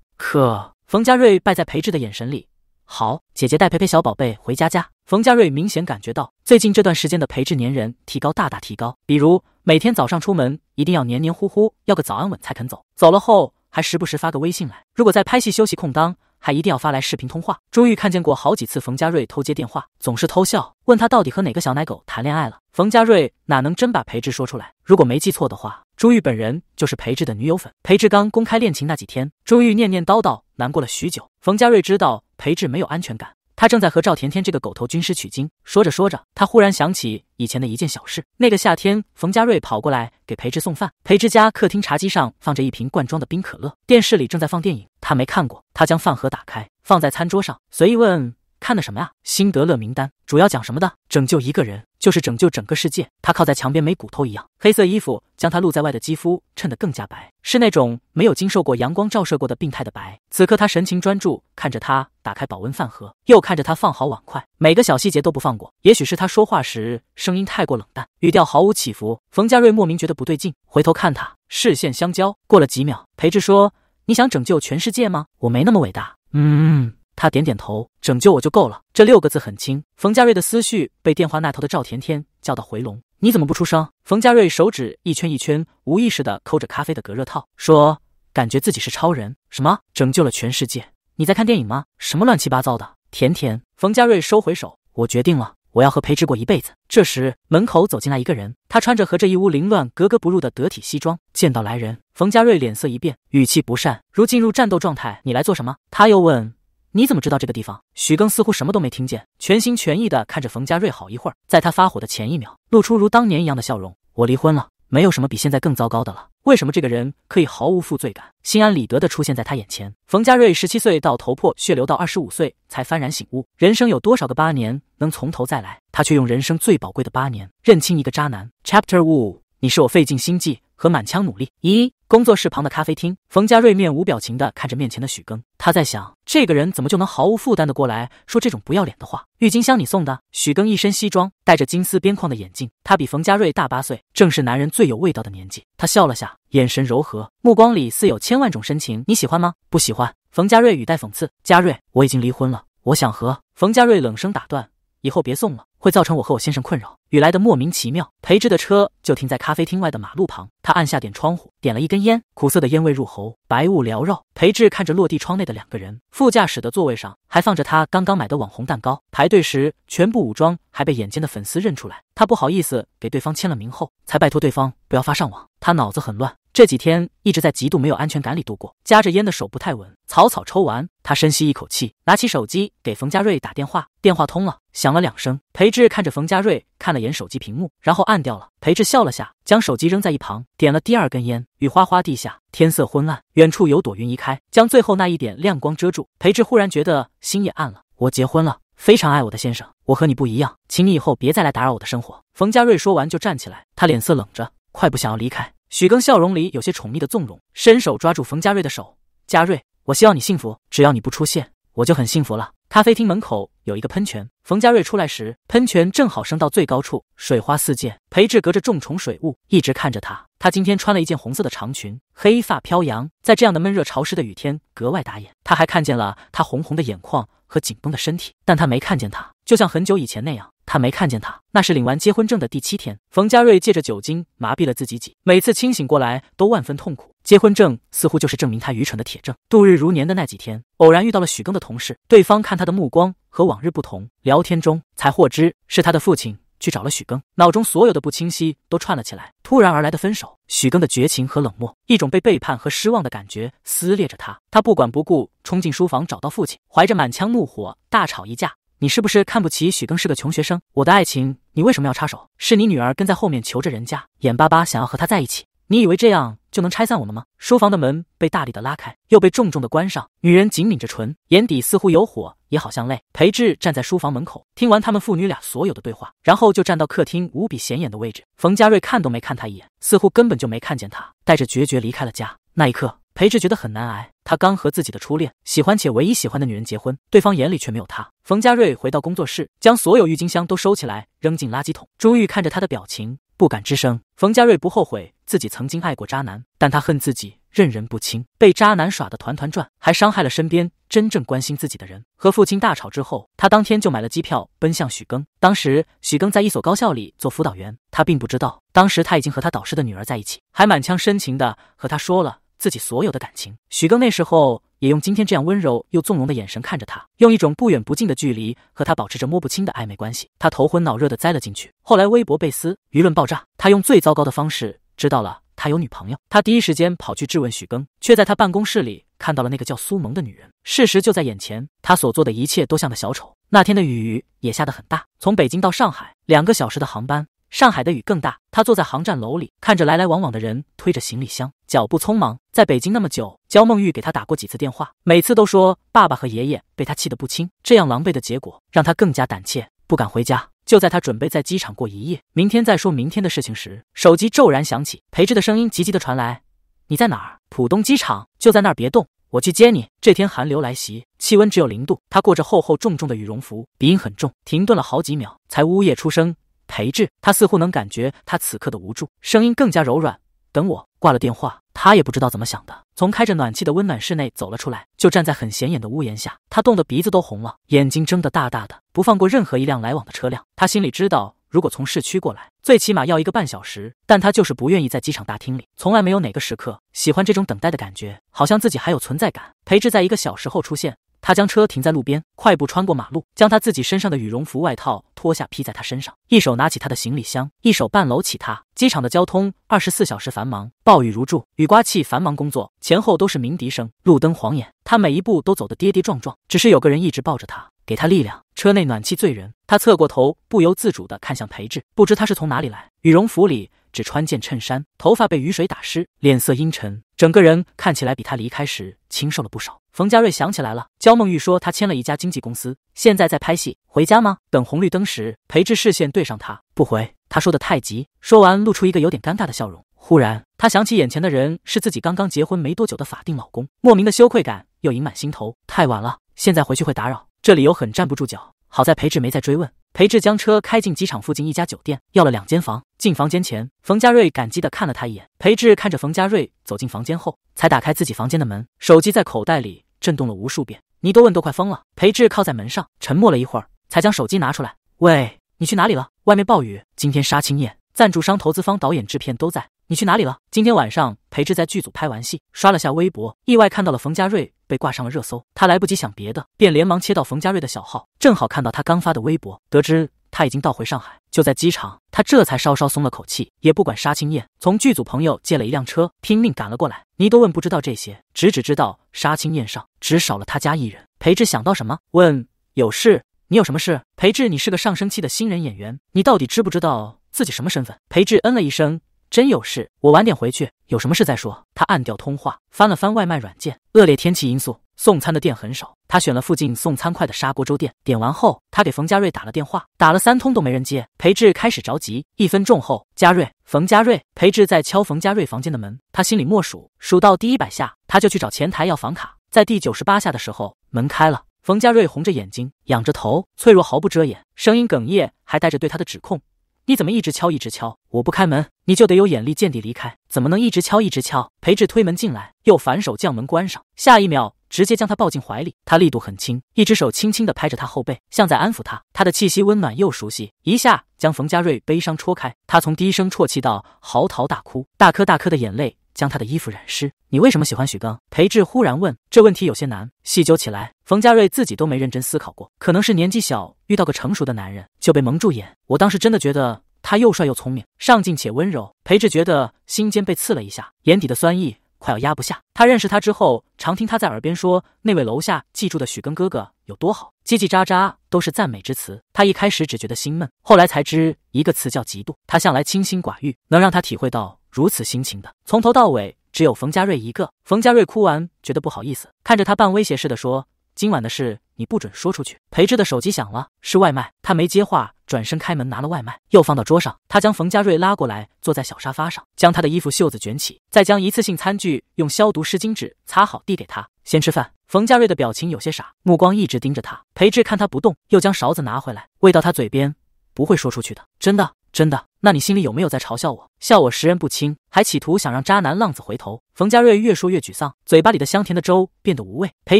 可。冯佳瑞败在裴志的眼神里。好，姐姐带培培小宝贝回家家。冯佳瑞明显感觉到最近这段时间的裴志粘人提高大大提高，比如每天早上出门一定要黏黏糊糊，要个早安吻才肯走。走了后还时不时发个微信来。如果在拍戏休息空当，还一定要发来视频通话。朱玉看见过好几次冯佳瑞偷接电话，总是偷笑，问他到底和哪个小奶狗谈恋爱了。冯佳瑞哪能真把裴志说出来？如果没记错的话。朱玉本人就是裴志的女友粉。裴志刚公开恋情那几天，朱玉念念叨叨，难过了许久。冯佳瑞知道裴志没有安全感，他正在和赵甜甜这个狗头军师取经。说着说着，他忽然想起以前的一件小事。那个夏天，冯佳瑞跑过来给裴志送饭。裴志家客厅茶几上放着一瓶罐装的冰可乐，电视里正在放电影，他没看过。他将饭盒打开，放在餐桌上，随意问。看的什么呀？《辛德勒名单》主要讲什么的？拯救一个人就是拯救整个世界。他靠在墙边，没骨头一样，黑色衣服将他露在外的肌肤衬得更加白，是那种没有经受过阳光照射过的病态的白。此刻他神情专注，看着他打开保温饭盒，又看着他放好碗筷，每个小细节都不放过。也许是他说话时声音太过冷淡，语调毫无起伏。冯家瑞莫名觉得不对劲，回头看他，视线相交。过了几秒，裴志说：“你想拯救全世界吗？”“我没那么伟大。”“嗯。”他点点头，拯救我就够了。这六个字很轻。冯家瑞的思绪被电话那头的赵甜甜叫到回笼。你怎么不出声？冯家瑞手指一圈一圈，无意识地抠着咖啡的隔热套，说：“感觉自己是超人，什么拯救了全世界？你在看电影吗？什么乱七八糟的，甜甜。”冯家瑞收回手，我决定了，我要和裴之过一辈子。这时，门口走进来一个人，他穿着和这一屋凌乱格格不入的得体西装。见到来人，冯家瑞脸色一变，语气不善，如进入战斗状态。你来做什么？他又问。你怎么知道这个地方？许庚似乎什么都没听见，全心全意地看着冯家瑞。好一会儿，在他发火的前一秒，露出如当年一样的笑容。我离婚了，没有什么比现在更糟糕的了。为什么这个人可以毫无负罪感，心安理得地出现在他眼前？冯家瑞十七岁到头破血流，到二十五岁才幡然醒悟，人生有多少个八年能从头再来？他却用人生最宝贵的八年认清一个渣男。Chapter 五，你是我费尽心计和满腔努力一。工作室旁的咖啡厅，冯佳瑞面无表情地看着面前的许庚，他在想，这个人怎么就能毫无负担的过来说这种不要脸的话？郁金香你送的。许庚一身西装，戴着金丝边框的眼镜，他比冯佳瑞大八岁，正是男人最有味道的年纪。他笑了下，眼神柔和，目光里似有千万种深情。你喜欢吗？不喜欢。冯佳瑞语带讽刺。佳瑞，我已经离婚了，我想和……冯佳瑞冷声打断。以后别送了，会造成我和我先生困扰。雨来的莫名其妙。裴志的车就停在咖啡厅外的马路旁，他按下点窗户，点了一根烟，苦涩的烟味入喉，白雾缭绕。裴志看着落地窗内的两个人，副驾驶的座位上还放着他刚刚买的网红蛋糕。排队时全部武装，还被眼尖的粉丝认出来，他不好意思给对方签了名后，才拜托对方不要发上网。他脑子很乱。这几天一直在极度没有安全感里度过，夹着烟的手不太稳，草草抽完，他深吸一口气，拿起手机给冯家瑞打电话，电话通了，响了两声。裴志看着冯家瑞，看了眼手机屏幕，然后按掉了。裴志笑了下，将手机扔在一旁，点了第二根烟。雨哗哗地下，天色昏暗，远处有朵云移开，将最后那一点亮光遮住。裴志忽然觉得心也暗了。我结婚了，非常爱我的先生，我和你不一样，请你以后别再来打扰我的生活。冯家瑞说完就站起来，他脸色冷着，快步想要离开。许庚笑容里有些宠溺的纵容，伸手抓住冯佳瑞的手。佳瑞，我希望你幸福，只要你不出现，我就很幸福了。咖啡厅门口有一个喷泉，冯佳瑞出来时，喷泉正好升到最高处，水花四溅。裴志隔着重重水雾，一直看着他。他今天穿了一件红色的长裙，黑发飘扬，在这样的闷热潮湿的雨天格外打眼。他还看见了他红红的眼眶和紧绷的身体，但他没看见他，就像很久以前那样。他没看见他，那是领完结婚证的第七天。冯家瑞借着酒精麻痹了自己，几次清醒过来都万分痛苦。结婚证似乎就是证明他愚蠢的铁证。度日如年的那几天，偶然遇到了许庚的同事，对方看他的目光和往日不同。聊天中才获知是他的父亲去找了许庚，脑中所有的不清晰都串了起来。突然而来的分手，许庚的绝情和冷漠，一种被背叛和失望的感觉撕裂着他。他不管不顾冲进书房，找到父亲，怀着满腔怒火大吵一架。你是不是看不起许更是个穷学生？我的爱情，你为什么要插手？是你女儿跟在后面求着人家，眼巴巴想要和他在一起。你以为这样就能拆散我们吗？书房的门被大力的拉开，又被重重的关上。女人紧抿着唇，眼底似乎有火，也好像泪。裴志站在书房门口，听完他们父女俩所有的对话，然后就站到客厅无比显眼的位置。冯佳瑞看都没看他一眼，似乎根本就没看见他，带着决绝离开了家。那一刻。裴志觉得很难挨，他刚和自己的初恋、喜欢且唯一喜欢的女人结婚，对方眼里却没有他。冯佳瑞回到工作室，将所有郁金香都收起来，扔进垃圾桶。朱玉看着他的表情，不敢吱声。冯佳瑞不后悔自己曾经爱过渣男，但他恨自己任人不清，被渣男耍的团团转，还伤害了身边真正关心自己的人。和父亲大吵之后，他当天就买了机票奔向许更。当时许更在一所高校里做辅导员，他并不知道，当时他已经和他导师的女儿在一起，还满腔深情的和他说了。自己所有的感情，许更那时候也用今天这样温柔又纵容的眼神看着他，用一种不远不近的距离和他保持着摸不清的暧昧关系。他头昏脑热的栽了进去。后来微博被撕，舆论爆炸，他用最糟糕的方式知道了他有女朋友。他第一时间跑去质问许更，却在他办公室里看到了那个叫苏萌的女人。事实就在眼前，他所做的一切都像个小丑。那天的雨也下得很大，从北京到上海，两个小时的航班。上海的雨更大。他坐在航站楼里，看着来来往往的人推着行李箱，脚步匆忙。在北京那么久，焦梦玉给他打过几次电话，每次都说爸爸和爷爷被他气得不轻。这样狼狈的结果，让他更加胆怯，不敢回家。就在他准备在机场过一夜，明天再说明天的事情时，手机骤然响起，裴志的声音急急的传来：“你在哪儿？浦东机场，就在那儿，别动，我去接你。”这天寒流来袭，气温只有零度，他裹着厚厚重重的羽绒服，鼻音很重，停顿了好几秒，才呜咽出声。裴志，他似乎能感觉他此刻的无助，声音更加柔软。等我挂了电话，他也不知道怎么想的，从开着暖气的温暖室内走了出来，就站在很显眼的屋檐下。他冻得鼻子都红了，眼睛睁得大大的，不放过任何一辆来往的车辆。他心里知道，如果从市区过来，最起码要一个半小时，但他就是不愿意在机场大厅里。从来没有哪个时刻喜欢这种等待的感觉，好像自己还有存在感。裴志在一个小时后出现。他将车停在路边，快步穿过马路，将他自己身上的羽绒服外套脱下披在他身上，一手拿起他的行李箱，一手半搂起他。机场的交通二十四小时繁忙，暴雨如注，雨刮器繁忙工作，前后都是鸣笛声，路灯晃眼。他每一步都走得跌跌撞撞，只是有个人一直抱着他，给他力量。车内暖气醉人，他侧过头，不由自主地看向裴志，不知他是从哪里来，羽绒服里只穿件衬衫，头发被雨水打湿，脸色阴沉。整个人看起来比他离开时清瘦了不少。冯佳瑞想起来了，焦梦玉说他签了一家经纪公司，现在在拍戏，回家吗？等红绿灯时，裴智视线对上他，不回。他说的太急，说完露出一个有点尴尬的笑容。忽然，他想起眼前的人是自己刚刚结婚没多久的法定老公，莫名的羞愧感又盈满心头。太晚了，现在回去会打扰，这理由很站不住脚。好在裴智没再追问。裴志将车开进机场附近一家酒店，要了两间房。进房间前，冯佳瑞感激的看了他一眼。裴志看着冯佳瑞走进房间后，才打开自己房间的门。手机在口袋里震动了无数遍，尼多问都快疯了。裴志靠在门上，沉默了一会儿，才将手机拿出来。喂，你去哪里了？外面暴雨，今天杀青宴，赞助商、投资方、导演、制片都在。你去哪里了？今天晚上，裴志在剧组拍完戏，刷了下微博，意外看到了冯家瑞被挂上了热搜。他来不及想别的，便连忙切到冯家瑞的小号，正好看到他刚发的微博，得知他已经到回上海。就在机场，他这才稍稍松了口气，也不管杀青宴，从剧组朋友借了一辆车，拼命赶了过来。倪多问不知道这些，只只知道杀青宴上只少了他家一人。裴志想到什么，问：“有事？你有什么事？”裴志，你是个上升期的新人演员，你到底知不知道自己什么身份？裴志嗯了一声。真有事，我晚点回去，有什么事再说。他按掉通话，翻了翻外卖软件。恶劣天气因素，送餐的店很少。他选了附近送餐快的砂锅粥店。点完后，他给冯家瑞打了电话，打了三通都没人接。裴志开始着急。一分钟后，家瑞，冯家瑞，裴志在敲冯家瑞房间的门。他心里默数，数到第一百下，他就去找前台要房卡。在第九十八下的时候，门开了。冯家瑞红着眼睛，仰着头，脆弱毫不遮掩，声音哽咽，还带着对他的指控。你怎么一直敲一直敲？我不开门，你就得有眼力见地离开。怎么能一直敲一直敲？裴志推门进来，又反手将门关上，下一秒直接将他抱进怀里。他力度很轻，一只手轻轻的拍着他后背，像在安抚他。他的气息温暖又熟悉，一下将冯家瑞悲伤戳开。他从低声啜泣到嚎啕大哭，大颗大颗的眼泪。将他的衣服染湿。你为什么喜欢许庚？裴志忽然问。这问题有些难。细究起来，冯家瑞自己都没认真思考过。可能是年纪小，遇到个成熟的男人就被蒙住眼。我当时真的觉得他又帅又聪明，上进且温柔。裴志觉得心尖被刺了一下，眼底的酸意快要压不下。他认识他之后，常听他在耳边说那位楼下记住的许庚哥哥有多好，叽叽喳喳都是赞美之词。他一开始只觉得心闷，后来才知一个词叫嫉妒。他向来清心寡欲，能让他体会到。如此心情的，从头到尾只有冯家瑞一个。冯家瑞哭完，觉得不好意思，看着他半威胁似的说：“今晚的事你不准说出去。”裴志的手机响了，是外卖，他没接话，转身开门拿了外卖，又放到桌上。他将冯家瑞拉过来，坐在小沙发上，将他的衣服袖子卷起，再将一次性餐具用消毒湿巾纸擦好递给他，先吃饭。冯家瑞的表情有些傻，目光一直盯着他。裴志看他不动，又将勺子拿回来喂到他嘴边：“不会说出去的，真的。”真的？那你心里有没有在嘲笑我，笑我识人不清，还企图想让渣男浪子回头？冯家瑞越说越沮丧，嘴巴里的香甜的粥变得无味。裴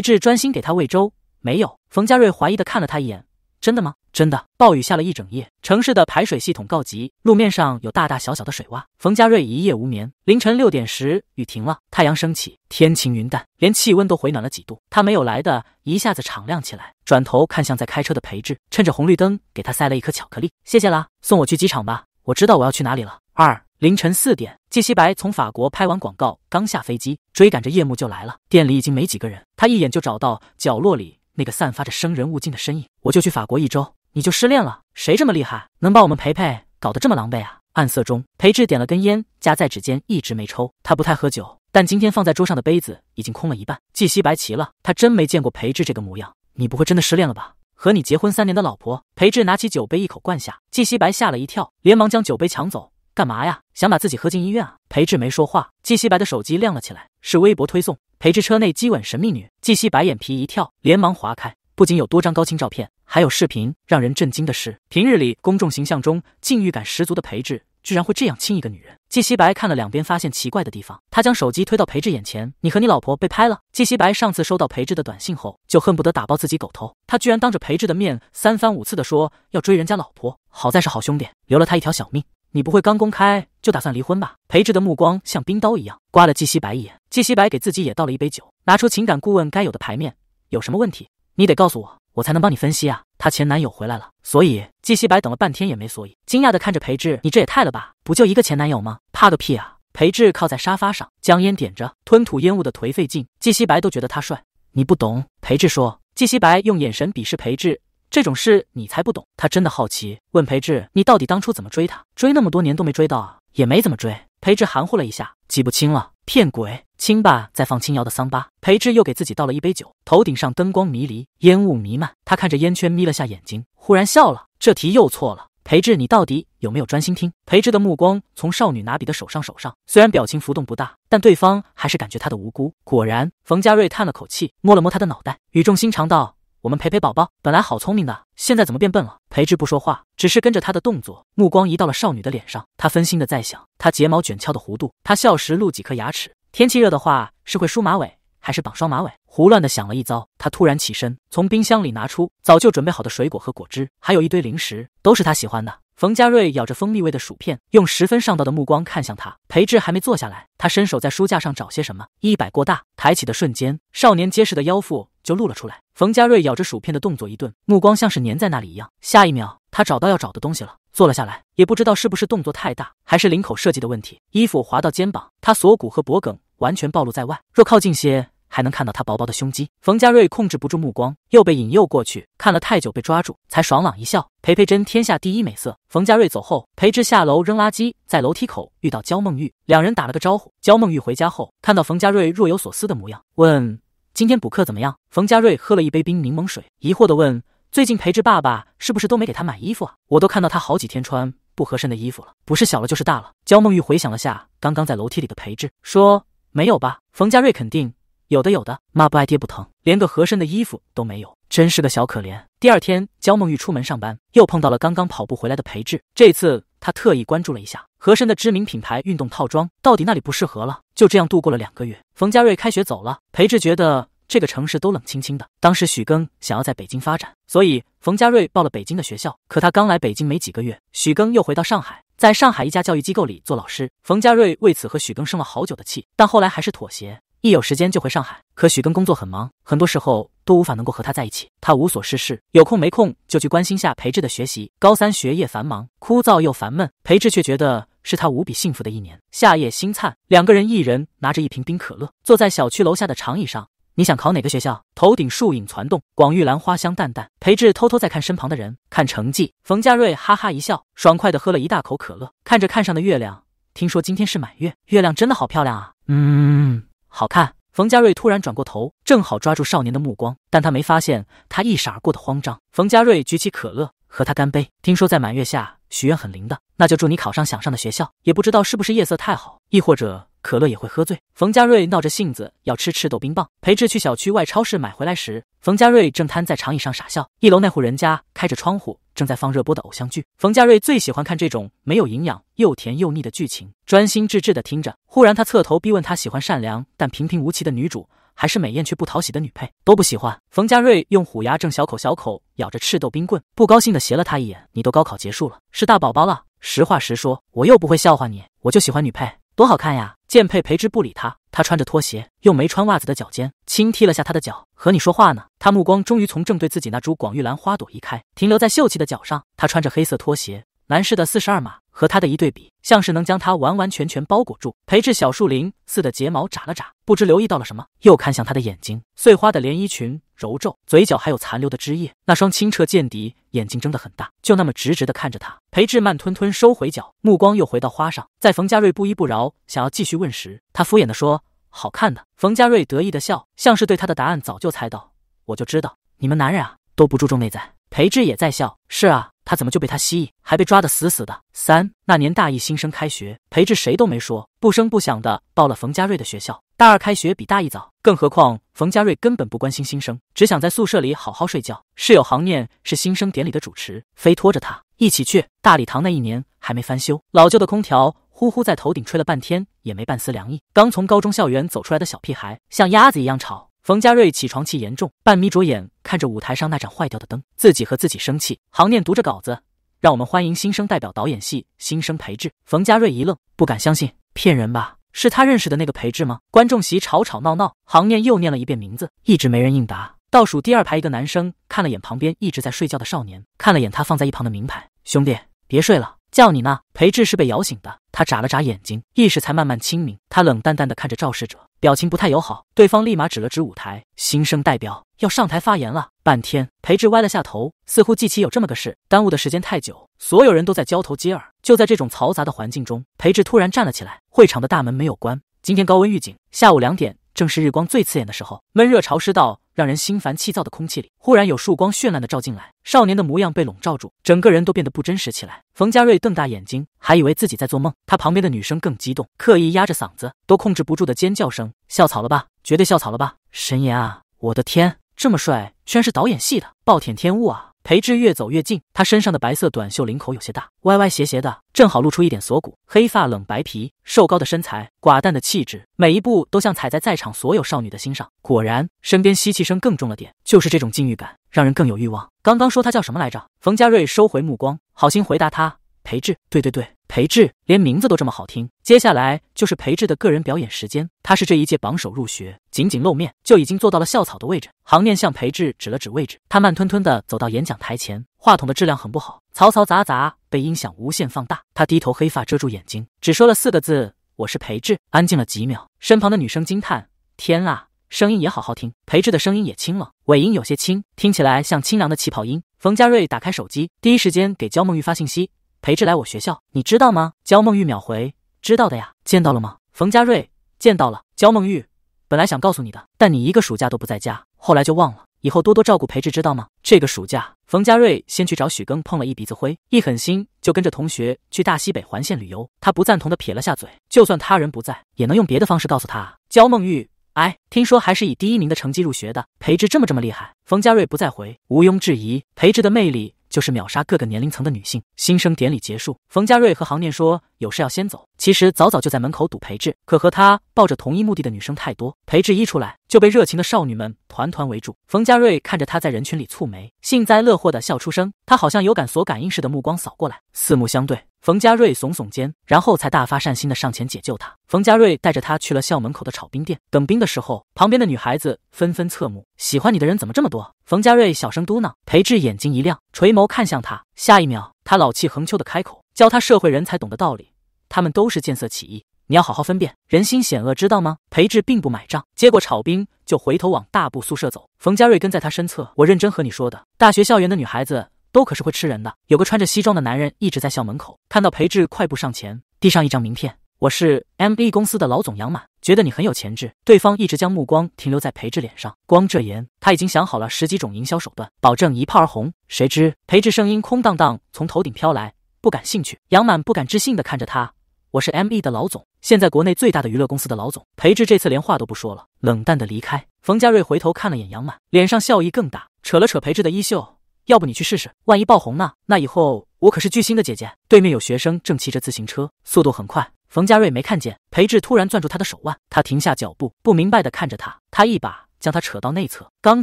智专心给他喂粥，没有。冯家瑞怀疑的看了他一眼，真的吗？真的，暴雨下了一整夜，城市的排水系统告急，路面上有大大小小的水洼。冯家瑞一夜无眠，凌晨六点时雨停了，太阳升起，天晴云淡，连气温都回暖了几度。他没有来的一下子敞亮起来，转头看向在开车的裴志，趁着红绿灯给他塞了一颗巧克力。谢谢啦，送我去机场吧，我知道我要去哪里了。二凌晨四点，季西白从法国拍完广告刚下飞机，追赶着夜幕就来了。店里已经没几个人，他一眼就找到角落里那个散发着生人勿近的身影。我就去法国一周。你就失恋了？谁这么厉害，能把我们裴培搞得这么狼狈啊？暗色中，裴志点了根烟，夹在指尖，一直没抽。他不太喝酒，但今天放在桌上的杯子已经空了一半。纪西白齐了，他真没见过裴志这个模样。你不会真的失恋了吧？和你结婚三年的老婆裴志拿起酒杯，一口灌下。纪西白吓了一跳，连忙将酒杯抢走。干嘛呀？想把自己喝进医院啊？裴志没说话。纪西白的手机亮了起来，是微博推送。裴志车内激吻神秘女。纪西白眼皮一跳，连忙划开，不仅有多张高清照片。还有视频，让人震惊的是，平日里公众形象中禁欲感十足的裴志，居然会这样亲一个女人。季西白看了两边，发现奇怪的地方，他将手机推到裴志眼前：“你和你老婆被拍了？”季西白上次收到裴志的短信后，就恨不得打爆自己狗头，他居然当着裴志的面三番五次的说要追人家老婆。好在是好兄弟，留了他一条小命。你不会刚公开就打算离婚吧？裴志的目光像冰刀一样刮了季西白一眼。季西白给自己也倒了一杯酒，拿出情感顾问该有的牌面：“有什么问题，你得告诉我。”我才能帮你分析啊！她前男友回来了，所以季西白等了半天也没所以，惊讶地看着裴志，你这也太了吧！不就一个前男友吗？怕个屁啊！裴志靠在沙发上，将烟点着，吞吐烟雾的颓废劲，季西白都觉得他帅。你不懂，裴志说。季西白用眼神鄙视裴志，这种事你才不懂。他真的好奇，问裴志，你到底当初怎么追她？追那么多年都没追到啊？也没怎么追。裴志含糊了一下，记不清了，骗鬼。亲爸再放轻摇的桑巴。裴志又给自己倒了一杯酒，头顶上灯光迷离，烟雾弥漫。他看着烟圈，眯了下眼睛，忽然笑了。这题又错了，裴志，你到底有没有专心听？裴志的目光从少女拿笔的手上、手上，虽然表情浮动不大，但对方还是感觉他的无辜。果然，冯佳瑞叹了口气，摸了摸他的脑袋，语重心长道：“我们陪陪宝宝，本来好聪明的，现在怎么变笨了？”裴志不说话，只是跟着他的动作，目光移到了少女的脸上。他分心的在想，她睫毛卷翘的弧度，她笑时露几颗牙齿。天气热的话，是会梳马尾还是绑双马尾？胡乱的想了一遭，他突然起身，从冰箱里拿出早就准备好的水果和果汁，还有一堆零食，都是他喜欢的。冯佳瑞咬着蜂蜜味的薯片，用十分上道的目光看向他。裴志还没坐下来，他伸手在书架上找些什么，一摆过大，抬起的瞬间，少年结实的腰腹就露了出来。冯佳瑞咬着薯片的动作一顿，目光像是粘在那里一样，下一秒。他找到要找的东西了，坐了下来。也不知道是不是动作太大，还是领口设计的问题，衣服滑到肩膀，他锁骨和脖梗完全暴露在外。若靠近些，还能看到他薄薄的胸肌。冯家瑞控制不住目光，又被引诱过去看了太久，被抓住，才爽朗一笑。裴佩珍，天下第一美色。冯家瑞走后，裴智下楼扔垃圾，在楼梯口遇到焦梦玉，两人打了个招呼。焦梦玉回家后，看到冯家瑞若有所思的模样，问：“今天补课怎么样？”冯家瑞喝了一杯冰柠檬水，疑惑的问。最近裴志爸爸是不是都没给他买衣服啊？我都看到他好几天穿不合身的衣服了，不是小了就是大了。焦梦玉回想了下刚刚在楼梯里的裴志说没有吧？冯家瑞肯定有的有的。妈不爱爹不疼，连个合身的衣服都没有，真是个小可怜。第二天，焦梦玉出门上班，又碰到了刚刚跑步回来的裴志。这次他特意关注了一下合身的知名品牌运动套装，到底哪里不适合了？就这样度过了两个月。冯家瑞开学走了，裴志觉得。这个城市都冷清清的。当时许更想要在北京发展，所以冯家瑞报了北京的学校。可他刚来北京没几个月，许更又回到上海，在上海一家教育机构里做老师。冯家瑞为此和许更生了好久的气，但后来还是妥协，一有时间就回上海。可许更工作很忙，很多时候都无法能够和他在一起。他无所事事，有空没空就去关心下裴志的学习。高三学业繁忙、枯燥又烦闷，裴志却觉得是他无比幸福的一年。夏夜星灿，两个人一人拿着一瓶冰可乐，坐在小区楼下的长椅上。你想考哪个学校？头顶树影攒动，广玉兰花香淡淡。裴志偷偷在看身旁的人，看成绩。冯佳瑞哈哈一笑，爽快的喝了一大口可乐，看着看上的月亮。听说今天是满月，月亮真的好漂亮啊！嗯，好看。冯佳瑞突然转过头，正好抓住少年的目光，但他没发现他一闪而过的慌张。冯佳瑞举起可乐和他干杯。听说在满月下许愿很灵的，那就祝你考上想上的学校。也不知道是不是夜色太好，亦或者……可乐也会喝醉。冯佳瑞闹着性子要吃赤豆冰棒，裴志去小区外超市买回来时，冯佳瑞正瘫在长椅上傻笑。一楼那户人家开着窗户，正在放热播的偶像剧。冯佳瑞最喜欢看这种没有营养、又甜又腻的剧情，专心致志的听着。忽然，他侧头逼问他喜欢善良但平平无奇的女主，还是美艳却不讨喜的女配，都不喜欢。冯佳瑞用虎牙正小口小口咬着赤豆冰棍，不高兴的斜了他一眼：“你都高考结束了，是大宝宝了。实话实说，我又不会笑话你，我就喜欢女配。”多好看呀！剑佩裴之不理他，他穿着拖鞋，用没穿袜子的脚尖轻踢了下他的脚，和你说话呢。他目光终于从正对自己那株广玉兰花朵移开，停留在秀气的脚上。他穿着黑色拖鞋，男士的四十二码。和他的一对比，像是能将他完完全全包裹住。裴志小树林似的睫毛眨了眨，不知留意到了什么，又看向他的眼睛。碎花的连衣裙揉皱，嘴角还有残留的汁液。那双清澈见底眼睛睁得很大，就那么直直的看着他。裴志慢吞吞收回脚，目光又回到花上。在冯家瑞不依不饶想要继续问时，他敷衍的说：“好看的。”冯家瑞得意的笑，像是对他的答案早就猜到：“我就知道你们男人啊，都不注重内在。”裴志也在笑。是啊，他怎么就被他吸引，还被抓得死死的？三那年大一新生开学，裴志谁都没说，不声不响的报了冯家瑞的学校。大二开学比大一早，更何况冯家瑞根本不关心新生，只想在宿舍里好好睡觉。室友杭念是新生典礼的主持，非拖着他一起去大礼堂。那一年还没翻修，老旧的空调呼呼在头顶吹了半天，也没半丝凉意。刚从高中校园走出来的小屁孩，像鸭子一样吵。冯佳瑞起床气严重，半眯着眼看着舞台上那盏坏掉的灯，自己和自己生气。行念读着稿子，让我们欢迎新生代表导演系新生裴志。冯佳瑞一愣，不敢相信，骗人吧？是他认识的那个裴志吗？观众席吵吵闹闹，行念又念了一遍名字，一直没人应答。倒数第二排一个男生看了眼旁边一直在睡觉的少年，看了眼他放在一旁的名牌，兄弟，别睡了，叫你呢。裴志是被摇醒的，他眨了眨眼睛，意识才慢慢清明。他冷淡淡的看着肇事者。表情不太友好，对方立马指了指舞台，新生代表要上台发言了。半天，裴志歪了下头，似乎记起有这么个事，耽误的时间太久，所有人都在交头接耳。就在这种嘈杂的环境中，裴志突然站了起来。会场的大门没有关，今天高温预警，下午两点正是日光最刺眼的时候，闷热潮湿到。让人心烦气躁的空气里，忽然有束光绚烂的照进来，少年的模样被笼罩住，整个人都变得不真实起来。冯佳瑞瞪大眼睛，还以为自己在做梦。他旁边的女生更激动，刻意压着嗓子，都控制不住的尖叫声：校草了吧？绝对校草了吧？神颜啊！我的天，这么帅，居然是导演系的，暴殄天物啊！裴智越走越近，他身上的白色短袖领口有些大，歪歪斜斜的，正好露出一点锁骨。黑发冷，白皮，瘦高的身材，寡淡的气质，每一步都像踩在在场所有少女的心上。果然，身边吸气声更重了点，就是这种禁欲感，让人更有欲望。刚刚说他叫什么来着？冯佳瑞收回目光，好心回答他：“裴智，对对对。”裴智连名字都这么好听，接下来就是裴智的个人表演时间。他是这一届榜首入学，仅仅露面就已经坐到了校草的位置。行念向裴智指了指位置，他慢吞吞地走到演讲台前，话筒的质量很不好，嘈嘈杂杂被音响无限放大。他低头，黑发遮住眼睛，只说了四个字：“我是裴智。”安静了几秒，身旁的女生惊叹：“天啊，声音也好好听。”裴智的声音也清冷，尾音有些轻，听起来像清凉的气泡音。冯佳瑞打开手机，第一时间给焦梦玉发信息。裴志来我学校，你知道吗？焦梦玉秒回，知道的呀，见到了吗？冯佳瑞见到了。焦梦玉本来想告诉你的，但你一个暑假都不在家，后来就忘了。以后多多照顾裴志，知道吗？这个暑假，冯佳瑞先去找许庚碰了一鼻子灰，一狠心就跟着同学去大西北环线旅游。他不赞同的撇了下嘴，就算他人不在，也能用别的方式告诉他。焦梦玉，哎，听说还是以第一名的成绩入学的。裴志这么这么厉害？冯佳瑞不再回，毋庸置疑，裴志的魅力。就是秒杀各个年龄层的女性。新生典礼结束，冯佳瑞和杭念说有事要先走。其实早早就在门口堵裴智，可和他抱着同一目的的女生太多，裴智一出来就被热情的少女们团团围住。冯佳瑞看着他在人群里蹙眉，幸灾乐祸地笑出声。他好像有感所感应似的目光扫过来，四目相对。冯家瑞耸耸肩，然后才大发善心的上前解救他。冯家瑞带着他去了校门口的炒冰店，等冰的时候，旁边的女孩子纷纷侧目，喜欢你的人怎么这么多？冯家瑞小声嘟囔。裴志眼睛一亮，垂眸看向他，下一秒，他老气横秋的开口，教他社会人才懂的道理，他们都是见色起意，你要好好分辨人心险恶，知道吗？裴志并不买账，接过炒冰就回头往大部宿舍走。冯佳瑞跟在他身侧，我认真和你说的，大学校园的女孩子。都可是会吃人的。有个穿着西装的男人一直在校门口看到裴志快步上前，递上一张名片：“我是 M E 公司的老总杨满，觉得你很有潜质。”对方一直将目光停留在裴志脸上，光这言，他已经想好了十几种营销手段，保证一炮而红。谁知裴志声音空荡荡从头顶飘来：“不感兴趣。”杨满不敢置信的看着他：“我是 M E 的老总，现在国内最大的娱乐公司的老总。”裴志这次连话都不说了，冷淡的离开。冯佳瑞回头看了眼杨满，脸上笑意更大，扯了扯裴志的衣袖。要不你去试试，万一爆红呢？那以后我可是巨星的姐姐。对面有学生正骑着自行车，速度很快。冯佳瑞没看见，裴志突然攥住他的手腕，他停下脚步，不明白的看着他。他一把将他扯到内侧，刚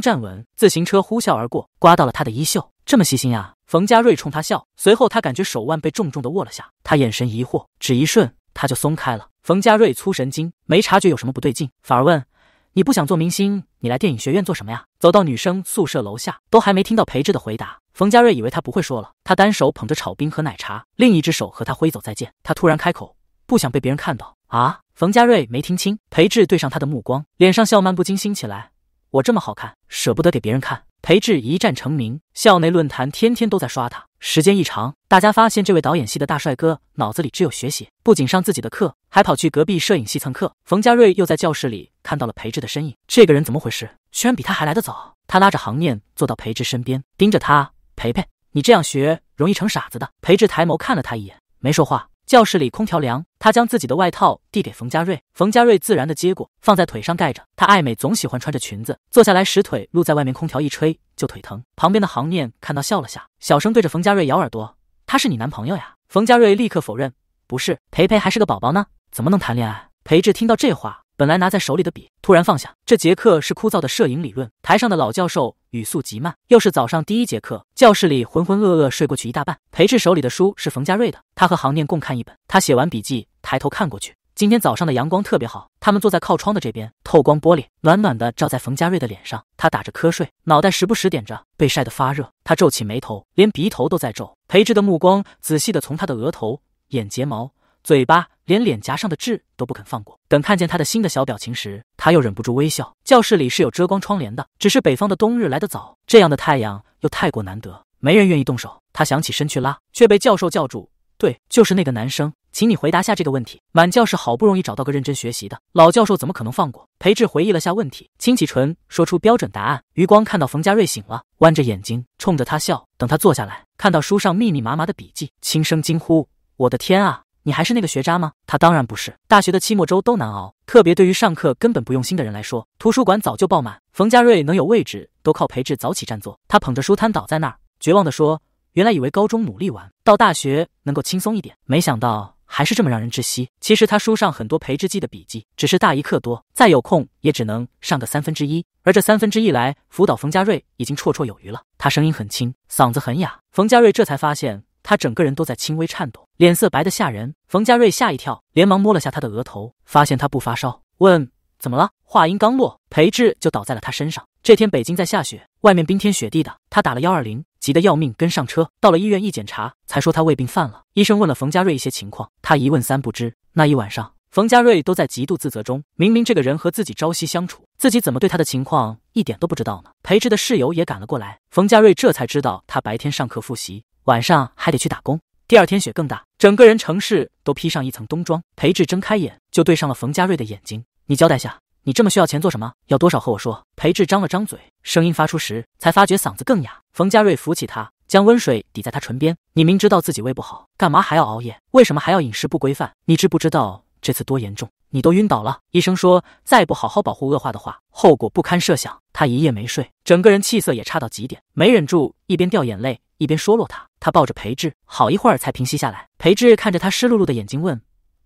站稳，自行车呼啸而过，刮到了他的衣袖。这么细心啊！冯佳瑞冲他笑。随后他感觉手腕被重重的握了下，他眼神疑惑，只一瞬他就松开了。冯佳瑞粗神经，没察觉有什么不对劲，反而问。你不想做明星，你来电影学院做什么呀？走到女生宿舍楼下，都还没听到裴志的回答，冯佳瑞以为他不会说了。他单手捧着炒冰和奶茶，另一只手和他挥走再见。他突然开口，不想被别人看到啊！冯佳瑞没听清，裴志对上他的目光，脸上笑漫不经心起来。我这么好看，舍不得给别人看。裴志一战成名，校内论坛天天都在刷他。时间一长，大家发现这位导演系的大帅哥脑子里只有学习，不仅上自己的课，还跑去隔壁摄影系蹭课。冯佳瑞又在教室里看到了裴志的身影，这个人怎么回事？居然比他还来得早！他拉着杭念坐到裴志身边，盯着他：“裴裴，你这样学容易成傻子的。”裴志抬眸看了他一眼，没说话。教室里空调凉，他将自己的外套递给冯佳瑞，冯佳瑞自然的接过，放在腿上盖着。他爱美，总喜欢穿着裙子，坐下来时腿露在外面，空调一吹就腿疼。旁边的杭念看到笑了下，小声对着冯佳瑞咬耳朵：“他是你男朋友呀？”冯佳瑞立刻否认：“不是，培培还是个宝宝呢，怎么能谈恋爱？”裴志听到这话。本来拿在手里的笔突然放下。这节课是枯燥的摄影理论，台上的老教授语速极慢。又是早上第一节课，教室里浑浑噩噩，睡过去一大半。裴智手里的书是冯家瑞的，他和杭念共看一本。他写完笔记，抬头看过去，今天早上的阳光特别好。他们坐在靠窗的这边，透光玻璃暖暖的照在冯家瑞的脸上。他打着瞌睡，脑袋时不时点着，被晒得发热。他皱起眉头，连鼻头都在皱。裴志的目光仔细的从他的额头、眼睫毛。嘴巴连脸颊上的痣都不肯放过。等看见他的新的小表情时，他又忍不住微笑。教室里是有遮光窗帘的，只是北方的冬日来得早，这样的太阳又太过难得，没人愿意动手。他想起身去拉，却被教授叫住：“对，就是那个男生，请你回答下这个问题。”满教室好不容易找到个认真学习的，老教授怎么可能放过？裴志回忆了下问题，清启唇说出标准答案。余光看到冯佳瑞醒了，弯着眼睛冲着他笑。等他坐下来，看到书上密密麻麻的笔记，轻声惊呼：“我的天啊！”你还是那个学渣吗？他当然不是。大学的期末周都难熬，特别对于上课根本不用心的人来说，图书馆早就爆满。冯佳瑞能有位置，都靠裴志早起占座。他捧着书摊倒在那儿，绝望地说：“原来以为高中努力完到大学能够轻松一点，没想到还是这么让人窒息。”其实他书上很多裴志记的笔记，只是大一课多，再有空也只能上个三分之一。而这三分之一来辅导冯佳瑞，已经绰绰有余了。他声音很轻，嗓子很哑。冯佳瑞这才发现。他整个人都在轻微颤抖，脸色白得吓人。冯佳瑞吓一跳，连忙摸了下他的额头，发现他不发烧，问怎么了？话音刚落，裴志就倒在了他身上。这天北京在下雪，外面冰天雪地的。他打了幺二零，急得要命，跟上车到了医院一检查，才说他胃病犯了。医生问了冯佳瑞一些情况，他一问三不知。那一晚上，冯佳瑞都在极度自责中，明明这个人和自己朝夕相处，自己怎么对他的情况一点都不知道呢？裴志的室友也赶了过来，冯佳瑞这才知道他白天上课复习。晚上还得去打工。第二天雪更大，整个人城市都披上一层冬装。裴志睁开眼就对上了冯家瑞的眼睛。你交代下，你这么需要钱做什么？要多少和我说。裴志张了张嘴，声音发出时才发觉嗓子更哑。冯家瑞扶起他，将温水抵在他唇边。你明知道自己胃不好，干嘛还要熬夜？为什么还要饮食不规范？你知不知道这次多严重？你都晕倒了，医生说再不好好保护，恶化的话后果不堪设想。他一夜没睡，整个人气色也差到极点，没忍住一边掉眼泪。一边说落他，他抱着裴志，好一会儿才平息下来。裴志看着他湿漉漉的眼睛，问：“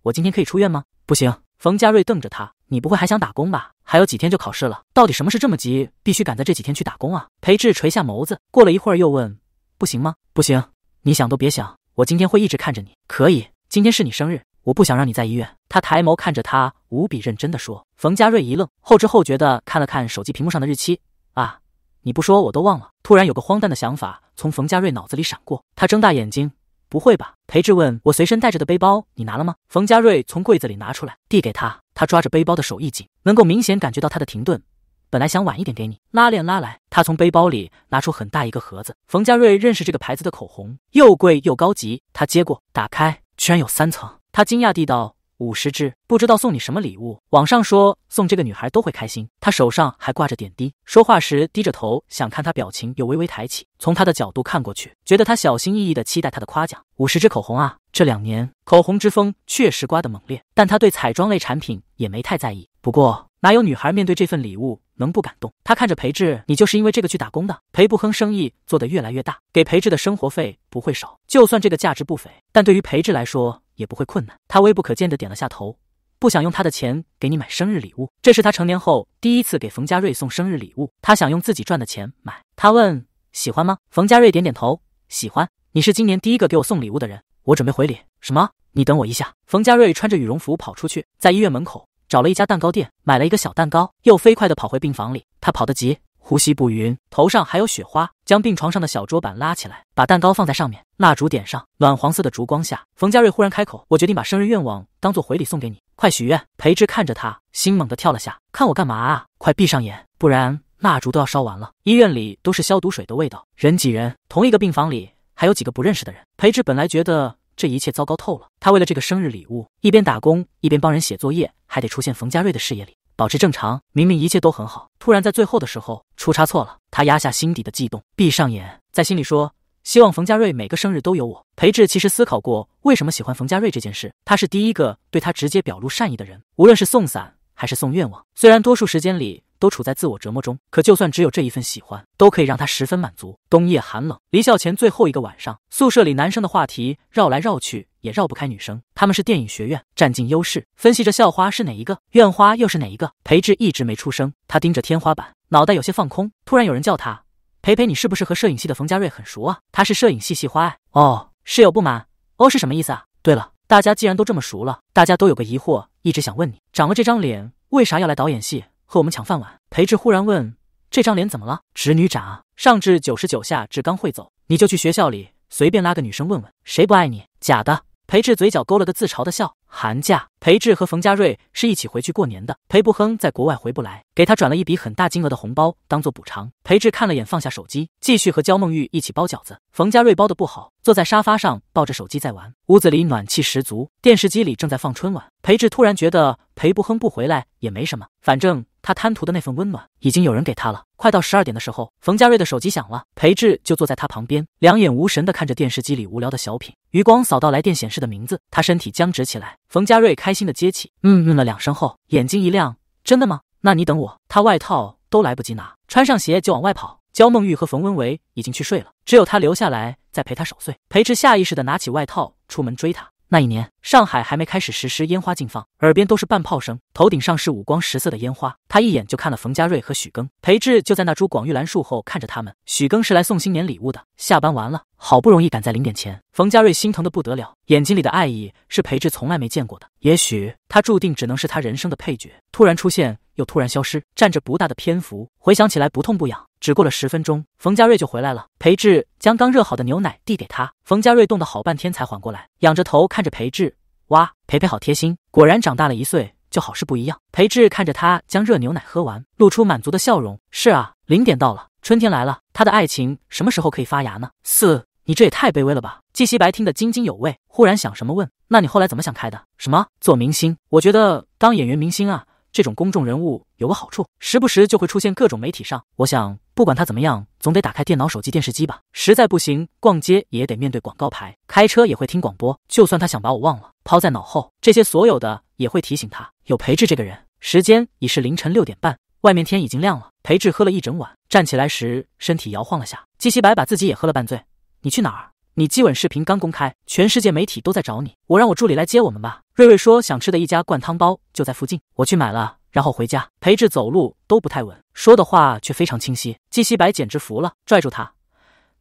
我今天可以出院吗？”“不行。”冯佳瑞瞪着他，“你不会还想打工吧？还有几天就考试了，到底什么事这么急，必须赶在这几天去打工啊？”裴志垂下眸子，过了一会儿又问：“不行吗？”“不行，你想都别想。我今天会一直看着你。”“可以，今天是你生日，我不想让你在医院。”他抬眸看着他，无比认真的说。冯佳瑞一愣，后知后觉的看了看手机屏幕上的日期，“啊，你不说我都忘了。”突然有个荒诞的想法。从冯家瑞脑子里闪过，他睁大眼睛：“不会吧？”裴志问我随身带着的背包你拿了吗？冯家瑞从柜子里拿出来递给他，他抓着背包的手一紧，能够明显感觉到他的停顿。本来想晚一点给你，拉链拉来，他从背包里拿出很大一个盒子。冯家瑞认识这个牌子的口红，又贵又高级，他接过，打开，居然有三层，他惊讶地道。五十支，不知道送你什么礼物。网上说送这个女孩都会开心。她手上还挂着点滴，说话时低着头，想看她表情，又微微抬起。从她的角度看过去，觉得她小心翼翼的期待她的夸奖。五十支口红啊，这两年口红之风确实刮得猛烈，但她对彩妆类产品也没太在意。不过，哪有女孩面对这份礼物能不感动？她看着裴志，你就是因为这个去打工的？裴不哼，生意做得越来越大，给裴志的生活费不会少。就算这个价值不菲，但对于裴志来说。也不会困难。他微不可见的点了下头。不想用他的钱给你买生日礼物，这是他成年后第一次给冯家瑞送生日礼物。他想用自己赚的钱买。他问：“喜欢吗？”冯家瑞点点头，喜欢。你是今年第一个给我送礼物的人，我准备回礼。什么？你等我一下。冯家瑞穿着羽绒服跑出去，在医院门口找了一家蛋糕店，买了一个小蛋糕，又飞快的跑回病房里。他跑得急。呼吸不匀，头上还有雪花。将病床上的小桌板拉起来，把蛋糕放在上面，蜡烛点上。暖黄色的烛光下，冯家瑞忽然开口：“我决定把生日愿望当做回礼送给你，快许愿。”裴智看着他，心猛地跳了下。看我干嘛啊？快闭上眼，不然蜡烛都要烧完了。医院里都是消毒水的味道，人挤人，同一个病房里还有几个不认识的人。裴智本来觉得这一切糟糕透了，他为了这个生日礼物，一边打工一边帮人写作业，还得出现冯家瑞的视野里。保持正常，明明一切都很好，突然在最后的时候出差错了。他压下心底的悸动，闭上眼，在心里说：希望冯家瑞每个生日都有我。裴志其实思考过为什么喜欢冯家瑞这件事，他是第一个对他直接表露善意的人，无论是送伞还是送愿望。虽然多数时间里。都处在自我折磨中，可就算只有这一份喜欢，都可以让他十分满足。冬夜寒冷，离校前最后一个晚上，宿舍里男生的话题绕来绕去，也绕不开女生。他们是电影学院，占尽优势，分析着校花是哪一个，院花又是哪一个。裴志一直没出声，他盯着天花板，脑袋有些放空。突然有人叫他：“裴裴，你是不是和摄影系的冯佳瑞很熟啊？”“他是摄影系系花。”“哦，室友不满。”“哦是什么意思啊？”“对了，大家既然都这么熟了，大家都有个疑惑，一直想问你：长了这张脸，为啥要来导演系？”和我们抢饭碗。裴志忽然问：“这张脸怎么了？侄女展啊？上至九十九，下至刚会走，你就去学校里随便拉个女生问问，谁不爱你？假的。”裴志嘴角勾了个自嘲的笑。寒假，裴志和冯家瑞是一起回去过年的。裴不亨在国外回不来，给他转了一笔很大金额的红包当做补偿。裴志看了眼，放下手机，继续和焦梦玉一起包饺子。冯家瑞包的不好，坐在沙发上抱着手机在玩。屋子里暖气十足，电视机里正在放春晚。裴志突然觉得裴不亨不回来也没什么，反正。他贪图的那份温暖，已经有人给他了。快到十二点的时候，冯佳瑞的手机响了，裴志就坐在他旁边，两眼无神的看着电视机里无聊的小品，余光扫到来电显示的名字，他身体僵直起来。冯佳瑞开心的接起，嗯嗯了两声后，眼睛一亮，真的吗？那你等我。他外套都来不及拿，穿上鞋就往外跑。焦梦玉和冯文维已经去睡了，只有他留下来再陪他守岁。裴志下意识的拿起外套出门追他。那一年，上海还没开始实施烟花禁放，耳边都是半炮声，头顶上是五光十色的烟花。他一眼就看了冯家瑞和许庚，裴志就在那株广玉兰树后看着他们。许庚是来送新年礼物的，下班完了。好不容易赶在零点前，冯佳瑞心疼的不得了，眼睛里的爱意是裴志从来没见过的。也许他注定只能是他人生的配角，突然出现又突然消失，占着不大的篇幅，回想起来不痛不痒。只过了十分钟，冯佳瑞就回来了。裴志将刚热好的牛奶递给他，冯佳瑞冻得好半天才缓过来，仰着头看着裴志，哇，裴裴好贴心，果然长大了一岁就好是不一样。裴志看着他将热牛奶喝完，露出满足的笑容。是啊，零点到了。春天来了，他的爱情什么时候可以发芽呢？四，你这也太卑微了吧！季西白听得津津有味，忽然想什么问：“那你后来怎么想开的？什么做明星？我觉得当演员、明星啊，这种公众人物有个好处，时不时就会出现各种媒体上。我想，不管他怎么样，总得打开电脑、手机、电视机吧。实在不行，逛街也得面对广告牌，开车也会听广播。就算他想把我忘了，抛在脑后，这些所有的也会提醒他有裴志这个人。时间已是凌晨六点半。”外面天已经亮了，裴智喝了一整晚，站起来时身体摇晃了下。季西白把自己也喝了半醉。你去哪儿？你激吻视频刚公开，全世界媒体都在找你。我让我助理来接我们吧。瑞瑞说想吃的一家灌汤包就在附近，我去买了，然后回家。裴智走路都不太稳，说的话却非常清晰。季西白简直服了，拽住他：“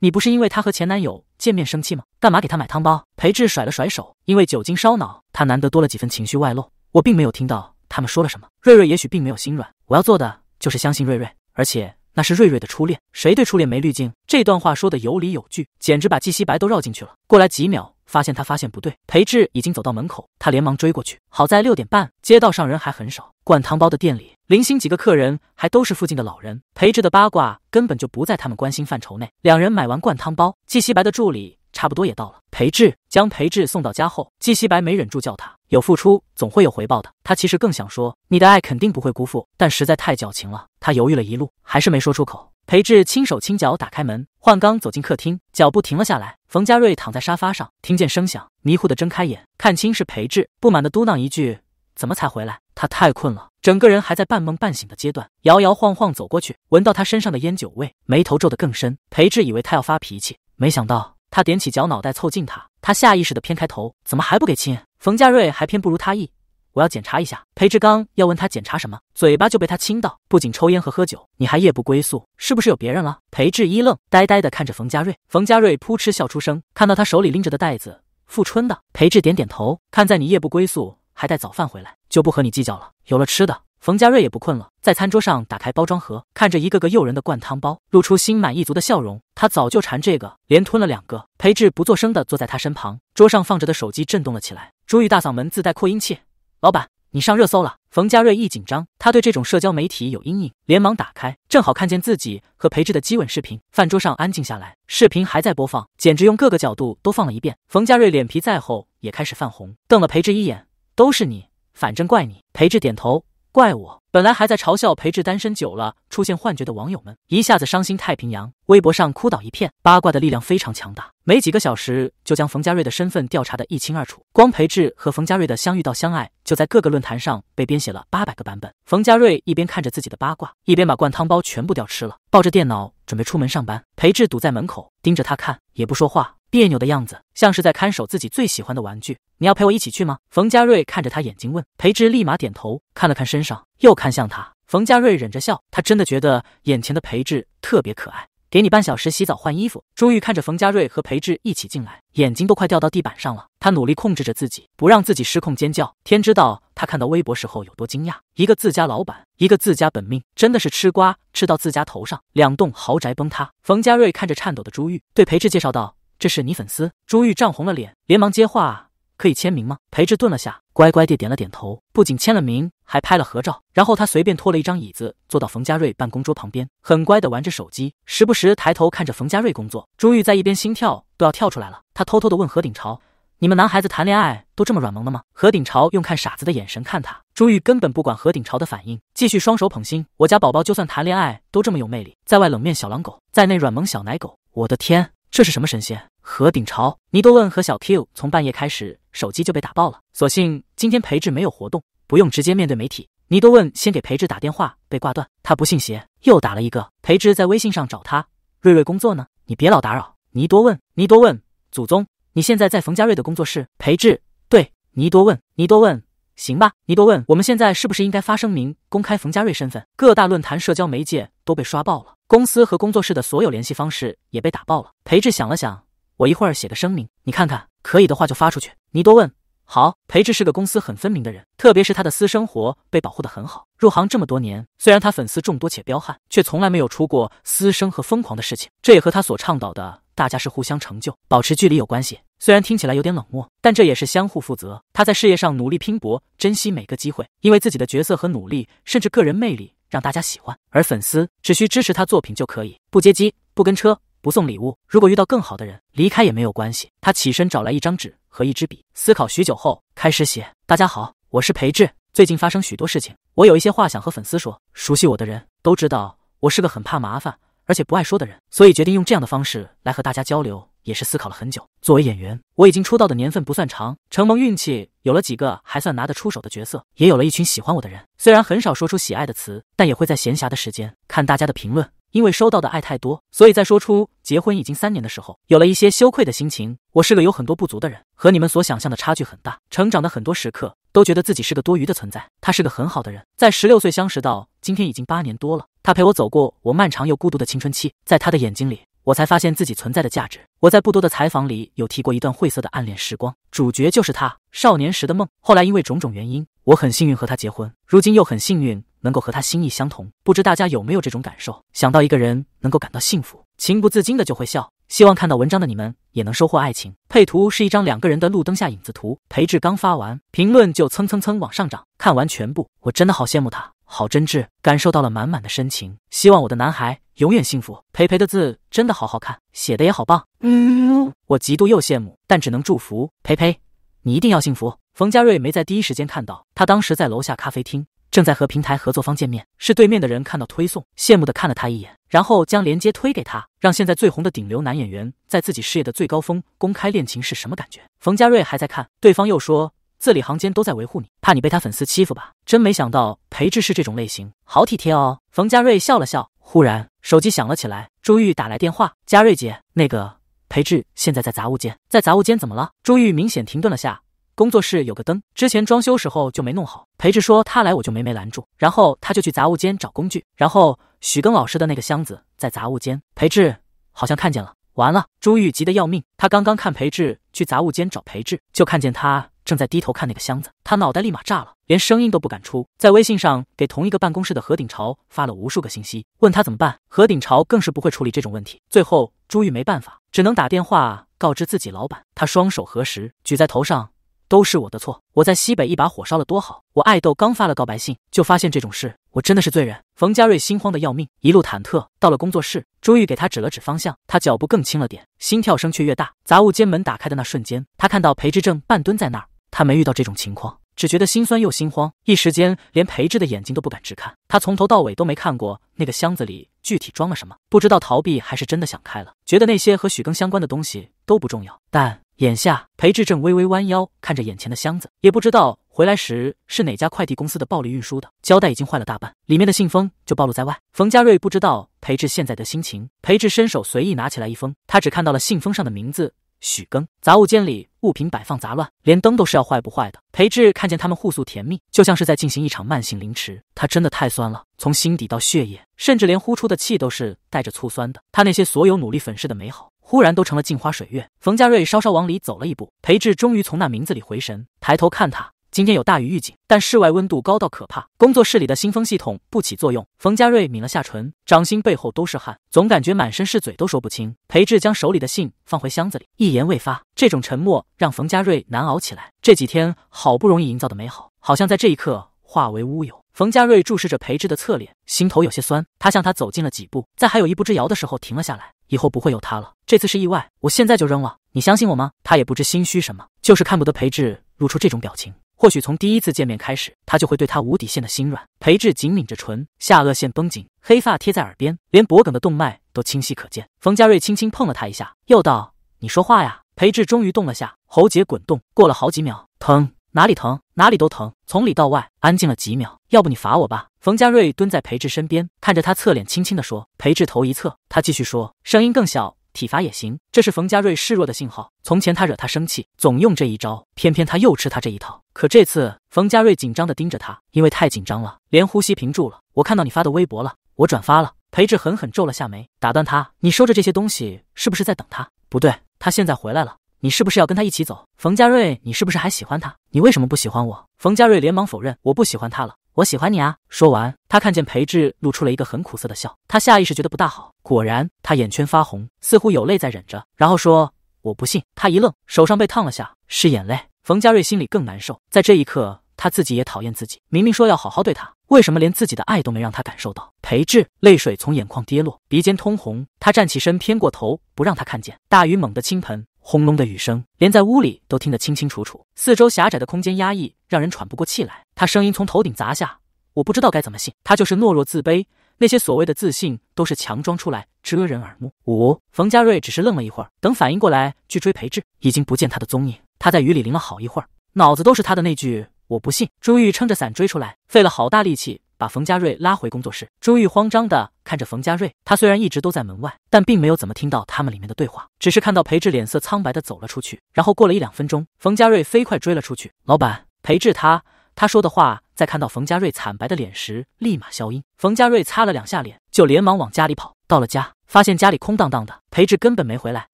你不是因为他和前男友见面生气吗？干嘛给他买汤包？”裴智甩了甩手，因为酒精烧脑，他难得多了几分情绪外露。我并没有听到。他们说了什么？瑞瑞也许并没有心软，我要做的就是相信瑞瑞，而且那是瑞瑞的初恋，谁对初恋没滤镜？这段话说的有理有据，简直把季西白都绕进去了。过来几秒，发现他发现不对，裴志已经走到门口，他连忙追过去。好在六点半，街道上人还很少，灌汤包的店里，零星几个客人还都是附近的老人。裴志的八卦根本就不在他们关心范畴内。两人买完灌汤包，季西白的助理。差不多也到了。裴智将裴智送到家后，季西白没忍住叫他：“有付出总会有回报的。”他其实更想说：“你的爱肯定不会辜负。”但实在太矫情了，他犹豫了一路，还是没说出口。裴智轻手轻脚打开门，换刚走进客厅，脚步停了下来。冯家瑞躺在沙发上，听见声响，迷糊的睁开眼，看清是裴智，不满的嘟囔一句：“怎么才回来？他太困了，整个人还在半梦半醒的阶段。”摇摇晃晃走过去，闻到他身上的烟酒味，眉头皱得更深。裴智以为他要发脾气，没想到。他踮起脚，脑袋凑近他，他下意识的偏开头，怎么还不给亲？冯佳瑞还偏不如他意，我要检查一下。裴志刚要问他检查什么，嘴巴就被他亲到。不仅抽烟和喝酒，你还夜不归宿，是不是有别人了？裴志一愣，呆呆的看着冯佳瑞。冯佳瑞扑哧笑出声，看到他手里拎着的袋子，富春的。裴志点点头，看在你夜不归宿，还带早饭回来，就不和你计较了。有了吃的，冯佳瑞也不困了。在餐桌上打开包装盒，看着一个个诱人的灌汤包，露出心满意足的笑容。他早就馋这个，连吞了两个。裴志不作声的坐在他身旁，桌上放着的手机震动了起来。朱玉大嗓门自带扩音器：“老板，你上热搜了！”冯佳瑞一紧张，他对这种社交媒体有阴影，连忙打开，正好看见自己和裴志的激吻视频。饭桌上安静下来，视频还在播放，简直用各个角度都放了一遍。冯佳瑞脸皮再厚也开始泛红，瞪了裴志一眼：“都是你，反正怪你。”裴志点头。怪我！本来还在嘲笑裴志单身久了出现幻觉的网友们，一下子伤心太平洋，微博上哭倒一片。八卦的力量非常强大，没几个小时就将冯家瑞的身份调查的一清二楚。光裴志和冯家瑞的相遇到相爱，就在各个论坛上被编写了八百个版本。冯家瑞一边看着自己的八卦，一边把灌汤包全部掉吃了，抱着电脑准备出门上班。裴志堵在门口盯着他看，也不说话。别扭的样子，像是在看守自己最喜欢的玩具。你要陪我一起去吗？冯佳瑞看着他眼睛问。裴志立马点头，看了看身上，又看向他。冯佳瑞忍着笑，他真的觉得眼前的裴志特别可爱。给你半小时洗澡换衣服。朱玉看着冯佳瑞和裴志一起进来，眼睛都快掉到地板上了。他努力控制着自己，不让自己失控尖叫。天知道他看到微博时候有多惊讶。一个自家老板，一个自家本命，真的是吃瓜吃到自家头上，两栋豪宅崩塌。冯佳瑞看着颤抖的朱玉，对裴志介绍道。这是你粉丝朱玉涨红了脸，连忙接话：“可以签名吗？”裴志顿了下，乖乖地点了点头。不仅签了名，还拍了合照。然后他随便拖了一张椅子，坐到冯家瑞办公桌旁边，很乖的玩着手机，时不时抬头看着冯家瑞工作。朱玉在一边心跳都要跳出来了。他偷偷的问何鼎朝：“你们男孩子谈恋爱都这么软萌的吗？”何鼎朝用看傻子的眼神看他。朱玉根本不管何鼎朝的反应，继续双手捧心：“我家宝宝就算谈恋爱都这么有魅力，在外冷面小狼狗，在内软萌小奶狗。”我的天！这是什么神仙？何鼎朝，尼多问和小 Q 从半夜开始，手机就被打爆了。所幸今天裴志没有活动，不用直接面对媒体。尼多问先给裴志打电话，被挂断。他不信邪，又打了一个。裴志在微信上找他，瑞瑞工作呢，你别老打扰。尼多问，尼多问，祖宗，你现在在冯家瑞的工作室？裴志，对。尼多问，尼多问。行吧，你多问。我们现在是不是应该发声明，公开冯佳瑞身份？各大论坛、社交媒介都被刷爆了，公司和工作室的所有联系方式也被打爆了。裴志想了想，我一会儿写个声明，你看看，可以的话就发出去。你多问。好，裴志是个公司很分明的人，特别是他的私生活被保护的很好。入行这么多年，虽然他粉丝众多且彪悍，却从来没有出过私生和疯狂的事情。这也和他所倡导的大家是互相成就、保持距离有关系。虽然听起来有点冷漠，但这也是相互负责。他在事业上努力拼搏，珍惜每个机会，因为自己的角色和努力，甚至个人魅力，让大家喜欢。而粉丝只需支持他作品就可以，不接机，不跟车，不送礼物。如果遇到更好的人，离开也没有关系。他起身找来一张纸和一支笔，思考许久后开始写：“大家好，我是裴志。最近发生许多事情，我有一些话想和粉丝说。熟悉我的人都知道，我是个很怕麻烦，而且不爱说的人，所以决定用这样的方式来和大家交流。”也是思考了很久。作为演员，我已经出道的年份不算长，承蒙运气，有了几个还算拿得出手的角色，也有了一群喜欢我的人。虽然很少说出喜爱的词，但也会在闲暇的时间看大家的评论。因为收到的爱太多，所以在说出结婚已经三年的时候，有了一些羞愧的心情。我是个有很多不足的人，和你们所想象的差距很大。成长的很多时刻，都觉得自己是个多余的存在。他是个很好的人，在十六岁相识到今天已经八年多了。他陪我走过我漫长又孤独的青春期，在他的眼睛里。我才发现自己存在的价值。我在不多的采访里有提过一段晦涩的暗恋时光，主角就是他。少年时的梦，后来因为种种原因，我很幸运和他结婚，如今又很幸运能够和他心意相同。不知大家有没有这种感受？想到一个人能够感到幸福，情不自禁的就会笑。希望看到文章的你们也能收获爱情。配图是一张两个人的路灯下影子图。裴志刚发完评论就蹭蹭蹭往上涨。看完全部，我真的好羡慕他。好真挚，感受到了满满的深情。希望我的男孩永远幸福。培培的字真的好好看，写的也好棒。嗯，我嫉妒又羡慕，但只能祝福培培，你一定要幸福。冯佳瑞没在第一时间看到，他当时在楼下咖啡厅，正在和平台合作方见面。是对面的人看到推送，羡慕的看了他一眼，然后将链接推给他，让现在最红的顶流男演员在自己事业的最高峰公开恋情是什么感觉？冯佳瑞还在看，对方又说。字里行间都在维护你，怕你被他粉丝欺负吧？真没想到裴志是这种类型，好体贴哦。冯佳瑞笑了笑，忽然手机响了起来，朱玉打来电话：“佳瑞姐，那个裴志现在在杂物间，在杂物间怎么了？”朱玉明显停顿了下，工作室有个灯，之前装修时候就没弄好。裴志说他来我就没没拦住，然后他就去杂物间找工具，然后许庚老师的那个箱子在杂物间，裴志好像看见了，完了，朱玉急得要命，他刚刚看裴志去杂物间找裴志，就看见他。正在低头看那个箱子，他脑袋立马炸了，连声音都不敢出，在微信上给同一个办公室的何鼎朝发了无数个信息，问他怎么办。何鼎朝更是不会处理这种问题，最后朱玉没办法，只能打电话告知自己老板。他双手合十，举在头上，都是我的错。我在西北一把火烧了多好，我爱豆刚发了告白信，就发现这种事，我真的是罪人。冯佳瑞心慌的要命，一路忐忑，到了工作室，朱玉给他指了指方向，他脚步更轻了点，心跳声却越大。杂物间门打开的那瞬间，他看到裴之正半蹲在那儿。他没遇到这种情况，只觉得心酸又心慌，一时间连裴志的眼睛都不敢直看。他从头到尾都没看过那个箱子里具体装了什么，不知道逃避还是真的想开了，觉得那些和许更相关的东西都不重要。但眼下，裴志正微微弯腰看着眼前的箱子，也不知道回来时是哪家快递公司的暴力运输的，胶带已经坏了大半，里面的信封就暴露在外。冯佳瑞不知道裴志现在的心情。裴志伸手随意拿起来一封，他只看到了信封上的名字。许庚杂物间里物品摆放杂乱，连灯都是要坏不坏的。裴志看见他们互诉甜蜜，就像是在进行一场慢性凌迟。他真的太酸了，从心底到血液，甚至连呼出的气都是带着醋酸的。他那些所有努力粉饰的美好，忽然都成了镜花水月。冯家瑞稍稍往里走了一步，裴志终于从那名字里回神，抬头看他。今天有大雨预警，但室外温度高到可怕。工作室里的新风系统不起作用。冯佳瑞抿了下唇，掌心背后都是汗，总感觉满身是嘴都说不清。裴志将手里的信放回箱子里，一言未发。这种沉默让冯佳瑞难熬起来。这几天好不容易营造的美好，好像在这一刻化为乌有。冯佳瑞注视着裴志的侧脸，心头有些酸。他向他走近了几步，在还有一步之遥的时候停了下来。以后不会有他了。这次是意外，我现在就扔了。你相信我吗？他也不知心虚什么，就是看不得裴志露出这种表情。或许从第一次见面开始，他就会对他无底线的心软。裴志紧抿着唇，下颚线绷紧，黑发贴在耳边，连脖梗的动脉都清晰可见。冯佳瑞轻轻碰了他一下，又道：“你说话呀。”裴志终于动了下，喉结滚动，过了好几秒，疼，哪里疼？哪里都疼，从里到外。安静了几秒，要不你罚我吧。冯佳瑞蹲在裴志身边，看着他侧脸，轻轻地说。裴志头一侧，他继续说，声音更小。体罚也行，这是冯家瑞示弱的信号。从前他惹他生气，总用这一招，偏偏他又吃他这一套。可这次，冯家瑞紧张的盯着他，因为太紧张了，连呼吸屏住了。我看到你发的微博了，我转发了。裴志狠狠皱了下眉，打断他：“你收着这些东西，是不是在等他？不对，他现在回来了，你是不是要跟他一起走？冯家瑞，你是不是还喜欢他？你为什么不喜欢我？”冯家瑞连忙否认：“我不喜欢他了。”我喜欢你啊！说完，他看见裴智露出了一个很苦涩的笑，他下意识觉得不大好。果然，他眼圈发红，似乎有泪在忍着，然后说：“我不信。”他一愣，手上被烫了下，是眼泪。冯佳瑞心里更难受，在这一刻，他自己也讨厌自己，明明说要好好对他，为什么连自己的爱都没让他感受到？裴智泪水从眼眶跌落，鼻尖通红，他站起身，偏过头，不让他看见。大雨猛地倾盆。轰隆的雨声，连在屋里都听得清清楚楚。四周狭窄的空间压抑，让人喘不过气来。他声音从头顶砸下，我不知道该怎么信。他就是懦弱自卑，那些所谓的自信都是强装出来遮人耳目。五，冯家瑞只是愣了一会儿，等反应过来去追裴志，已经不见他的踪影。他在雨里淋了好一会儿，脑子都是他的那句“我不信”。朱玉撑着伞追出来，费了好大力气。把冯家瑞拉回工作室，朱玉慌张的看着冯家瑞。他虽然一直都在门外，但并没有怎么听到他们里面的对话，只是看到裴志脸色苍白的走了出去。然后过了一两分钟，冯家瑞飞快追了出去。老板，裴志他他说的话，在看到冯家瑞惨白的脸时，立马消音。冯家瑞擦了两下脸，就连忙往家里跑。到了家，发现家里空荡荡的，裴志根本没回来，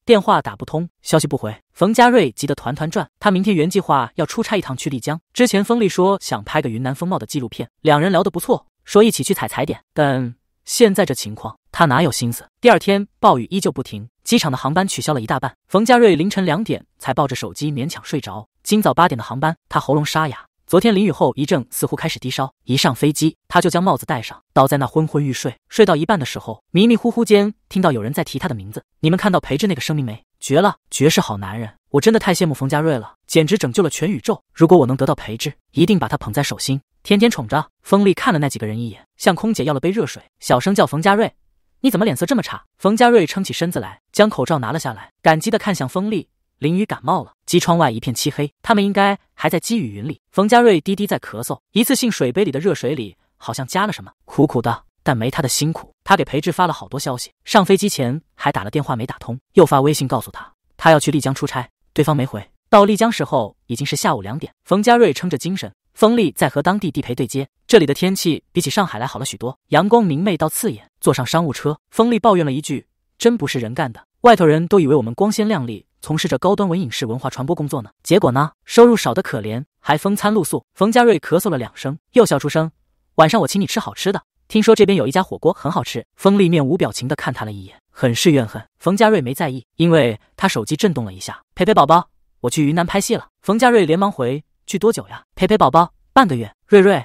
电话打不通，消息不回，冯佳瑞急得团团转。他明天原计划要出差一趟去丽江，之前风力说想拍个云南风貌的纪录片，两人聊得不错，说一起去采采点，但现在这情况，他哪有心思？第二天暴雨依旧不停，机场的航班取消了一大半，冯佳瑞凌晨两点才抱着手机勉强睡着。今早八点的航班，他喉咙沙哑。昨天淋雨后一阵似乎开始低烧。一上飞机，他就将帽子戴上，倒在那昏昏欲睡。睡到一半的时候，迷迷糊糊间听到有人在提他的名字：“你们看到裴志那个声明没？绝了，绝世好男人！我真的太羡慕冯家瑞了，简直拯救了全宇宙。如果我能得到裴志，一定把他捧在手心，天天宠着。”风力看了那几个人一眼，向空姐要了杯热水，小声叫冯家瑞：“你怎么脸色这么差？”冯家瑞撑起身子来，将口罩拿了下来，感激的看向风力。林雨感冒了，机窗外一片漆黑，他们应该还在积雨云里。冯佳瑞滴滴在咳嗽，一次性水杯里的热水里好像加了什么，苦苦的，但没他的辛苦。他给裴智发了好多消息，上飞机前还打了电话没打通，又发微信告诉他他要去丽江出差，对方没回。到丽江时候已经是下午两点，冯佳瑞撑着精神。风力在和当地地陪对接，这里的天气比起上海来好了许多，阳光明媚到刺眼。坐上商务车，风力抱怨了一句：“真不是人干的，外头人都以为我们光鲜亮丽。”从事着高端文影视文化传播工作呢，结果呢，收入少得可怜，还风餐露宿。冯家瑞咳嗽了两声，又笑出声。晚上我请你吃好吃的，听说这边有一家火锅很好吃。风丽面无表情地看他了一眼，很是怨恨。冯家瑞没在意，因为他手机震动了一下。培培宝宝，我去云南拍戏了。冯家瑞连忙回去多久呀？培培宝宝，半个月。瑞瑞，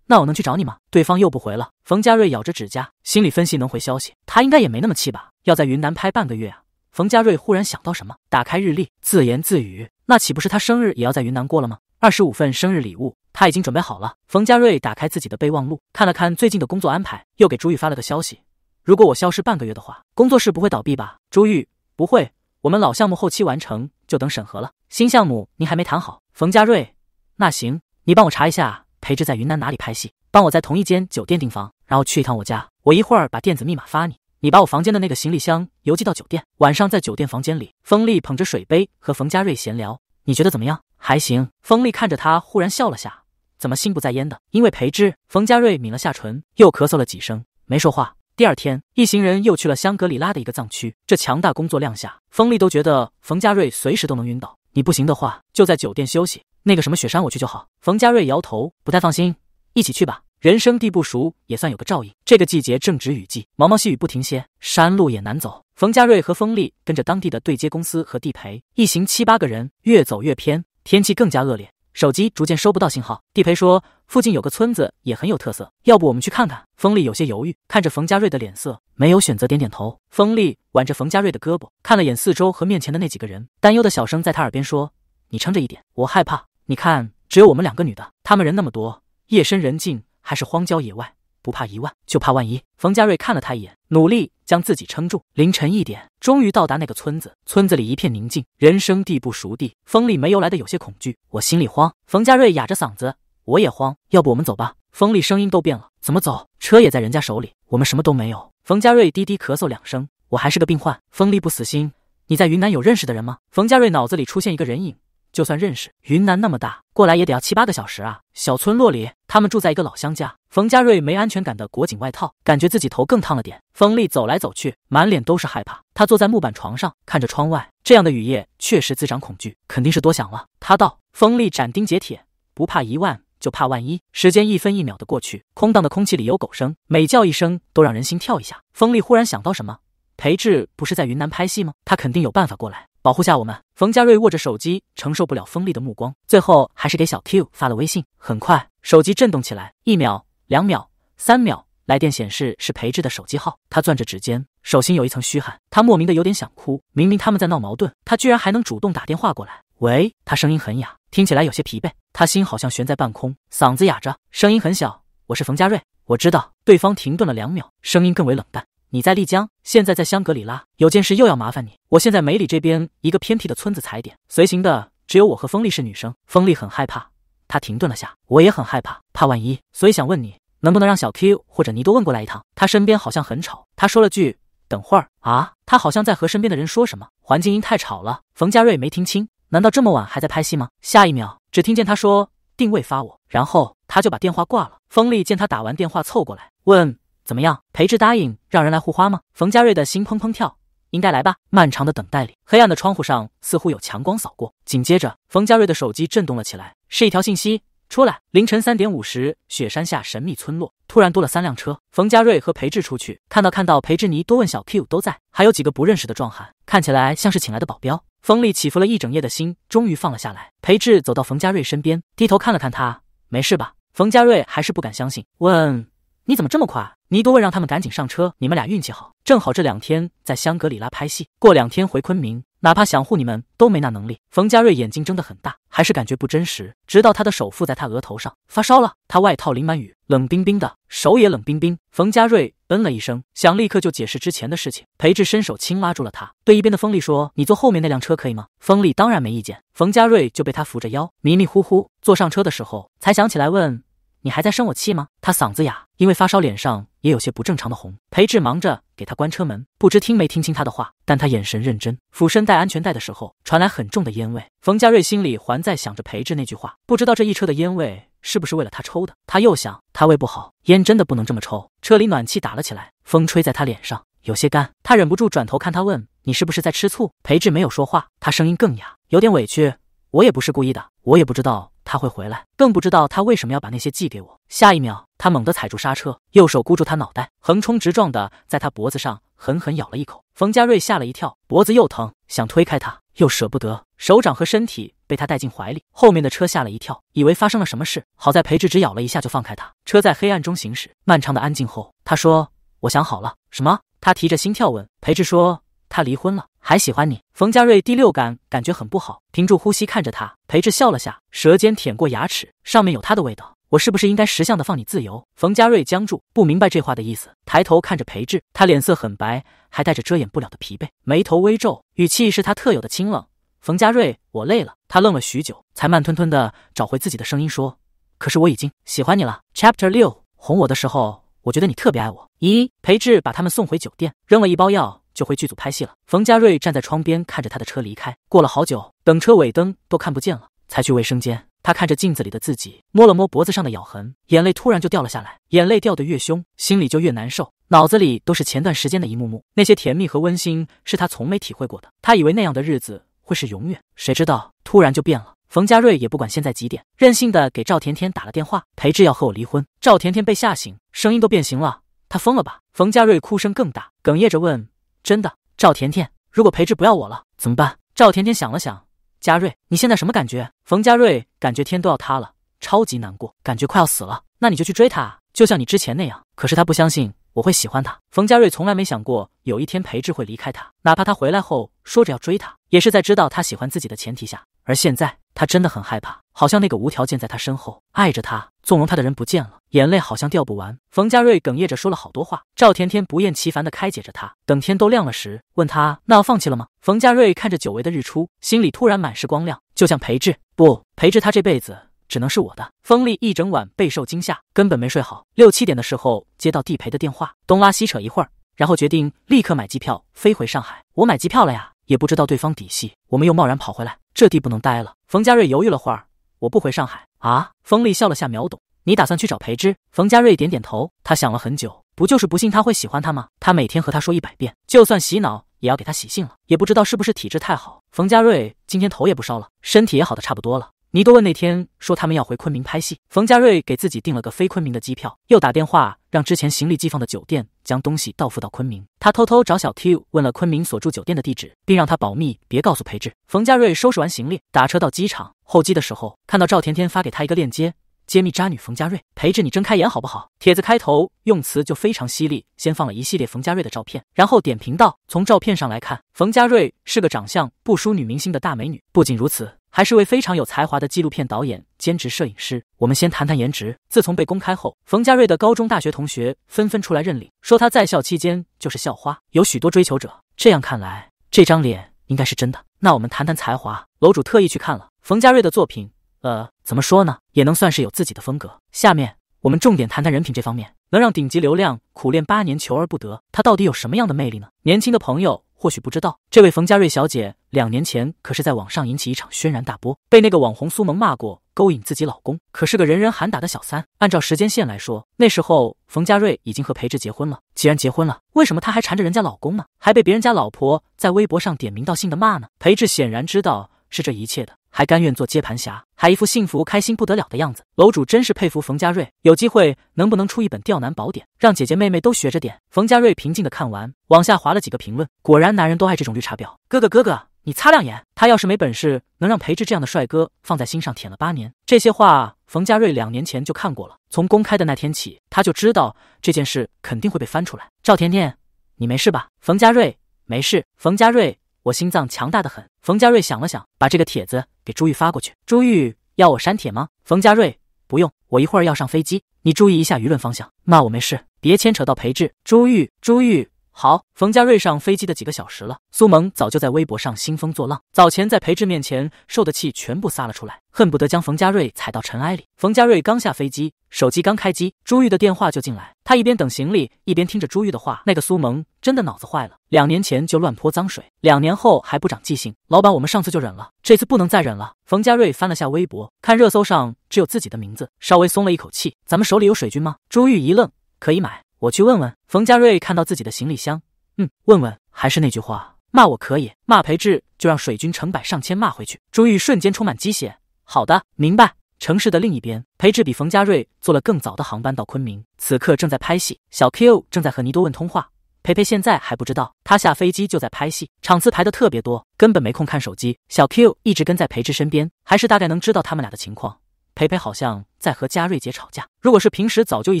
那我能去找你吗？对方又不回了。冯家瑞咬着指甲，心里分析能回消息，他应该也没那么气吧？要在云南拍半个月啊。冯家瑞忽然想到什么，打开日历，自言自语：“那岂不是他生日也要在云南过了吗？”二十五份生日礼物，他已经准备好了。冯家瑞打开自己的备忘录，看了看最近的工作安排，又给朱玉发了个消息：“如果我消失半个月的话，工作室不会倒闭吧？”朱玉：“不会，我们老项目后期完成，就等审核了。新项目您还没谈好。”冯家瑞：“那行，你帮我查一下裴志在云南哪里拍戏，帮我在同一间酒店订房，然后去一趟我家。我一会儿把电子密码发你。”你把我房间的那个行李箱邮寄到酒店，晚上在酒店房间里。风力捧着水杯和冯家瑞闲聊，你觉得怎么样？还行。风力看着他，忽然笑了下，怎么心不在焉的？因为裴之。冯家瑞抿了下唇，又咳嗽了几声，没说话。第二天，一行人又去了香格里拉的一个藏区。这强大工作量下，风力都觉得冯家瑞随时都能晕倒。你不行的话，就在酒店休息。那个什么雪山，我去就好。冯家瑞摇头，不太放心，一起去吧。人生地不熟，也算有个照应。这个季节正值雨季，毛毛细雨不停歇，山路也难走。冯家瑞和风力跟着当地的对接公司和地陪，一行七八个人，越走越偏，天气更加恶劣，手机逐渐收不到信号。地陪说附近有个村子也很有特色，要不我们去看看？风力有些犹豫，看着冯家瑞的脸色，没有选择，点点头。风力挽着冯家瑞的胳膊，看了眼四周和面前的那几个人，担忧的小声在他耳边说：“你撑着一点，我害怕。你看，只有我们两个女的，他们人那么多，夜深人静。”还是荒郊野外，不怕一万就怕万一。冯家瑞看了他一眼，努力将自己撑住。凌晨一点，终于到达那个村子。村子里一片宁静，人生地不熟，地，风力没由来的有些恐惧。我心里慌。冯家瑞哑着嗓子，我也慌。要不我们走吧？风力声音都变了。怎么走？车也在人家手里，我们什么都没有。冯家瑞低低咳嗽两声。我还是个病患。风力不死心，你在云南有认识的人吗？冯家瑞脑子里出现一个人影。就算认识云南那么大，过来也得要七八个小时啊！小村落里，他们住在一个老乡家。冯家瑞没安全感的裹紧外套，感觉自己头更烫了点。风力走来走去，满脸都是害怕。他坐在木板床上，看着窗外，这样的雨夜确实滋长恐惧，肯定是多想了。他道。风力斩钉截铁，不怕一万就怕万一。时间一分一秒的过去，空荡的空气里有狗声，每叫一声都让人心跳一下。风力忽然想到什么，裴志不是在云南拍戏吗？他肯定有办法过来。保护下我们！冯佳瑞握着手机，承受不了锋利的目光，最后还是给小 Q 发了微信。很快，手机震动起来，一秒、两秒、三秒，来电显示是裴志的手机号。他攥着指尖，手心有一层虚汗，他莫名的有点想哭。明明他们在闹矛盾，他居然还能主动打电话过来。喂，他声音很哑，听起来有些疲惫。他心好像悬在半空，嗓子哑着，声音很小。我是冯佳瑞，我知道。对方停顿了两秒，声音更为冷淡。你在丽江，现在在香格里拉，有件事又要麻烦你。我现在梅里这边一个偏僻的村子踩点，随行的只有我和风力是女生，风力很害怕。他停顿了下，我也很害怕，怕万一，所以想问你能不能让小 Q 或者尼多问过来一趟。他身边好像很吵，他说了句等会儿啊，他好像在和身边的人说什么，环境音太吵了，冯佳瑞没听清。难道这么晚还在拍戏吗？下一秒只听见他说定位发我，然后他就把电话挂了。风力见他打完电话凑过来问。怎么样？裴智答应让人来护花吗？冯家瑞的心砰砰跳，应该来吧。漫长的等待里，黑暗的窗户上似乎有强光扫过。紧接着，冯家瑞的手机震动了起来，是一条信息：出来。凌晨三点五十，雪山下神秘村落突然多了三辆车。冯家瑞和裴智出去，看到看到裴智尼多问小 Q 都在，还有几个不认识的壮汉，看起来像是请来的保镖。风力起伏了一整夜的心终于放了下来。裴智走到冯家瑞身边，低头看了看他，没事吧？冯家瑞还是不敢相信，问你怎么这么快？尼多问让他们赶紧上车，你们俩运气好，正好这两天在香格里拉拍戏，过两天回昆明，哪怕想护你们都没那能力。冯佳瑞眼睛睁得很大，还是感觉不真实，直到他的手附在他额头上，发烧了。他外套淋满雨，冷冰冰的手也冷冰冰。冯佳瑞嗯了一声，想立刻就解释之前的事情。裴志伸手轻拉住了他，对一边的风力说：“你坐后面那辆车可以吗？”风力当然没意见，冯佳瑞就被他扶着腰，迷迷糊糊坐上车的时候才想起来问。你还在生我气吗？他嗓子哑，因为发烧，脸上也有些不正常的红。裴志忙着给他关车门，不知听没听清他的话，但他眼神认真。俯身戴安全带的时候，传来很重的烟味。冯佳瑞心里还在想着裴志那句话，不知道这一车的烟味是不是为了他抽的。他又想，他胃不好，烟真的不能这么抽。车里暖气打了起来，风吹在他脸上，有些干。他忍不住转头看他，问：“你是不是在吃醋？”裴志没有说话，他声音更哑，有点委屈：“我也不是故意的，我也不知道。”他会回来，更不知道他为什么要把那些寄给我。下一秒，他猛地踩住刹车，右手箍住他脑袋，横冲直撞的在他脖子上狠狠咬了一口。冯佳瑞吓了一跳，脖子又疼，想推开他，又舍不得，手掌和身体被他带进怀里。后面的车吓了一跳，以为发生了什么事。好在裴志只咬了一下就放开他。车在黑暗中行驶，漫长的安静后，他说：“我想好了。”什么？他提着心跳问裴志说。他离婚了，还喜欢你。冯佳瑞第六感感觉很不好，屏住呼吸看着他。裴智笑了下，舌尖舔过牙齿，上面有他的味道。我是不是应该识相的放你自由？冯佳瑞僵住，不明白这话的意思，抬头看着裴智，他脸色很白，还带着遮掩不了的疲惫，眉头微皱，语气是他特有的清冷。冯佳瑞，我累了。他愣了许久，才慢吞吞的找回自己的声音说：“可是我已经喜欢你了。” Chapter 六哄我的时候，我觉得你特别爱我。一裴智把他们送回酒店，扔了一包药。就回剧组拍戏了。冯佳瑞站在窗边看着他的车离开，过了好久，等车尾灯都看不见了，才去卫生间。他看着镜子里的自己，摸了摸脖子上的咬痕，眼泪突然就掉了下来。眼泪掉得越凶，心里就越难受，脑子里都是前段时间的一幕幕，那些甜蜜和温馨是他从没体会过的。他以为那样的日子会是永远，谁知道突然就变了。冯佳瑞也不管现在几点，任性的给赵甜甜打了电话：“裴志要和我离婚。”赵甜甜被吓醒，声音都变形了：“他疯了吧？”冯佳瑞哭声更大，哽咽着问。真的，赵甜甜，如果裴志不要我了怎么办？赵甜甜想了想，佳瑞，你现在什么感觉？冯佳瑞感觉天都要塌了，超级难过，感觉快要死了。那你就去追他，就像你之前那样。可是他不相信我会喜欢他。冯佳瑞从来没想过有一天裴志会离开他，哪怕他回来后说着要追他，也是在知道他喜欢自己的前提下。而现在，他真的很害怕。好像那个无条件在他身后爱着他、纵容他的人不见了，眼泪好像掉不完。冯家瑞哽咽着说了好多话，赵甜甜不厌其烦地开解着他。等天都亮了时，问他那要放弃了吗？冯家瑞看着久违的日出，心里突然满是光亮，就像裴志，不裴志他这辈子只能是我的。风力一整晚备受惊吓，根本没睡好。六七点的时候接到地陪的电话，东拉西扯一会儿，然后决定立刻买机票飞回上海。我买机票了呀，也不知道对方底细，我们又贸然跑回来，这地不能待了。冯家瑞犹豫了会儿。我不回上海啊！风力笑了下，秒懂。你打算去找裴之？冯家瑞点点头。他想了很久，不就是不信他会喜欢他吗？他每天和他说一百遍，就算洗脑也要给他洗信了。也不知道是不是体质太好，冯家瑞今天头也不烧了，身体也好的差不多了。尼多问那天说他们要回昆明拍戏，冯家瑞给自己订了个飞昆明的机票，又打电话。让之前行李寄放的酒店将东西到付到昆明。他偷偷找小 Q 问了昆明所住酒店的地址，并让他保密，别告诉裴志。冯家瑞收拾完行李，打车到机场候机的时候，看到赵甜甜发给他一个链接。揭秘渣女冯家瑞，陪着你睁开眼好不好？帖子开头用词就非常犀利，先放了一系列冯家瑞的照片，然后点评道：“从照片上来看，冯家瑞是个长相不输女明星的大美女。不仅如此，还是位非常有才华的纪录片导演、兼职摄影师。”我们先谈谈颜值。自从被公开后，冯家瑞的高中、大学同学纷纷出来认领，说他在校期间就是校花，有许多追求者。这样看来，这张脸应该是真的。那我们谈谈才华。楼主特意去看了冯家瑞的作品，呃。怎么说呢，也能算是有自己的风格。下面我们重点谈谈人品这方面，能让顶级流量苦练八年求而不得，他到底有什么样的魅力呢？年轻的朋友或许不知道，这位冯佳瑞小姐两年前可是在网上引起一场轩然大波，被那个网红苏萌骂过，勾引自己老公，可是个人人喊打的小三。按照时间线来说，那时候冯佳瑞已经和裴志结婚了。既然结婚了，为什么他还缠着人家老公呢？还被别人家老婆在微博上点名道姓的骂呢？裴志显然知道是这一切的。还甘愿做接盘侠，还一副幸福开心不得了的样子。楼主真是佩服冯家瑞，有机会能不能出一本《钓男宝典》，让姐姐妹妹都学着点？冯家瑞平静地看完，往下滑了几个评论。果然，男人都爱这种绿茶婊。哥哥，哥哥，你擦亮眼，他要是没本事，能让裴志这样的帅哥放在心上舔了八年？这些话，冯家瑞两年前就看过了。从公开的那天起，他就知道这件事肯定会被翻出来。赵甜甜，你没事吧？冯家瑞没事。冯家瑞。我心脏强大的很。冯家瑞想了想，把这个帖子给朱玉发过去。朱玉要我删帖吗？冯家瑞不用，我一会儿要上飞机，你注意一下舆论方向，骂我没事，别牵扯到裴志。朱玉，朱玉。好，冯家瑞上飞机的几个小时了，苏萌早就在微博上兴风作浪，早前在裴志面前受的气全部撒了出来，恨不得将冯家瑞踩到尘埃里。冯家瑞刚下飞机，手机刚开机，朱玉的电话就进来。他一边等行李，一边听着朱玉的话。那个苏萌真的脑子坏了，两年前就乱泼脏水，两年后还不长记性。老板，我们上次就忍了，这次不能再忍了。冯家瑞翻了下微博，看热搜上只有自己的名字，稍微松了一口气。咱们手里有水军吗？朱玉一愣，可以买。我去问问冯佳瑞，看到自己的行李箱，嗯，问问。还是那句话，骂我可以，骂裴志就让水军成百上千骂回去。朱玉瞬间充满鸡血。好的，明白。城市的另一边，裴志比冯佳瑞坐了更早的航班到昆明，此刻正在拍戏。小 Q 正在和尼多问通话。裴裴现在还不知道，他下飞机就在拍戏，场次排的特别多，根本没空看手机。小 Q 一直跟在裴志身边，还是大概能知道他们俩的情况。裴裴好像在和佳瑞姐吵架。如果是平时，早就一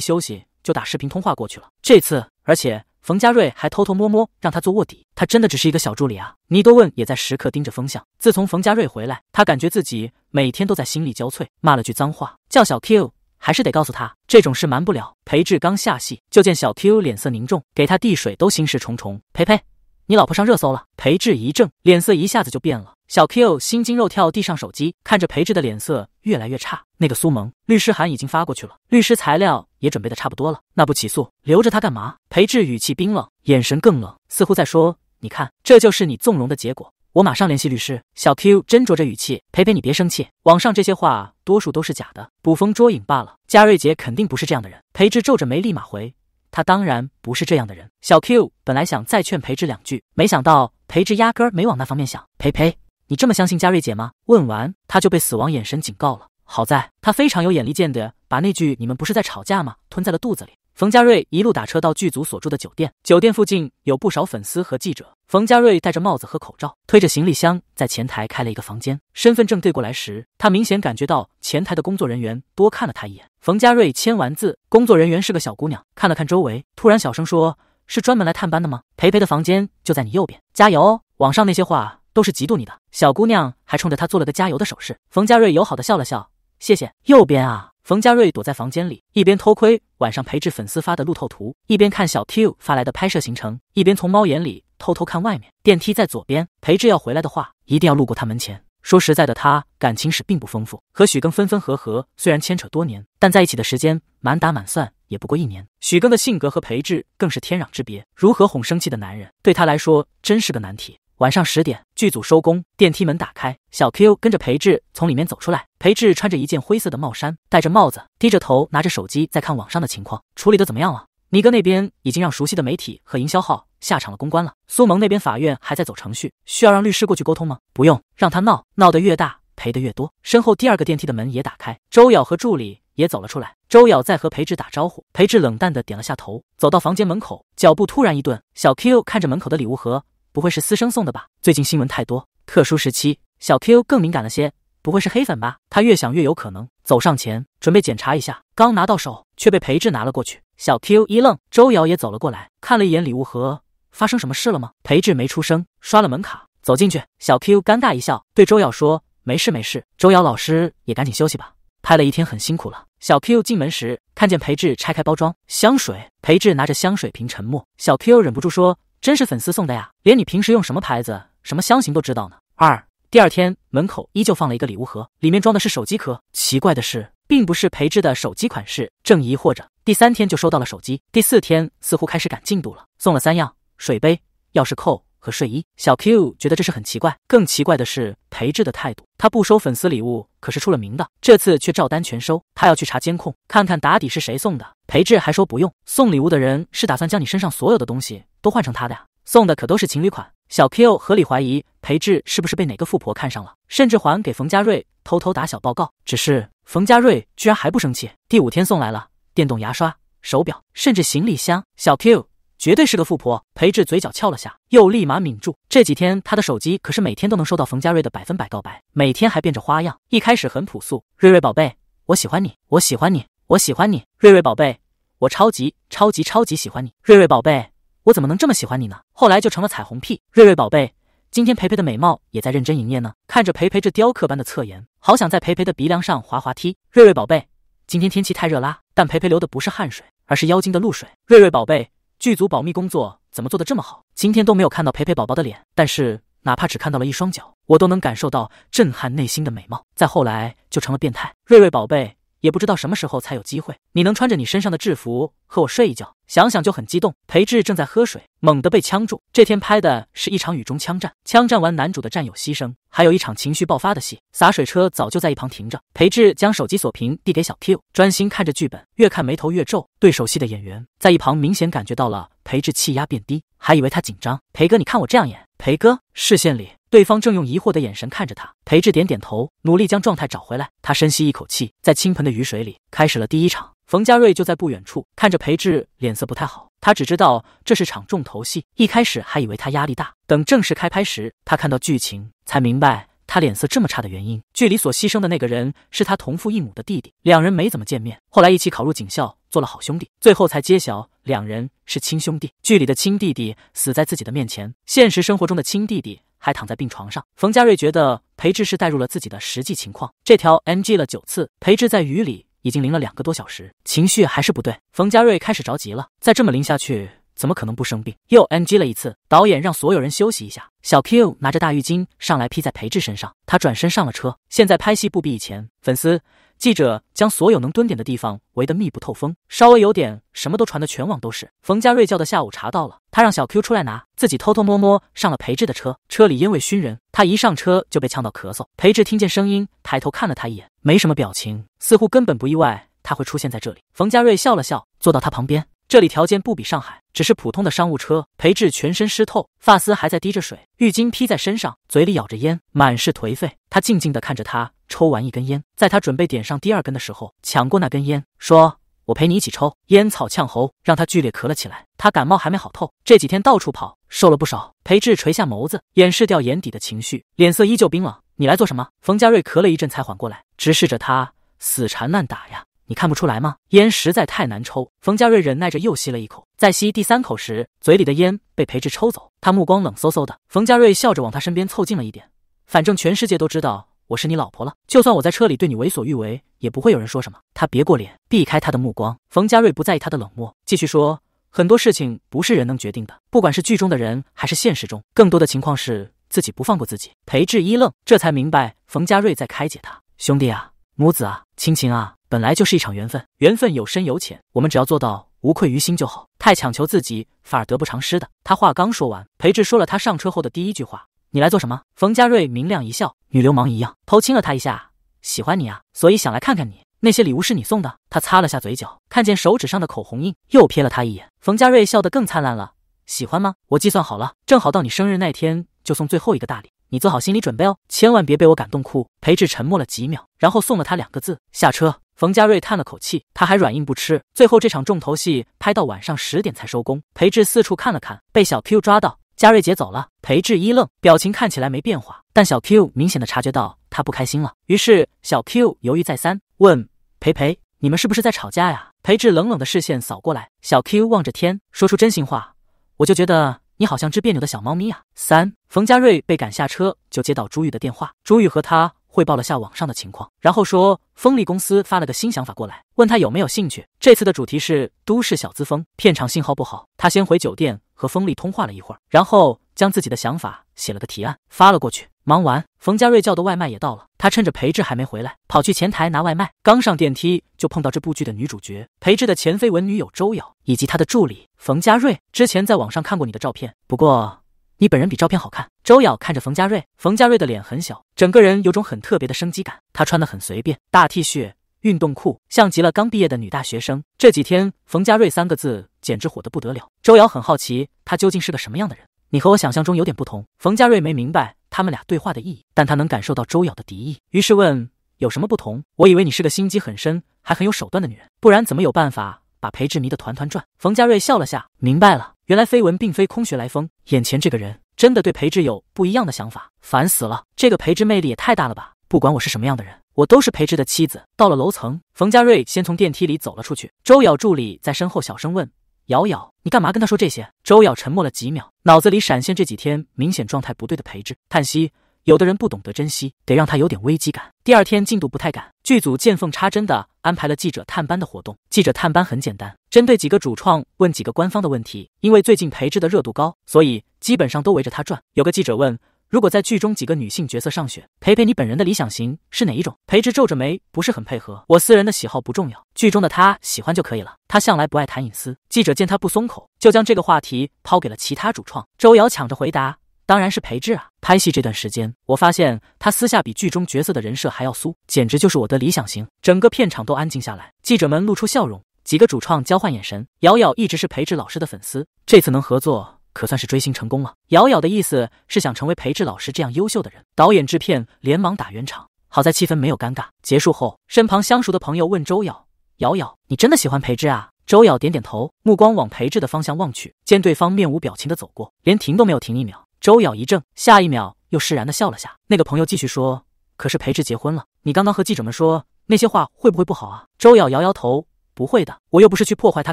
休息。就打视频通话过去了。这次，而且冯家瑞还偷偷摸摸让他做卧底，他真的只是一个小助理啊！倪多问也在时刻盯着风向。自从冯家瑞回来，他感觉自己每天都在心力交瘁，骂了句脏话，叫小 Q 还是得告诉他，这种事瞒不了。裴志刚下戏，就见小 Q 脸色凝重，给他递水都心事重重。裴裴，你老婆上热搜了。裴志一怔，脸色一下子就变了。小 Q 心惊肉跳，递上手机，看着裴志的脸色越来越差。那个苏萌律师函已经发过去了，律师材料。也准备的差不多了，那不起诉留着他干嘛？裴志语气冰冷，眼神更冷，似乎在说：“你看，这就是你纵容的结果。”我马上联系律师。小 Q 斟酌着语气：“裴裴，你别生气，网上这些话多数都是假的，捕风捉影罢了。嘉瑞姐肯定不是这样的人。”裴志皱着眉立马回：“他当然不是这样的人。”小 Q 本来想再劝裴志两句，没想到裴志压根儿没往那方面想。裴裴，你这么相信嘉瑞姐吗？问完他就被死亡眼神警告了。好在，他非常有眼力见的，把那句“你们不是在吵架吗”吞在了肚子里。冯佳瑞一路打车到剧组所住的酒店，酒店附近有不少粉丝和记者。冯佳瑞戴着帽子和口罩，推着行李箱在前台开了一个房间。身份证递过来时，他明显感觉到前台的工作人员多看了他一眼。冯佳瑞签完字，工作人员是个小姑娘，看了看周围，突然小声说：“是专门来探班的吗？培培的房间就在你右边，加油哦！网上那些话都是嫉妒你的。”小姑娘还冲着他做了个加油的手势。冯佳瑞友好地笑了笑。谢谢。右边啊，冯佳瑞躲在房间里，一边偷窥晚上裴志粉丝发的路透图，一边看小 Q 发来的拍摄行程，一边从猫眼里偷偷看外面。电梯在左边，裴志要回来的话，一定要路过他门前。说实在的，他感情史并不丰富，和许庚分分合合，虽然牵扯多年，但在一起的时间满打满算也不过一年。许庚的性格和裴志更是天壤之别，如何哄生气的男人，对他来说真是个难题。晚上十点，剧组收工，电梯门打开，小 Q 跟着裴志从里面走出来。裴志穿着一件灰色的帽衫，戴着帽子，低着头，拿着手机在看网上的情况。处理的怎么样了？尼哥那边已经让熟悉的媒体和营销号下场了，公关了。苏萌那边法院还在走程序，需要让律师过去沟通吗？不用，让他闹，闹得越大，赔得越多。身后第二个电梯的门也打开，周瑶和助理也走了出来。周瑶在和裴志打招呼，裴志冷淡的点了下头，走到房间门口，脚步突然一顿。小 Q 看着门口的礼物盒。不会是私生送的吧？最近新闻太多，特殊时期，小 Q 更敏感了些。不会是黑粉吧？他越想越有可能，走上前准备检查一下，刚拿到手却被裴志拿了过去。小 Q 一愣，周瑶也走了过来，看了一眼礼物盒，发生什么事了吗？裴志没出声，刷了门卡走进去。小 Q 尴尬一笑，对周瑶说：“没事没事。”周瑶老师也赶紧休息吧，拍了一天很辛苦了。小 Q 进门时看见裴志拆开包装，香水。裴志拿着香水瓶沉默，小 Q 忍不住说。真是粉丝送的呀，连你平时用什么牌子、什么香型都知道呢。二第二天门口依旧放了一个礼物盒，里面装的是手机壳。奇怪的是，并不是裴志的手机款式。正疑惑着，第三天就收到了手机。第四天似乎开始赶进度了，送了三样：水杯、钥匙扣和睡衣。小 Q 觉得这是很奇怪，更奇怪的是裴志的态度。他不收粉丝礼物可是出了名的，这次却照单全收。他要去查监控，看看打底是谁送的。裴志还说不用，送礼物的人是打算将你身上所有的东西。都换成他的呀，送的可都是情侣款。小 Q 合理怀疑裴智是不是被哪个富婆看上了，甚至还给冯佳瑞偷偷打小报告。只是冯佳瑞居然还不生气。第五天送来了电动牙刷、手表，甚至行李箱。小 Q 绝对是个富婆。裴智嘴角翘了下，又立马抿住。这几天他的手机可是每天都能收到冯佳瑞的百分百告白，每天还变着花样。一开始很朴素，瑞瑞宝贝，我喜欢你，我喜欢你，我喜欢你，瑞瑞宝贝，我超级超级超级喜欢你，瑞瑞宝贝。我怎么能这么喜欢你呢？后来就成了彩虹屁。瑞瑞宝贝，今天培培的美貌也在认真营业呢。看着培培这雕刻般的侧颜，好想在培培的鼻梁上滑滑梯。瑞瑞宝贝，今天天气太热啦，但培培流的不是汗水，而是妖精的露水。瑞瑞宝贝，剧组保密工作怎么做得这么好？今天都没有看到培培宝宝的脸，但是哪怕只看到了一双脚，我都能感受到震撼内心的美貌。再后来就成了变态。瑞瑞宝贝。也不知道什么时候才有机会，你能穿着你身上的制服和我睡一觉，想想就很激动。裴志正在喝水，猛地被呛住。这天拍的是一场雨中枪战，枪战完男主的战友牺牲，还有一场情绪爆发的戏。洒水车早就在一旁停着。裴志将手机锁屏递给小 Q，专心看着剧本，越看眉头越皱。对手戏的演员在一旁明显感觉到了裴志气压变低，还以为他紧张。裴哥，你看我这样演。裴哥，视线里。对方正用疑惑的眼神看着他，裴志点点头，努力将状态找回来。他深吸一口气，在倾盆的雨水里开始了第一场。冯佳瑞就在不远处看着裴志，脸色不太好。他只知道这是场重头戏，一开始还以为他压力大。等正式开拍时，他看到剧情才明白他脸色这么差的原因。剧里所牺牲的那个人是他同父异母的弟弟，两人没怎么见面，后来一起考入警校做了好兄弟，最后才揭晓两人是亲兄弟。剧里的亲弟弟死在自己的面前，现实生活中的亲弟弟。还躺在病床上，冯佳瑞觉得裴志是带入了自己的实际情况。这条 N G 了九次，裴志在雨里已经淋了两个多小时，情绪还是不对。冯佳瑞开始着急了，再这么淋下去，怎么可能不生病？又 N G 了一次，导演让所有人休息一下。小 Q 拿着大浴巾上来披在裴志身上，他转身上了车。现在拍戏不比以前，粉丝。记者将所有能蹲点的地方围得密不透风，稍微有点什么都传的全网都是。冯家瑞叫的下午茶到了，他让小 Q 出来拿，自己偷偷摸摸上了裴志的车，车里烟味熏人，他一上车就被呛到咳嗽。裴志听见声音，抬头看了他一眼，没什么表情，似乎根本不意外他会出现在这里。冯家瑞笑了笑，坐到他旁边。这里条件不比上海，只是普通的商务车。裴志全身湿透，发丝还在滴着水，浴巾披在身上，嘴里咬着烟，满是颓废。他静静地看着他抽完一根烟，在他准备点上第二根的时候，抢过那根烟，说：“我陪你一起抽。”烟草呛喉，让他剧烈咳了起来。他感冒还没好透，这几天到处跑，瘦了不少。裴志垂下眸子，掩饰掉眼底的情绪，脸色依旧冰冷。你来做什么？冯家瑞咳了一阵才缓过来，直视着他，死缠烂打呀。你看不出来吗？烟实在太难抽。冯佳瑞忍耐着又吸了一口，在吸第三口时，嘴里的烟被裴志抽走。他目光冷飕飕的。冯佳瑞笑着往他身边凑近了一点：“反正全世界都知道我是你老婆了，就算我在车里对你为所欲为，也不会有人说什么。”他别过脸，避开他的目光。冯佳瑞不在意他的冷漠，继续说：“很多事情不是人能决定的，不管是剧中的人，还是现实中，更多的情况是自己不放过自己。”裴志一愣，这才明白冯佳瑞在开解他：“兄弟啊，母子啊，亲情啊。”本来就是一场缘分，缘分有深有浅，我们只要做到无愧于心就好。太强求自己反而得不偿失的。他话刚说完，裴志说了他上车后的第一句话：“你来做什么？”冯佳瑞明亮一笑，女流氓一样，偷亲了他一下：“喜欢你啊，所以想来看看你。那些礼物是你送的。”他擦了下嘴角，看见手指上的口红印，又瞥了他一眼。冯佳瑞笑得更灿烂了：“喜欢吗？我计算好了，正好到你生日那天就送最后一个大礼，你做好心理准备哦，千万别被我感动哭。”裴志沉默了几秒，然后送了他两个字：“ 下车。”冯佳瑞叹了口气，他还软硬不吃。最后这场重头戏拍到晚上十点才收工。裴志四处看了看，被小 Q 抓到，嘉瑞姐走了。裴志一愣，表情看起来没变化，但小 Q 明显的察觉到他不开心了。于是小 Q 犹豫再三，问裴裴：“你们是不是在吵架呀？”裴志冷冷的视线扫过来，小 Q 望着天，说出真心话：“我就觉得你好像只别扭的小猫咪啊。”三，冯佳瑞被赶下车，就接到朱玉的电话。朱玉和他。汇报了下网上的情况，然后说风力公司发了个新想法过来，问他有没有兴趣。这次的主题是都市小资风，片场信号不好，他先回酒店和风力通话了一会儿，然后将自己的想法写了个提案发了过去。忙完，冯家瑞叫的外卖也到了，他趁着裴志还没回来，跑去前台拿外卖。刚上电梯就碰到这部剧的女主角裴志的前绯闻女友周瑶以及她的助理冯家瑞。之前在网上看过你的照片，不过。你本人比照片好看。周瑶看着冯佳瑞，冯佳瑞的脸很小，整个人有种很特别的生机感。他穿得很随便，大 T 恤、运动裤，像极了刚毕业的女大学生。这几天“冯佳瑞”三个字简直火得不得了。周瑶很好奇，他究竟是个什么样的人？你和我想象中有点不同。冯佳瑞没明白他们俩对话的意义，但他能感受到周瑶的敌意，于是问：“有什么不同？”我以为你是个心机很深，还很有手段的女人，不然怎么有办法把裴志迷得团团转？冯佳瑞笑了下，明白了。原来绯闻并非空穴来风，眼前这个人真的对裴智有不一样的想法，烦死了！这个裴智魅力也太大了吧！不管我是什么样的人，我都是裴智的妻子。到了楼层，冯佳瑞先从电梯里走了出去，周瑶助理在身后小声问：“瑶瑶，你干嘛跟他说这些？”周瑶沉默了几秒，脑子里闪现这几天明显状态不对的裴智，叹息：有的人不懂得珍惜，得让他有点危机感。第二天进度不太赶，剧组见缝插针的。安排了记者探班的活动。记者探班很简单，针对几个主创问几个官方的问题。因为最近裴志的热度高，所以基本上都围着他转。有个记者问：“如果在剧中几个女性角色上选，裴裴你本人的理想型是哪一种？”裴志皱着眉，不是很配合。我私人的喜好不重要，剧中的他喜欢就可以了。他向来不爱谈隐私。记者见他不松口，就将这个话题抛给了其他主创。周瑶抢着回答。当然是裴志啊！拍戏这段时间，我发现他私下比剧中角色的人设还要苏，简直就是我的理想型。整个片场都安静下来，记者们露出笑容，几个主创交换眼神。瑶瑶一直是裴志老师的粉丝，这次能合作，可算是追星成功了。瑶瑶的意思是想成为裴志老师这样优秀的人。导演制片连忙打圆场，好在气氛没有尴尬。结束后，身旁相熟的朋友问周瑶：“瑶瑶，你真的喜欢裴志啊？”周瑶点点头，目光往裴志的方向望去，见对方面无表情的走过，连停都没有停一秒。周咬一怔，下一秒又释然的笑了下。那个朋友继续说：“可是裴志结婚了，你刚刚和记者们说那些话会不会不好啊？”周瑶摇摇头：“不会的，我又不是去破坏他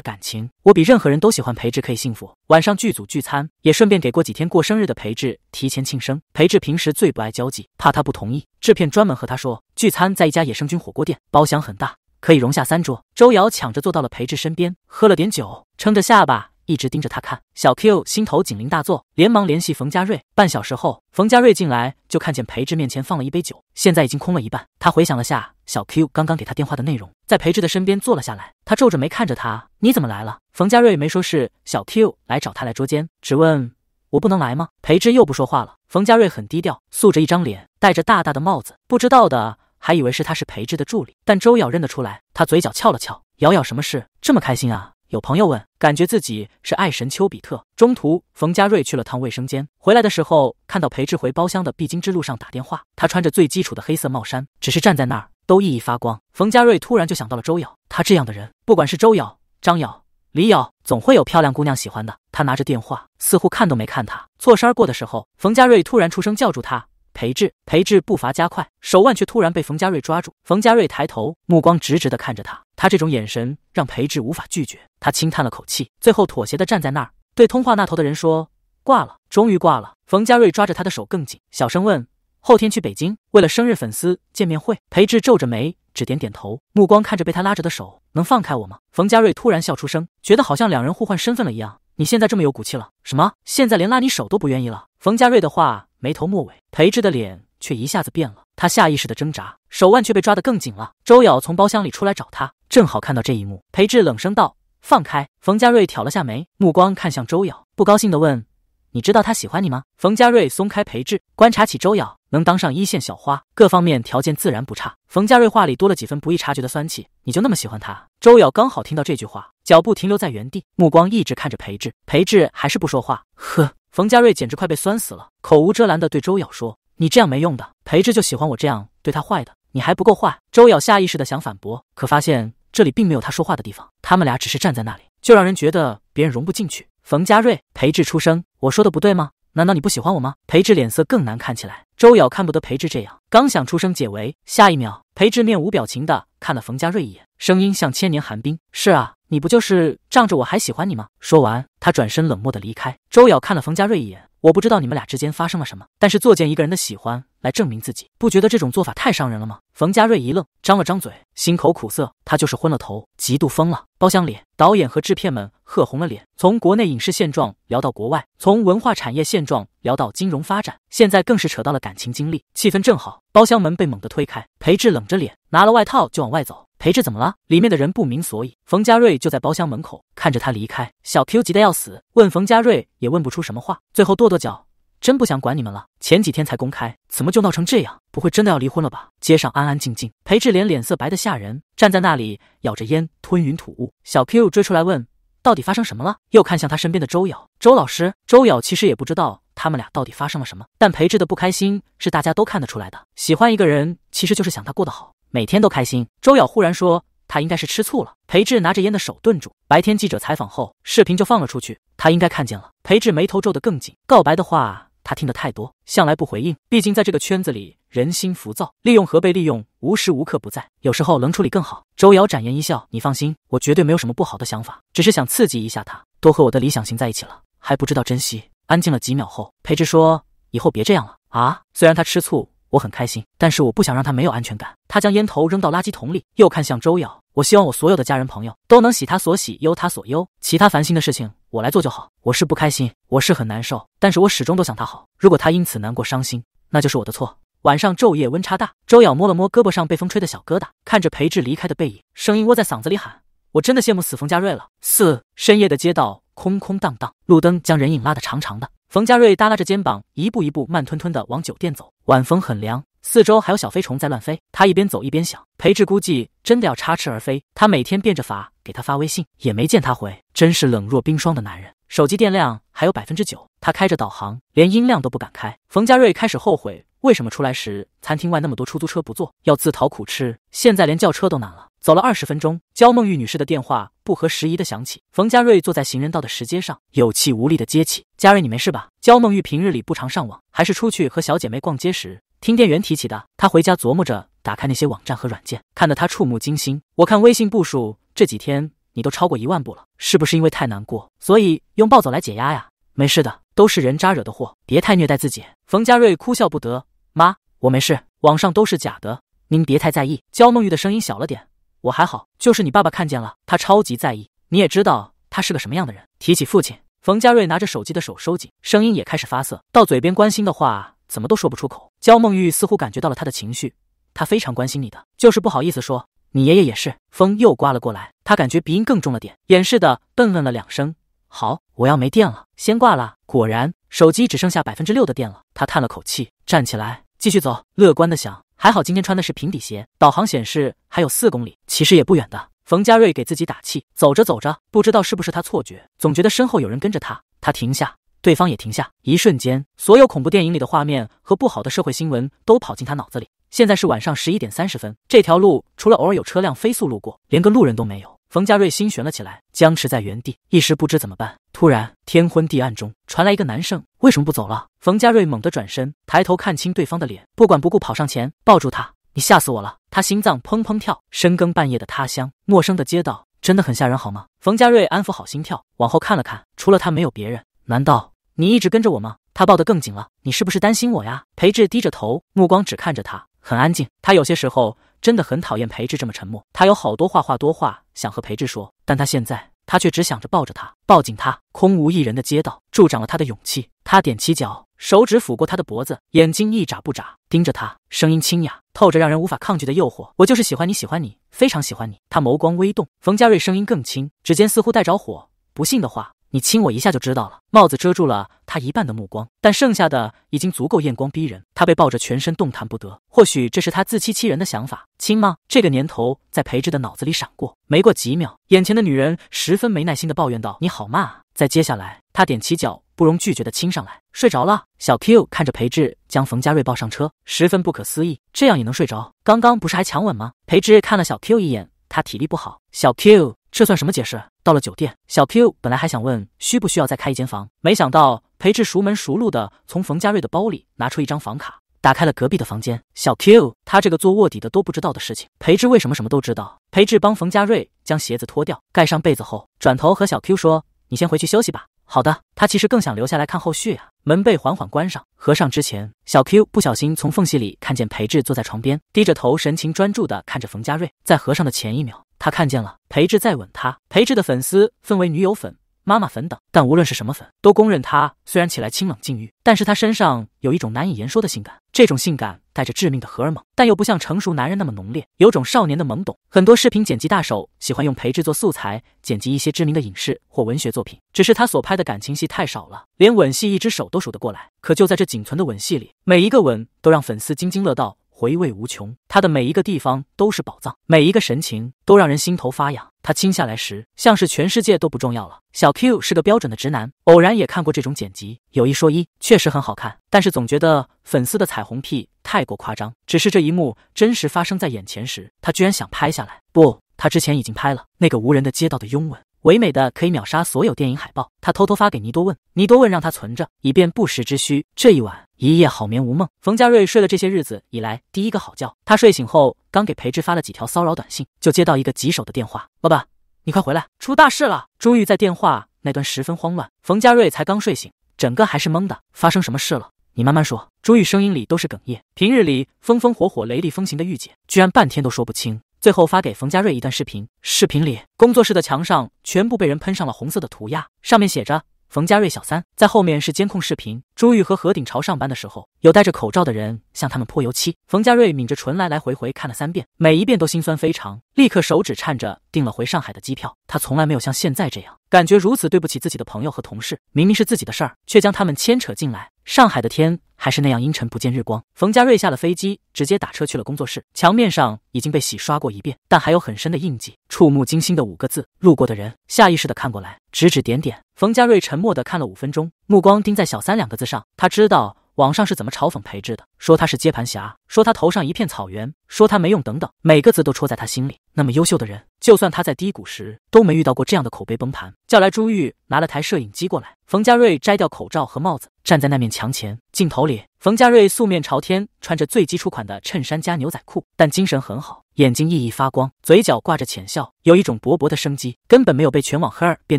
感情，我比任何人都喜欢裴志可以幸福。”晚上剧组聚餐，也顺便给过几天过生日的裴志提前庆生。裴志平时最不爱交际，怕他不同意，制片专门和他说，聚餐在一家野生菌火锅店，包厢很大，可以容下三桌。周瑶抢着坐到了裴志身边，喝了点酒，撑着下巴。一直盯着他看，小 Q 心头警铃大作，连忙联系冯家瑞。半小时后，冯家瑞进来就看见裴志面前放了一杯酒，现在已经空了一半。他回想了下小 Q 刚刚给他电话的内容，在裴志的身边坐了下来。他皱着眉看着他：“你怎么来了？”冯家瑞没说是小 Q 来找他来捉奸，只问：“我不能来吗？”裴志又不说话了。冯家瑞很低调，素着一张脸，戴着大大的帽子，不知道的还以为是他是裴志的助理。但周瑶认得出来，他嘴角翘了翘：“瑶瑶，什么事这么开心啊？”有朋友问，感觉自己是爱神丘比特。中途，冯佳瑞去了趟卫生间，回来的时候看到裴志回包厢的必经之路上打电话。他穿着最基础的黑色帽衫，只是站在那儿都熠熠发光。冯佳瑞突然就想到了周瑶，他这样的人，不管是周瑶、张瑶、李瑶，总会有漂亮姑娘喜欢的。他拿着电话，似乎看都没看他。错身而过的时候，冯佳瑞突然出声叫住他：“裴志，裴志步伐加快，手腕却突然被冯佳瑞抓住。冯佳瑞抬头，目光直直的看着他。他这种眼神让裴志无法拒绝。他轻叹了口气，最后妥协的站在那儿，对通话那头的人说：“挂了，终于挂了。”冯佳瑞抓着他的手更紧，小声问：“后天去北京，为了生日粉丝见面会？”裴志皱着眉，只点点头，目光看着被他拉着的手：“能放开我吗？”冯佳瑞突然笑出声，觉得好像两人互换身份了一样：“你现在这么有骨气了，什么？现在连拉你手都不愿意了？”冯佳瑞的话，眉头末尾，裴志的脸却一下子变了。他下意识的挣扎，手腕却被抓得更紧了。周瑶从包厢里出来找他，正好看到这一幕。裴志冷声道。放开！冯佳瑞挑了下眉，目光看向周瑶，不高兴的问：“你知道他喜欢你吗？”冯佳瑞松开裴志，观察起周瑶。能当上一线小花，各方面条件自然不差。冯佳瑞话里多了几分不易察觉的酸气：“你就那么喜欢他？”周瑶刚好听到这句话，脚步停留在原地，目光一直看着裴志，裴志还是不说话。呵，冯佳瑞简直快被酸死了，口无遮拦的对周瑶说：“你这样没用的，裴志就喜欢我这样对他坏的，你还不够坏。”周瑶下意识的想反驳，可发现。这里并没有他说话的地方，他们俩只是站在那里，就让人觉得别人融不进去。冯佳瑞，裴志出声，我说的不对吗？难道你不喜欢我吗？裴志脸色更难看起来。周瑶看不得裴志这样，刚想出声解围，下一秒，裴志面无表情的看了冯佳瑞一眼，声音像千年寒冰：“是啊，你不就是仗着我还喜欢你吗？”说完，他转身冷漠的离开。周瑶看了冯佳瑞一眼。我不知道你们俩之间发生了什么，但是作践一个人的喜欢来证明自己，不觉得这种做法太伤人了吗？冯佳瑞一愣，张了张嘴，心口苦涩，他就是昏了头，嫉妒疯了。包厢里，导演和制片们喝红了脸，从国内影视现状聊到国外，从文化产业现状聊到金融发展，现在更是扯到了感情经历，气氛正好。包厢门被猛地推开，裴志冷着脸拿了外套就往外走。裴志怎么了？里面的人不明所以。冯佳瑞就在包厢门口看着他离开，小 Q 急得要死，问冯佳瑞也问不出什么话，最后跺跺脚，真不想管你们了。前几天才公开，怎么就闹成这样？不会真的要离婚了吧？街上安安静静，裴志连脸色白的吓人，站在那里咬着烟吞云吐雾。小 Q 追出来问到底发生什么了，又看向他身边的周瑶，周老师。周瑶其实也不知道他们俩到底发生了什么，但裴志的不开心是大家都看得出来的。喜欢一个人其实就是想他过得好。每天都开心。周瑶忽然说：“他应该是吃醋了。”裴志拿着烟的手顿住。白天记者采访后，视频就放了出去，他应该看见了。裴志眉头皱得更紧。告白的话，他听得太多，向来不回应。毕竟在这个圈子里，人心浮躁，利用和被利用无时无刻不在。有时候冷处理更好。周瑶展颜一笑：“你放心，我绝对没有什么不好的想法，只是想刺激一下他。多和我的理想型在一起了，还不知道珍惜。”安静了几秒后，裴志说：“以后别这样了啊。”虽然他吃醋。我很开心，但是我不想让他没有安全感。他将烟头扔到垃圾桶里，又看向周瑶。我希望我所有的家人朋友都能喜他所喜，忧他所忧，其他烦心的事情我来做就好。我是不开心，我是很难受，但是我始终都想他好。如果他因此难过伤心，那就是我的错。晚上昼夜温差大，周瑶摸了摸胳膊上被风吹的小疙瘩，看着裴志离开的背影，声音窝在嗓子里喊：“我真的羡慕死冯家瑞了。”四深夜的街道空空荡荡，路灯将人影拉得长长的。冯佳瑞耷拉着肩膀，一步一步慢吞吞的往酒店走。晚风很凉，四周还有小飞虫在乱飞。他一边走一边想，裴志估计真的要插翅而飞。他每天变着法给他发微信，也没见他回，真是冷若冰霜的男人。手机电量还有百分之九，他开着导航，连音量都不敢开。冯佳瑞开始后悔，为什么出来时餐厅外那么多出租车不坐，要自讨苦吃。现在连叫车都难了。走了二十分钟，焦梦玉女士的电话不合时宜的响起。冯佳瑞坐在行人道的石阶上，有气无力的接起。佳瑞，你没事吧？焦梦玉平日里不常上网，还是出去和小姐妹逛街时听店员提起的。她回家琢磨着打开那些网站和软件，看得她触目惊心。我看微信步数这几天你都超过一万步了，是不是因为太难过，所以用暴走来解压呀？没事的，都是人渣惹的祸，别太虐待自己。冯佳瑞哭笑不得。妈，我没事，网上都是假的，您别太在意。焦梦玉的声音小了点。我还好，就是你爸爸看见了，他超级在意。你也知道他是个什么样的人。提起父亲，冯佳瑞拿着手机的手收紧，声音也开始发涩，到嘴边关心的话怎么都说不出口。焦梦玉似乎感觉到了他的情绪，他非常关心你的，就是不好意思说。你爷爷也是。风又刮了过来，他感觉鼻音更重了点，掩饰的笨问了两声。好，我要没电了，先挂了。果然，手机只剩下百分之六的电了。他叹了口气，站起来，继续走。乐观的想。还好今天穿的是平底鞋，导航显示还有四公里，其实也不远的。冯佳瑞给自己打气，走着走着，不知道是不是他错觉，总觉得身后有人跟着他。他停下，对方也停下，一瞬间，所有恐怖电影里的画面和不好的社会新闻都跑进他脑子里。现在是晚上十一点三十分，这条路除了偶尔有车辆飞速路过，连个路人都没有。冯家瑞心悬了起来，僵持在原地，一时不知怎么办。突然，天昏地暗中传来一个男生：“为什么不走了？”冯家瑞猛地转身，抬头看清对方的脸，不管不顾跑上前，抱住他：“你吓死我了！”他心脏砰砰跳。深更半夜的他乡，陌生的街道，真的很吓人，好吗？冯家瑞安抚好心跳，往后看了看，除了他没有别人。难道你一直跟着我吗？他抱得更紧了。你是不是担心我呀？裴志低着头，目光只看着他，很安静。他有些时候。真的很讨厌裴志这么沉默，他有好多话，话多话想和裴志说，但他现在他却只想着抱着他，抱紧他。空无一人的街道助长了他的勇气，他踮起脚，手指抚过他的脖子，眼睛一眨不眨盯着他，声音清雅，透着让人无法抗拒的诱惑。我就是喜欢你，喜欢你，非常喜欢你。他眸光微动，冯佳瑞声音更轻，指尖似乎带着火。不信的话。你亲我一下就知道了。帽子遮住了他一半的目光，但剩下的已经足够艳光逼人。他被抱着，全身动弹不得。或许这是他自欺欺人的想法。亲吗？这个年头，在裴志的脑子里闪过。没过几秒，眼前的女人十分没耐心的抱怨道：“你好慢啊！”在接下来，他踮起脚，不容拒绝的亲上来。睡着了？小 Q 看着裴志将冯佳瑞抱上车，十分不可思议：这样也能睡着？刚刚不是还强吻吗？裴志看了小 Q 一眼，他体力不好。小 Q，这算什么解释？到了酒店，小 Q 本来还想问需不需要再开一间房，没想到裴志熟门熟路的从冯佳瑞的包里拿出一张房卡，打开了隔壁的房间。小 Q，他这个做卧底的都不知道的事情，裴志为什么什么都知道？裴志帮冯佳瑞将鞋子脱掉，盖上被子后，转头和小 Q 说：“你先回去休息吧。”好的。他其实更想留下来看后续啊。门被缓缓关上，合上之前，小 Q 不小心从缝隙里看见裴志坐在床边，低着头，神情专注的看着冯佳瑞。在合上的前一秒。他看见了裴志在吻他。裴志的粉丝分为女友粉、妈妈粉等，但无论是什么粉，都公认他虽然起来清冷禁欲，但是他身上有一种难以言说的性感。这种性感带着致命的荷尔蒙，但又不像成熟男人那么浓烈，有种少年的懵懂。很多视频剪辑大手喜欢用裴志做素材，剪辑一些知名的影视或文学作品。只是他所拍的感情戏太少了，连吻戏一只手都数得过来。可就在这仅存的吻戏里，每一个吻都让粉丝津津乐道。回味无穷，他的每一个地方都是宝藏，每一个神情都让人心头发痒。他亲下来时，像是全世界都不重要了。小 Q 是个标准的直男，偶然也看过这种剪辑，有一说一，确实很好看。但是总觉得粉丝的彩虹屁太过夸张。只是这一幕真实发生在眼前时，他居然想拍下来。不，他之前已经拍了那个无人的街道的拥吻。唯美的可以秒杀所有电影海报，他偷偷发给尼多问，尼多问让他存着，以便不时之需。这一晚一夜好眠无梦，冯家瑞睡了这些日子以来第一个好觉。他睡醒后刚给裴志发了几条骚扰短信，就接到一个棘手的电话。爸爸，你快回来，出大事了！朱玉在电话那端十分慌乱。冯家瑞才刚睡醒，整个还是懵的，发生什么事了？你慢慢说。朱玉声音里都是哽咽，平日里风风火火、雷厉风行的玉姐，居然半天都说不清。最后发给冯佳瑞一段视频，视频里工作室的墙上全部被人喷上了红色的涂鸦，上面写着“冯佳瑞小三”。在后面是监控视频，朱玉和何鼎朝上班的时候，有戴着口罩的人向他们泼油漆。冯佳瑞抿着唇，来来回回看了三遍，每一遍都心酸非常，立刻手指颤着订了回上海的机票。他从来没有像现在这样感觉如此对不起自己的朋友和同事，明明是自己的事儿，却将他们牵扯进来。上海的天。还是那样阴沉，不见日光。冯家瑞下了飞机，直接打车去了工作室。墙面上已经被洗刷过一遍，但还有很深的印记，触目惊心的五个字。路过的人下意识的看过来，指指点点。冯家瑞沉默的看了五分钟，目光盯在“小三”两个字上。他知道网上是怎么嘲讽裴志的，说他是接盘侠，说他头上一片草原，说他没用，等等，每个字都戳在他心里。那么优秀的人，就算他在低谷时都没遇到过这样的口碑崩盘。叫来朱玉，拿了台摄影机过来。冯家瑞摘掉口罩和帽子，站在那面墙前。镜头里，冯家瑞素面朝天，穿着最基础款的衬衫加牛仔裤，但精神很好，眼睛熠熠发光，嘴角挂着浅笑，有一种勃勃的生机，根本没有被全网黑儿变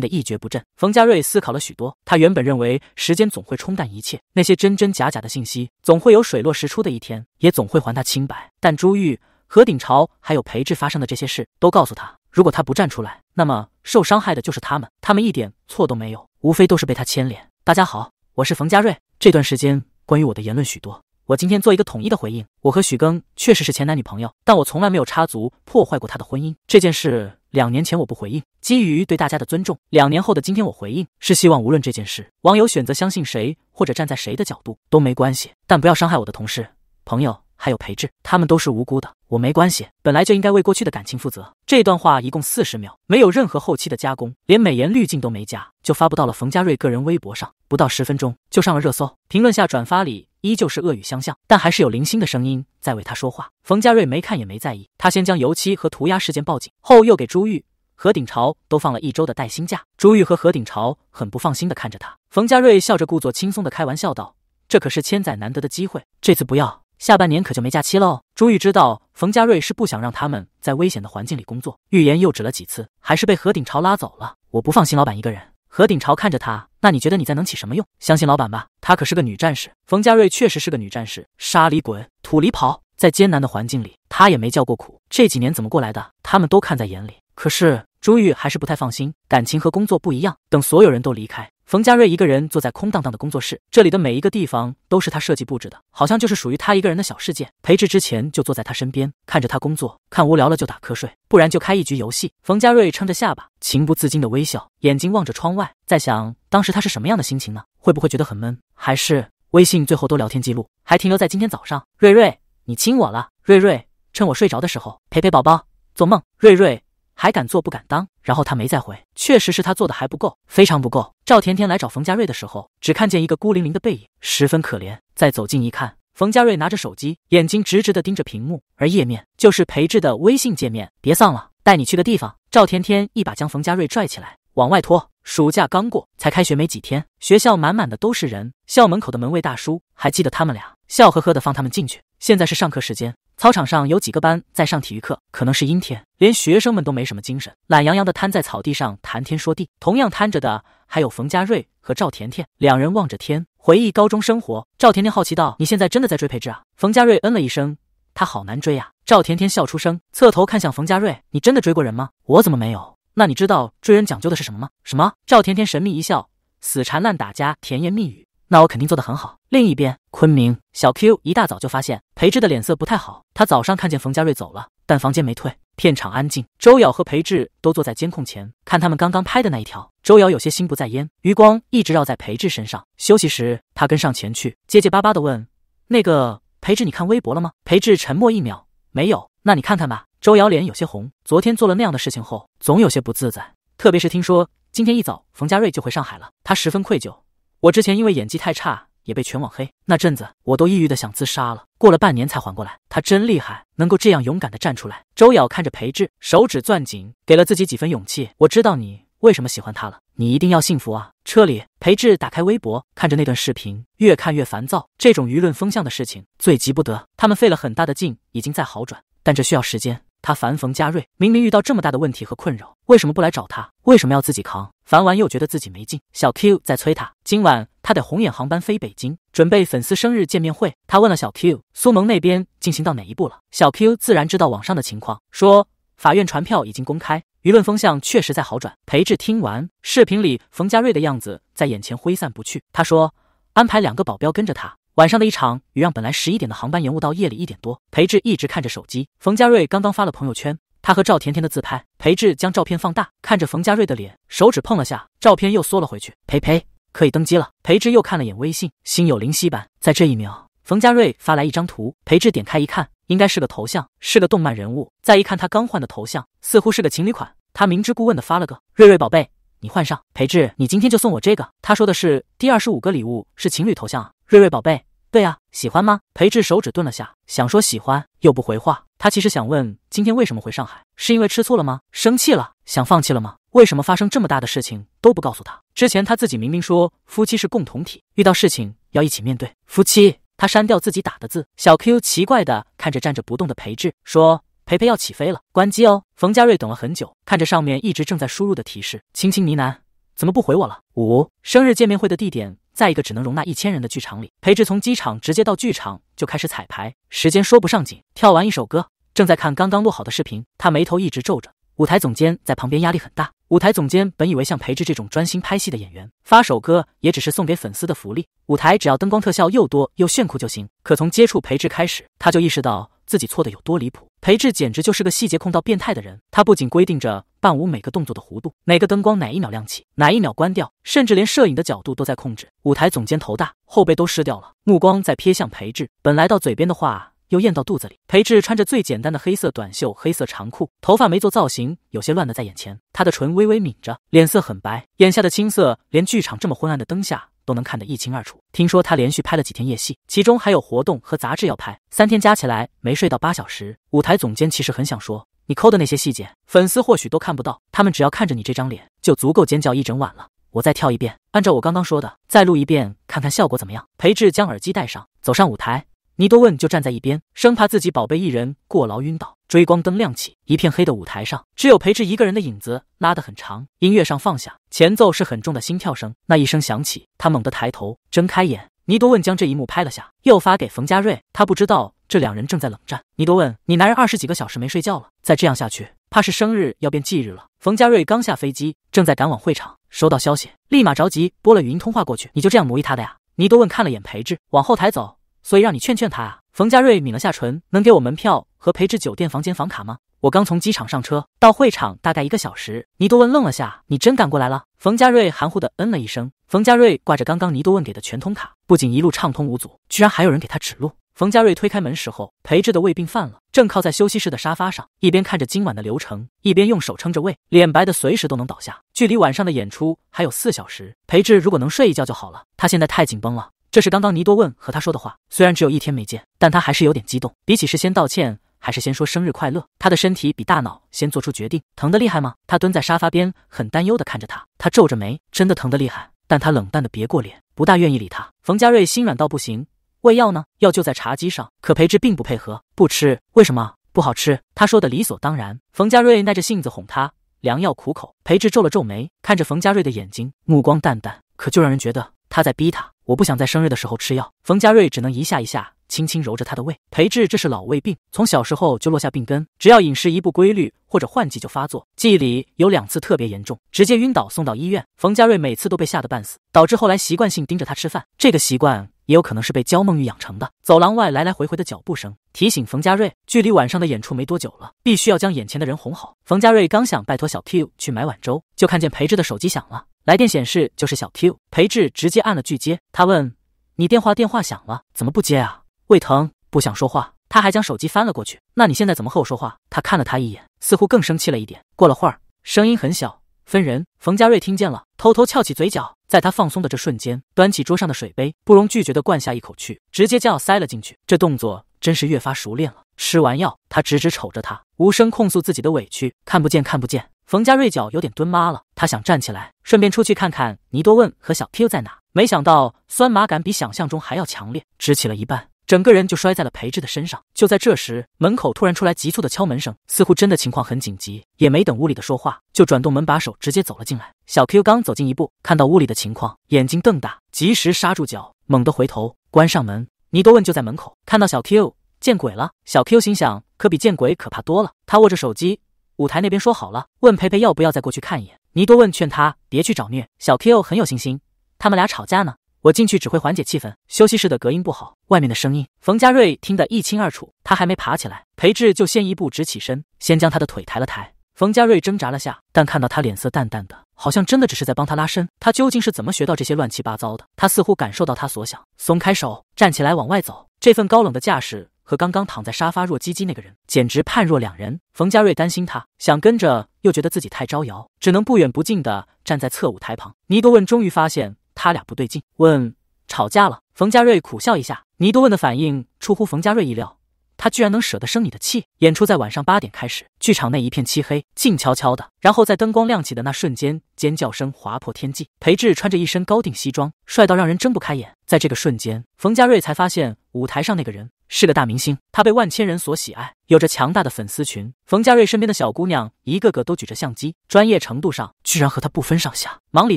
得一蹶不振。冯家瑞思考了许多，他原本认为时间总会冲淡一切，那些真真假假的信息总会有水落石出的一天，也总会还他清白。但朱玉。何鼎朝还有裴志发生的这些事都告诉他，如果他不站出来，那么受伤害的就是他们，他们一点错都没有，无非都是被他牵连。大家好，我是冯佳瑞。这段时间关于我的言论许多，我今天做一个统一的回应。我和许更确实是前男女朋友，但我从来没有插足破坏过他的婚姻。这件事两年前我不回应，基于对大家的尊重，两年后的今天我回应，是希望无论这件事网友选择相信谁或者站在谁的角度都没关系，但不要伤害我的同事朋友。还有裴智，他们都是无辜的，我没关系。本来就应该为过去的感情负责。这段话一共四十秒，没有任何后期的加工，连美颜滤镜都没加，就发布到了冯家瑞个人微博上。不到十分钟就上了热搜，评论下、转发里依旧是恶语相向，但还是有零星的声音在为他说话。冯家瑞没看也没在意，他先将油漆和涂鸦事件报警，后又给朱玉、何鼎朝都放了一周的带薪假。朱玉和何鼎朝很不放心的看着他。冯家瑞笑着，故作轻松的开玩笑道：“这可是千载难得的机会，这次不要。”下半年可就没假期喽。朱玉知道冯家瑞是不想让他们在危险的环境里工作，欲言又止了几次，还是被何鼎朝拉走了。我不放心老板一个人。何鼎朝看着他，那你觉得你在能起什么用？相信老板吧，她可是个女战士。冯家瑞确实是个女战士，沙里滚，土里跑，在艰难的环境里，她也没叫过苦。这几年怎么过来的？他们都看在眼里。可是朱玉还是不太放心，感情和工作不一样。等所有人都离开。冯佳瑞一个人坐在空荡荡的工作室，这里的每一个地方都是他设计布置的，好像就是属于他一个人的小世界。裴志之前就坐在他身边，看着他工作，看无聊了就打瞌睡，不然就开一局游戏。冯佳瑞撑着下巴，情不自禁地微笑，眼睛望着窗外，在想当时他是什么样的心情呢？会不会觉得很闷？还是微信最后都聊天记录还停留在今天早上？瑞瑞，你亲我了，瑞瑞，趁我睡着的时候陪陪宝宝，做梦，瑞瑞。还敢做不敢当，然后他没再回。确实是他做的还不够，非常不够。赵甜甜来找冯家瑞的时候，只看见一个孤零零的背影，十分可怜。再走近一看，冯家瑞拿着手机，眼睛直直的盯着屏幕，而页面就是裴志的微信界面。别丧了，带你去个地方。赵甜甜一把将冯家瑞拽起来，往外拖。暑假刚过，才开学没几天，学校满满的都是人。校门口的门卫大叔还记得他们俩，笑呵呵的放他们进去。现在是上课时间。操场上有几个班在上体育课，可能是阴天，连学生们都没什么精神，懒洋洋的瘫在草地上谈天说地。同样瘫着的还有冯佳瑞和赵甜甜，两人望着天，回忆高中生活。赵甜甜好奇道：“你现在真的在追佩芝啊？”冯佳瑞嗯了一声：“他好难追呀。”赵甜甜笑出声，侧头看向冯佳瑞：“你真的追过人吗？我怎么没有？那你知道追人讲究的是什么吗？”“什么？”赵甜甜神秘一笑：“死缠烂打加甜言蜜语。”那我肯定做得很好。另一边，昆明小 Q 一大早就发现裴志的脸色不太好。他早上看见冯家瑞走了，但房间没退。片场安静，周瑶和裴志都坐在监控前看他们刚刚拍的那一条。周瑶有些心不在焉，余光一直绕在裴志身上。休息时，他跟上前去，结结巴巴的问：“那个裴志，你看微博了吗？”裴志沉默一秒，没有。那你看看吧。周瑶脸有些红，昨天做了那样的事情后，总有些不自在。特别是听说今天一早冯家瑞就回上海了，他十分愧疚。我之前因为演技太差，也被全网黑，那阵子我都抑郁的想自杀了。过了半年才缓过来。他真厉害，能够这样勇敢的站出来。周瑶看着裴志，手指攥紧，给了自己几分勇气。我知道你为什么喜欢他了，你一定要幸福啊！车里，裴志打开微博，看着那段视频，越看越烦躁。这种舆论风向的事情最急不得，他们费了很大的劲，已经在好转，但这需要时间。他烦冯佳瑞，明明遇到这么大的问题和困扰，为什么不来找他？为什么要自己扛？烦完又觉得自己没劲。小 Q 在催他，今晚他得红眼航班飞北京，准备粉丝生日见面会。他问了小 Q，苏萌那边进行到哪一步了？小 Q 自然知道网上的情况，说法院传票已经公开，舆论风向确实在好转。裴志听完视频里冯佳瑞的样子，在眼前挥散不去。他说安排两个保镖跟着他。晚上的一场雨让本来十一点的航班延误到夜里一点多。裴志一直看着手机，冯佳瑞刚刚发了朋友圈，他和赵甜甜的自拍。裴志将照片放大，看着冯佳瑞的脸，手指碰了下照片，又缩了回去。呸呸，可以登机了。裴志又看了眼微信，心有灵犀般，在这一秒，冯佳瑞发来一张图，裴志点开一看，应该是个头像，是个动漫人物。再一看他刚换的头像，似乎是个情侣款。他明知故问的发了个“瑞瑞宝贝”。你换上，裴志，你今天就送我这个。他说的是第二十五个礼物是情侣头像，瑞瑞宝贝。对啊，喜欢吗？裴志手指顿了下，想说喜欢，又不回话。他其实想问，今天为什么回上海？是因为吃醋了吗？生气了？想放弃了吗？为什么发生这么大的事情都不告诉他？之前他自己明明说夫妻是共同体，遇到事情要一起面对。夫妻，他删掉自己打的字。小 Q 奇怪的看着站着不动的裴志，说。裴裴要起飞了，关机哦。冯佳瑞等了很久，看着上面一直正在输入的提示，轻轻呢喃：“怎么不回我了？”五生日见面会的地点在一个只能容纳一千人的剧场里。裴志从机场直接到剧场就开始彩排，时间说不上紧。跳完一首歌，正在看刚刚录好的视频，他眉头一直皱着。舞台总监在旁边压力很大。舞台总监本以为像裴志这种专心拍戏的演员，发首歌也只是送给粉丝的福利，舞台只要灯光特效又多又炫酷就行。可从接触裴志开始，他就意识到自己错的有多离谱。裴智简直就是个细节控到变态的人，他不仅规定着伴舞每个动作的弧度，每个灯光哪一秒亮起，哪一秒关掉，甚至连摄影的角度都在控制。舞台总监头大，后背都湿掉了，目光在瞥向裴智，本来到嘴边的话又咽到肚子里。裴智穿着最简单的黑色短袖、黑色长裤，头发没做造型，有些乱的在眼前。他的唇微微抿着，脸色很白，眼下的青色，连剧场这么昏暗的灯下。都能看得一清二楚。听说他连续拍了几天夜戏，其中还有活动和杂志要拍，三天加起来没睡到八小时。舞台总监其实很想说，你抠的那些细节，粉丝或许都看不到，他们只要看着你这张脸，就足够尖叫一整晚了。我再跳一遍，按照我刚刚说的，再录一遍，看看效果怎么样。裴志将耳机戴上，走上舞台。倪多问就站在一边，生怕自己宝贝一人过劳晕倒。追光灯亮起，一片黑的舞台上，只有裴志一个人的影子拉得很长。音乐上放下，前奏是很重的心跳声。那一声响起，他猛地抬头，睁开眼。倪多问将这一幕拍了下，又发给冯佳瑞。他不知道这两人正在冷战。倪多问，你男人二十几个小时没睡觉了，再这样下去，怕是生日要变忌日了。冯佳瑞刚下飞机，正在赶往会场，收到消息，立马着急拨了语音通话过去。你就这样奴役他的呀？倪多问看了眼裴志，往后台走。所以让你劝劝他啊！冯佳瑞抿了下唇，能给我门票和陪至酒店房间房卡吗？我刚从机场上车，到会场大概一个小时。倪多问愣了下，你真赶过来了？冯佳瑞含糊的嗯了一声。冯佳瑞挂着刚刚倪多问给的全通卡，不仅一路畅通无阻，居然还有人给他指路。冯佳瑞推开门时候，裴智的胃病犯了，正靠在休息室的沙发上，一边看着今晚的流程，一边用手撑着胃，脸白的随时都能倒下。距离晚上的演出还有四小时，裴智如果能睡一觉就好了，他现在太紧绷了。这是刚刚尼多问和他说的话。虽然只有一天没见，但他还是有点激动。比起事先道歉，还是先说生日快乐。他的身体比大脑先做出决定。疼得厉害吗？他蹲在沙发边，很担忧地看着他。他皱着眉，真的疼得厉害。但他冷淡地别过脸，不大愿意理他。冯佳瑞心软到不行，喂药呢？药就在茶几上。可裴志并不配合，不吃。为什么？不好吃。他说的理所当然。冯佳瑞耐着性子哄他，良药苦口。裴志皱了皱眉，看着冯佳瑞的眼睛，目光淡淡，可就让人觉得。他在逼他，我不想在生日的时候吃药。冯家瑞只能一下一下轻轻揉着他的胃。裴智这是老胃病，从小时候就落下病根，只要饮食一不规律或者换季就发作。记忆里有两次特别严重，直接晕倒送到医院。冯家瑞每次都被吓得半死，导致后来习惯性盯着他吃饭。这个习惯。也有可能是被焦梦玉养成的。走廊外来来回回的脚步声提醒冯家瑞，距离晚上的演出没多久了，必须要将眼前的人哄好。冯家瑞刚想拜托小 Q 去买碗粥，就看见裴志的手机响了，来电显示就是小 Q。裴志直接按了拒接。他问：“你电话电话响了，怎么不接啊？”胃疼，不想说话。他还将手机翻了过去。那你现在怎么和我说话？他看了他一眼，似乎更生气了一点。过了会儿，声音很小。分人。冯家瑞听见了，偷偷翘起嘴角。在他放松的这瞬间，端起桌上的水杯，不容拒绝的灌下一口去，直接将药塞了进去。这动作真是越发熟练了。吃完药，他直直瞅着他，无声控诉自己的委屈。看不见，看不见。冯家瑞脚有点蹲麻了，他想站起来，顺便出去看看尼多问和小 Q 在哪。没想到酸麻感比想象中还要强烈，直起了一半。整个人就摔在了裴志的身上。就在这时，门口突然出来急促的敲门声，似乎真的情况很紧急。也没等屋里的说话，就转动门把手，直接走了进来。小 Q 刚走近一步，看到屋里的情况，眼睛瞪大，及时刹住脚，猛地回头，关上门。尼多问就在门口，看到小 Q，见鬼了。小 Q 心想，可比见鬼可怕多了。他握着手机，舞台那边说好了，问裴裴要不要再过去看一眼。尼多问劝他别去找虐。小 Q 很有信心，他们俩吵架呢。我进去只会缓解气氛。休息室的隔音不好，外面的声音，冯佳瑞听得一清二楚。他还没爬起来，裴志就先一步直起身，先将他的腿抬了抬。冯佳瑞挣扎了下，但看到他脸色淡淡的，好像真的只是在帮他拉伸。他究竟是怎么学到这些乱七八糟的？他似乎感受到他所想，松开手，站起来往外走。这份高冷的架势和刚刚躺在沙发弱唧唧那个人简直判若两人。冯佳瑞担心他，想跟着，又觉得自己太招摇，只能不远不近的站在侧舞台旁。尼多问，终于发现。他俩不对劲，问吵架了。冯家瑞苦笑一下，倪多问的反应出乎冯家瑞意料，他居然能舍得生你的气。演出在晚上八点开始，剧场内一片漆黑，静悄悄的。然后在灯光亮起的那瞬间，尖叫声划破天际。裴志穿着一身高定西装，帅到让人睁不开眼。在这个瞬间，冯家瑞才发现舞台上那个人。是个大明星，他被万千人所喜爱，有着强大的粉丝群。冯佳瑞身边的小姑娘一个个都举着相机，专业程度上居然和他不分上下。忙里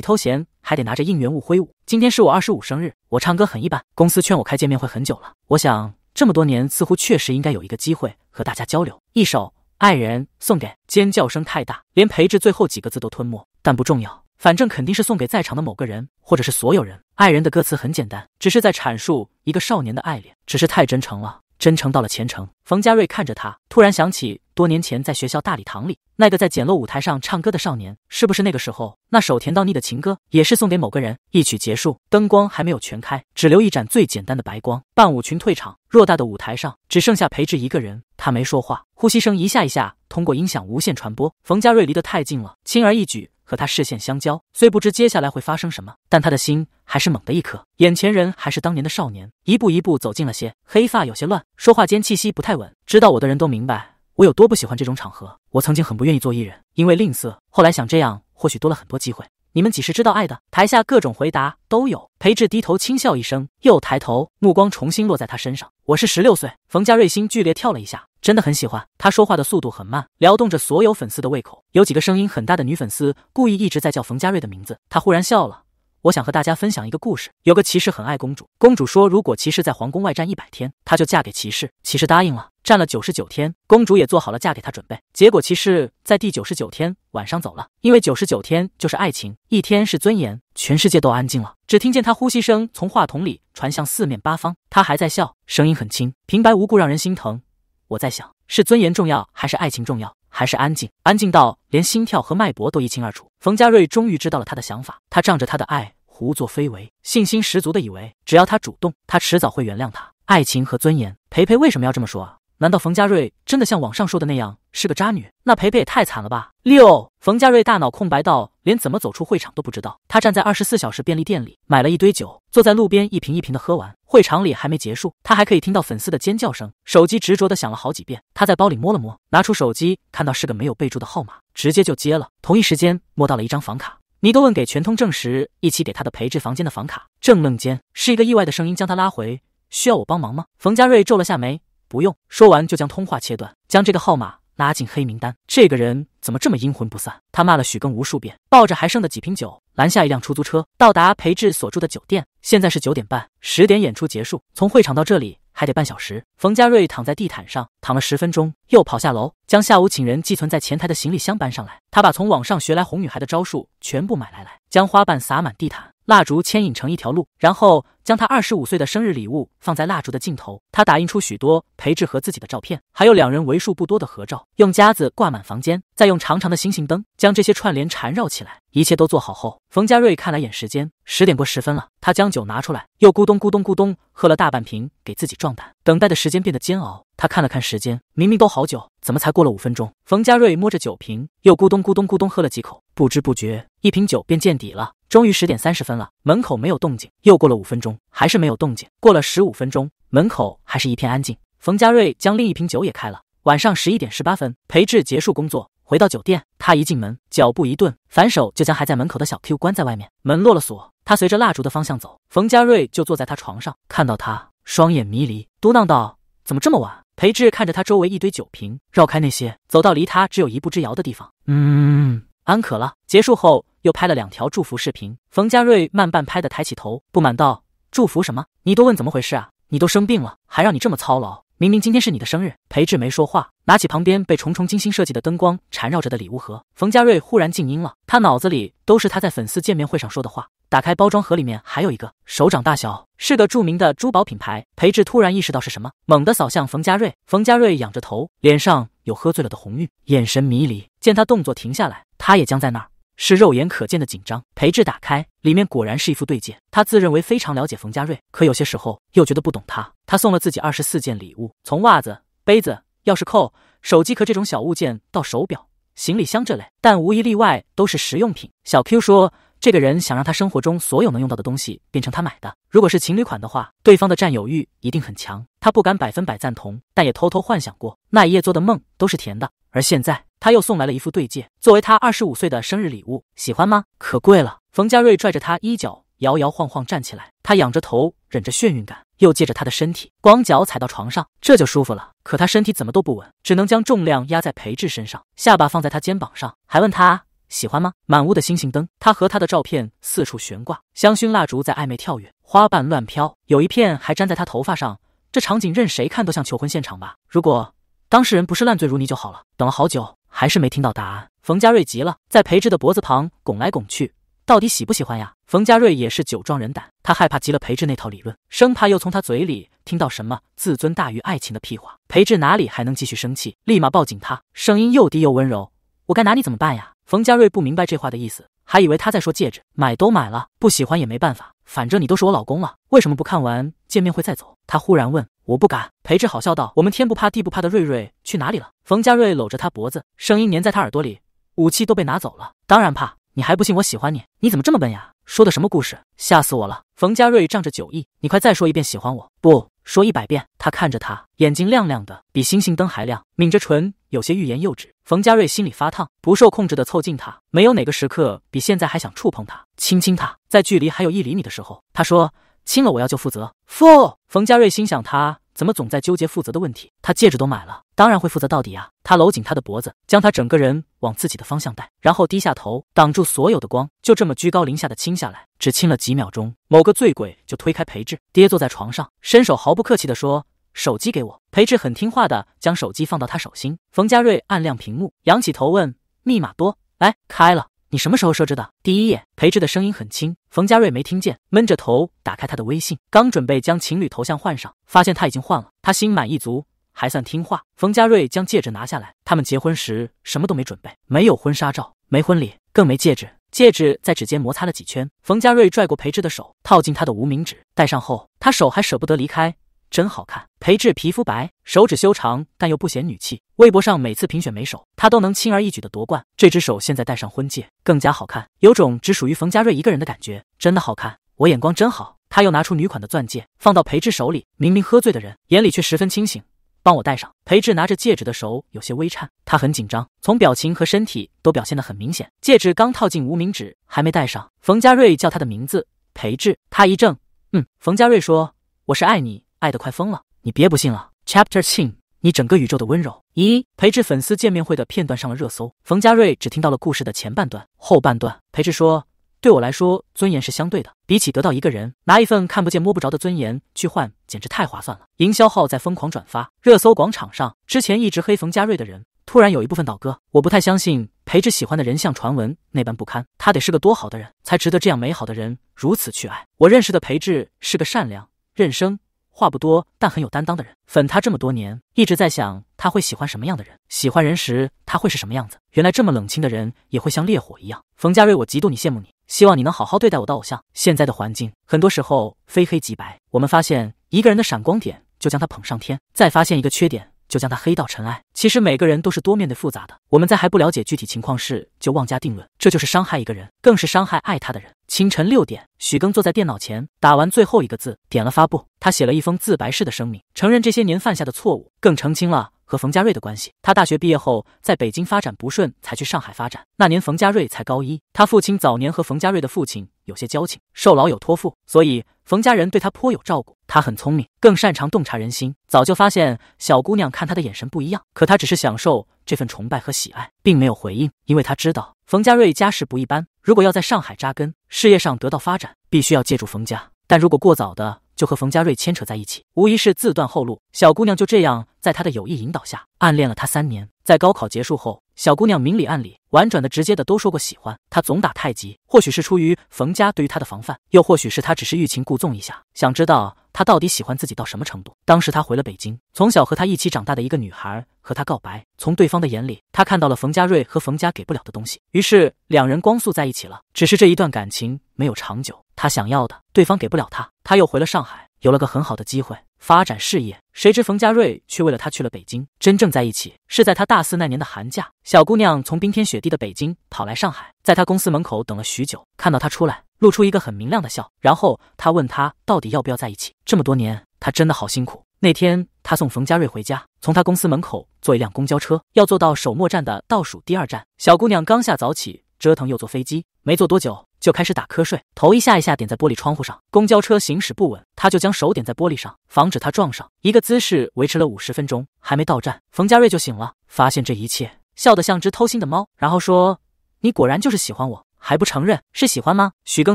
偷闲，还得拿着应援物挥舞。今天是我二十五生日，我唱歌很一般。公司劝我开见面会很久了，我想这么多年似乎确实应该有一个机会和大家交流。一首《爱人》送给，尖叫声太大，连裴志最后几个字都吞没，但不重要，反正肯定是送给在场的某个人。或者是所有人爱人的歌词很简单，只是在阐述一个少年的爱恋，只是太真诚了，真诚到了虔诚。冯佳瑞看着他，突然想起多年前在学校大礼堂里那个在简陋舞台上唱歌的少年，是不是那个时候那首甜到腻的情歌也是送给某个人？一曲结束，灯光还没有全开，只留一盏最简单的白光。伴舞群退场，偌大的舞台上只剩下裴志一个人，他没说话，呼吸声一下一下通过音响无限传播。冯佳瑞离得太近了，轻而易举。和他视线相交，虽不知接下来会发生什么，但他的心还是猛的一颗。眼前人还是当年的少年，一步一步走近了些，黑发有些乱，说话间气息不太稳。知道我的人都明白，我有多不喜欢这种场合。我曾经很不愿意做艺人，因为吝啬。后来想这样，或许多了很多机会。你们几时知道爱的？台下各种回答都有。裴志低头轻笑一声，又抬头，目光重新落在他身上。我是十六岁。冯家瑞心剧烈跳了一下。真的很喜欢他说话的速度很慢，撩动着所有粉丝的胃口。有几个声音很大的女粉丝故意一直在叫冯佳瑞的名字。他忽然笑了，我想和大家分享一个故事。有个骑士很爱公主，公主说如果骑士在皇宫外站一百天，她就嫁给骑士。骑士答应了，站了九十九天，公主也做好了嫁给他准备。结果骑士在第九十九天晚上走了，因为九十九天就是爱情，一天是尊严，全世界都安静了，只听见他呼吸声从话筒里传向四面八方。他还在笑，声音很轻，平白无故让人心疼。我在想，是尊严重要，还是爱情重要，还是安静？安静到连心跳和脉搏都一清二楚。冯家瑞终于知道了他的想法，他仗着他的爱胡作非为，信心十足的以为，只要他主动，他迟早会原谅他。爱情和尊严，培培为什么要这么说？难道冯佳瑞真的像网上说的那样是个渣女？那培培也太惨了吧！六，冯佳瑞大脑空白到连怎么走出会场都不知道。他站在二十四小时便利店里买了一堆酒，坐在路边一瓶一瓶的喝完。会场里还没结束，他还可以听到粉丝的尖叫声。手机执着的响了好几遍，他在包里摸了摸，拿出手机，看到是个没有备注的号码，直接就接了。同一时间摸到了一张房卡，尼都问给全通证实一起给他的陪智房间的房卡。正愣间，是一个意外的声音将他拉回：“需要我帮忙吗？”冯佳瑞皱了下眉。不用。说完就将通话切断，将这个号码拉进黑名单。这个人怎么这么阴魂不散？他骂了许更无数遍，抱着还剩的几瓶酒，拦下一辆出租车，到达裴志所住的酒店。现在是九点半，十点演出结束，从会场到这里还得半小时。冯佳瑞躺在地毯上躺了十分钟，又跑下楼，将下午请人寄存在前台的行李箱搬上来。他把从网上学来哄女孩的招数全部买来来，将花瓣撒满地毯。蜡烛牵引成一条路，然后将他二十五岁的生日礼物放在蜡烛的尽头。他打印出许多裴志和自己的照片，还有两人为数不多的合照，用夹子挂满房间。再用长长的星星灯将这些串联缠绕起来。一切都做好后，冯佳瑞看了眼时间，十点过十分了。他将酒拿出来，又咕咚咕咚咕咚喝了大半瓶，给自己壮胆。等待的时间变得煎熬。他看了看时间，明明都好酒，怎么才过了五分钟？冯佳瑞摸着酒瓶，又咕咚咕咚咕咚喝了几口，不知不觉。一瓶酒便见底了，终于十点三十分了，门口没有动静。又过了五分钟，还是没有动静。过了十五分钟，门口还是一片安静。冯佳瑞将另一瓶酒也开了。晚上十一点十八分，裴志结束工作，回到酒店。他一进门，脚步一顿，反手就将还在门口的小 Q 关在外面。门落了锁，他随着蜡烛的方向走。冯佳瑞就坐在他床上，看到他双眼迷离，嘟囔道：“怎么这么晚？”裴志看着他周围一堆酒瓶，绕开那些，走到离他只有一步之遥的地方。嗯。安可了，结束后又拍了两条祝福视频。冯佳瑞慢半拍的抬起头，不满道：“祝福什么？你都问怎么回事啊？你都生病了，还让你这么操劳。明明今天是你的生日。”裴志没说话，拿起旁边被重重精心设计的灯光缠绕着的礼物盒。冯佳瑞忽然静音了，他脑子里都是他在粉丝见面会上说的话。打开包装盒，里面还有一个手掌大小，是个著名的珠宝品牌。裴志突然意识到是什么，猛地扫向冯佳瑞。冯佳瑞仰着头，脸上有喝醉了的红晕，眼神迷离。见他动作停下来。他也僵在那儿，是肉眼可见的紧张。裴志打开，里面果然是一副对戒。他自认为非常了解冯家瑞，可有些时候又觉得不懂他。他送了自己二十四件礼物，从袜子、杯子、钥匙扣、手机壳这种小物件，到手表、行李箱这类，但无一例外都是实用品。小 Q 说，这个人想让他生活中所有能用到的东西变成他买的。如果是情侣款的话，对方的占有欲一定很强。他不敢百分百赞同，但也偷偷幻想过，那一夜做的梦都是甜的。而现在。他又送来了一副对戒，作为他二十五岁的生日礼物，喜欢吗？可贵了。冯佳瑞拽着他衣角，摇摇晃晃站起来，他仰着头，忍着眩晕感，又借着他的身体，光脚踩到床上，这就舒服了。可他身体怎么都不稳，只能将重量压在裴智身上，下巴放在他肩膀上，还问他喜欢吗？满屋的星星灯，他和他的照片四处悬挂，香薰蜡烛在暧昧跳跃，花瓣乱飘，有一片还粘在他头发上。这场景任谁看都像求婚现场吧？如果当事人不是烂醉如泥就好了。等了好久。还是没听到答案，冯家瑞急了，在裴志的脖子旁拱来拱去，到底喜不喜欢呀？冯家瑞也是酒壮人胆，他害怕极了裴志那套理论，生怕又从他嘴里听到什么自尊大于爱情的屁话。裴志哪里还能继续生气，立马抱紧他，声音又低又温柔：“我该拿你怎么办呀？”冯家瑞不明白这话的意思，还以为他在说戒指，买都买了，不喜欢也没办法，反正你都是我老公了，为什么不看完见面会再走？他忽然问。我不敢，裴志好笑道。我们天不怕地不怕的瑞瑞去哪里了？冯佳瑞搂着他脖子，声音粘在他耳朵里。武器都被拿走了，当然怕。你还不信我喜欢你？你怎么这么笨呀？说的什么故事？吓死我了！冯佳瑞仗着酒意，你快再说一遍喜欢我，不说一百遍。他看着他，眼睛亮亮的，比星星灯还亮，抿着唇，有些欲言又止。冯佳瑞心里发烫，不受控制的凑近他。没有哪个时刻比现在还想触碰他，亲亲他。在距离还有一厘米的时候，他说。亲了我要就负责。负。冯佳瑞心想，他怎么总在纠结负责的问题？他戒指都买了，当然会负责到底啊！他搂紧他的脖子，将他整个人往自己的方向带，然后低下头，挡住所有的光，就这么居高临下的亲下来。只亲了几秒钟，某个醉鬼就推开裴志，跌坐在床上，伸手毫不客气地说：“手机给我。”裴志很听话的将手机放到他手心。冯佳瑞按亮屏幕，仰起头问：“密码多？来开了。”你什么时候设置的？第一页，裴志的声音很轻，冯佳瑞没听见，闷着头打开他的微信，刚准备将情侣头像换上，发现他已经换了，他心满意足，还算听话。冯佳瑞将戒指拿下来，他们结婚时什么都没准备，没有婚纱照，没婚礼，更没戒指。戒指在指尖摩擦了几圈，冯佳瑞拽过裴志的手，套进他的无名指，戴上后，他手还舍不得离开。真好看，裴智皮肤白，手指修长，但又不显女气。微博上每次评选美手，他都能轻而易举的夺冠。这只手现在戴上婚戒，更加好看，有种只属于冯家瑞一个人的感觉。真的好看，我眼光真好。他又拿出女款的钻戒，放到裴智手里。明明喝醉的人，眼里却十分清醒。帮我戴上。裴智拿着戒指的手有些微颤，他很紧张，从表情和身体都表现得很明显。戒指刚套进无名指，还没戴上，冯家瑞叫他的名字，裴智。他一怔，嗯。冯家瑞说：“我是爱你。”爱的快疯了！你别不信了。Chapter 七，你整个宇宙的温柔。一裴智粉丝见面会的片段上了热搜，冯佳瑞只听到了故事的前半段，后半段裴智说：“对我来说，尊严是相对的。比起得到一个人，拿一份看不见摸不着的尊严去换，简直太划算了。”营销号在疯狂转发，热搜广场上之前一直黑冯佳瑞的人，突然有一部分倒戈。我不太相信裴志喜欢的人像传闻那般不堪，他得是个多好的人才值得这样美好的人如此去爱。我认识的裴志是个善良、认生。话不多，但很有担当的人。粉他这么多年，一直在想他会喜欢什么样的人，喜欢人时他会是什么样子。原来这么冷清的人也会像烈火一样。冯佳瑞，我嫉妒你，羡慕你，希望你能好好对待我的偶像。现在的环境，很多时候非黑即白。我们发现一个人的闪光点，就将他捧上天；再发现一个缺点。就将他黑到尘埃。其实每个人都是多面的、复杂的。我们在还不了解具体情况时就妄加定论，这就是伤害一个人，更是伤害爱他的人。清晨六点，许庚坐在电脑前，打完最后一个字，点了发布。他写了一封自白式的声明，承认这些年犯下的错误，更澄清了和冯家瑞的关系。他大学毕业后在北京发展不顺，才去上海发展。那年冯家瑞才高一，他父亲早年和冯家瑞的父亲有些交情，受老友托付，所以冯家人对他颇有照顾。他很聪明，更擅长洞察人心。早就发现小姑娘看他的眼神不一样，可他只是享受这份崇拜和喜爱，并没有回应，因为他知道冯家瑞家世不一般，如果要在上海扎根，事业上得到发展，必须要借助冯家。但如果过早的就和冯家瑞牵扯在一起，无疑是自断后路。小姑娘就这样在他的有意引导下，暗恋了他三年。在高考结束后。小姑娘明里暗里、婉转的、直接的都说过喜欢他，总打太极，或许是出于冯家对于他的防范，又或许是他只是欲擒故纵一下，想知道他到底喜欢自己到什么程度。当时他回了北京，从小和他一起长大的一个女孩和他告白，从对方的眼里，他看到了冯家瑞和冯家给不了的东西，于是两人光速在一起了。只是这一段感情没有长久，他想要的对方给不了他，他又回了上海。有了个很好的机会发展事业，谁知冯佳瑞却为了他去了北京。真正在一起是在他大四那年的寒假，小姑娘从冰天雪地的北京跑来上海，在他公司门口等了许久，看到他出来，露出一个很明亮的笑，然后他问他到底要不要在一起。这么多年，他真的好辛苦。那天他送冯佳瑞回家，从他公司门口坐一辆公交车，要坐到首末站的倒数第二站。小姑娘刚下早起，折腾又坐飞机，没坐多久。就开始打瞌睡，头一下一下点在玻璃窗户上。公交车行驶不稳，他就将手点在玻璃上，防止他撞上。一个姿势维持了五十分钟，还没到站，冯佳瑞就醒了，发现这一切，笑得像只偷腥的猫，然后说：“你果然就是喜欢我，还不承认是喜欢吗？”许庚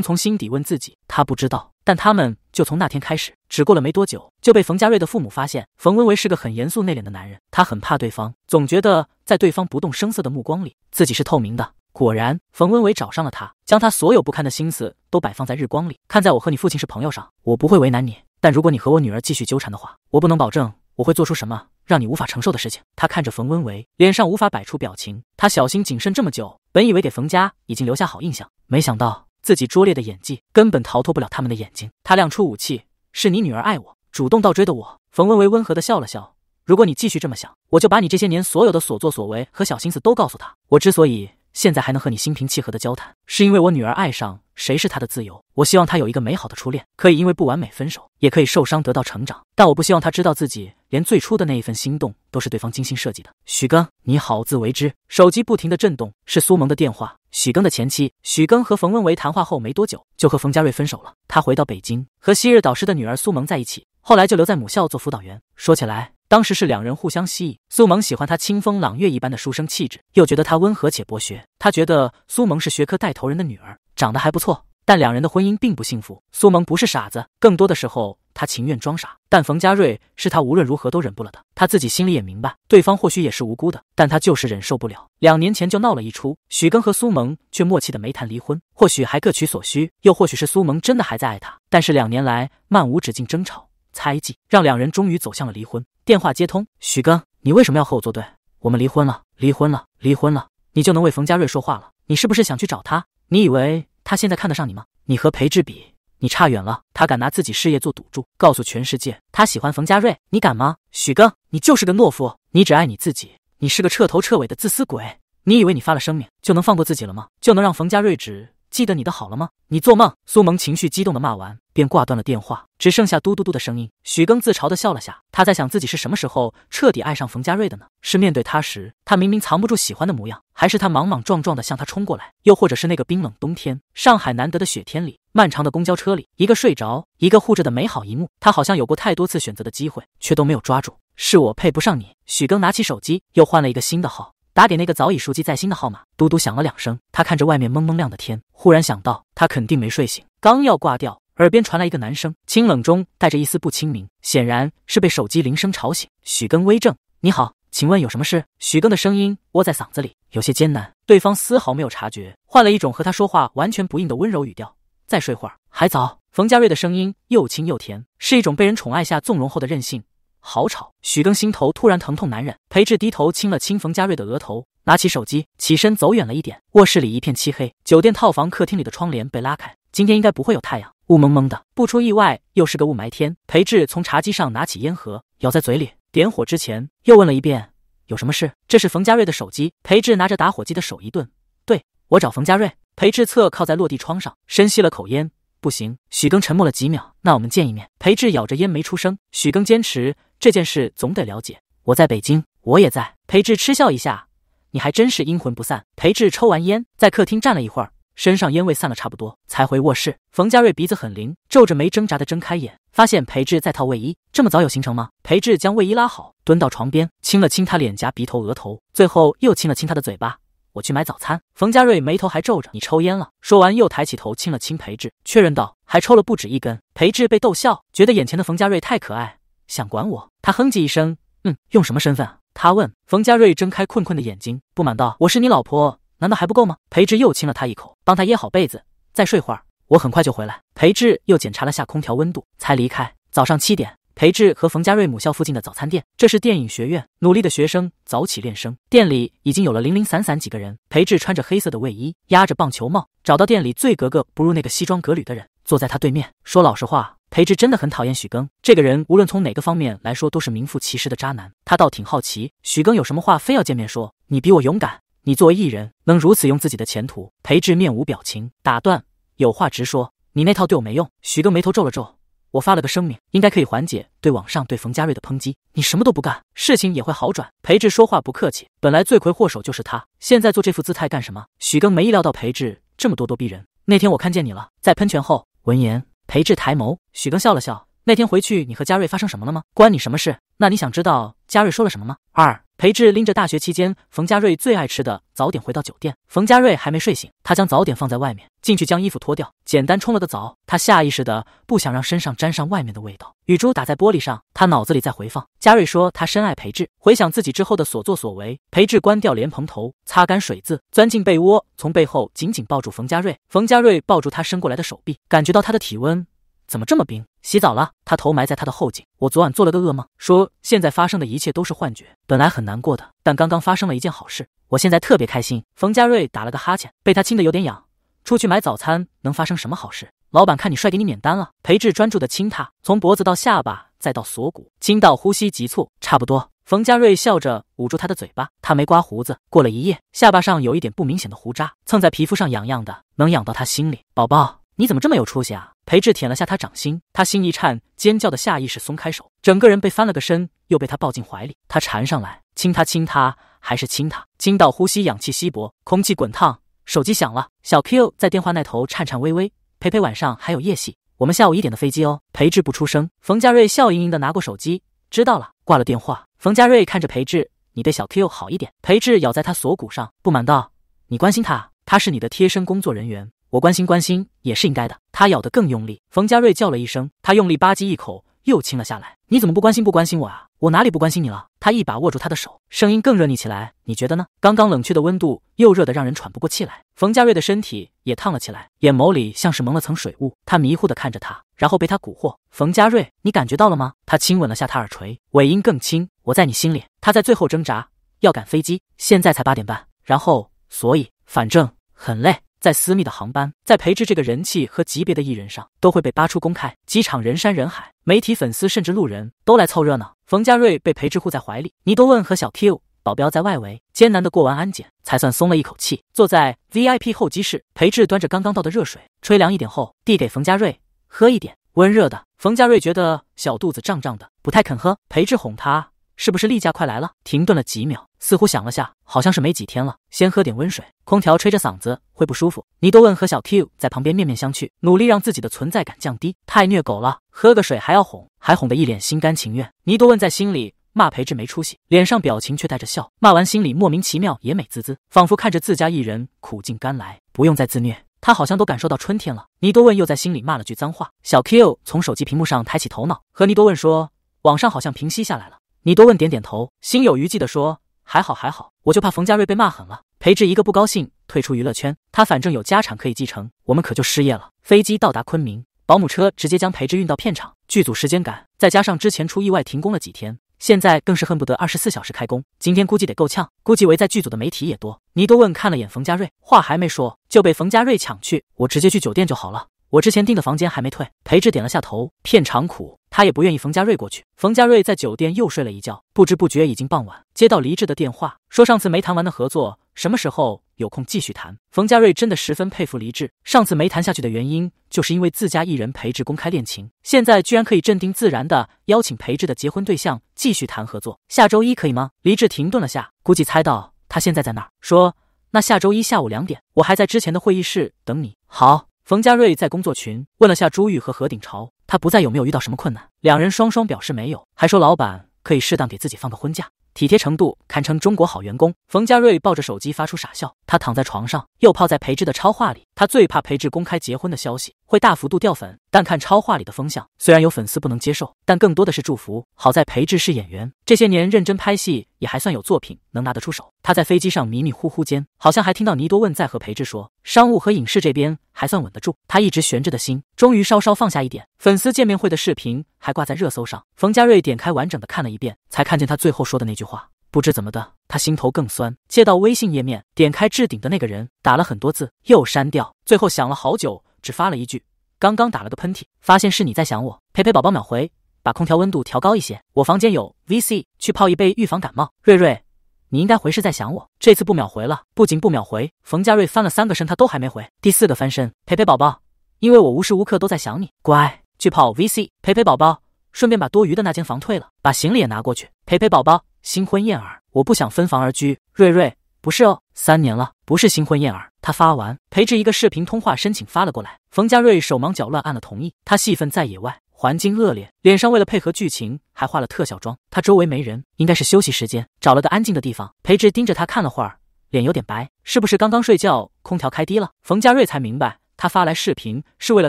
从心底问自己，他不知道。但他们就从那天开始，只过了没多久，就被冯佳瑞的父母发现。冯文维是个很严肃内敛的男人，他很怕对方，总觉得在对方不动声色的目光里，自己是透明的。果然，冯文维找上了他，将他所有不堪的心思都摆放在日光里。看在我和你父亲是朋友上，我不会为难你。但如果你和我女儿继续纠缠的话，我不能保证我会做出什么让你无法承受的事情。他看着冯文维，脸上无法摆出表情。他小心谨慎这么久，本以为给冯家已经留下好印象，没想到自己拙劣的演技根本逃脱不了他们的眼睛。他亮出武器：“是你女儿爱我，主动倒追的我。”冯文维温和地笑了笑：“如果你继续这么想，我就把你这些年所有的所作所为和小心思都告诉他。我之所以……现在还能和你心平气和的交谈，是因为我女儿爱上谁是她的自由。我希望她有一个美好的初恋，可以因为不完美分手，也可以受伤得到成长。但我不希望她知道自己连最初的那一份心动都是对方精心设计的。许庚，你好自为之。手机不停的震动，是苏萌的电话。许庚的前妻，许庚和冯文维谈话后没多久，就和冯家瑞分手了。他回到北京，和昔日导师的女儿苏萌在一起。后来就留在母校做辅导员。说起来，当时是两人互相吸引。苏萌喜欢他清风朗月一般的书生气质，又觉得他温和且博学。他觉得苏萌是学科带头人的女儿，长得还不错。但两人的婚姻并不幸福。苏萌不是傻子，更多的时候他情愿装傻。但冯佳瑞是他无论如何都忍不了的。他自己心里也明白，对方或许也是无辜的，但他就是忍受不了。两年前就闹了一出，许庚和苏萌却默契的没谈离婚，或许还各取所需，又或许是苏萌真的还在爱他。但是两年来，漫无止境争吵。猜忌让两人终于走向了离婚。电话接通，许庚，你为什么要和我作对？我们离婚了，离婚了，离婚了，你就能为冯家瑞说话了？你是不是想去找他？你以为他现在看得上你吗？你和裴志比，你差远了。他敢拿自己事业做赌注，告诉全世界他喜欢冯家瑞，你敢吗？许庚，你就是个懦夫，你只爱你自己，你是个彻头彻尾的自私鬼。你以为你发了声明就能放过自己了吗？就能让冯家瑞只记得你的好了吗？你做梦！苏萌情绪激动的骂完，便挂断了电话，只剩下嘟嘟嘟的声音。许庚自嘲的笑了下，他在想自己是什么时候彻底爱上冯家瑞的呢？是面对他时，他明明藏不住喜欢的模样，还是他莽莽撞撞的向他冲过来，又或者是那个冰冷冬天，上海难得的雪天里，漫长的公交车里，一个睡着，一个护着的美好一幕。他好像有过太多次选择的机会，却都没有抓住。是我配不上你。许庚拿起手机，又换了一个新的号。打给那个早已熟记在心的号码，嘟嘟响了两声。他看着外面蒙蒙亮的天，忽然想到他肯定没睡醒，刚要挂掉，耳边传来一个男声，清冷中带着一丝不亲明，显然是被手机铃声吵醒。许庚微正，你好，请问有什么事？许庚的声音窝在嗓子里，有些艰难。对方丝毫没有察觉，换了一种和他说话完全不应的温柔语调。再睡会儿，还早。冯佳瑞的声音又轻又甜，是一种被人宠爱下纵容后的任性。好吵！许更心头突然疼痛难忍，裴志低头亲了亲冯佳瑞的额头，拿起手机，起身走远了一点。卧室里一片漆黑，酒店套房客厅里的窗帘被拉开，今天应该不会有太阳，雾蒙蒙的，不出意外又是个雾霾天。裴志从茶几上拿起烟盒，咬在嘴里，点火之前又问了一遍：“有什么事？”这是冯佳瑞的手机。裴志拿着打火机的手一顿，对我找冯佳瑞。裴志侧靠在落地窗上，深吸了口烟。不行，许庚沉默了几秒，那我们见一面。裴志咬着烟没出声，许庚坚持这件事总得了解。我在北京，我也在。裴志嗤笑一下，你还真是阴魂不散。裴志抽完烟，在客厅站了一会儿，身上烟味散了差不多，才回卧室。冯佳瑞鼻子很灵，皱着眉挣扎的睁开眼，发现裴志在套卫衣。这么早有行程吗？裴志将卫衣拉好，蹲到床边，亲了亲他脸颊、鼻头、额头，最后又亲了亲他的嘴巴。我去买早餐。冯佳瑞眉头还皱着，你抽烟了。说完又抬起头亲了亲裴智，确认道，还抽了不止一根。裴智被逗笑，觉得眼前的冯佳瑞太可爱，想管我，他哼唧一声，嗯。用什么身份？他问。冯佳瑞睁开困困的眼睛，不满道，我是你老婆，难道还不够吗？裴智又亲了他一口，帮他掖好被子，再睡会儿，我很快就回来。裴智又检查了下空调温度，才离开。早上七点。裴志和冯家瑞母校附近的早餐店，这是电影学院努力的学生早起练声。店里已经有了零零散散几个人。裴志穿着黑色的卫衣，压着棒球帽，找到店里最格格不入那个西装革履的人，坐在他对面。说老实话，裴志真的很讨厌许更这个人，无论从哪个方面来说，都是名副其实的渣男。他倒挺好奇，许更有什么话非要见面说。你比我勇敢，你作为艺人能如此用自己的前途。裴志面无表情，打断：“有话直说，你那套对我没用。”许庚眉头皱了皱。我发了个声明，应该可以缓解对网上对冯家瑞的抨击。你什么都不干，事情也会好转。裴志说话不客气，本来罪魁祸首就是他，现在做这副姿态干什么？许庚没意料到裴志这么咄咄逼人。那天我看见你了，在喷泉后。闻言，裴志抬眸，许庚笑了笑。那天回去，你和家瑞发生什么了吗？关你什么事？那你想知道家瑞说了什么吗？二。裴智拎着大学期间冯家瑞最爱吃的早点回到酒店，冯家瑞还没睡醒，他将早点放在外面，进去将衣服脱掉，简单冲了个澡。他下意识的不想让身上沾上外面的味道。雨珠打在玻璃上，他脑子里在回放。嘉瑞说他深爱裴智，回想自己之后的所作所为。裴智关掉莲蓬头，擦干水渍，钻进被窝，从背后紧紧抱住冯家瑞。冯家瑞抱住他伸过来的手臂，感觉到他的体温怎么这么冰。洗澡了，他头埋在他的后颈。我昨晚做了个噩梦，说现在发生的一切都是幻觉。本来很难过的，但刚刚发生了一件好事，我现在特别开心。冯佳瑞打了个哈欠，被他亲得有点痒。出去买早餐能发生什么好事？老板看你帅，给你免单了。裴志专注的亲他，从脖子到下巴再到锁骨，亲到呼吸急促。差不多。冯佳瑞笑着捂住他的嘴巴。他没刮胡子，过了一夜，下巴上有一点不明显的胡渣，蹭在皮肤上痒痒的，能痒到他心里。宝宝。你怎么这么有出息啊？裴志舔了下他掌心，他心一颤，尖叫的下意识松开手，整个人被翻了个身，又被他抱进怀里。他缠上来，亲他，亲他，还是亲他，亲到呼吸氧气稀薄，空气滚烫。手机响了，小 Q 在电话那头颤颤巍巍。裴裴晚上还有夜戏，我们下午一点的飞机哦。裴志不出声。冯佳瑞笑盈盈的拿过手机，知道了，挂了电话。冯佳瑞看着裴志，你对小 Q 好一点。裴志咬在他锁骨上，不满道：“你关心他，他是你的贴身工作人员。”我关心关心也是应该的。他咬得更用力，冯佳瑞叫了一声，他用力吧唧一口，又亲了下来。你怎么不关心不关心我啊？我哪里不关心你了？他一把握住他的手，声音更热腻起来。你觉得呢？刚刚冷却的温度又热得让人喘不过气来。冯佳瑞的身体也烫了起来，眼眸里像是蒙了层水雾。他迷糊地看着他，然后被他蛊惑。冯佳瑞，你感觉到了吗？他亲吻了下他耳垂，尾音更轻。我在你心里。他在最后挣扎，要赶飞机，现在才八点半。然后，所以，反正很累。在私密的航班，在裴志这个人气和级别的艺人上，都会被扒出公开。机场人山人海，媒体、粉丝甚至路人都来凑热闹。冯家瑞被裴志护在怀里，倪多问和小 Q 保镖在外围，艰难的过完安检，才算松了一口气。坐在 VIP 候机室，裴志端着刚刚倒的热水，吹凉一点后递给冯家瑞喝一点温热的。冯家瑞觉得小肚子胀胀的，不太肯喝。裴志哄他。是不是例假快来了？停顿了几秒，似乎想了下，好像是没几天了。先喝点温水，空调吹着嗓子会不舒服。尼多问和小 Q 在旁边面面相觑，努力让自己的存在感降低，太虐狗了，喝个水还要哄，还哄得一脸心甘情愿。尼多问在心里骂裴志没出息，脸上表情却带着笑。骂完心里莫名其妙也美滋滋，仿佛看着自家艺人苦尽甘来，不用再自虐。他好像都感受到春天了。尼多问又在心里骂了句脏话。小 Q 从手机屏幕上抬起头脑，和尼多问说：“网上好像平息下来了。”倪多问点点头，心有余悸地说：“还好还好，我就怕冯家瑞被骂狠了。裴志一个不高兴，退出娱乐圈。他反正有家产可以继承，我们可就失业了。”飞机到达昆明，保姆车直接将裴志运到片场。剧组时间赶，再加上之前出意外停工了几天，现在更是恨不得二十四小时开工。今天估计得够呛。估计围在剧组的媒体也多。倪多问看了眼冯家瑞，话还没说就被冯家瑞抢去：“我直接去酒店就好了。”我之前订的房间还没退。裴智点了下头，片场苦，他也不愿意冯家瑞过去。冯家瑞在酒店又睡了一觉，不知不觉已经傍晚。接到黎智的电话，说上次没谈完的合作，什么时候有空继续谈？冯家瑞真的十分佩服黎智。上次没谈下去的原因，就是因为自家艺人裴智公开恋情，现在居然可以镇定自然的邀请裴智的结婚对象继续谈合作。下周一可以吗？黎智停顿了下，估计猜到他现在在那儿，说：“那下周一下午两点，我还在之前的会议室等你。”好。冯家瑞在工作群问了下朱玉和何鼎朝，他不在有没有遇到什么困难？两人双双表示没有，还说老板可以适当给自己放个婚假。体贴程度堪称中国好员工。冯佳瑞抱着手机发出傻笑，他躺在床上，又泡在裴志的超话里。他最怕裴志公开结婚的消息会大幅度掉粉，但看超话里的风向，虽然有粉丝不能接受，但更多的是祝福。好在裴志是演员，这些年认真拍戏也还算有作品能拿得出手。他在飞机上迷迷糊糊间，好像还听到倪多问在和裴志说：“商务和影视这边还算稳得住。”他一直悬着的心终于稍稍放下一点。粉丝见面会的视频还挂在热搜上，冯佳瑞点开完整的看了一遍，才看见他最后说的那句。句话不知怎么的，他心头更酸。接到微信页面，点开置顶的那个人，打了很多字，又删掉，最后想了好久，只发了一句：“刚刚打了个喷嚏，发现是你在想我。”陪陪宝宝秒回，把空调温度调高一些，我房间有 VC，去泡一杯预防感冒。瑞瑞，你应该回是在想我，这次不秒回了。不仅不秒回，冯佳瑞翻了三个身，他都还没回。第四个翻身，陪陪宝宝，因为我无时无刻都在想你，乖，去泡 VC，陪陪宝宝，顺便把多余的那间房退了，把行李也拿过去，陪陪宝宝。新婚燕尔，我不想分房而居。瑞瑞，不是哦，三年了，不是新婚燕尔。他发完，裴志一个视频通话申请发了过来。冯家瑞手忙脚乱按了同意。他戏份在野外，环境恶劣，脸上为了配合剧情还化了特效妆。他周围没人，应该是休息时间，找了个安静的地方。裴志盯着他看了会儿，脸有点白，是不是刚刚睡觉空调开低了？冯家瑞才明白，他发来视频是为了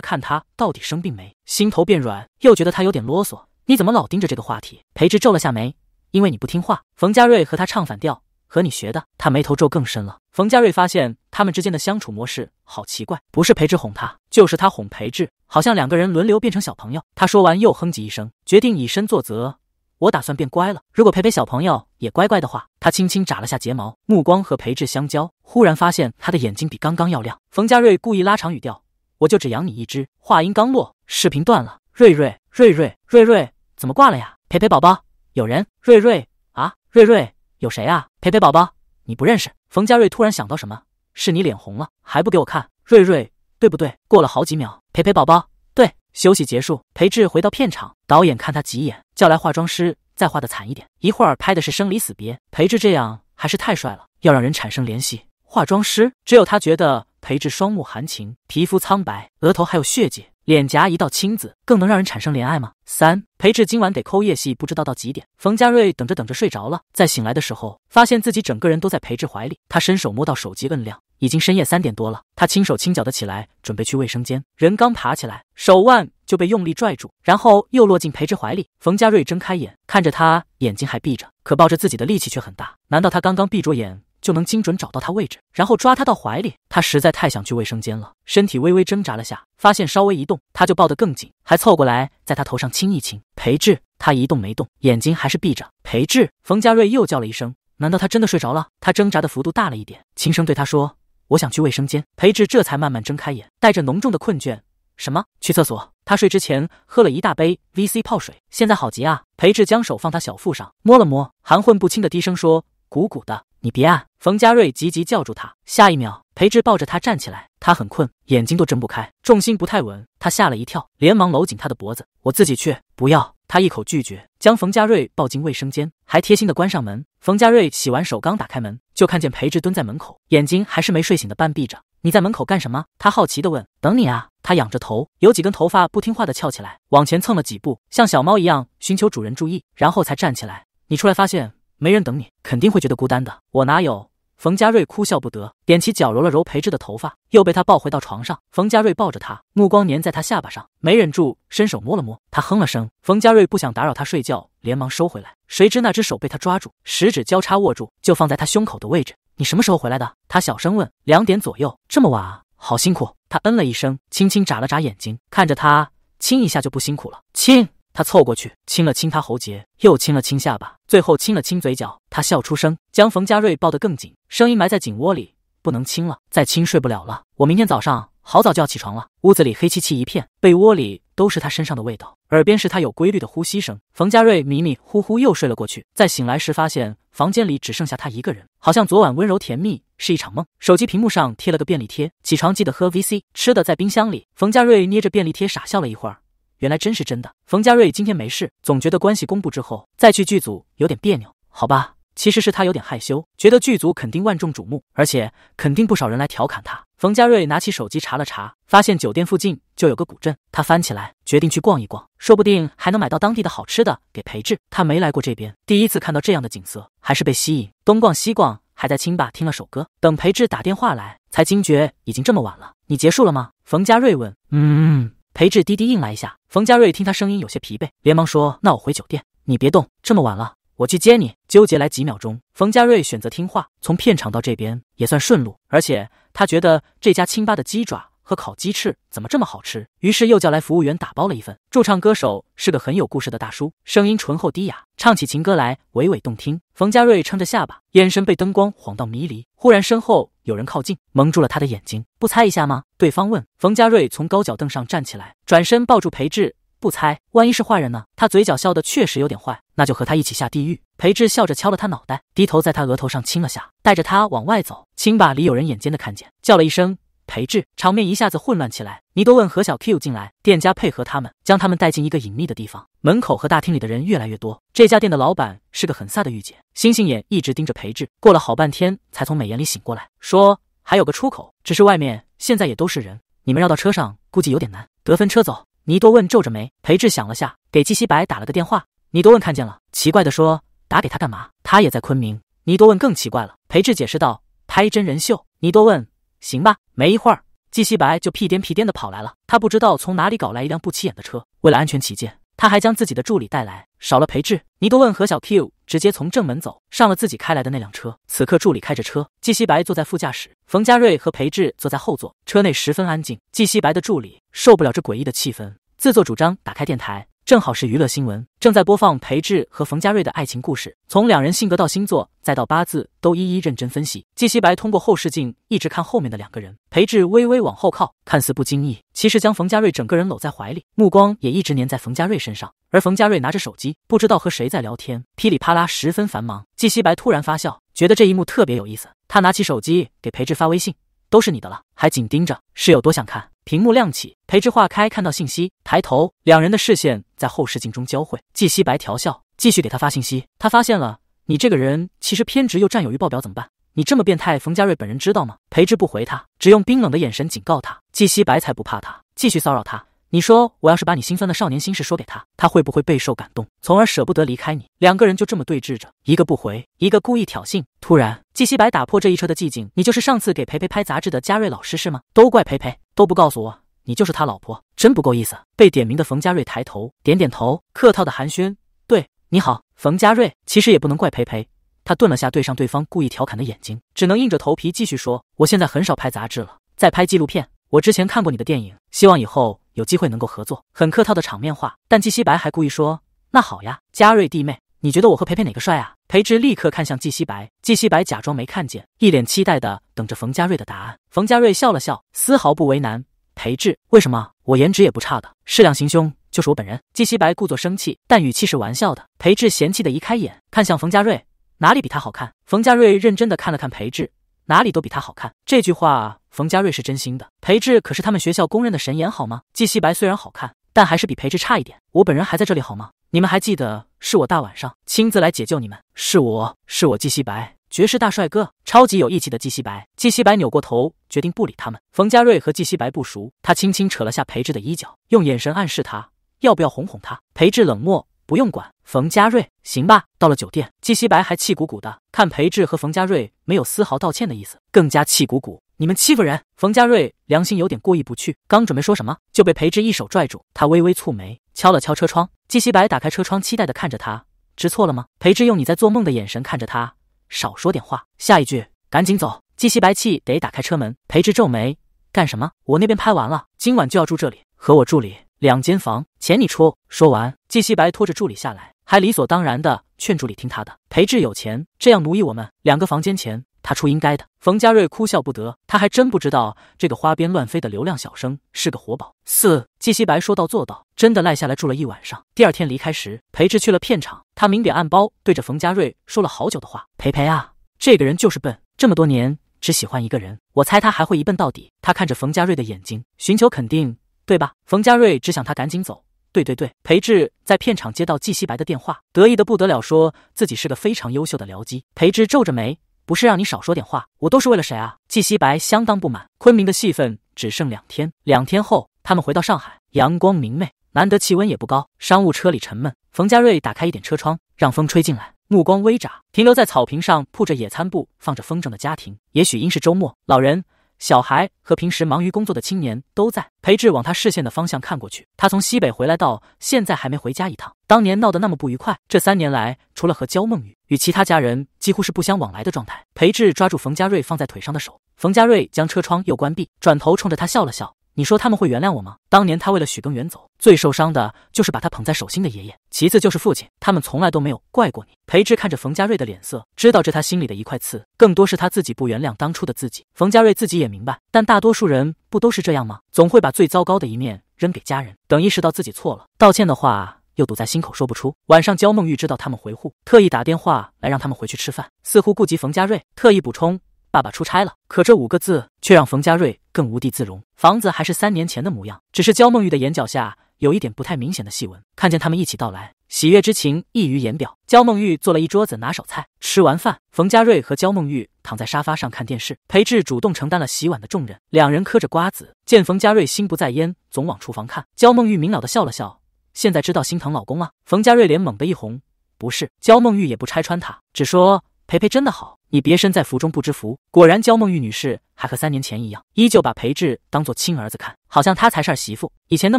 看他到底生病没，心头变软，又觉得他有点啰嗦。你怎么老盯着这个话题？裴志皱了下眉。因为你不听话，冯佳瑞和他唱反调，和你学的。他眉头皱更深了。冯佳瑞发现他们之间的相处模式好奇怪，不是裴志哄他，就是他哄裴志，好像两个人轮流变成小朋友。他说完又哼唧一声，决定以身作则。我打算变乖了，如果陪陪小朋友也乖乖的话。他轻轻眨了下睫毛，目光和裴志相交，忽然发现他的眼睛比刚刚要亮。冯佳瑞故意拉长语调：“我就只养你一只。”话音刚落，视频断了。瑞瑞瑞瑞瑞瑞，怎么挂了呀？陪陪宝宝。有人，瑞瑞啊，瑞瑞，有谁啊？培培宝宝，你不认识？冯佳瑞突然想到什么，是你脸红了，还不给我看？瑞瑞，对不对？过了好几秒，培培宝宝，对，休息结束。裴志回到片场，导演看他几眼，叫来化妆师，再画的惨一点。一会儿拍的是生离死别，裴志这样还是太帅了，要让人产生怜惜。化妆师只有他觉得裴志双目含情，皮肤苍白，额头还有血迹，脸颊一道青紫，更能让人产生怜爱吗？三裴志今晚得抠夜戏，不知道到几点。冯佳瑞等着等着睡着了，在醒来的时候，发现自己整个人都在裴志怀里。他伸手摸到手机，摁亮，已经深夜三点多了。他轻手轻脚的起来，准备去卫生间。人刚爬起来，手腕就被用力拽住，然后又落进裴志怀里。冯佳瑞睁开眼，看着他，眼睛还闭着，可抱着自己的力气却很大。难道他刚刚闭着眼？就能精准找到他位置，然后抓他到怀里。他实在太想去卫生间了，身体微微挣扎了下，发现稍微一动，他就抱得更紧，还凑过来在他头上亲一亲。裴志，他一动没动，眼睛还是闭着。裴志，冯佳瑞又叫了一声，难道他真的睡着了？他挣扎的幅度大了一点，轻声对他说：“我想去卫生间。”裴志这才慢慢睁开眼，带着浓重的困倦：“什么？去厕所？他睡之前喝了一大杯 VC 泡水，现在好急啊。”裴志将手放他小腹上，摸了摸，含混不清的低声说：“鼓鼓的。”你别按！冯佳瑞急急叫住他。下一秒，裴智抱着他站起来，他很困，眼睛都睁不开，重心不太稳，他吓了一跳，连忙搂紧他的脖子。我自己去，不要！他一口拒绝，将冯佳瑞抱进卫生间，还贴心的关上门。冯佳瑞洗完手，刚打开门，就看见裴智蹲在门口，眼睛还是没睡醒的半闭着。你在门口干什么？他好奇的问。等你啊！他仰着头，有几根头发不听话的翘起来，往前蹭了几步，像小猫一样寻求主人注意，然后才站起来。你出来，发现。没人等你，肯定会觉得孤单的。我哪有？冯佳瑞哭笑不得，踮起脚揉了揉裴志的头发，又被他抱回到床上。冯佳瑞抱着他，目光粘在他下巴上，没忍住伸手摸了摸他，哼了声。冯佳瑞不想打扰他睡觉，连忙收回来，谁知那只手被他抓住，食指交叉握住，就放在他胸口的位置。你什么时候回来的？他小声问。两点左右，这么晚啊，好辛苦。他嗯了一声，轻轻眨了眨眼睛，看着他亲一下就不辛苦了，亲。他凑过去亲了亲他喉结，又亲了亲下巴，最后亲了亲嘴角。他笑出声，将冯佳瑞抱得更紧，声音埋在颈窝里，不能亲了，再亲睡不了了。我明天早上好早就要起床了。屋子里黑漆漆一片，被窝里都是他身上的味道，耳边是他有规律的呼吸声。冯佳瑞迷迷糊糊又睡了过去，在醒来时发现房间里只剩下他一个人，好像昨晚温柔甜蜜是一场梦。手机屏幕上贴了个便利贴，起床记得喝 VC，吃的在冰箱里。冯佳瑞捏着便利贴傻笑了一会儿。原来真是真的。冯佳瑞今天没事，总觉得关系公布之后再去剧组有点别扭，好吧，其实是他有点害羞，觉得剧组肯定万众瞩目，而且肯定不少人来调侃他。冯佳瑞拿起手机查了查，发现酒店附近就有个古镇，他翻起来决定去逛一逛，说不定还能买到当地的好吃的给裴志。他没来过这边，第一次看到这样的景色，还是被吸引，东逛西逛，还在亲爸听了首歌。等裴志打电话来，才惊觉已经这么晚了。你结束了吗？冯佳瑞问。嗯。裴智低低应来一下，冯佳瑞听他声音有些疲惫，连忙说：“那我回酒店，你别动，这么晚了，我去接你。”纠结来几秒钟，冯佳瑞选择听话，从片场到这边也算顺路，而且他觉得这家清吧的鸡爪和烤鸡翅怎么这么好吃，于是又叫来服务员打包了一份。驻唱歌手是个很有故事的大叔，声音醇厚低哑，唱起情歌来娓娓动听。冯佳瑞撑着下巴，眼神被灯光晃到迷离，忽然身后。有人靠近，蒙住了他的眼睛，不猜一下吗？对方问。冯家瑞从高脚凳上站起来，转身抱住裴志。不猜，万一是坏人呢？他嘴角笑得确实有点坏，那就和他一起下地狱。裴志笑着敲了他脑袋，低头在他额头上亲了下，带着他往外走。亲吧里有人眼尖的看见，叫了一声。裴智，场面一下子混乱起来。尼多问和小 Q 进来，店家配合他们，将他们带进一个隐秘的地方。门口和大厅里的人越来越多。这家店的老板是个很飒的御姐，星星眼一直盯着裴智，过了好半天才从美颜里醒过来，说还有个出口，只是外面现在也都是人，你们绕到车上估计有点难。得分车走。尼多问皱着眉，裴智想了下，给季西白打了个电话。尼多问看见了，奇怪的说打给他干嘛？他也在昆明。尼多问更奇怪了。裴志解释道拍真人秀。尼多问。行吧，没一会儿，季西白就屁颠屁颠的跑来了。他不知道从哪里搞来一辆不起眼的车，为了安全起见，他还将自己的助理带来。少了裴志，尼多问何小 Q，直接从正门走上了自己开来的那辆车。此刻，助理开着车，季西白坐在副驾驶，冯佳瑞和裴志坐在后座，车内十分安静。季西白的助理受不了这诡异的气氛，自作主张打开电台。正好是娱乐新闻，正在播放裴志和冯家瑞的爱情故事。从两人性格到星座，再到八字，都一一认真分析。季西白通过后视镜一直看后面的两个人。裴志微微往后靠，看似不经意，其实将冯家瑞整个人搂在怀里，目光也一直粘在冯家瑞身上。而冯家瑞拿着手机，不知道和谁在聊天，噼里啪啦，十分繁忙。季西白突然发笑，觉得这一幕特别有意思。他拿起手机给裴志发微信，都是你的了，还紧盯着，是有多想看？屏幕亮起，裴之化开，看到信息，抬头，两人的视线在后视镜中交汇。季西白调笑，继续给他发信息。他发现了，你这个人其实偏执又占有欲爆表，怎么办？你这么变态，冯家瑞本人知道吗？裴之不回他，只用冰冷的眼神警告他。季西白才不怕他，继续骚扰他。你说我要是把你心酸的少年心事说给他，他会不会备受感动，从而舍不得离开你？两个人就这么对峙着，一个不回，一个故意挑衅。突然，季西白打破这一车的寂静：“你就是上次给培培拍杂志的嘉瑞老师是吗？都怪培培，都不告诉我你就是他老婆，真不够意思。”被点名的冯嘉瑞抬头，点点头，客套的寒暄：“对你好。”冯嘉瑞其实也不能怪培培，他顿了下，对上对方故意调侃的眼睛，只能硬着头皮继续说：“我现在很少拍杂志了，在拍纪录片。我之前看过你的电影，希望以后。”有机会能够合作，很客套的场面话。但季西白还故意说：“那好呀，嘉瑞弟妹，你觉得我和裴裴哪个帅啊？”裴志立刻看向季西白，季西白假装没看见，一脸期待的等着冯嘉瑞的答案。冯嘉瑞笑了笑，丝毫不为难。裴志，为什么我颜值也不差的？适量行凶就是我本人。季西白故作生气，但语气是玩笑的。裴志嫌弃的移开眼，看向冯嘉瑞，哪里比他好看？冯嘉瑞认真的看了看裴志，哪里都比他好看。这句话。冯佳瑞是真心的，裴志可是他们学校公认的神颜，好吗？季西白虽然好看，但还是比裴志差一点。我本人还在这里，好吗？你们还记得是我大晚上亲自来解救你们？是我，是我季西白，绝世大帅哥，超级有义气的季西白。季西白扭过头，决定不理他们。冯佳瑞和季西白不熟，他轻轻扯了下裴志的衣角，用眼神暗示他要不要哄哄他。裴志冷漠，不用管。冯佳瑞，行吧。到了酒店，季西白还气鼓鼓的，看裴志和冯佳瑞没有丝毫道歉的意思，更加气鼓鼓。你们欺负人！冯家瑞良心有点过意不去，刚准备说什么，就被裴志一手拽住。他微微蹙眉，敲了敲车窗。季西白打开车窗，期待地看着他，知错了吗？裴志用你在做梦的眼神看着他，少说点话，下一句赶紧走。季西白气得打开车门。裴志皱眉，干什么？我那边拍完了，今晚就要住这里，和我助理两间房，钱你出。说完，季西白拖着助理下来，还理所当然的劝助理听他的。裴志有钱，这样奴役我们，两个房间钱。他出应该的，冯家瑞哭笑不得，他还真不知道这个花边乱飞的流量小生是个活宝。四季西白说到做到，真的赖下来住了一晚上。第二天离开时，裴志去了片场，他明点暗包，对着冯家瑞说了好久的话。裴裴啊，这个人就是笨，这么多年只喜欢一个人，我猜他还会一笨到底。他看着冯家瑞的眼睛，寻求肯定，对吧？冯家瑞只想他赶紧走。对对对，裴志在片场接到季西白的电话，得意的不得了，说自己是个非常优秀的僚机。裴志皱着眉。不是让你少说点话，我都是为了谁啊？季西白相当不满。昆明的戏份只剩两天，两天后他们回到上海，阳光明媚，难得气温也不高。商务车里沉闷，冯家瑞打开一点车窗，让风吹进来，目光微眨，停留在草坪上铺着野餐布、放着风筝的家庭。也许因是周末，老人、小孩和平时忙于工作的青年都在。裴志往他视线的方向看过去，他从西北回来到现在还没回家一趟，当年闹得那么不愉快，这三年来除了和焦梦雨。与其他家人几乎是不相往来的状态。裴志抓住冯家瑞放在腿上的手，冯家瑞将车窗又关闭，转头冲着他笑了笑。你说他们会原谅我吗？当年他为了许更远走，最受伤的就是把他捧在手心的爷爷，其次就是父亲。他们从来都没有怪过你。裴志看着冯家瑞的脸色，知道这他心里的一块刺，更多是他自己不原谅当初的自己。冯家瑞自己也明白，但大多数人不都是这样吗？总会把最糟糕的一面扔给家人。等意识到自己错了，道歉的话。又堵在心口说不出。晚上，焦梦玉知道他们回沪，特意打电话来让他们回去吃饭，似乎顾及冯家瑞，特意补充：“爸爸出差了。”可这五个字却让冯家瑞更无地自容。房子还是三年前的模样，只是焦梦玉的眼角下有一点不太明显的细纹。看见他们一起到来，喜悦之情溢于言表。焦梦玉做了一桌子拿手菜。吃完饭，冯家瑞和焦梦玉躺在沙发上看电视。裴志主动承担了洗碗的重任，两人嗑着瓜子。见冯家瑞心不在焉，总往厨房看，焦梦玉明了的笑了笑。现在知道心疼老公了，冯佳瑞脸猛地一红。不是，焦梦玉也不拆穿他，只说裴裴真的好，你别身在福中不知福。果然，焦梦玉女士还和三年前一样，依旧把裴志当做亲儿子看，好像她才是儿媳妇。以前那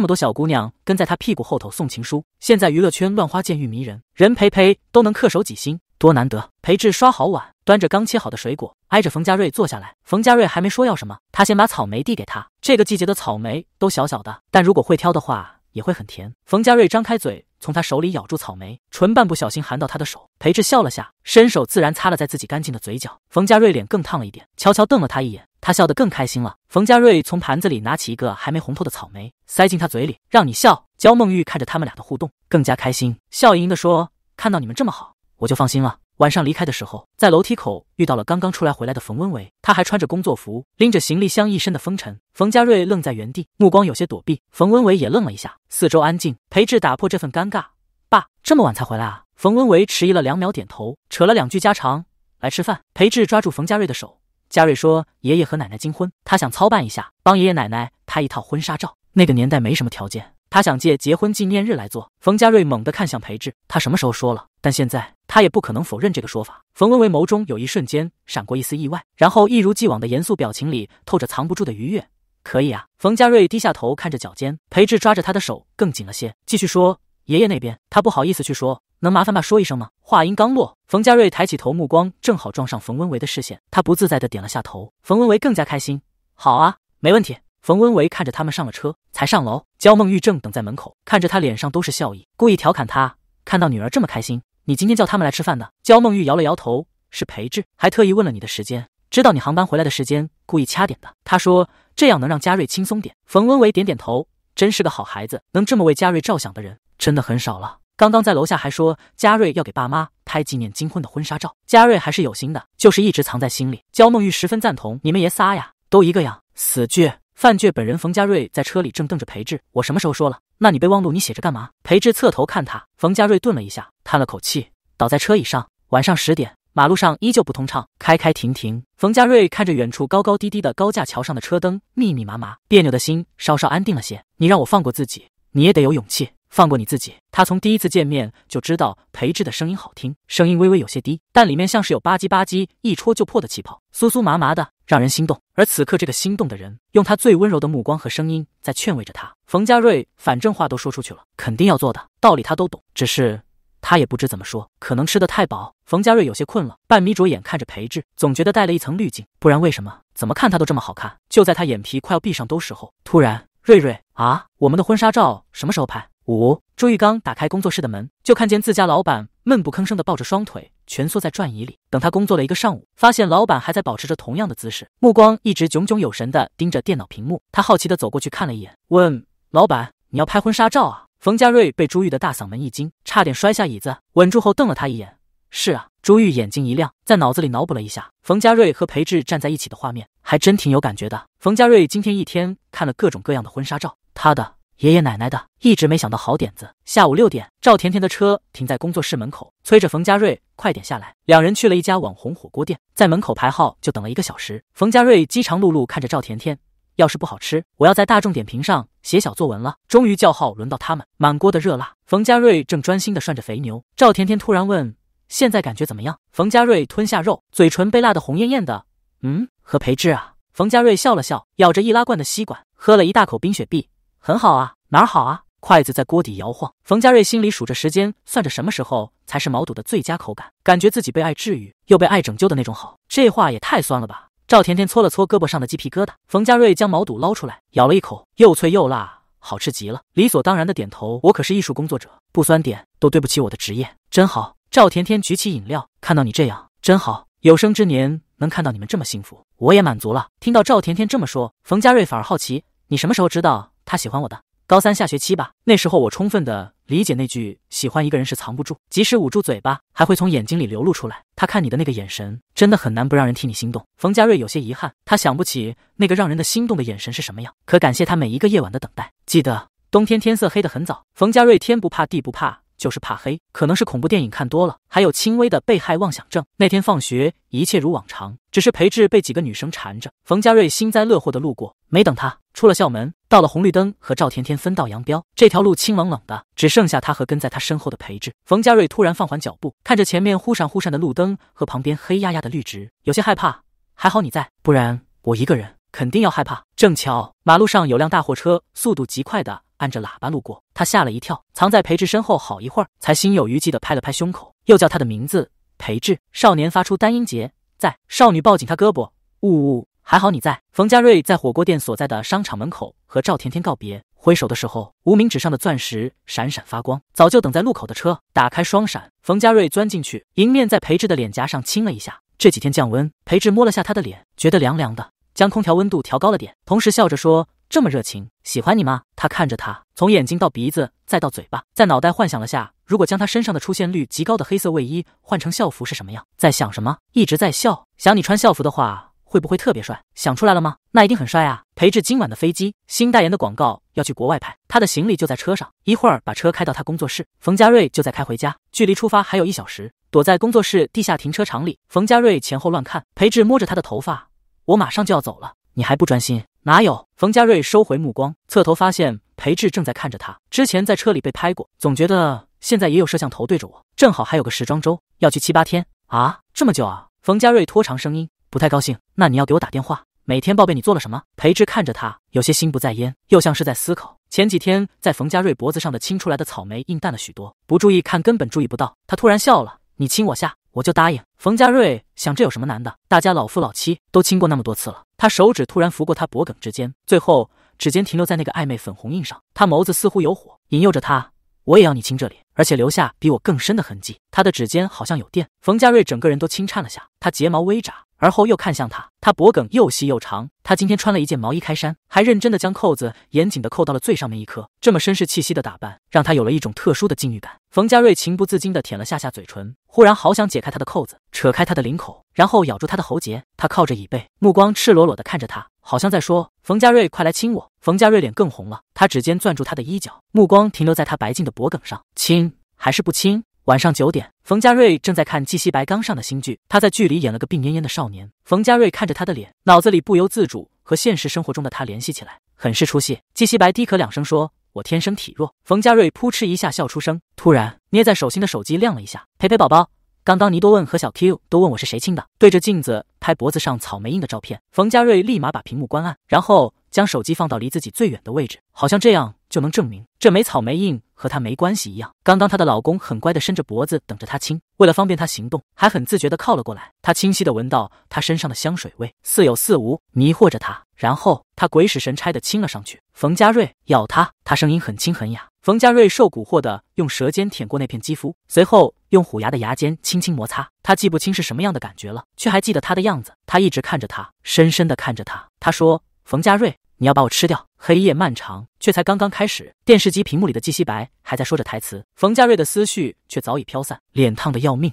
么多小姑娘跟在他屁股后头送情书，现在娱乐圈乱花渐欲迷人，任裴裴都能恪守己心，多难得。裴志刷好碗，端着刚切好的水果，挨着冯佳瑞坐下来。冯佳瑞还没说要什么，他先把草莓递给他。这个季节的草莓都小小的，但如果会挑的话。也会很甜。冯佳瑞张开嘴，从他手里咬住草莓，唇瓣不小心含到他的手。裴志笑了下，伸手自然擦了在自己干净的嘴角。冯佳瑞脸更烫了一点，悄悄瞪了他一眼。他笑得更开心了。冯佳瑞从盘子里拿起一个还没红透的草莓，塞进他嘴里，让你笑。焦梦玉看着他们俩的互动，更加开心，笑盈盈的说：“看到你们这么好，我就放心了。”晚上离开的时候，在楼梯口遇到了刚刚出来回来的冯温维，他还穿着工作服，拎着行李箱，一身的风尘。冯家瑞愣在原地，目光有些躲避。冯温维也愣了一下，四周安静。裴志打破这份尴尬：“爸，这么晚才回来啊？”冯温维迟疑了两秒，点头，扯了两句家常：“来吃饭。”裴志抓住冯家瑞的手：“家瑞说，爷爷和奶奶金婚，他想操办一下，帮爷爷奶奶拍一套婚纱照。那个年代没什么条件，他想借结婚纪念日来做。”冯家瑞猛地看向裴志，他什么时候说了？”但现在他也不可能否认这个说法。冯文维眸中有一瞬间闪过一丝意外，然后一如既往的严肃表情里透着藏不住的愉悦。可以啊。冯家瑞低下头看着脚尖，裴志抓着他的手更紧了些。继续说，爷爷那边他不好意思去说，能麻烦爸说一声吗？话音刚落，冯家瑞抬起头，目光正好撞上冯文维的视线，他不自在的点了下头。冯文维更加开心。好啊，没问题。冯文维看着他们上了车，才上楼。焦梦玉正等在门口，看着他，脸上都是笑意，故意调侃他，看到女儿这么开心。你今天叫他们来吃饭的？焦梦玉摇了摇头，是裴志，还特意问了你的时间，知道你航班回来的时间，故意掐点的。他说这样能让嘉瑞轻松点。冯文伟点点头，真是个好孩子，能这么为嘉瑞着想的人真的很少了。刚刚在楼下还说嘉瑞要给爸妈拍纪念金婚的婚纱照，嘉瑞还是有心的，就是一直藏在心里。焦梦玉十分赞同，你们爷仨呀，都一个样，死倔。范倔本人冯家瑞在车里正瞪着裴志，我什么时候说了？那你备忘录你写着干嘛？裴志侧头看他，冯家瑞顿了一下，叹了口气，倒在车椅上。晚上十点，马路上依旧不通畅，开开停停。冯家瑞看着远处高高低低的高架桥上的车灯，密密麻麻，别扭的心稍稍安定了些。你让我放过自己，你也得有勇气放过你自己。他从第一次见面就知道裴志的声音好听，声音微微有些低，但里面像是有吧唧吧唧一戳就破的气泡，酥酥麻麻的。让人心动，而此刻这个心动的人，用他最温柔的目光和声音在劝慰着他。冯佳瑞，反正话都说出去了，肯定要做的，道理他都懂，只是他也不知怎么说。可能吃的太饱，冯佳瑞有些困了，半眯着眼看着裴志，总觉得带了一层滤镜，不然为什么怎么看他都这么好看？就在他眼皮快要闭上都时候，突然，瑞瑞啊，我们的婚纱照什么时候拍？五，朱玉刚打开工作室的门，就看见自家老板。闷不吭声的抱着双腿蜷缩在转椅里，等他工作了一个上午，发现老板还在保持着同样的姿势，目光一直炯炯有神地盯着电脑屏幕。他好奇地走过去看了一眼，问：“老板，你要拍婚纱照啊？”冯佳瑞被朱玉的大嗓门一惊，差点摔下椅子，稳住后瞪了他一眼：“是啊。”朱玉眼睛一亮，在脑子里脑补了一下冯佳瑞和裴志站在一起的画面，还真挺有感觉的。冯佳瑞今天一天看了各种各样的婚纱照，他的。爷爷奶奶的，一直没想到好点子。下午六点，赵甜甜的车停在工作室门口，催着冯佳瑞快点下来。两人去了一家网红火锅店，在门口排号就等了一个小时。冯佳瑞饥肠辘辘，看着赵甜甜，要是不好吃，我要在大众点评上写小作文了。终于叫号，轮到他们。满锅的热辣，冯佳瑞正专心的涮着肥牛，赵甜甜突然问：“现在感觉怎么样？”冯佳瑞吞下肉，嘴唇被辣得红艳艳的。嗯，何培智啊？冯佳瑞笑了笑，咬着易拉罐的吸管，喝了一大口冰雪碧。很好啊，哪儿好啊？筷子在锅底摇晃，冯家瑞心里数着时间，算着什么时候才是毛肚的最佳口感，感觉自己被爱治愈，又被爱拯救的那种好。这话也太酸了吧？赵甜甜搓了搓胳膊上的鸡皮疙瘩。冯家瑞将毛肚捞出来，咬了一口，又脆又辣，好吃极了，理所当然的点头。我可是艺术工作者，不酸点都对不起我的职业。真好。赵甜甜举起饮料，看到你这样真好，有生之年能看到你们这么幸福，我也满足了。听到赵甜甜这么说，冯家瑞反而好奇，你什么时候知道？他喜欢我的高三下学期吧，那时候我充分的理解那句喜欢一个人是藏不住，即使捂住嘴巴，还会从眼睛里流露出来。他看你的那个眼神，真的很难不让人替你心动。冯佳瑞有些遗憾，他想不起那个让人的心动的眼神是什么样，可感谢他每一个夜晚的等待。记得冬天天色黑得很早，冯佳瑞天不怕地不怕，就是怕黑，可能是恐怖电影看多了，还有轻微的被害妄想症。那天放学，一切如往常，只是裴志被几个女生缠着，冯佳瑞幸灾乐祸的路过，没等他。出了校门，到了红绿灯，和赵甜甜分道扬镳。这条路清冷冷的，只剩下他和跟在他身后的裴智。冯佳瑞突然放缓脚步，看着前面忽闪忽闪的路灯和旁边黑压压的绿植，有些害怕。还好你在，不然我一个人肯定要害怕。正巧马路上有辆大货车，速度极快的按着喇叭路过，他吓了一跳，藏在裴智身后好一会儿，才心有余悸的拍了拍胸口，又叫他的名字。裴智少年发出单音节在，少女抱紧他胳膊，呜呜。还好你在。冯佳瑞在火锅店所在的商场门口和赵甜甜告别，挥手的时候，无名指上的钻石闪闪发光。早就等在路口的车打开双闪，冯佳瑞钻进去，迎面在裴志的脸颊上亲了一下。这几天降温，裴志摸了下他的脸，觉得凉凉的，将空调温度调高了点，同时笑着说：“这么热情，喜欢你吗？”他看着他，从眼睛到鼻子再到嘴巴，在脑袋幻想了下，如果将他身上的出现率极高的黑色卫衣换成校服是什么样。在想什么？一直在笑，想你穿校服的话。会不会特别帅？想出来了吗？那一定很帅啊！裴志今晚的飞机新代言的广告要去国外拍，他的行李就在车上，一会儿把车开到他工作室，冯佳瑞就在开回家。距离出发还有一小时，躲在工作室地下停车场里，冯佳瑞前后乱看。裴志摸着他的头发：“我马上就要走了，你还不专心？哪有？”冯佳瑞收回目光，侧头发现裴志正在看着他。之前在车里被拍过，总觉得现在也有摄像头对着我。正好还有个时装周要去七八天啊，这么久啊！冯佳瑞拖长声音。不太高兴，那你要给我打电话，每天报备你做了什么。裴之看着他，有些心不在焉，又像是在思考。前几天在冯家瑞脖子上的亲出来的草莓硬淡了许多，不注意看根本注意不到。他突然笑了，你亲我下，我就答应。冯家瑞想，这有什么难的？大家老夫老妻都亲过那么多次了。他手指突然拂过他脖颈之间，最后指尖停留在那个暧昧粉红印上。他眸子似乎有火，引诱着他。我也要你亲这里，而且留下比我更深的痕迹。他的指尖好像有电，冯家瑞整个人都轻颤了下。他睫毛微眨。而后又看向他，他脖梗又细又长，他今天穿了一件毛衣开衫，还认真的将扣子严谨的扣到了最上面一颗，这么绅士气息的打扮，让他有了一种特殊的禁欲感。冯佳瑞情不自禁的舔了下下嘴唇，忽然好想解开他的扣子，扯开他的领口，然后咬住他的喉结。他靠着椅背，目光赤裸裸的看着他，好像在说：“冯佳瑞，快来亲我。”冯佳瑞脸更红了，他指尖攥住他的衣角，目光停留在他白净的脖梗上，亲还是不亲？晚上九点。冯家瑞正在看纪西白刚上的新剧，他在剧里演了个病恹恹的少年。冯家瑞看着他的脸，脑子里不由自主和现实生活中的他联系起来，很是出戏。纪西白低咳两声，说：“我天生体弱。”冯家瑞扑哧一下笑出声，突然捏在手心的手机亮了一下。陪陪宝宝，刚刚尼多问和小 Q 都问我是谁亲的，对着镜子拍脖子上草莓印的照片。冯家瑞立马把屏幕关暗，然后将手机放到离自己最远的位置，好像这样就能证明这枚草莓印。和她没关系一样。刚刚她的老公很乖的伸着脖子等着她亲，为了方便她行动，还很自觉的靠了过来。她清晰的闻到他身上的香水味，似有似无，迷惑着她。然后她鬼使神差的亲了上去。冯佳瑞咬她，她声音很轻很哑。冯佳瑞受蛊惑的用舌尖舔过那片肌肤，随后用虎牙的牙尖轻轻摩擦。他记不清是什么样的感觉了，却还记得她的样子。他一直看着她，深深的看着她。他说：“冯佳瑞，你要把我吃掉。”黑夜漫长，却才刚刚开始。电视机屏幕里的季西白还在说着台词，冯家瑞的思绪却早已飘散，脸烫得要命。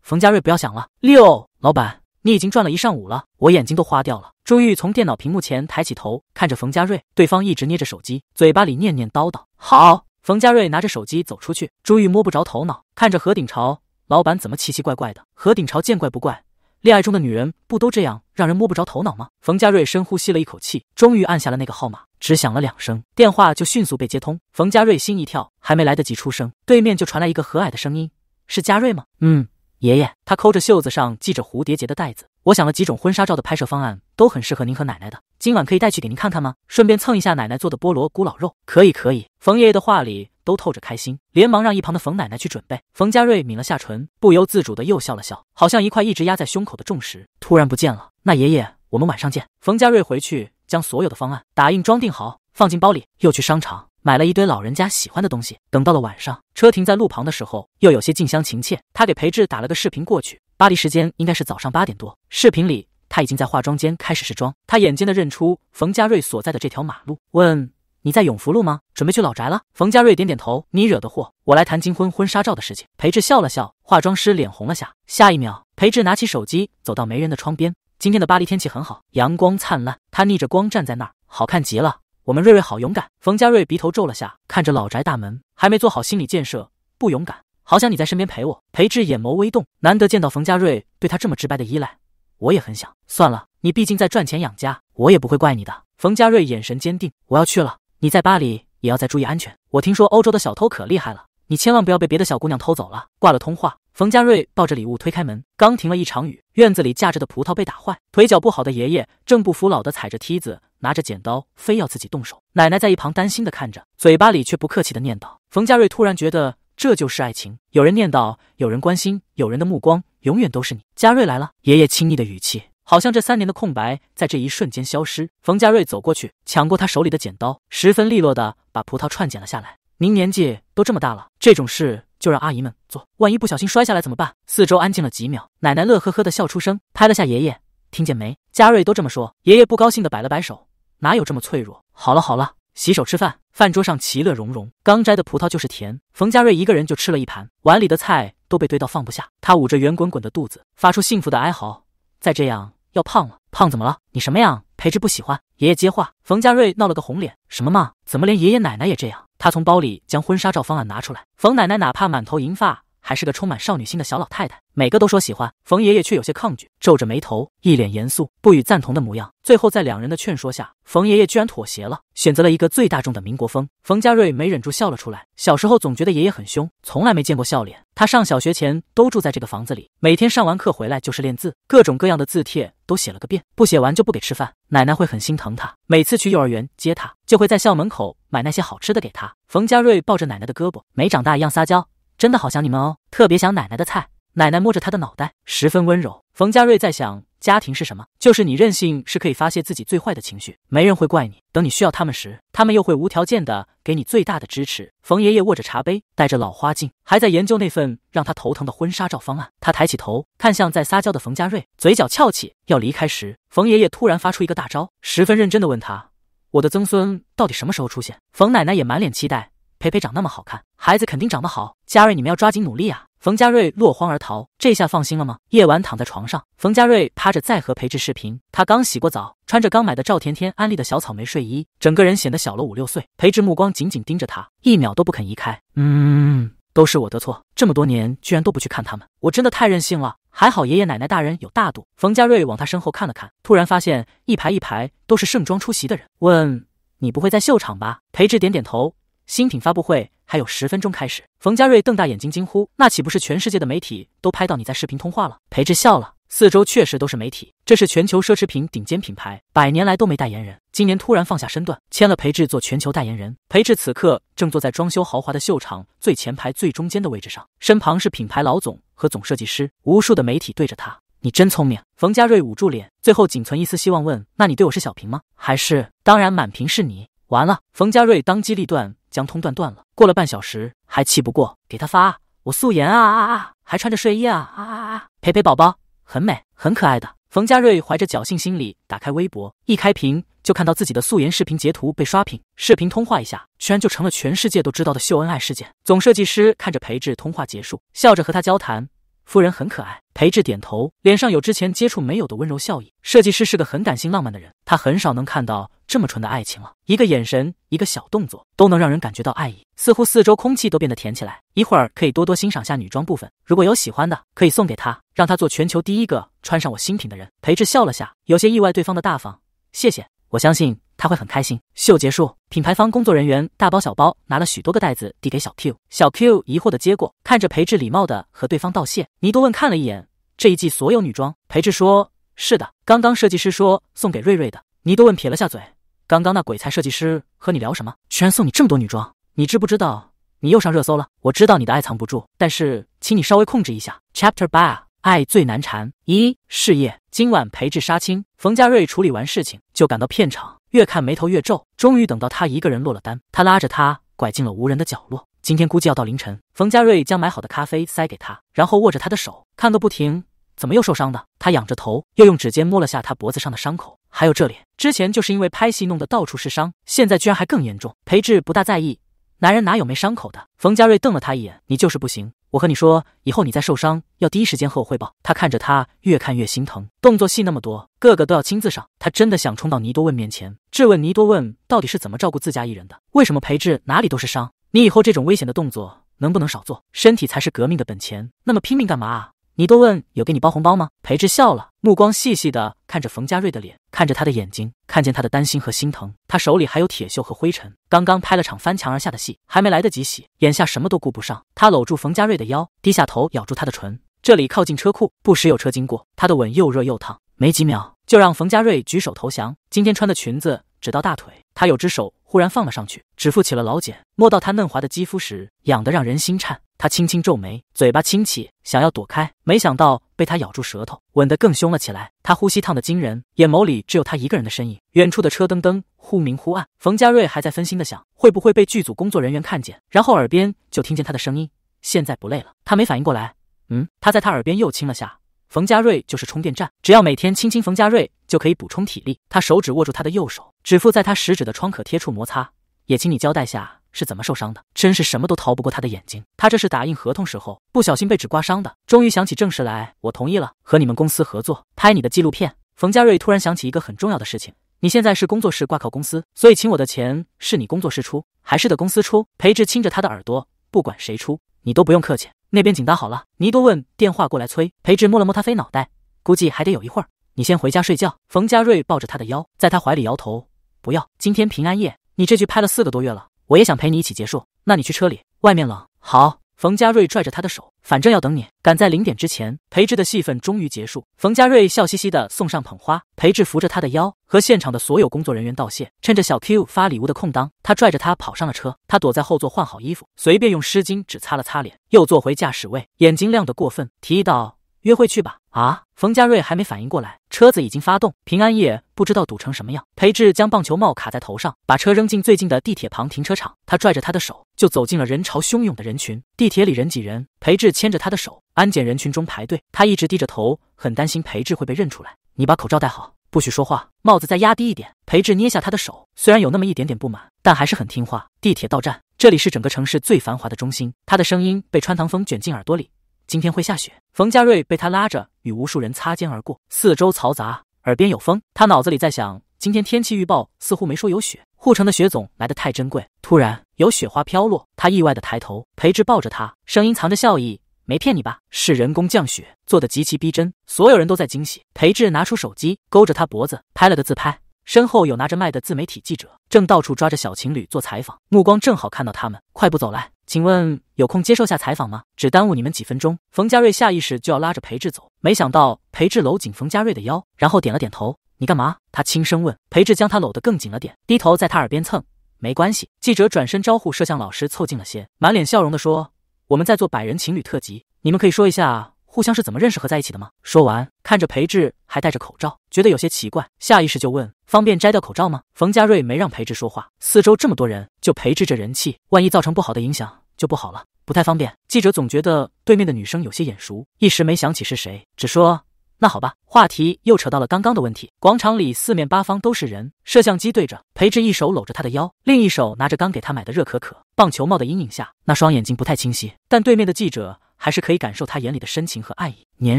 冯家瑞，不要想了。六老板，你已经转了一上午了，我眼睛都花掉了。朱玉从电脑屏幕前抬起头，看着冯家瑞，对方一直捏着手机，嘴巴里念念叨叨。好，冯家瑞拿着手机走出去。朱玉摸不着头脑，看着何鼎朝老板怎么奇奇怪怪的。何鼎朝见怪不怪。恋爱中的女人不都这样，让人摸不着头脑吗？冯家瑞深呼吸了一口气，终于按下了那个号码，只响了两声，电话就迅速被接通。冯家瑞心一跳，还没来得及出声，对面就传来一个和蔼的声音：“是佳瑞吗？”“嗯，爷爷。”他抠着袖子上系着蝴蝶结的带子。我想了几种婚纱照的拍摄方案，都很适合您和奶奶的。今晚可以带去给您看看吗？顺便蹭一下奶奶做的菠萝咕老肉。可以，可以。冯爷爷的话里都透着开心，连忙让一旁的冯奶奶去准备。冯家瑞抿了下唇，不由自主的又笑了笑，好像一块一直压在胸口的重石突然不见了。那爷爷，我们晚上见。冯家瑞回去将所有的方案打印装订好，放进包里，又去商场买了一堆老人家喜欢的东西。等到了晚上，车停在路旁的时候，又有些近乡情怯，他给裴志打了个视频过去。巴黎时间应该是早上八点多，视频里他已经在化妆间开始试妆。他眼尖的认出冯家瑞所在的这条马路，问：“你在永福路吗？准备去老宅了？”冯家瑞点点头。你惹的祸，我来谈金婚婚纱照的事情。裴志笑了笑，化妆师脸红了下。下一秒，裴志拿起手机，走到没人的窗边。今天的巴黎天气很好，阳光灿烂。他逆着光站在那儿，好看极了。我们瑞瑞好勇敢。冯家瑞鼻头皱了下，看着老宅大门，还没做好心理建设，不勇敢。好想你在身边陪我。裴志眼眸微动，难得见到冯家瑞对他这么直白的依赖，我也很想。算了，你毕竟在赚钱养家，我也不会怪你的。冯家瑞眼神坚定，我要去了，你在巴黎也要再注意安全。我听说欧洲的小偷可厉害了，你千万不要被别的小姑娘偷走了。挂了通话，冯家瑞抱着礼物推开门。刚停了一场雨，院子里架着的葡萄被打坏，腿脚不好的爷爷正不服老的踩着梯子，拿着剪刀非要自己动手。奶奶在一旁担心的看着，嘴巴里却不客气的念叨。冯家瑞突然觉得。这就是爱情。有人念叨，有人关心，有人的目光永远都是你。嘉瑞来了，爷爷亲昵的语气，好像这三年的空白在这一瞬间消失。冯嘉瑞走过去，抢过他手里的剪刀，十分利落的把葡萄串剪了下来。您年纪都这么大了，这种事就让阿姨们做，万一不小心摔下来怎么办？四周安静了几秒，奶奶乐呵呵的笑出声，拍了下爷爷，听见没？嘉瑞都这么说，爷爷不高兴的摆了摆手，哪有这么脆弱？好了好了，洗手吃饭。饭桌上其乐融融，刚摘的葡萄就是甜。冯家瑞一个人就吃了一盘，碗里的菜都被堆到放不下。他捂着圆滚滚的肚子，发出幸福的哀嚎。再这样要胖了，胖怎么了？你什么样？裴植不喜欢。爷爷接话，冯家瑞闹了个红脸。什么嘛？怎么连爷爷奶奶也这样？他从包里将婚纱照方案拿出来。冯奶奶哪怕满头银发。还是个充满少女心的小老太太，每个都说喜欢。冯爷爷却有些抗拒，皱着眉头，一脸严肃，不予赞同的模样。最后，在两人的劝说下，冯爷爷居然妥协了，选择了一个最大众的民国风。冯家瑞没忍住笑了出来。小时候总觉得爷爷很凶，从来没见过笑脸。他上小学前都住在这个房子里，每天上完课回来就是练字，各种各样的字帖都写了个遍，不写完就不给吃饭。奶奶会很心疼他，每次去幼儿园接他，就会在校门口买那些好吃的给他。冯家瑞抱着奶奶的胳膊，没长大一样撒娇。真的好想你们哦，特别想奶奶的菜。奶奶摸着他的脑袋，十分温柔。冯家瑞在想，家庭是什么？就是你任性是可以发泄自己最坏的情绪，没人会怪你。等你需要他们时，他们又会无条件的给你最大的支持。冯爷爷握着茶杯，戴着老花镜，还在研究那份让他头疼的婚纱照方案。他抬起头，看向在撒娇的冯家瑞，嘴角翘起。要离开时，冯爷爷突然发出一个大招，十分认真的问他：“我的曾孙到底什么时候出现？”冯奶奶也满脸期待。培培长那么好看，孩子肯定长得好。佳瑞，你们要抓紧努力啊！冯佳瑞落荒而逃，这下放心了吗？夜晚躺在床上，冯佳瑞趴着在和裴志视频。他刚洗过澡，穿着刚买的赵甜甜安利的小草莓睡衣，整个人显得小了五六岁。裴志目光紧紧盯着他，一秒都不肯移开。嗯，都是我的错，这么多年居然都不去看他们，我真的太任性了。还好爷爷奶奶大人有大度。冯佳瑞往他身后看了看，突然发现一排一排都是盛装出席的人。问你不会在秀场吧？裴志点点头。新品发布会还有十分钟开始，冯佳瑞瞪大眼睛惊呼：“那岂不是全世界的媒体都拍到你在视频通话了？”裴志笑了。四周确实都是媒体，这是全球奢侈品顶尖品牌，百年来都没代言人，今年突然放下身段，签了裴志做全球代言人。裴志此刻正坐在装修豪华的秀场最前排最中间的位置上，身旁是品牌老总和总设计师，无数的媒体对着他。你真聪明，冯家瑞捂住脸，最后仅存一丝希望问：“那你对我是小屏吗？还是……”“当然满屏是你。”完了，冯家瑞当机立断。将通断断了，过了半小时还气不过，给他发我素颜啊，啊啊，还穿着睡衣啊，啊啊啊，陪陪宝宝，很美很可爱的。冯佳瑞怀着侥幸心理打开微博，一开屏就看到自己的素颜视频截图被刷屏，视频通话一下，居然就成了全世界都知道的秀恩爱事件。总设计师看着裴志通话结束，笑着和他交谈。夫人很可爱，裴智点头，脸上有之前接触没有的温柔笑意。设计师是个很感性浪漫的人，他很少能看到这么纯的爱情了。一个眼神，一个小动作，都能让人感觉到爱意，似乎四周空气都变得甜起来。一会儿可以多多欣赏下女装部分，如果有喜欢的，可以送给他，让他做全球第一个穿上我新品的人。裴智笑了下，有些意外对方的大方，谢谢，我相信。他会很开心。秀结束，品牌方工作人员大包小包拿了许多个袋子递给小 Q，小 Q 疑惑的接过，看着裴志礼貌的和对方道谢。倪多问看了一眼这一季所有女装，裴志说：“是的，刚刚设计师说送给瑞瑞的。”倪多问撇了下嘴，刚刚那鬼才设计师和你聊什么？居然送你这么多女装，你知不知道你又上热搜了？我知道你的爱藏不住，但是请你稍微控制一下。Chapter 八，爱最难缠。一事业，今晚裴志杀青，冯家瑞处理完事情就赶到片场。越看眉头越皱，终于等到他一个人落了单，他拉着他拐进了无人的角落。今天估计要到凌晨。冯佳瑞将买好的咖啡塞给他，然后握着他的手看个不停。怎么又受伤的？他仰着头，又用指尖摸了下他脖子上的伤口，还有这里。之前就是因为拍戏弄得到处是伤，现在居然还更严重。裴志不大在意，男人哪有没伤口的？冯佳瑞瞪了他一眼，你就是不行。我和你说，以后你再受伤要第一时间和我汇报。他看着他，越看越心疼。动作戏那么多，个个都要亲自上。他真的想冲到尼多问面前，质问尼多问到底是怎么照顾自家艺人的，为什么裴智哪里都是伤？你以后这种危险的动作能不能少做？身体才是革命的本钱，那么拼命干嘛？你都问有给你包红包吗？裴志笑了，目光细细的看着冯佳瑞的脸，看着他的眼睛，看见他的担心和心疼。他手里还有铁锈和灰尘，刚刚拍了场翻墙而下的戏，还没来得及洗，眼下什么都顾不上。他搂住冯佳瑞的腰，低下头咬住他的唇。这里靠近车库，不时有车经过，他的吻又热又烫，没几秒就让冯佳瑞举手投降。今天穿的裙子只到大腿，他有只手忽然放了上去，指腹起了老茧，摸到他嫩滑的肌肤时，痒得让人心颤。他轻轻皱眉，嘴巴亲起，想要躲开，没想到被他咬住舌头，吻得更凶了起来。他呼吸烫得惊人，眼眸里只有他一个人的身影。远处的车灯灯忽明忽暗。冯佳瑞还在分心的想，会不会被剧组工作人员看见，然后耳边就听见他的声音。现在不累了，他没反应过来。嗯，他在他耳边又亲了下。冯佳瑞就是充电站，只要每天亲亲冯佳瑞就可以补充体力。他手指握住他的右手，指腹在他食指的创可贴处摩擦。也请你交代下。是怎么受伤的？真是什么都逃不过他的眼睛。他这是打印合同时候不小心被纸刮伤的。终于想起正事来，我同意了和你们公司合作拍你的纪录片。冯家瑞突然想起一个很重要的事情：你现在是工作室挂靠公司，所以请我的钱是你工作室出还是得公司出？裴志亲着他的耳朵，不管谁出，你都不用客气。那边警搭好了，尼多问电话过来催。裴志摸了摸他飞脑袋，估计还得有一会儿，你先回家睡觉。冯家瑞抱着他的腰，在他怀里摇头，不要。今天平安夜，你这剧拍了四个多月了。我也想陪你一起结束，那你去车里，外面冷。好，冯佳瑞拽着他的手，反正要等你。赶在零点之前，裴志的戏份终于结束，冯佳瑞笑嘻嘻的送上捧花，裴志扶着他的腰，和现场的所有工作人员道谢。趁着小 Q 发礼物的空当，他拽着他跑上了车，他躲在后座换好衣服，随便用湿巾纸擦了擦脸，又坐回驾驶位，眼睛亮得过分，提议道：“约会去吧。”啊！冯佳瑞还没反应过来，车子已经发动。平安夜不知道堵成什么样。裴志将棒球帽卡在头上，把车扔进最近的地铁旁停车场。他拽着他的手，就走进了人潮汹涌的人群。地铁里人挤人，裴志牵着他的手，安检人群中排队。他一直低着头，很担心裴志会被认出来。你把口罩戴好，不许说话，帽子再压低一点。裴志捏下他的手，虽然有那么一点点不满，但还是很听话。地铁到站，这里是整个城市最繁华的中心。他的声音被穿堂风卷进耳朵里。今天会下雪。冯家瑞被他拉着，与无数人擦肩而过。四周嘈杂，耳边有风。他脑子里在想，今天天气预报似乎没说有雪。护城的雪总来得太珍贵。突然有雪花飘落，他意外的抬头。裴智抱着他，声音藏着笑意：“没骗你吧？是人工降雪，做的极其逼真。”所有人都在惊喜。裴智拿出手机，勾着他脖子拍了个自拍。身后有拿着麦的自媒体记者，正到处抓着小情侣做采访，目光正好看到他们，快步走来。请问有空接受下采访吗？只耽误你们几分钟。冯佳瑞下意识就要拉着裴志走，没想到裴志搂紧冯佳瑞的腰，然后点了点头。你干嘛？他轻声问。裴志将他搂得更紧了点，低头在他耳边蹭。没关系。记者转身招呼摄像老师，凑近了些，满脸笑容地说：“我们在做百人情侣特辑，你们可以说一下互相是怎么认识和在一起的吗？说完，看着裴志还戴着口罩，觉得有些奇怪，下意识就问：“方便摘掉口罩吗？”冯佳瑞没让裴志说话，四周这么多人，就裴志这人气，万一造成不好的影响就不好了，不太方便。记者总觉得对面的女生有些眼熟，一时没想起是谁，只说：“那好吧。”话题又扯到了刚刚的问题。广场里四面八方都是人，摄像机对着裴志，一手搂着他的腰，另一手拿着刚给他买的热可可，棒球帽的阴影下，那双眼睛不太清晰，但对面的记者。还是可以感受他眼里的深情和爱意。年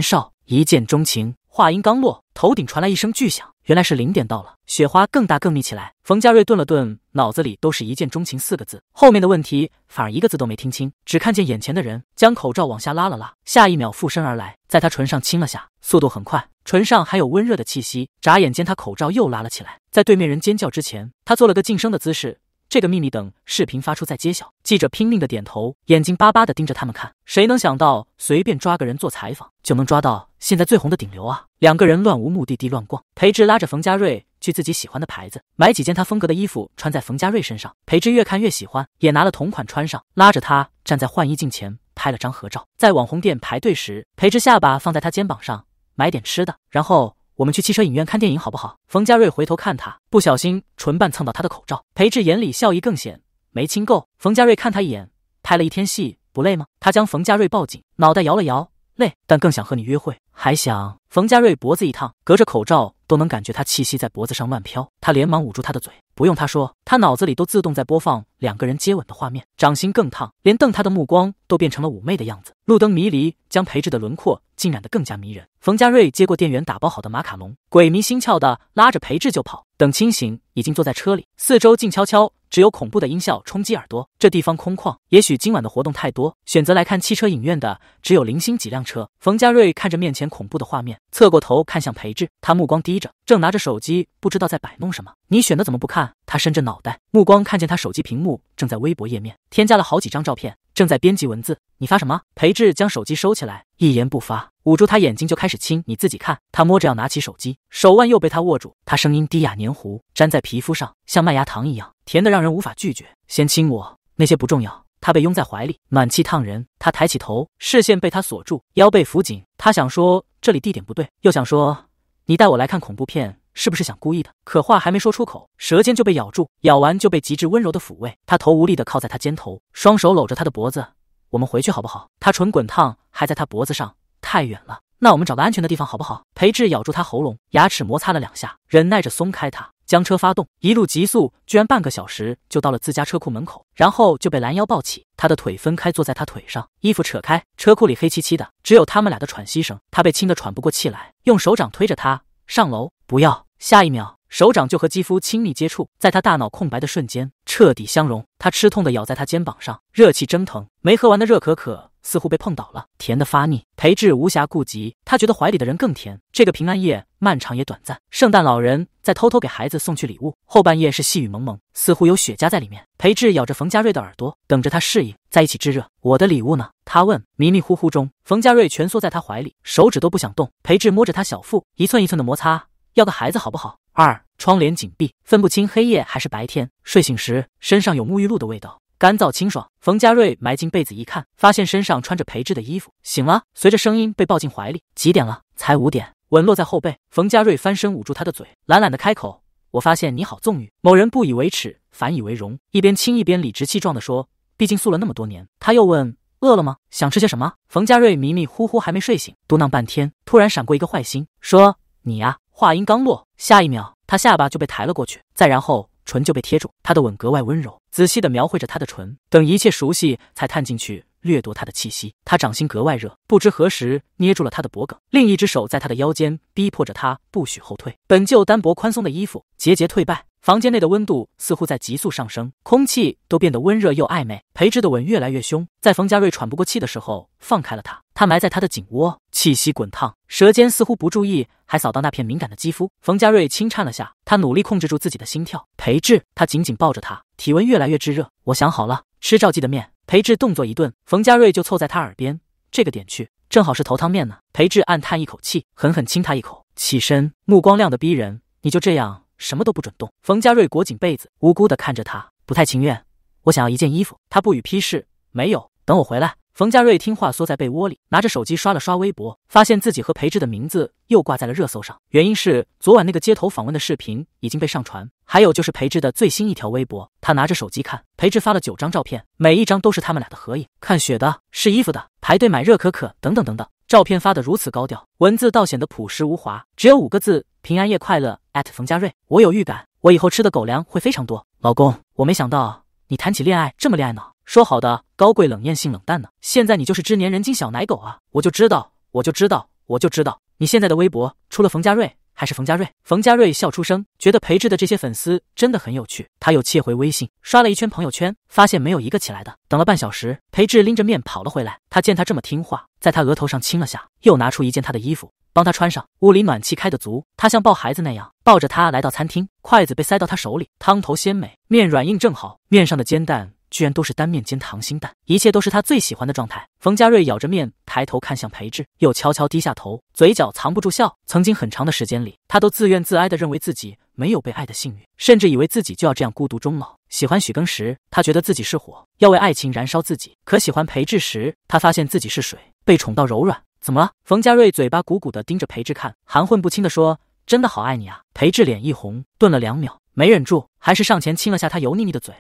少一见钟情。话音刚落，头顶传来一声巨响，原来是零点到了。雪花更大更密起来。冯佳瑞顿了顿，脑子里都是一见钟情四个字，后面的问题反而一个字都没听清，只看见眼前的人将口罩往下拉了拉。下一秒附身而来，在他唇上亲了下，速度很快，唇上还有温热的气息。眨眼间，他口罩又拉了起来。在对面人尖叫之前，他做了个噤声的姿势。这个秘密等视频发出再揭晓。记者拼命的点头，眼睛巴巴的盯着他们看。谁能想到，随便抓个人做采访，就能抓到现在最红的顶流啊！两个人乱无目的地乱逛，裴志拉着冯家瑞去自己喜欢的牌子，买几件他风格的衣服穿在冯家瑞身上。裴志越看越喜欢，也拿了同款穿上，拉着他站在换衣镜前拍了张合照。在网红店排队时，裴志下巴放在他肩膀上，买点吃的，然后。我们去汽车影院看电影好不好？冯家瑞回头看他，不小心唇瓣蹭到他的口罩。裴志眼里笑意更显，没亲够。冯家瑞看他一眼，拍了一天戏不累吗？他将冯家瑞抱紧，脑袋摇了摇，累，但更想和你约会。还想冯家瑞脖子一烫，隔着口罩都能感觉他气息在脖子上乱飘。他连忙捂住他的嘴，不用他说，他脑子里都自动在播放两个人接吻的画面。掌心更烫，连瞪他的目光都变成了妩媚的样子。路灯迷离，将裴志的轮廓浸染得更加迷人。冯家瑞接过店员打包好的马卡龙，鬼迷心窍的拉着裴志就跑。等清醒，已经坐在车里，四周静悄悄。只有恐怖的音效冲击耳朵。这地方空旷，也许今晚的活动太多，选择来看汽车影院的只有零星几辆车。冯佳瑞看着面前恐怖的画面，侧过头看向裴志，他目光低着，正拿着手机，不知道在摆弄什么。你选的怎么不看？他伸着脑袋，目光看见他手机屏幕正在微博页面添加了好几张照片，正在编辑文字。你发什么？裴志将手机收起来，一言不发，捂住他眼睛就开始亲。你自己看。他摸着要拿起手机，手腕又被他握住。他声音低哑黏糊，粘在皮肤上像麦芽糖一样。甜的让人无法拒绝，先亲我那些不重要。他被拥在怀里，暖气烫人。他抬起头，视线被他锁住，腰被抚紧。他想说这里地点不对，又想说你带我来看恐怖片是不是想故意的？可话还没说出口，舌尖就被咬住，咬完就被极致温柔的抚慰。他头无力地靠在他肩头，双手搂着他的脖子。我们回去好不好？他唇滚烫，还在他脖子上。太远了，那我们找个安全的地方好不好？裴志咬住他喉咙，牙齿摩擦了两下，忍耐着松开他。将车发动，一路急速，居然半个小时就到了自家车库门口，然后就被拦腰抱起，他的腿分开坐在他腿上，衣服扯开，车库里黑漆漆的，只有他们俩的喘息声，他被亲得喘不过气来，用手掌推着他上楼，不要，下一秒手掌就和肌肤亲密接触，在他大脑空白的瞬间彻底相融，他吃痛的咬在他肩膀上，热气蒸腾，没喝完的热可可。似乎被碰倒了，甜的发腻。裴智无暇顾及，他觉得怀里的人更甜。这个平安夜漫长也短暂，圣诞老人在偷偷给孩子送去礼物。后半夜是细雨蒙蒙，似乎有雪夹在里面。裴智咬着冯家瑞的耳朵，等着他适应在一起炙热。我的礼物呢？他问。迷迷糊糊中，冯家瑞蜷缩在他怀里，手指都不想动。裴智摸着他小腹，一寸一寸的摩擦。要个孩子好不好？二窗帘紧闭，分不清黑夜还是白天。睡醒时，身上有沐浴露的味道。干燥清爽。冯家瑞埋进被子一看，发现身上穿着裴智的衣服，醒了。随着声音被抱进怀里，几点了？才五点。吻落在后背，冯家瑞翻身捂住他的嘴，懒懒的开口：“我发现你好纵欲。”某人不以为耻，反以为荣，一边亲一边理直气壮的说：“毕竟素了那么多年。”他又问：“饿了吗？想吃些什么？”冯家瑞迷迷糊糊还没睡醒，嘟囔半天，突然闪过一个坏心，说：“你呀。”话音刚落，下一秒他下巴就被抬了过去，再然后。唇就被贴住，他的吻格外温柔，仔细地描绘着他的唇，等一切熟悉才探进去。掠夺他的气息，他掌心格外热，不知何时捏住了他的脖颈，另一只手在他的腰间逼迫着他不许后退。本就单薄宽松的衣服节节退败，房间内的温度似乎在急速上升，空气都变得温热又暧昧。裴智的吻越来越凶，在冯家瑞喘不过气的时候放开了他，他埋在他的颈窝，气息滚烫，舌尖似乎不注意还扫到那片敏感的肌肤。冯家瑞轻颤了下，他努力控制住自己的心跳。裴志，他紧紧抱着他，体温越来越炙热。我想好了，吃赵记的面。裴智动作一顿，冯家瑞就凑在他耳边：“这个点去，正好是头汤面呢。”裴智暗叹一口气，狠狠亲他一口，起身，目光亮得逼人：“你就这样，什么都不准动。”冯家瑞裹紧被子，无辜的看着他，不太情愿：“我想要一件衣服。”他不予批示：“没有，等我回来。”冯佳瑞听话缩在被窝里，拿着手机刷了刷微博，发现自己和裴志的名字又挂在了热搜上。原因是昨晚那个街头访问的视频已经被上传，还有就是裴志的最新一条微博。他拿着手机看，裴志发了九张照片，每一张都是他们俩的合影，看雪的，试衣服的，排队买热可可，等等等等。照片发的如此高调，文字倒显得朴实无华，只有五个字：平安夜快乐。冯佳瑞，我有预感，我以后吃的狗粮会非常多。老公，我没想到你谈起恋爱这么恋爱脑。说好的高贵冷艳性冷淡呢？现在你就是只粘人精小奶狗啊！我就知道，我就知道，我就知道！你现在的微博除了冯佳瑞还是冯佳瑞。冯佳瑞笑出声，觉得裴志的这些粉丝真的很有趣。他又切回微信，刷了一圈朋友圈，发现没有一个起来的。等了半小时，裴志拎着面跑了回来。他见他这么听话，在他额头上亲了下，又拿出一件他的衣服帮他穿上。屋里暖气开的足，他像抱孩子那样抱着他来到餐厅，筷子被塞到他手里，汤头鲜美，面软硬正好，面上的煎蛋。居然都是单面煎溏心蛋，一切都是他最喜欢的状态。冯佳瑞咬着面，抬头看向裴志，又悄悄低下头，嘴角藏不住笑。曾经很长的时间里，他都自怨自艾的认为自己没有被爱的幸运，甚至以为自己就要这样孤独终老。喜欢许更时，他觉得自己是火，要为爱情燃烧自己；可喜欢裴志时，他发现自己是水，被宠到柔软。怎么了？冯佳瑞嘴巴鼓鼓的盯着裴志看，含混不清的说：“真的好爱你啊。”裴志脸一红，顿了两秒，没忍住，还是上前亲了下他油腻腻的嘴。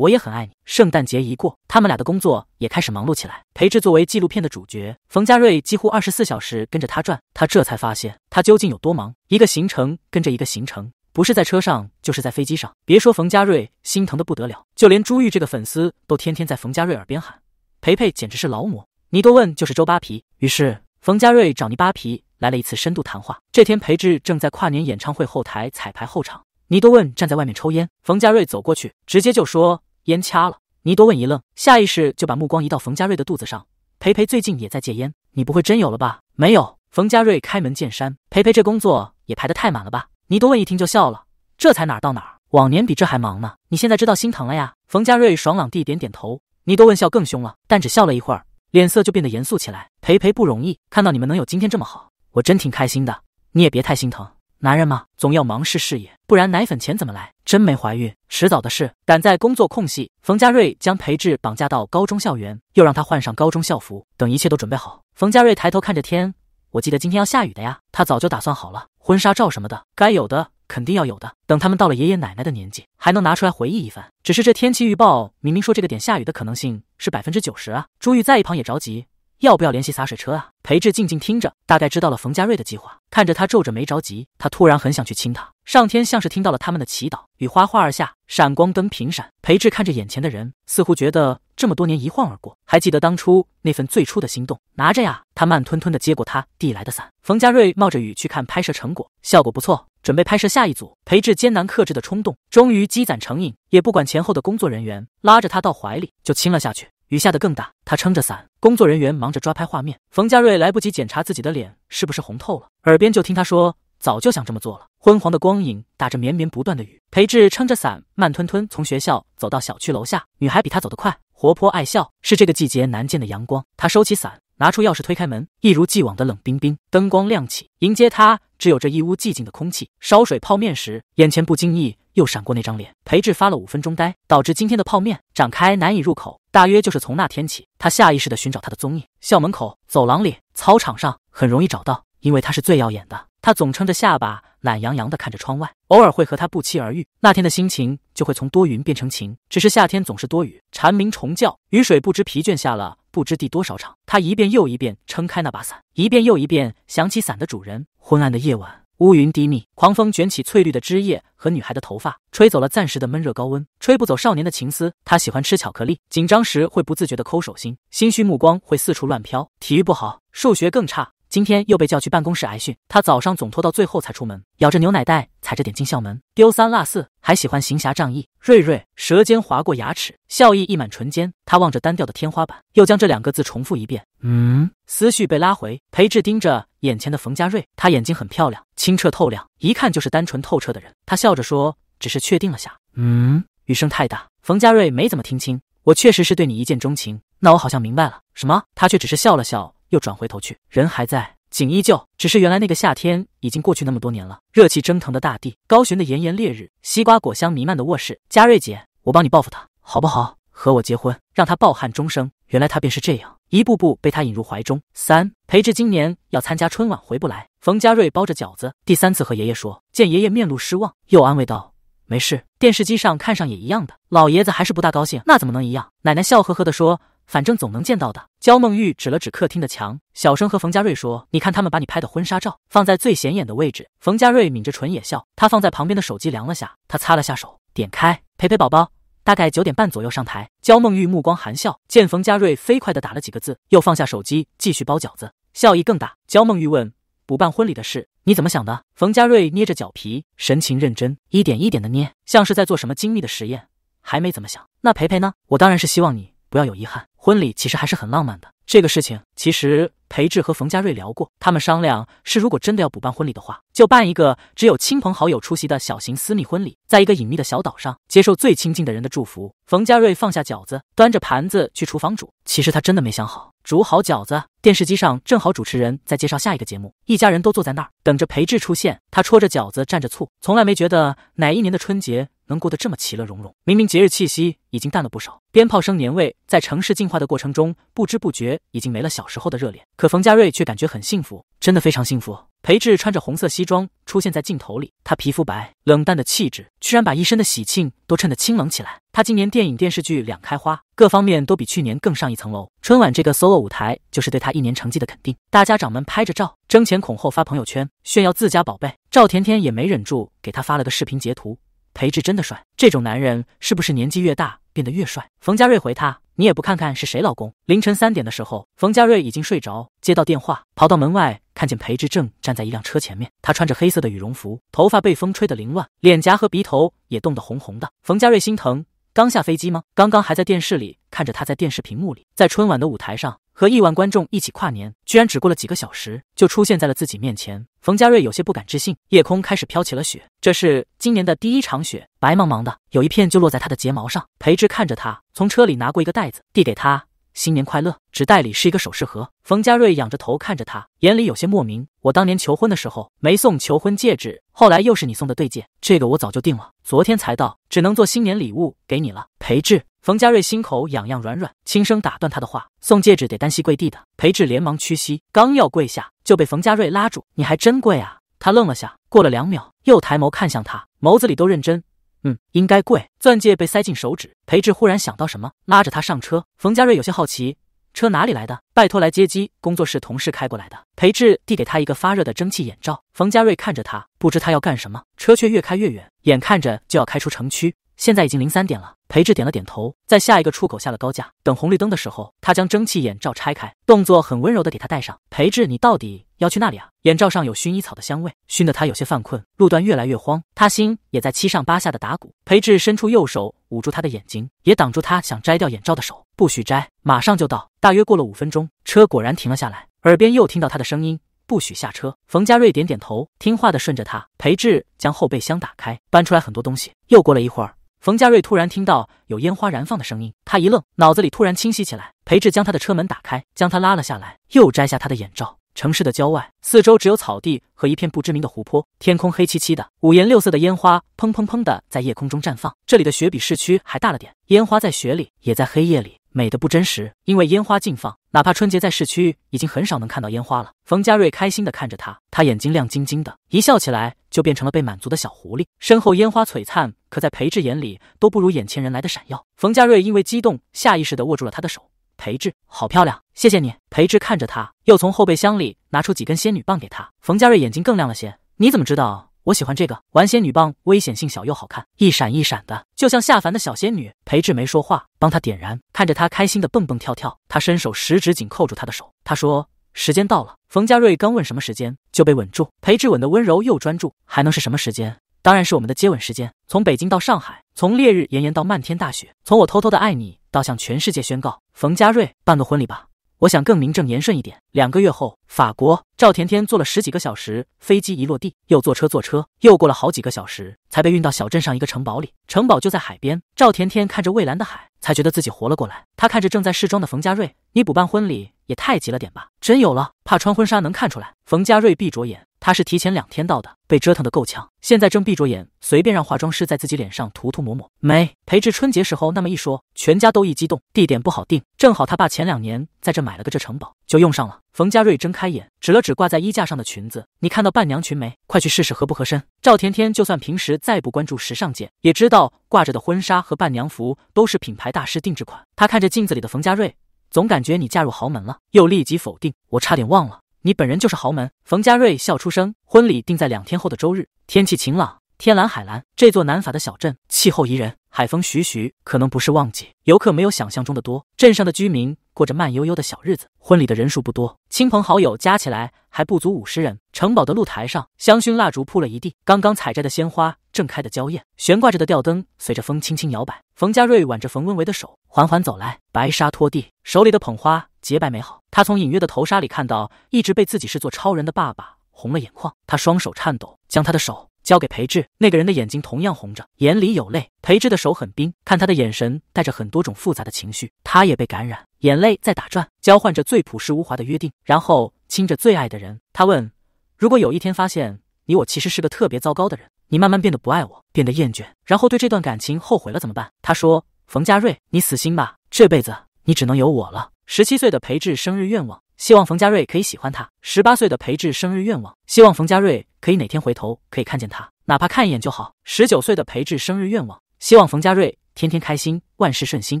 我也很爱你。圣诞节一过，他们俩的工作也开始忙碌起来。裴志作为纪录片的主角，冯家瑞几乎二十四小时跟着他转。他这才发现，他究竟有多忙。一个行程跟着一个行程，不是在车上就是在飞机上。别说冯家瑞心疼的不得了，就连朱玉这个粉丝都天天在冯家瑞耳边喊：“裴裴简直是劳模。”倪多问就是周扒皮。于是，冯家瑞找倪扒皮来了一次深度谈话。这天，裴志正在跨年演唱会后台彩排候场，倪多问站在外面抽烟。冯家瑞走过去，直接就说。烟掐了，倪多问一愣，下意识就把目光移到冯家瑞的肚子上。培培最近也在戒烟，你不会真有了吧？没有。冯家瑞开门见山，培培这工作也排得太满了吧？倪多问一听就笑了，这才哪儿到哪儿，往年比这还忙呢。你现在知道心疼了呀？冯家瑞爽朗地点点头。倪多问笑更凶了，但只笑了一会儿，脸色就变得严肃起来。培培不容易，看到你们能有今天这么好，我真挺开心的。你也别太心疼。男人嘛，总要忙事事业，不然奶粉钱怎么来？真没怀孕，迟早的事。赶在工作空隙，冯家瑞将裴志绑架到高中校园，又让他换上高中校服。等一切都准备好，冯家瑞抬头看着天，我记得今天要下雨的呀。他早就打算好了，婚纱照什么的，该有的肯定要有的。等他们到了爷爷奶奶的年纪，还能拿出来回忆一番。只是这天气预报明明说这个点下雨的可能性是百分之九十啊！朱玉在一旁也着急。要不要联系洒水车啊？裴志静静听着，大概知道了冯家瑞的计划，看着他皱着眉着急，他突然很想去亲他。上天像是听到了他们的祈祷，雨哗哗而下，闪光灯频闪。裴志看着眼前的人，似乎觉得这么多年一晃而过，还记得当初那份最初的心动。拿着呀，他慢吞吞的接过他递来的伞。冯家瑞冒着雨去看拍摄成果，效果不错，准备拍摄下一组。裴志艰难克制的冲动，终于积攒成瘾，也不管前后的工作人员，拉着他到怀里就亲了下去。雨下得更大，他撑着伞，工作人员忙着抓拍画面。冯佳瑞来不及检查自己的脸是不是红透了，耳边就听他说早就想这么做了。昏黄的光影打着绵绵不断的雨，裴志撑着伞，慢吞吞从学校走到小区楼下。女孩比他走得快，活泼爱笑，是这个季节难见的阳光。他收起伞。拿出钥匙推开门，一如既往的冷冰冰。灯光亮起，迎接他只有这一屋寂静的空气。烧水泡面时，眼前不经意又闪过那张脸。裴志发了五分钟呆，导致今天的泡面展开难以入口。大约就是从那天起，他下意识地寻找他的踪影。校门口、走廊里、操场上很容易找到，因为他是最耀眼的。他总撑着下巴，懒洋洋地看着窗外，偶尔会和他不期而遇。那天的心情就会从多云变成晴，只是夏天总是多雨，蝉鸣虫叫，雨水不知疲倦下了。不知第多少场，他一遍又一遍撑开那把伞，一遍又一遍想起伞的主人。昏暗的夜晚，乌云低密，狂风卷起翠绿的枝叶和女孩的头发，吹走了暂时的闷热高温，吹不走少年的情思。他喜欢吃巧克力，紧张时会不自觉的抠手心，心虚目光会四处乱飘。体育不好，数学更差。今天又被叫去办公室挨训。他早上总拖到最后才出门，咬着牛奶袋，踩着点进校门，丢三落四，还喜欢行侠仗义。瑞瑞，舌尖划过牙齿，笑意溢满唇间。他望着单调的天花板，又将这两个字重复一遍。嗯，思绪被拉回。裴智盯着眼前的冯佳瑞，他眼睛很漂亮，清澈透亮，一看就是单纯透彻的人。他笑着说：“只是确定了下。”嗯，雨声太大，冯佳瑞没怎么听清。我确实是对你一见钟情。那我好像明白了什么？他却只是笑了笑。又转回头去，人还在，景依旧，只是原来那个夏天已经过去那么多年了。热气蒸腾的大地，高悬的炎炎烈日，西瓜果香弥漫的卧室。嘉瑞姐，我帮你报复他，好不好？和我结婚，让他抱憾终生。原来他便是这样，一步步被他引入怀中。三，裴志今年要参加春晚，回不来。冯嘉瑞包着饺子，第三次和爷爷说，见爷爷面露失望，又安慰道：没事，电视机上看上也一样的。老爷子还是不大高兴，那怎么能一样？奶奶笑呵呵的说。反正总能见到的。焦梦玉指了指客厅的墙，小声和冯家瑞说：“你看，他们把你拍的婚纱照放在最显眼的位置。”冯家瑞抿着唇也笑。他放在旁边的手机凉了下，他擦了下手，点开“陪陪宝宝”，大概九点半左右上台。焦梦玉目光含笑，见冯家瑞飞快地打了几个字，又放下手机继续包饺子，笑意更大。焦梦玉问：“补办婚礼的事，你怎么想的？”冯家瑞捏着饺皮，神情认真，一点一点地捏，像是在做什么精密的实验。还没怎么想。那陪陪呢？我当然是希望你不要有遗憾。婚礼其实还是很浪漫的。这个事情其实裴志和冯家瑞聊过，他们商量是如果真的要补办婚礼的话，就办一个只有亲朋好友出席的小型私密婚礼，在一个隐秘的小岛上，接受最亲近的人的祝福。冯家瑞放下饺子，端着盘子去厨房煮。其实他真的没想好。煮好饺子，电视机上正好主持人在介绍下一个节目。一家人都坐在那儿等着裴志出现。他戳着饺子蘸着醋，从来没觉得哪一年的春节。能过得这么其乐融融，明明节日气息已经淡了不少，鞭炮声年味在城市进化的过程中，不知不觉已经没了小时候的热烈。可冯家瑞却感觉很幸福，真的非常幸福。裴志穿着红色西装出现在镜头里，他皮肤白，冷淡的气质居然把一身的喜庆都衬得清冷起来。他今年电影电视剧两开花，各方面都比去年更上一层楼。春晚这个 solo 舞台就是对他一年成绩的肯定。大家长们拍着照，争前恐后发朋友圈炫耀自家宝贝。赵甜甜也没忍住，给他发了个视频截图。裴志真的帅，这种男人是不是年纪越大变得越帅？冯佳瑞回他，你也不看看是谁老公。凌晨三点的时候，冯佳瑞已经睡着，接到电话，跑到门外，看见裴志正站在一辆车前面。他穿着黑色的羽绒服，头发被风吹得凌乱，脸颊和鼻头也冻得红红的。冯佳瑞心疼，刚下飞机吗？刚刚还在电视里看着他在电视屏幕里，在春晚的舞台上。和亿万观众一起跨年，居然只过了几个小时，就出现在了自己面前。冯佳瑞有些不敢置信。夜空开始飘起了雪，这是今年的第一场雪，白茫茫的，有一片就落在他的睫毛上。裴之看着他，从车里拿过一个袋子，递给他。新年快乐！纸袋里是一个首饰盒。冯家瑞仰着头看着他，眼里有些莫名。我当年求婚的时候没送求婚戒指，后来又是你送的对戒，这个我早就定了，昨天才到，只能做新年礼物给你了。裴志，冯家瑞心口痒痒软软，轻声打断他的话：“送戒指得单膝跪地的。”裴志连忙屈膝，刚要跪下，就被冯家瑞拉住：“你还真跪啊？”他愣了下，过了两秒，又抬眸看向他，眸子里都认真。嗯，应该贵。钻戒被塞进手指，裴志忽然想到什么，拉着他上车。冯佳瑞有些好奇，车哪里来的？拜托来接机，工作室同事开过来的。裴志递给他一个发热的蒸汽眼罩。冯佳瑞看着他，不知他要干什么。车却越开越远，眼看着就要开出城区。现在已经零三点了。裴智点了点头，在下一个出口下了高架。等红绿灯的时候，他将蒸汽眼罩拆开，动作很温柔的给他戴上。裴智，你到底要去那里啊？眼罩上有薰衣草的香味，熏得他有些犯困。路段越来越荒，他心也在七上八下的打鼓。裴智伸出右手捂住他的眼睛，也挡住他想摘掉眼罩的手，不许摘，马上就到。大约过了五分钟，车果然停了下来，耳边又听到他的声音，不许下车。冯佳瑞点点头，听话的顺着他。裴智将后备箱打开，搬出来很多东西。又过了一会儿。冯佳瑞突然听到有烟花燃放的声音，他一愣，脑子里突然清晰起来。裴志将他的车门打开，将他拉了下来，又摘下他的眼罩。城市的郊外，四周只有草地和一片不知名的湖泊，天空黑漆漆的，五颜六色的烟花砰砰砰的在夜空中绽放。这里的雪比市区还大了点，烟花在雪里，也在黑夜里，美得不真实。因为烟花禁放，哪怕春节在市区已经很少能看到烟花了。冯佳瑞开心的看着他，他眼睛亮晶晶的，一笑起来就变成了被满足的小狐狸。身后烟花璀璨。可在裴志眼里，都不如眼前人来的闪耀。冯家瑞因为激动，下意识的握住了他的手。裴志，好漂亮，谢谢你。裴志看着他，又从后备箱里拿出几根仙女棒给他。冯家瑞眼睛更亮了些。你怎么知道我喜欢这个？玩仙女棒危险性小又好看，一闪一闪的，就像下凡的小仙女。裴志没说话，帮他点燃，看着他开心的蹦蹦跳跳。他伸手十指紧扣住他的手，他说：“时间到了。”冯家瑞刚问什么时间，就被稳住。裴志吻的温柔又专注，还能是什么时间？当然是我们的接吻时间。从北京到上海，从烈日炎炎到漫天大雪，从我偷偷的爱你到向全世界宣告。冯佳瑞，办个婚礼吧，我想更名正言顺一点。两个月后，法国，赵甜甜坐了十几个小时飞机，一落地又坐车，坐车又过了好几个小时，才被运到小镇上一个城堡里。城堡就在海边。赵甜甜看着蔚蓝的海，才觉得自己活了过来。她看着正在试妆的冯佳瑞，你补办婚礼也太急了点吧？真有了？怕穿婚纱能看出来？冯佳瑞闭着眼。他是提前两天到的，被折腾得够呛，现在正闭着眼，随便让化妆师在自己脸上涂涂抹抹。没裴志春节时候那么一说，全家都一激动。地点不好定，正好他爸前两年在这买了个这城堡，就用上了。冯佳瑞睁开眼，指了指挂在衣架上的裙子：“你看到伴娘裙没？快去试试合不合身。”赵甜甜就算平时再不关注时尚界，也知道挂着的婚纱和伴娘服都是品牌大师定制款。她看着镜子里的冯佳瑞，总感觉你嫁入豪门了，又立即否定：“我差点忘了。”你本人就是豪门，冯家瑞笑出声。婚礼定在两天后的周日，天气晴朗，天蓝海蓝。这座南法的小镇气候宜人，海风徐徐。可能不是旺季，游客没有想象中的多。镇上的居民过着慢悠悠的小日子。婚礼的人数不多，亲朋好友加起来还不足五十人。城堡的露台上，香薰蜡烛铺了一地，刚刚采摘的鲜花正开的娇艳，悬挂着的吊灯随着风轻轻摇摆。冯家瑞挽着冯温维的手，缓缓走来，白纱拖地，手里的捧花。洁白美好，他从隐约的头纱里看到，一直被自己视作超人的爸爸红了眼眶，他双手颤抖，将他的手交给裴志。那个人的眼睛同样红着，眼里有泪。裴志的手很冰，看他的眼神带着很多种复杂的情绪，他也被感染，眼泪在打转，交换着最朴实无华的约定，然后亲着最爱的人。他问：“如果有一天发现你我其实是个特别糟糕的人，你慢慢变得不爱我，变得厌倦，然后对这段感情后悔了，怎么办？”他说：“冯佳瑞，你死心吧，这辈子你只能有我了。”十七岁的裴志生日愿望，希望冯家瑞可以喜欢他。十八岁的裴志生日愿望，希望冯家瑞可以哪天回头可以看见他，哪怕看一眼就好。十九岁的裴志生日愿望，希望冯家瑞天天开心，万事顺心。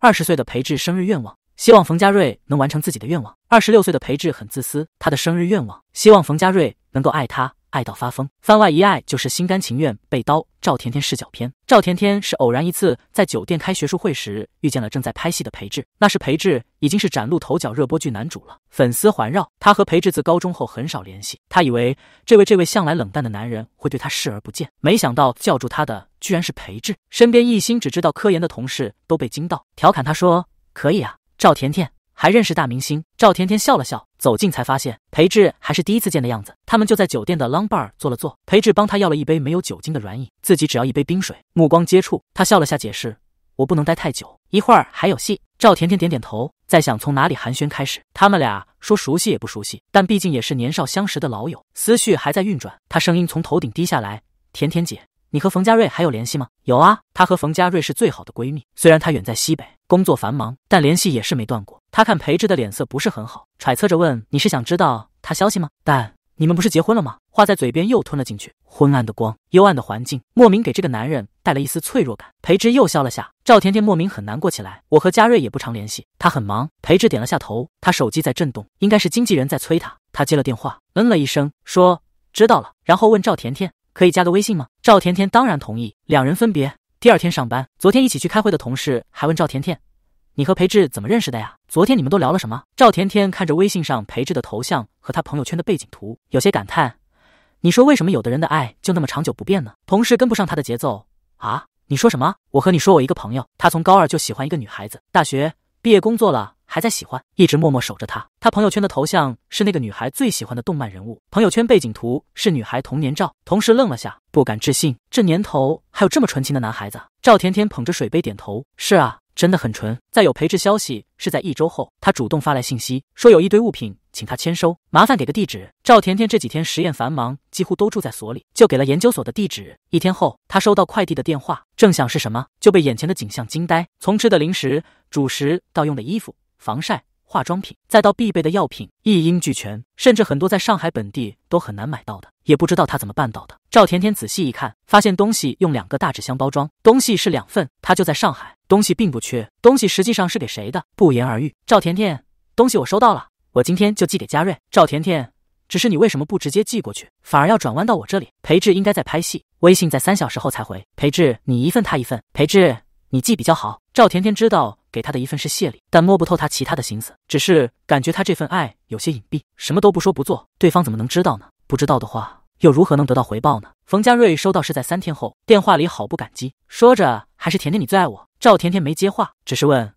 二十岁的裴志生日愿望，希望冯家瑞能完成自己的愿望。二十六岁的裴志很自私，他的生日愿望，希望冯家瑞能够爱他。爱到发疯，番外一爱就是心甘情愿被刀。赵甜甜视角篇，赵甜甜是偶然一次在酒店开学术会时遇见了正在拍戏的裴志，那时裴志已经是崭露头角、热播剧男主了，粉丝环绕。她和裴志自高中后很少联系，她以为这位这位向来冷淡的男人会对她视而不见，没想到叫住她的居然是裴志。身边一心只知道科研的同事都被惊到，调侃她说：“可以啊，赵甜甜。”还认识大明星赵甜甜笑了笑，走近才发现裴智还是第一次见的样子。他们就在酒店的 long bar 坐了坐，裴智帮他要了一杯没有酒精的软饮，自己只要一杯冰水。目光接触，他笑了下，解释：“我不能待太久，一会儿还有戏。”赵甜甜点点头，在想从哪里寒暄开始。他们俩说熟悉也不熟悉，但毕竟也是年少相识的老友，思绪还在运转。他声音从头顶低下来：“甜甜姐。”你和冯佳瑞还有联系吗？有啊，她和冯佳瑞是最好的闺蜜。虽然她远在西北，工作繁忙，但联系也是没断过。她看裴芝的脸色不是很好，揣测着问：“你是想知道他消息吗？”但你们不是结婚了吗？话在嘴边又吞了进去。昏暗的光，幽暗的环境，莫名给这个男人带了一丝脆弱感。裴芝又笑了下，赵甜甜莫名很难过起来。我和佳瑞也不常联系，他很忙。裴芝点了下头，他手机在震动，应该是经纪人在催他。他接了电话，嗯了一声，说知道了，然后问赵甜甜。可以加个微信吗？赵甜甜当然同意。两人分别第二天上班。昨天一起去开会的同事还问赵甜甜：“你和裴志怎么认识的呀？昨天你们都聊了什么？”赵甜甜看着微信上裴志的头像和他朋友圈的背景图，有些感叹：“你说为什么有的人的爱就那么长久不变呢？”同事跟不上他的节奏啊！你说什么？我和你说，我一个朋友，他从高二就喜欢一个女孩子，大学毕业工作了。还在喜欢，一直默默守着他。他朋友圈的头像是那个女孩最喜欢的动漫人物，朋友圈背景图是女孩童年照。同事愣了下，不敢置信，这年头还有这么纯情的男孩子。赵甜甜捧着水杯点头：“是啊，真的很纯。”再有培智消息是在一周后，他主动发来信息，说有一堆物品，请他签收，麻烦给个地址。赵甜甜这几天实验繁忙，几乎都住在所里，就给了研究所的地址。一天后，他收到快递的电话，正想是什么，就被眼前的景象惊呆：从吃的零食、主食到用的衣服。防晒化妆品，再到必备的药品，一应俱全，甚至很多在上海本地都很难买到的，也不知道他怎么办到的。赵甜甜仔细一看，发现东西用两个大纸箱包装，东西是两份，她就在上海，东西并不缺。东西实际上是给谁的？不言而喻。赵甜甜，东西我收到了，我今天就寄给嘉瑞。赵甜甜，只是你为什么不直接寄过去，反而要转弯到我这里？裴志应该在拍戏，微信在三小时后才回。裴志，你一份，他一份。裴志，你寄比较好。赵甜甜知道给他的一份是谢礼，但摸不透他其他的心思，只是感觉他这份爱有些隐蔽，什么都不说不做，对方怎么能知道呢？不知道的话，又如何能得到回报呢？冯佳瑞收到是在三天后，电话里好不感激，说着还是甜甜你最爱我。赵甜甜没接话，只是问：“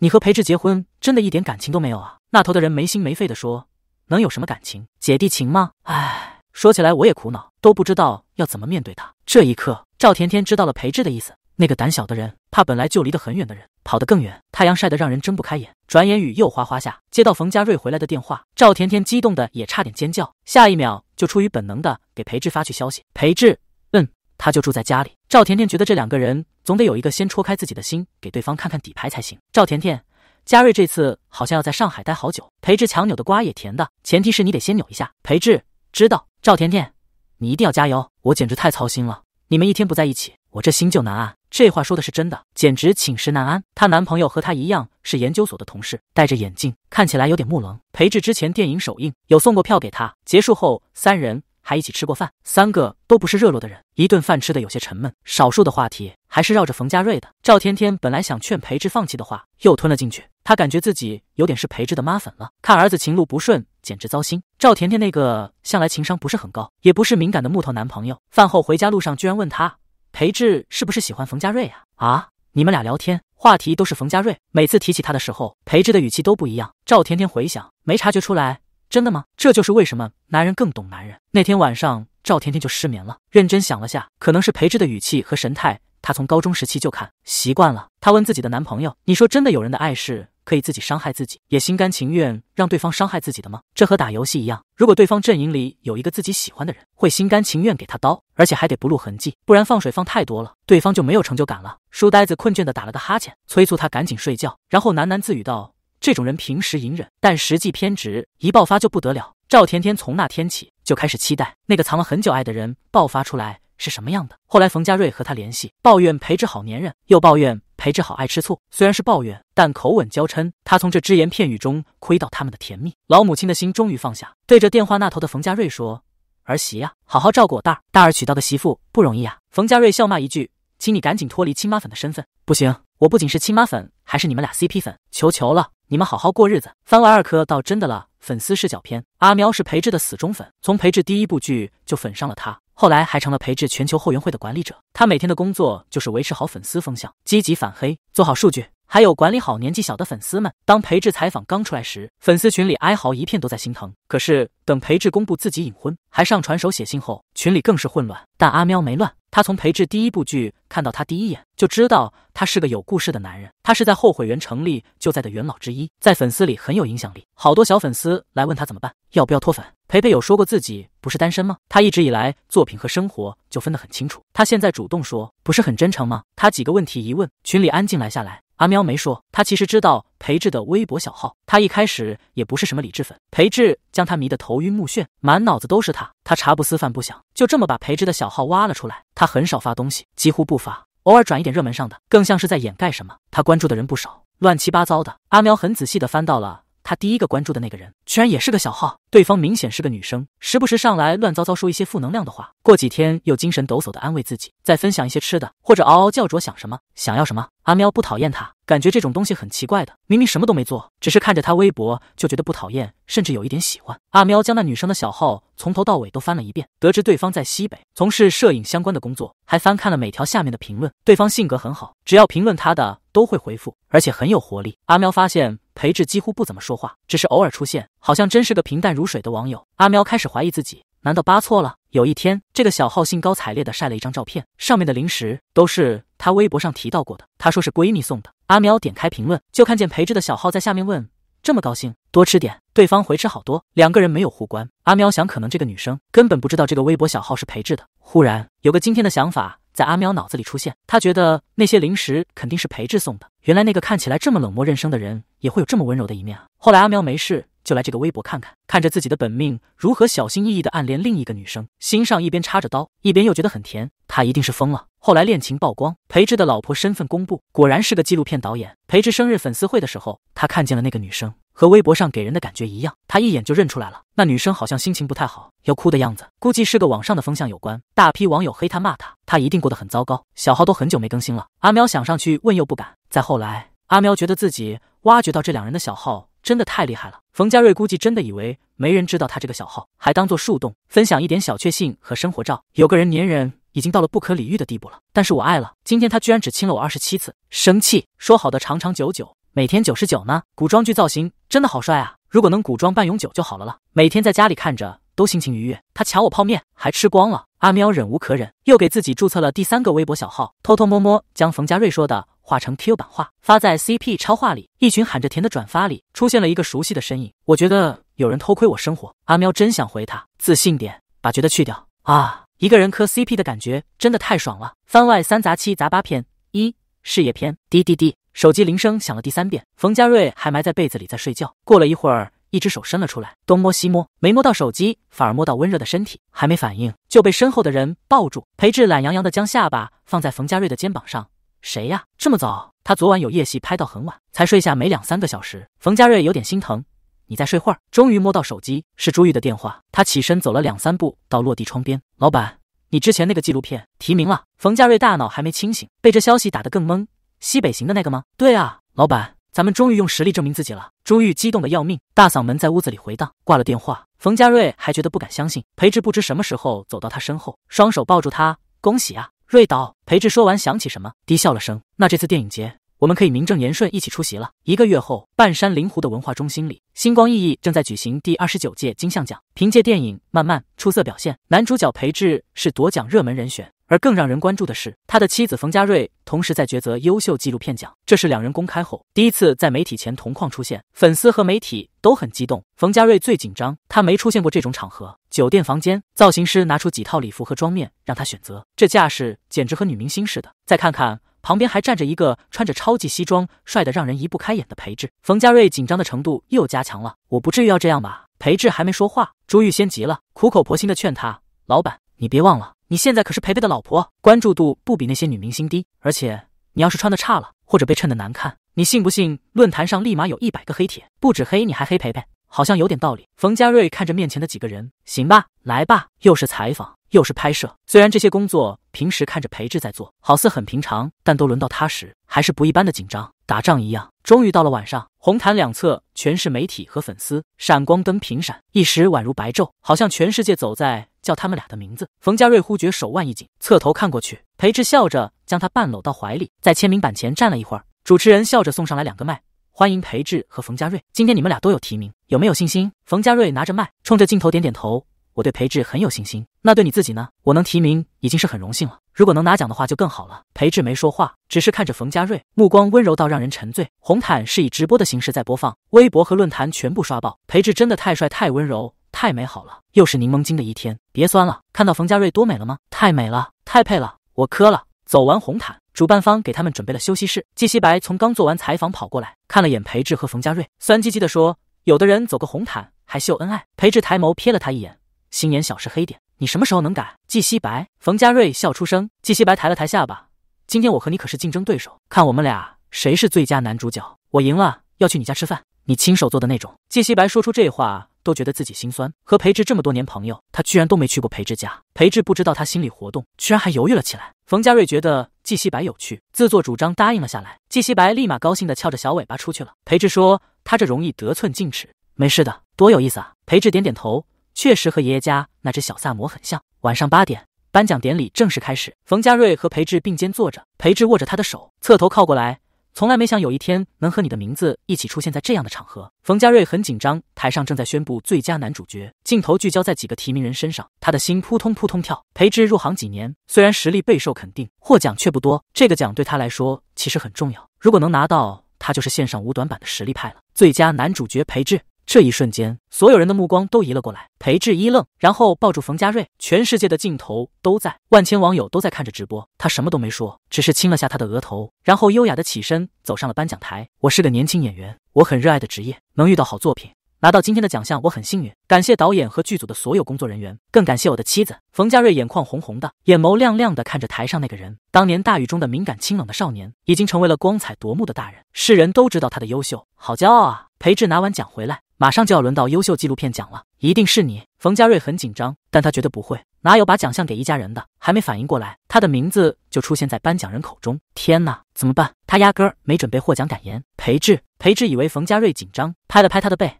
你和裴志结婚，真的一点感情都没有啊？”那头的人没心没肺的说：“能有什么感情？姐弟情吗？”哎，说起来我也苦恼，都不知道要怎么面对他。这一刻，赵甜甜知道了裴志的意思。那个胆小的人怕本来就离得很远的人跑得更远。太阳晒得让人睁不开眼，转眼雨又哗哗下。接到冯家瑞回来的电话，赵甜甜激动得也差点尖叫，下一秒就出于本能的给裴智发去消息。裴智，嗯，他就住在家里。赵甜甜觉得这两个人总得有一个先戳开自己的心，给对方看看底牌才行。赵甜甜，嘉瑞这次好像要在上海待好久。裴志强扭的瓜也甜的，前提是你得先扭一下。裴智知道，赵甜甜，你一定要加油，我简直太操心了。你们一天不在一起。我这心就难安，这话说的是真的，简直寝食难安。她男朋友和她一样是研究所的同事，戴着眼镜，看起来有点木楞。裴志之前电影首映有送过票给她，结束后三人还一起吃过饭。三个都不是热络的人，一顿饭吃的有些沉闷，少数的话题还是绕着冯家瑞的。赵甜甜本来想劝裴志放弃的话，又吞了进去。她感觉自己有点是裴志的妈粉了，看儿子情路不顺，简直糟心。赵甜甜那个向来情商不是很高，也不是敏感的木头男朋友，饭后回家路上居然问他。裴志是不是喜欢冯家瑞呀？啊，你们俩聊天话题都是冯家瑞，每次提起他的时候，裴志的语气都不一样。赵甜甜回想，没察觉出来。真的吗？这就是为什么男人更懂男人。那天晚上，赵甜甜就失眠了。认真想了下，可能是裴志的语气和神态，她从高中时期就看习惯了。她问自己的男朋友：“你说真的有人的爱是？”可以自己伤害自己，也心甘情愿让对方伤害自己的吗？这和打游戏一样，如果对方阵营里有一个自己喜欢的人，会心甘情愿给他刀，而且还得不露痕迹，不然放水放太多了，对方就没有成就感了。书呆子困倦的打了个哈欠，催促他赶紧睡觉，然后喃喃自语道：“这种人平时隐忍，但实际偏执，一爆发就不得了。”赵甜甜从那天起就开始期待那个藏了很久爱的人爆发出来是什么样的。后来冯家瑞和他联系，抱怨培植好粘人，又抱怨。裴志好爱吃醋，虽然是抱怨，但口吻娇嗔。他从这只言片语中窥到他们的甜蜜。老母亲的心终于放下，对着电话那头的冯家瑞说：“儿媳呀，好好照顾我大儿，大儿娶到的媳妇不容易啊。”冯家瑞笑骂一句：“请你赶紧脱离亲妈粉的身份，不行，我不仅是亲妈粉，还是你们俩 CP 粉，求求了，你们好好过日子。”番外二科到真的了，粉丝视角篇。阿喵是裴志的死忠粉，从裴志第一部剧就粉上了他。后来还成了裴智全球后援会的管理者，他每天的工作就是维持好粉丝风向，积极反黑，做好数据，还有管理好年纪小的粉丝们。当裴智采访刚出来时，粉丝群里哀嚎一片，都在心疼；可是等裴智公布自己隐婚，还上传手写信后，群里更是混乱。但阿喵没乱。他从裴志第一部剧看到他第一眼就知道他是个有故事的男人。他是在后悔园成立就在的元老之一，在粉丝里很有影响力。好多小粉丝来问他怎么办，要不要脱粉？裴裴有说过自己不是单身吗？他一直以来作品和生活就分得很清楚。他现在主动说，不是很真诚吗？他几个问题一问，群里安静来下来。阿喵没说，他其实知道裴志的微博小号。他一开始也不是什么理智粉，裴志将他迷得头晕目眩，满脑子都是他。他茶不思饭不想，就这么把裴志的小号挖了出来。他很少发东西，几乎不发，偶尔转一点热门上的，更像是在掩盖什么。他关注的人不少，乱七八糟的。阿喵很仔细的翻到了他第一个关注的那个人，居然也是个小号。对方明显是个女生，时不时上来乱糟糟说一些负能量的话。过几天又精神抖擞的安慰自己，再分享一些吃的，或者嗷嗷叫着想什么，想要什么。阿喵不讨厌他，感觉这种东西很奇怪的。明明什么都没做，只是看着他微博就觉得不讨厌，甚至有一点喜欢。阿喵将那女生的小号从头到尾都翻了一遍，得知对方在西北从事摄影相关的工作，还翻看了每条下面的评论。对方性格很好，只要评论他的都会回复，而且很有活力。阿喵发现裴志几乎不怎么说话，只是偶尔出现。好像真是个平淡如水的网友阿喵，开始怀疑自己，难道扒错了？有一天，这个小号兴高采烈地晒了一张照片，上面的零食都是他微博上提到过的。他说是闺蜜送的。阿喵点开评论，就看见裴志的小号在下面问：“这么高兴，多吃点。”对方回：“吃好多。”两个人没有互关。阿喵想，可能这个女生根本不知道这个微博小号是裴志的。忽然有个今天的想法在阿喵脑子里出现，他觉得那些零食肯定是裴志送的。原来那个看起来这么冷漠认生的人，也会有这么温柔的一面啊！后来阿喵没事。就来这个微博看看，看着自己的本命如何小心翼翼地暗恋另一个女生，心上一边插着刀，一边又觉得很甜。他一定是疯了。后来恋情曝光，裴志的老婆身份公布，果然是个纪录片导演。裴志生日粉丝会的时候，他看见了那个女生，和微博上给人的感觉一样，他一眼就认出来了。那女生好像心情不太好，要哭的样子，估计是个网上的风向有关。大批网友黑他骂他，他一定过得很糟糕。小号都很久没更新了。阿喵想上去问又不敢。再后来，阿喵觉得自己挖掘到这两人的小号。真的太厉害了，冯家瑞估计真的以为没人知道他这个小号，还当做树洞分享一点小确幸和生活照。有个人粘人，已经到了不可理喻的地步了，但是我爱了。今天他居然只亲了我二十七次，生气。说好的长长久久，每天九十九呢？古装剧造型真的好帅啊！如果能古装半永久就好了了。每天在家里看着都心情愉悦。他抢我泡面还吃光了，阿喵忍无可忍，又给自己注册了第三个微博小号，偷偷摸摸将冯家瑞说的。画成 Q 版画发在 CP 超话里，一群喊着甜的转发里出现了一个熟悉的身影。我觉得有人偷窥我生活，阿喵真想回他，自信点，把觉得去掉啊！一个人磕 CP 的感觉真的太爽了。番外三杂七杂八篇一事业篇，滴滴滴，手机铃声响了第三遍。冯佳瑞还埋在被子里在睡觉。过了一会儿，一只手伸了出来，东摸西摸，没摸到手机，反而摸到温热的身体。还没反应，就被身后的人抱住。裴志懒洋洋地将下巴放在冯佳瑞的肩膀上。谁呀？这么早？他昨晚有夜戏拍到很晚才睡下，没两三个小时。冯家瑞有点心疼，你再睡会儿。终于摸到手机，是朱玉的电话。他起身走了两三步到落地窗边。老板，你之前那个纪录片提名了。冯家瑞大脑还没清醒，被这消息打得更懵。西北行的那个吗？对啊，老板，咱们终于用实力证明自己了。朱玉激动得要命，大嗓门在屋子里回荡。挂了电话，冯家瑞还觉得不敢相信。裴志不知什么时候走到他身后，双手抱住他，恭喜啊！瑞导，裴志说完，想起什么，低笑了声。那这次电影节，我们可以名正言顺一起出席了。一个月后，半山临湖的文化中心里，星光熠熠，正在举行第二十九届金像奖。凭借电影《慢慢》出色表现，男主角裴志是夺奖热门人选。而更让人关注的是，他的妻子冯佳瑞同时在抉择优秀纪录片奖。这是两人公开后第一次在媒体前同框出现，粉丝和媒体都很激动。冯佳瑞最紧张，他没出现过这种场合。酒店房间，造型师拿出几套礼服和妆面让他选择，这架势简直和女明星似的。再看看旁边还站着一个穿着超级西装、帅得让人移不开眼的裴志，冯佳瑞紧张的程度又加强了。我不至于要这样吧？裴志还没说话，朱玉先急了，苦口婆心的劝他：“老板，你别忘了。”你现在可是培培的老婆，关注度不比那些女明星低。而且你要是穿的差了，或者被衬的难看，你信不信论坛上立马有一百个黑帖，不止黑你还黑培培？好像有点道理。冯佳瑞看着面前的几个人，行吧，来吧，又是采访又是拍摄。虽然这些工作平时看着裴志在做，好似很平常，但都轮到他时，还是不一般的紧张，打仗一样。终于到了晚上，红毯两侧全是媒体和粉丝，闪光灯频闪，一时宛如白昼，好像全世界走在。叫他们俩的名字。冯家瑞忽觉手腕一紧，侧头看过去，裴志笑着将他半搂到怀里，在签名板前站了一会儿。主持人笑着送上来两个麦，欢迎裴志和冯家瑞。今天你们俩都有提名，有没有信心？冯家瑞拿着麦，冲着镜头点点头。我对裴志很有信心，那对你自己呢？我能提名已经是很荣幸了，如果能拿奖的话就更好了。裴志没说话，只是看着冯家瑞，目光温柔到让人沉醉。红毯是以直播的形式在播放，微博和论坛全部刷爆。裴志真的太帅太温柔。太美好了，又是柠檬精的一天。别酸了，看到冯家瑞多美了吗？太美了，太配了，我磕了。走完红毯，主办方给他们准备了休息室。季西白从刚做完采访跑过来，看了眼裴志和冯家瑞，酸唧唧的说：“有的人走个红毯还秀恩爱。”裴志抬眸瞥了他一眼，心眼小是黑点。你什么时候能改？季西白。冯家瑞笑出声。季西白抬了抬下巴：“今天我和你可是竞争对手，看我们俩谁是最佳男主角，我赢了，要去你家吃饭，你亲手做的那种。”季西白说出这话。都觉得自己心酸。和裴志这么多年朋友，他居然都没去过裴志家。裴志不知道他心里活动，居然还犹豫了起来。冯家瑞觉得季西白有趣，自作主张答应了下来。季西白立马高兴的翘着小尾巴出去了。裴志说他这容易得寸进尺，没事的，多有意思啊。裴志点点头，确实和爷爷家那只小萨摩很像。晚上八点，颁奖典礼正式开始。冯家瑞和裴志并肩坐着，裴志握着他的手，侧头靠过来。从来没想有一天能和你的名字一起出现在这样的场合。冯佳瑞很紧张，台上正在宣布最佳男主角，镜头聚焦在几个提名人身上，他的心扑通扑通跳。裴志入行几年，虽然实力备受肯定，获奖却不多。这个奖对他来说其实很重要，如果能拿到，他就是线上无短板的实力派了。最佳男主角裴志。这一瞬间，所有人的目光都移了过来。裴志一愣，然后抱住冯佳瑞。全世界的镜头都在，万千网友都在看着直播。他什么都没说，只是亲了下他的额头，然后优雅的起身走上了颁奖台。我是个年轻演员，我很热爱的职业，能遇到好作品，拿到今天的奖项，我很幸运。感谢导演和剧组的所有工作人员，更感谢我的妻子。冯佳瑞眼眶红红的，眼眸亮亮的看着台上那个人。当年大雨中的敏感清冷的少年，已经成为了光彩夺目的大人。世人都知道他的优秀，好骄傲啊！裴志拿完奖回来。马上就要轮到优秀纪录片奖了，一定是你！冯家瑞很紧张，但他觉得不会，哪有把奖项给一家人的？还没反应过来，他的名字就出现在颁奖人口中。天哪，怎么办？他压根儿没准备获奖感言。裴智，裴智以为冯家瑞紧张，拍了拍他的背：“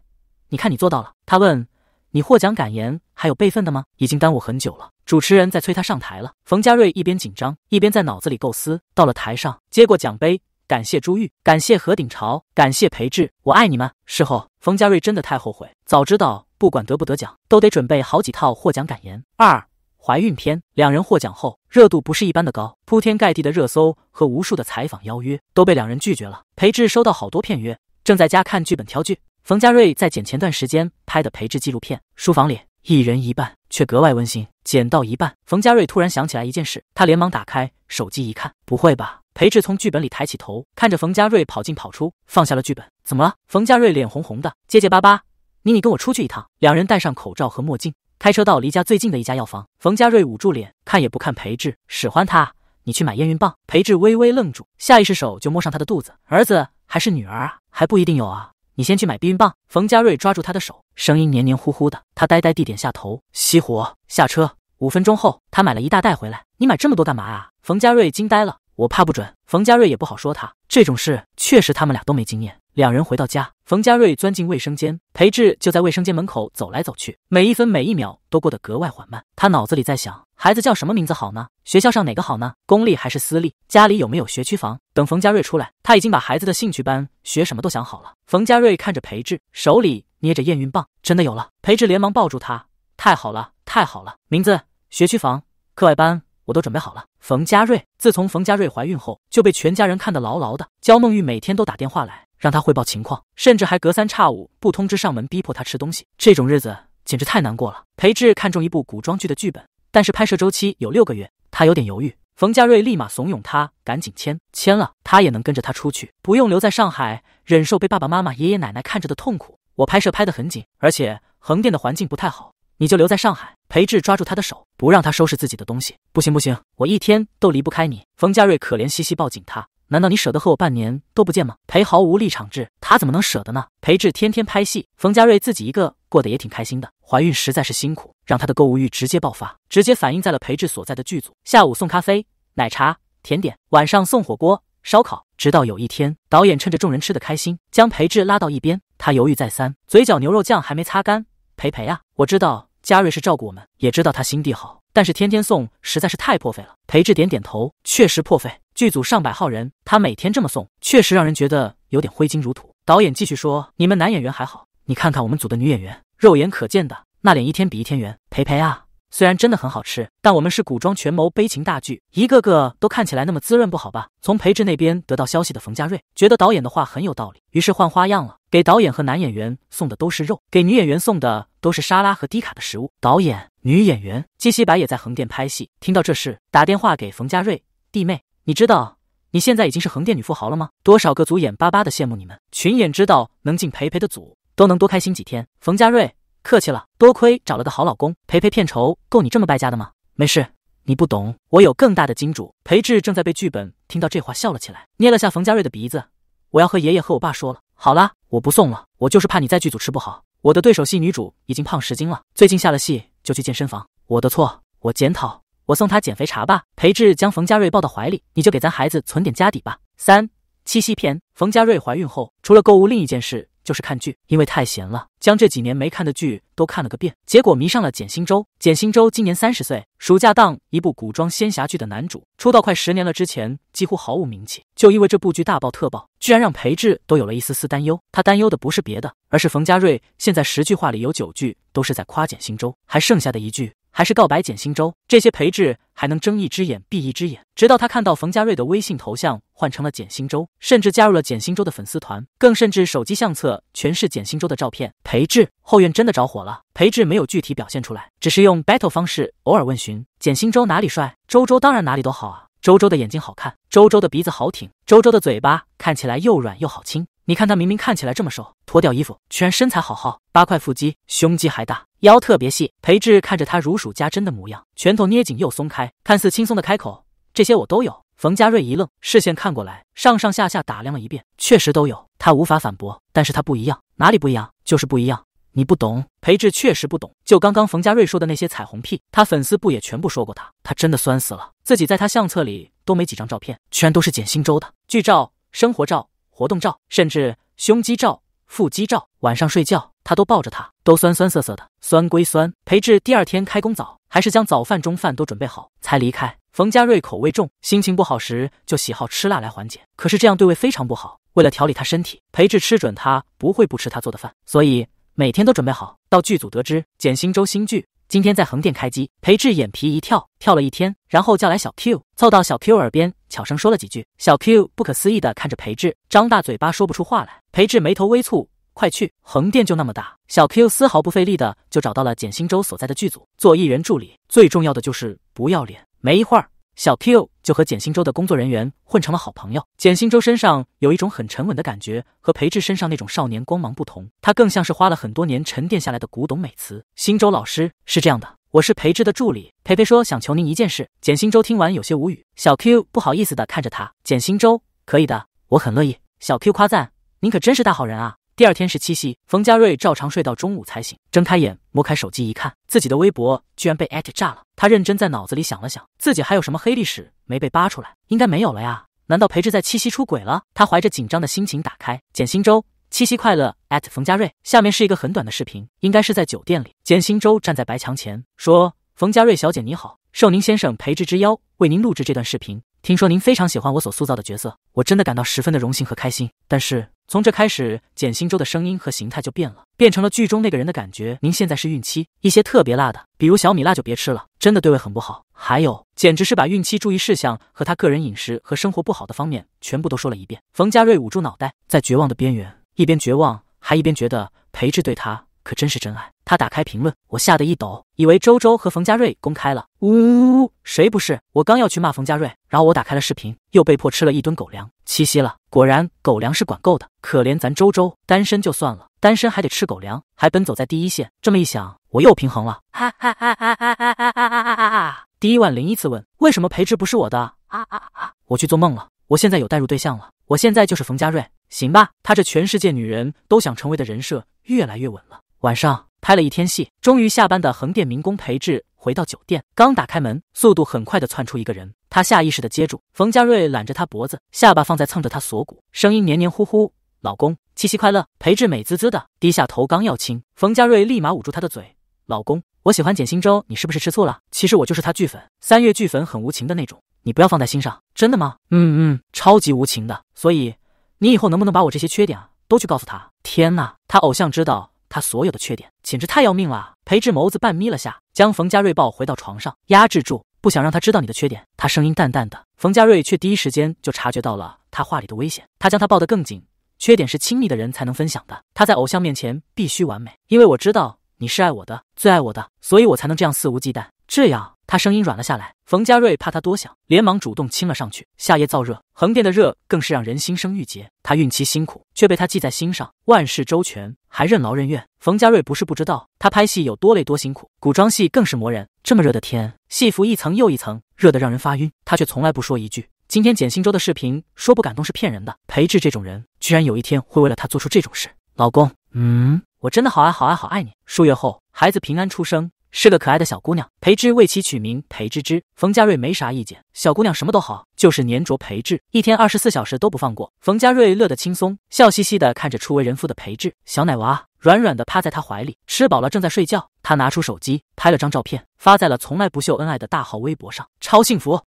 你看，你做到了。”他问：“你获奖感言还有备份的吗？”已经耽误很久了，主持人在催他上台了。冯家瑞一边紧张，一边在脑子里构思。到了台上，接过奖杯。感谢朱玉，感谢何鼎朝，感谢裴志，我爱你们！事后，冯家瑞真的太后悔，早知道不管得不得奖，都得准备好几套获奖感言。二怀孕篇，两人获奖后热度不是一般的高，铺天盖地的热搜和无数的采访邀约都被两人拒绝了。裴志收到好多片约，正在家看剧本挑剧。冯家瑞在剪前段时间拍的裴志纪录片，书房里一人一半，却格外温馨。剪到一半，冯家瑞突然想起来一件事，他连忙打开手机一看，不会吧？裴智从剧本里抬起头，看着冯家瑞跑进跑出，放下了剧本。怎么了？冯家瑞脸红红的，结结巴巴：“你你跟我出去一趟。”两人戴上口罩和墨镜，开车到离家最近的一家药房。冯家瑞捂住脸，看也不看裴智，使唤他：“你去买验孕棒。”裴志微微愣住，下意识手就摸上他的肚子。儿子还是女儿啊？还不一定有啊。你先去买避孕棒。冯家瑞抓住他的手，声音黏黏糊糊的。他呆呆地点下头。熄火，下车。五分钟后，他买了一大袋回来。你买这么多干嘛啊？冯家瑞惊呆了。我怕不准，冯家瑞也不好说。他这种事确实他们俩都没经验。两人回到家，冯家瑞钻进卫生间，裴志就在卫生间门口走来走去，每一分每一秒都过得格外缓慢。他脑子里在想：孩子叫什么名字好呢？学校上哪个好呢？公立还是私立？家里有没有学区房？等冯家瑞出来，他已经把孩子的兴趣班学什么都想好了。冯家瑞看着裴志，手里捏着验孕棒，真的有了。裴志连忙抱住他：“太好了，太好了！名字、学区房、课外班。”我都准备好了。冯佳瑞自从冯佳瑞怀孕后，就被全家人看得牢牢的。焦梦玉每天都打电话来，让她汇报情况，甚至还隔三差五不通知上门，逼迫她吃东西。这种日子简直太难过了。裴志看中一部古装剧的剧本，但是拍摄周期有六个月，他有点犹豫。冯佳瑞立马怂恿他赶紧签，签了他也能跟着他出去，不用留在上海忍受被爸爸妈妈、爷爷奶奶看着的痛苦。我拍摄拍得很紧，而且横店的环境不太好。你就留在上海。裴志抓住他的手，不让他收拾自己的东西。不行不行，我一天都离不开你。冯家瑞可怜兮兮抱紧他。难道你舍得和我半年都不见吗？裴毫无立场制，他怎么能舍得呢？裴志天天拍戏，冯家瑞自己一个过得也挺开心的。怀孕实在是辛苦，让她的购物欲直接爆发，直接反映在了裴志所在的剧组。下午送咖啡、奶茶、甜点，晚上送火锅、烧烤。直到有一天，导演趁着众人吃得开心，将裴志拉到一边。他犹豫再三，嘴角牛肉酱还没擦干。裴裴啊，我知道嘉瑞是照顾我们，也知道他心地好，但是天天送实在是太破费了。裴志点点头，确实破费。剧组上百号人，他每天这么送，确实让人觉得有点挥金如土。导演继续说，你们男演员还好，你看看我们组的女演员，肉眼可见的那脸一天比一天圆。裴裴啊。虽然真的很好吃，但我们是古装权谋悲情大剧，一个个都看起来那么滋润，不好吧？从裴志那边得到消息的冯家瑞觉得导演的话很有道理，于是换花样了，给导演和男演员送的都是肉，给女演员送的都是沙拉和低卡的食物。导演、女演员季西白也在横店拍戏，听到这事，打电话给冯家瑞弟妹：“你知道你现在已经是横店女富豪了吗？多少个组眼巴巴的羡慕你们，群演知道能进裴裴的组，都能多开心几天。”冯家瑞。客气了，多亏找了个好老公，陪陪片酬够你这么败家的吗？没事，你不懂，我有更大的金主。裴志正在背剧本，听到这话笑了起来，捏了下冯家瑞的鼻子。我要和爷爷和我爸说了，好啦，我不送了，我就是怕你在剧组吃不好。我的对手戏女主已经胖十斤了，最近下了戏就去健身房。我的错，我检讨，我送她减肥茶吧。裴志将冯家瑞抱到怀里，你就给咱孩子存点家底吧。三七夕篇，冯家瑞怀孕后，除了购物，另一件事。就是看剧，因为太闲了，将这几年没看的剧都看了个遍，结果迷上了简心洲。简心洲今年三十岁，暑假档一部古装仙侠剧的男主，出道快十年了，之前几乎毫无名气，就因为这部剧大爆特爆，居然让裴志都有了一丝丝担忧。他担忧的不是别的，而是冯家瑞现在十句话里有九句都是在夸简心洲，还剩下的一句。还是告白简心洲，这些裴志还能睁一只眼闭一只眼，直到他看到冯佳瑞的微信头像换成了简心洲，甚至加入了简心洲的粉丝团，更甚至手机相册全是简心洲的照片。裴志后院真的着火了，裴志没有具体表现出来，只是用 battle 方式偶尔问询简心洲哪里帅，周周当然哪里都好啊，周周的眼睛好看，周周的鼻子好挺，周周的嘴巴看起来又软又好亲，你看他明明看起来这么瘦，脱掉衣服居然身材好好，八块腹肌，胸肌还大。腰特别细，裴志看着他如数家珍的模样，拳头捏紧又松开，看似轻松的开口：“这些我都有。”冯家瑞一愣，视线看过来，上上下下打量了一遍，确实都有，他无法反驳。但是他不一样，哪里不一样？就是不一样，你不懂。裴志确实不懂。就刚刚冯家瑞说的那些彩虹屁，他粉丝不也全部说过他？他真的酸死了，自己在他相册里都没几张照片，全都是简星洲的剧照、生活照、活动照，甚至胸肌照、腹肌照，晚上睡觉。他都抱着他，都酸酸涩涩的，酸归酸。裴志第二天开工早，还是将早饭、中饭都准备好才离开。冯家瑞口味重，心情不好时就喜好吃辣来缓解，可是这样对胃非常不好。为了调理他身体，裴志吃准他不会不吃他做的饭，所以每天都准备好。到剧组得知简星洲新剧今天在横店开机，裴志眼皮一跳，跳了一天，然后叫来小 Q，凑到小 Q 耳边悄声说了几句。小 Q 不可思议地看着裴志，张大嘴巴说不出话来。裴志眉头微蹙。快去，横店就那么大，小 Q 丝毫不费力的就找到了简星洲所在的剧组做艺人助理。最重要的就是不要脸。没一会儿，小 Q 就和简星洲的工作人员混成了好朋友。简星洲身上有一种很沉稳的感觉，和裴志身上那种少年光芒不同，他更像是花了很多年沉淀下来的古董美瓷。星洲老师是这样的，我是裴志的助理。裴裴说想求您一件事。简星洲听完有些无语，小 Q 不好意思的看着他。简星洲可以的，我很乐意。小 Q 夸赞您可真是大好人啊。第二天是七夕，冯家瑞照常睡到中午才醒，睁开眼摸开手机一看，自己的微博居然被艾特炸了。他认真在脑子里想了想，自己还有什么黑历史没被扒出来？应该没有了呀？难道裴志在七夕出轨了？他怀着紧张的心情打开，简心周。七夕快乐艾特冯家瑞。下面是一个很短的视频，应该是在酒店里，简心周站在白墙前说：“冯家瑞小姐你好，受您先生裴志之邀，为您录制这段视频。”听说您非常喜欢我所塑造的角色，我真的感到十分的荣幸和开心。但是从这开始，简心洲的声音和形态就变了，变成了剧中那个人的感觉。您现在是孕期，一些特别辣的，比如小米辣就别吃了，真的对胃很不好。还有，简直是把孕期注意事项和他个人饮食和生活不好的方面全部都说了一遍。冯佳瑞捂住脑袋，在绝望的边缘，一边绝望，还一边觉得裴志对他。可真是真爱！他打开评论，我吓得一抖，以为周周和冯佳瑞公开了。呜呜呜，谁不是？我刚要去骂冯佳瑞，然后我打开了视频，又被迫吃了一吨狗粮。七夕了，果然狗粮是管够的。可怜咱周周，单身就算了，单身还得吃狗粮，还奔走在第一线。这么一想，我又平衡了。哈哈哈哈哈哈！第一万零一次问，为什么裴植不是我的？啊啊啊！我去做梦了。我现在有代入对象了，我现在就是冯佳瑞，行吧？他这全世界女人都想成为的人设越来越稳了。晚上拍了一天戏，终于下班的横店民工裴志回到酒店，刚打开门，速度很快的窜出一个人，他下意识的接住。冯佳瑞揽着他脖子，下巴放在蹭着他锁骨，声音黏黏糊糊：“老公，七夕快乐。”裴志美滋滋的低下头，刚要亲，冯佳瑞立马捂住他的嘴：“老公，我喜欢简心洲，你是不是吃醋了？其实我就是他剧粉，三月剧粉很无情的那种，你不要放在心上。”“真的吗？”“嗯嗯，超级无情的。所以你以后能不能把我这些缺点啊，都去告诉他？”“天哪，他偶像知道。”他所有的缺点简直太要命了。裴志眸子半眯了下，将冯家瑞抱回到床上，压制住，不想让他知道你的缺点。他声音淡淡的，冯家瑞却第一时间就察觉到了他话里的危险。他将他抱得更紧。缺点是亲密的人才能分享的。他在偶像面前必须完美，因为我知道你是爱我的，最爱我的，所以我才能这样肆无忌惮。这样。他声音软了下来，冯家瑞怕他多想，连忙主动亲了上去。夏夜燥热，横店的热更是让人心生郁结。他孕期辛苦，却被他记在心上，万事周全，还任劳任怨。冯家瑞不是不知道他拍戏有多累多辛苦，古装戏更是磨人。这么热的天，戏服一层又一层，热的让人发晕。他却从来不说一句。今天简心洲的视频说不感动是骗人的。裴志这种人，居然有一天会为了他做出这种事。老公，嗯，我真的好爱好爱好爱你。数月后，孩子平安出生。是个可爱的小姑娘，裴芝为其取名裴芝芝。冯家瑞没啥意见，小姑娘什么都好，就是粘着裴芝，一天二十四小时都不放过。冯家瑞乐得轻松，笑嘻嘻的看着初为人父的裴芝，小奶娃软软的趴在他怀里，吃饱了正在睡觉。他拿出手机拍了张照片，发在了从来不秀恩爱的大号微博上，超幸福。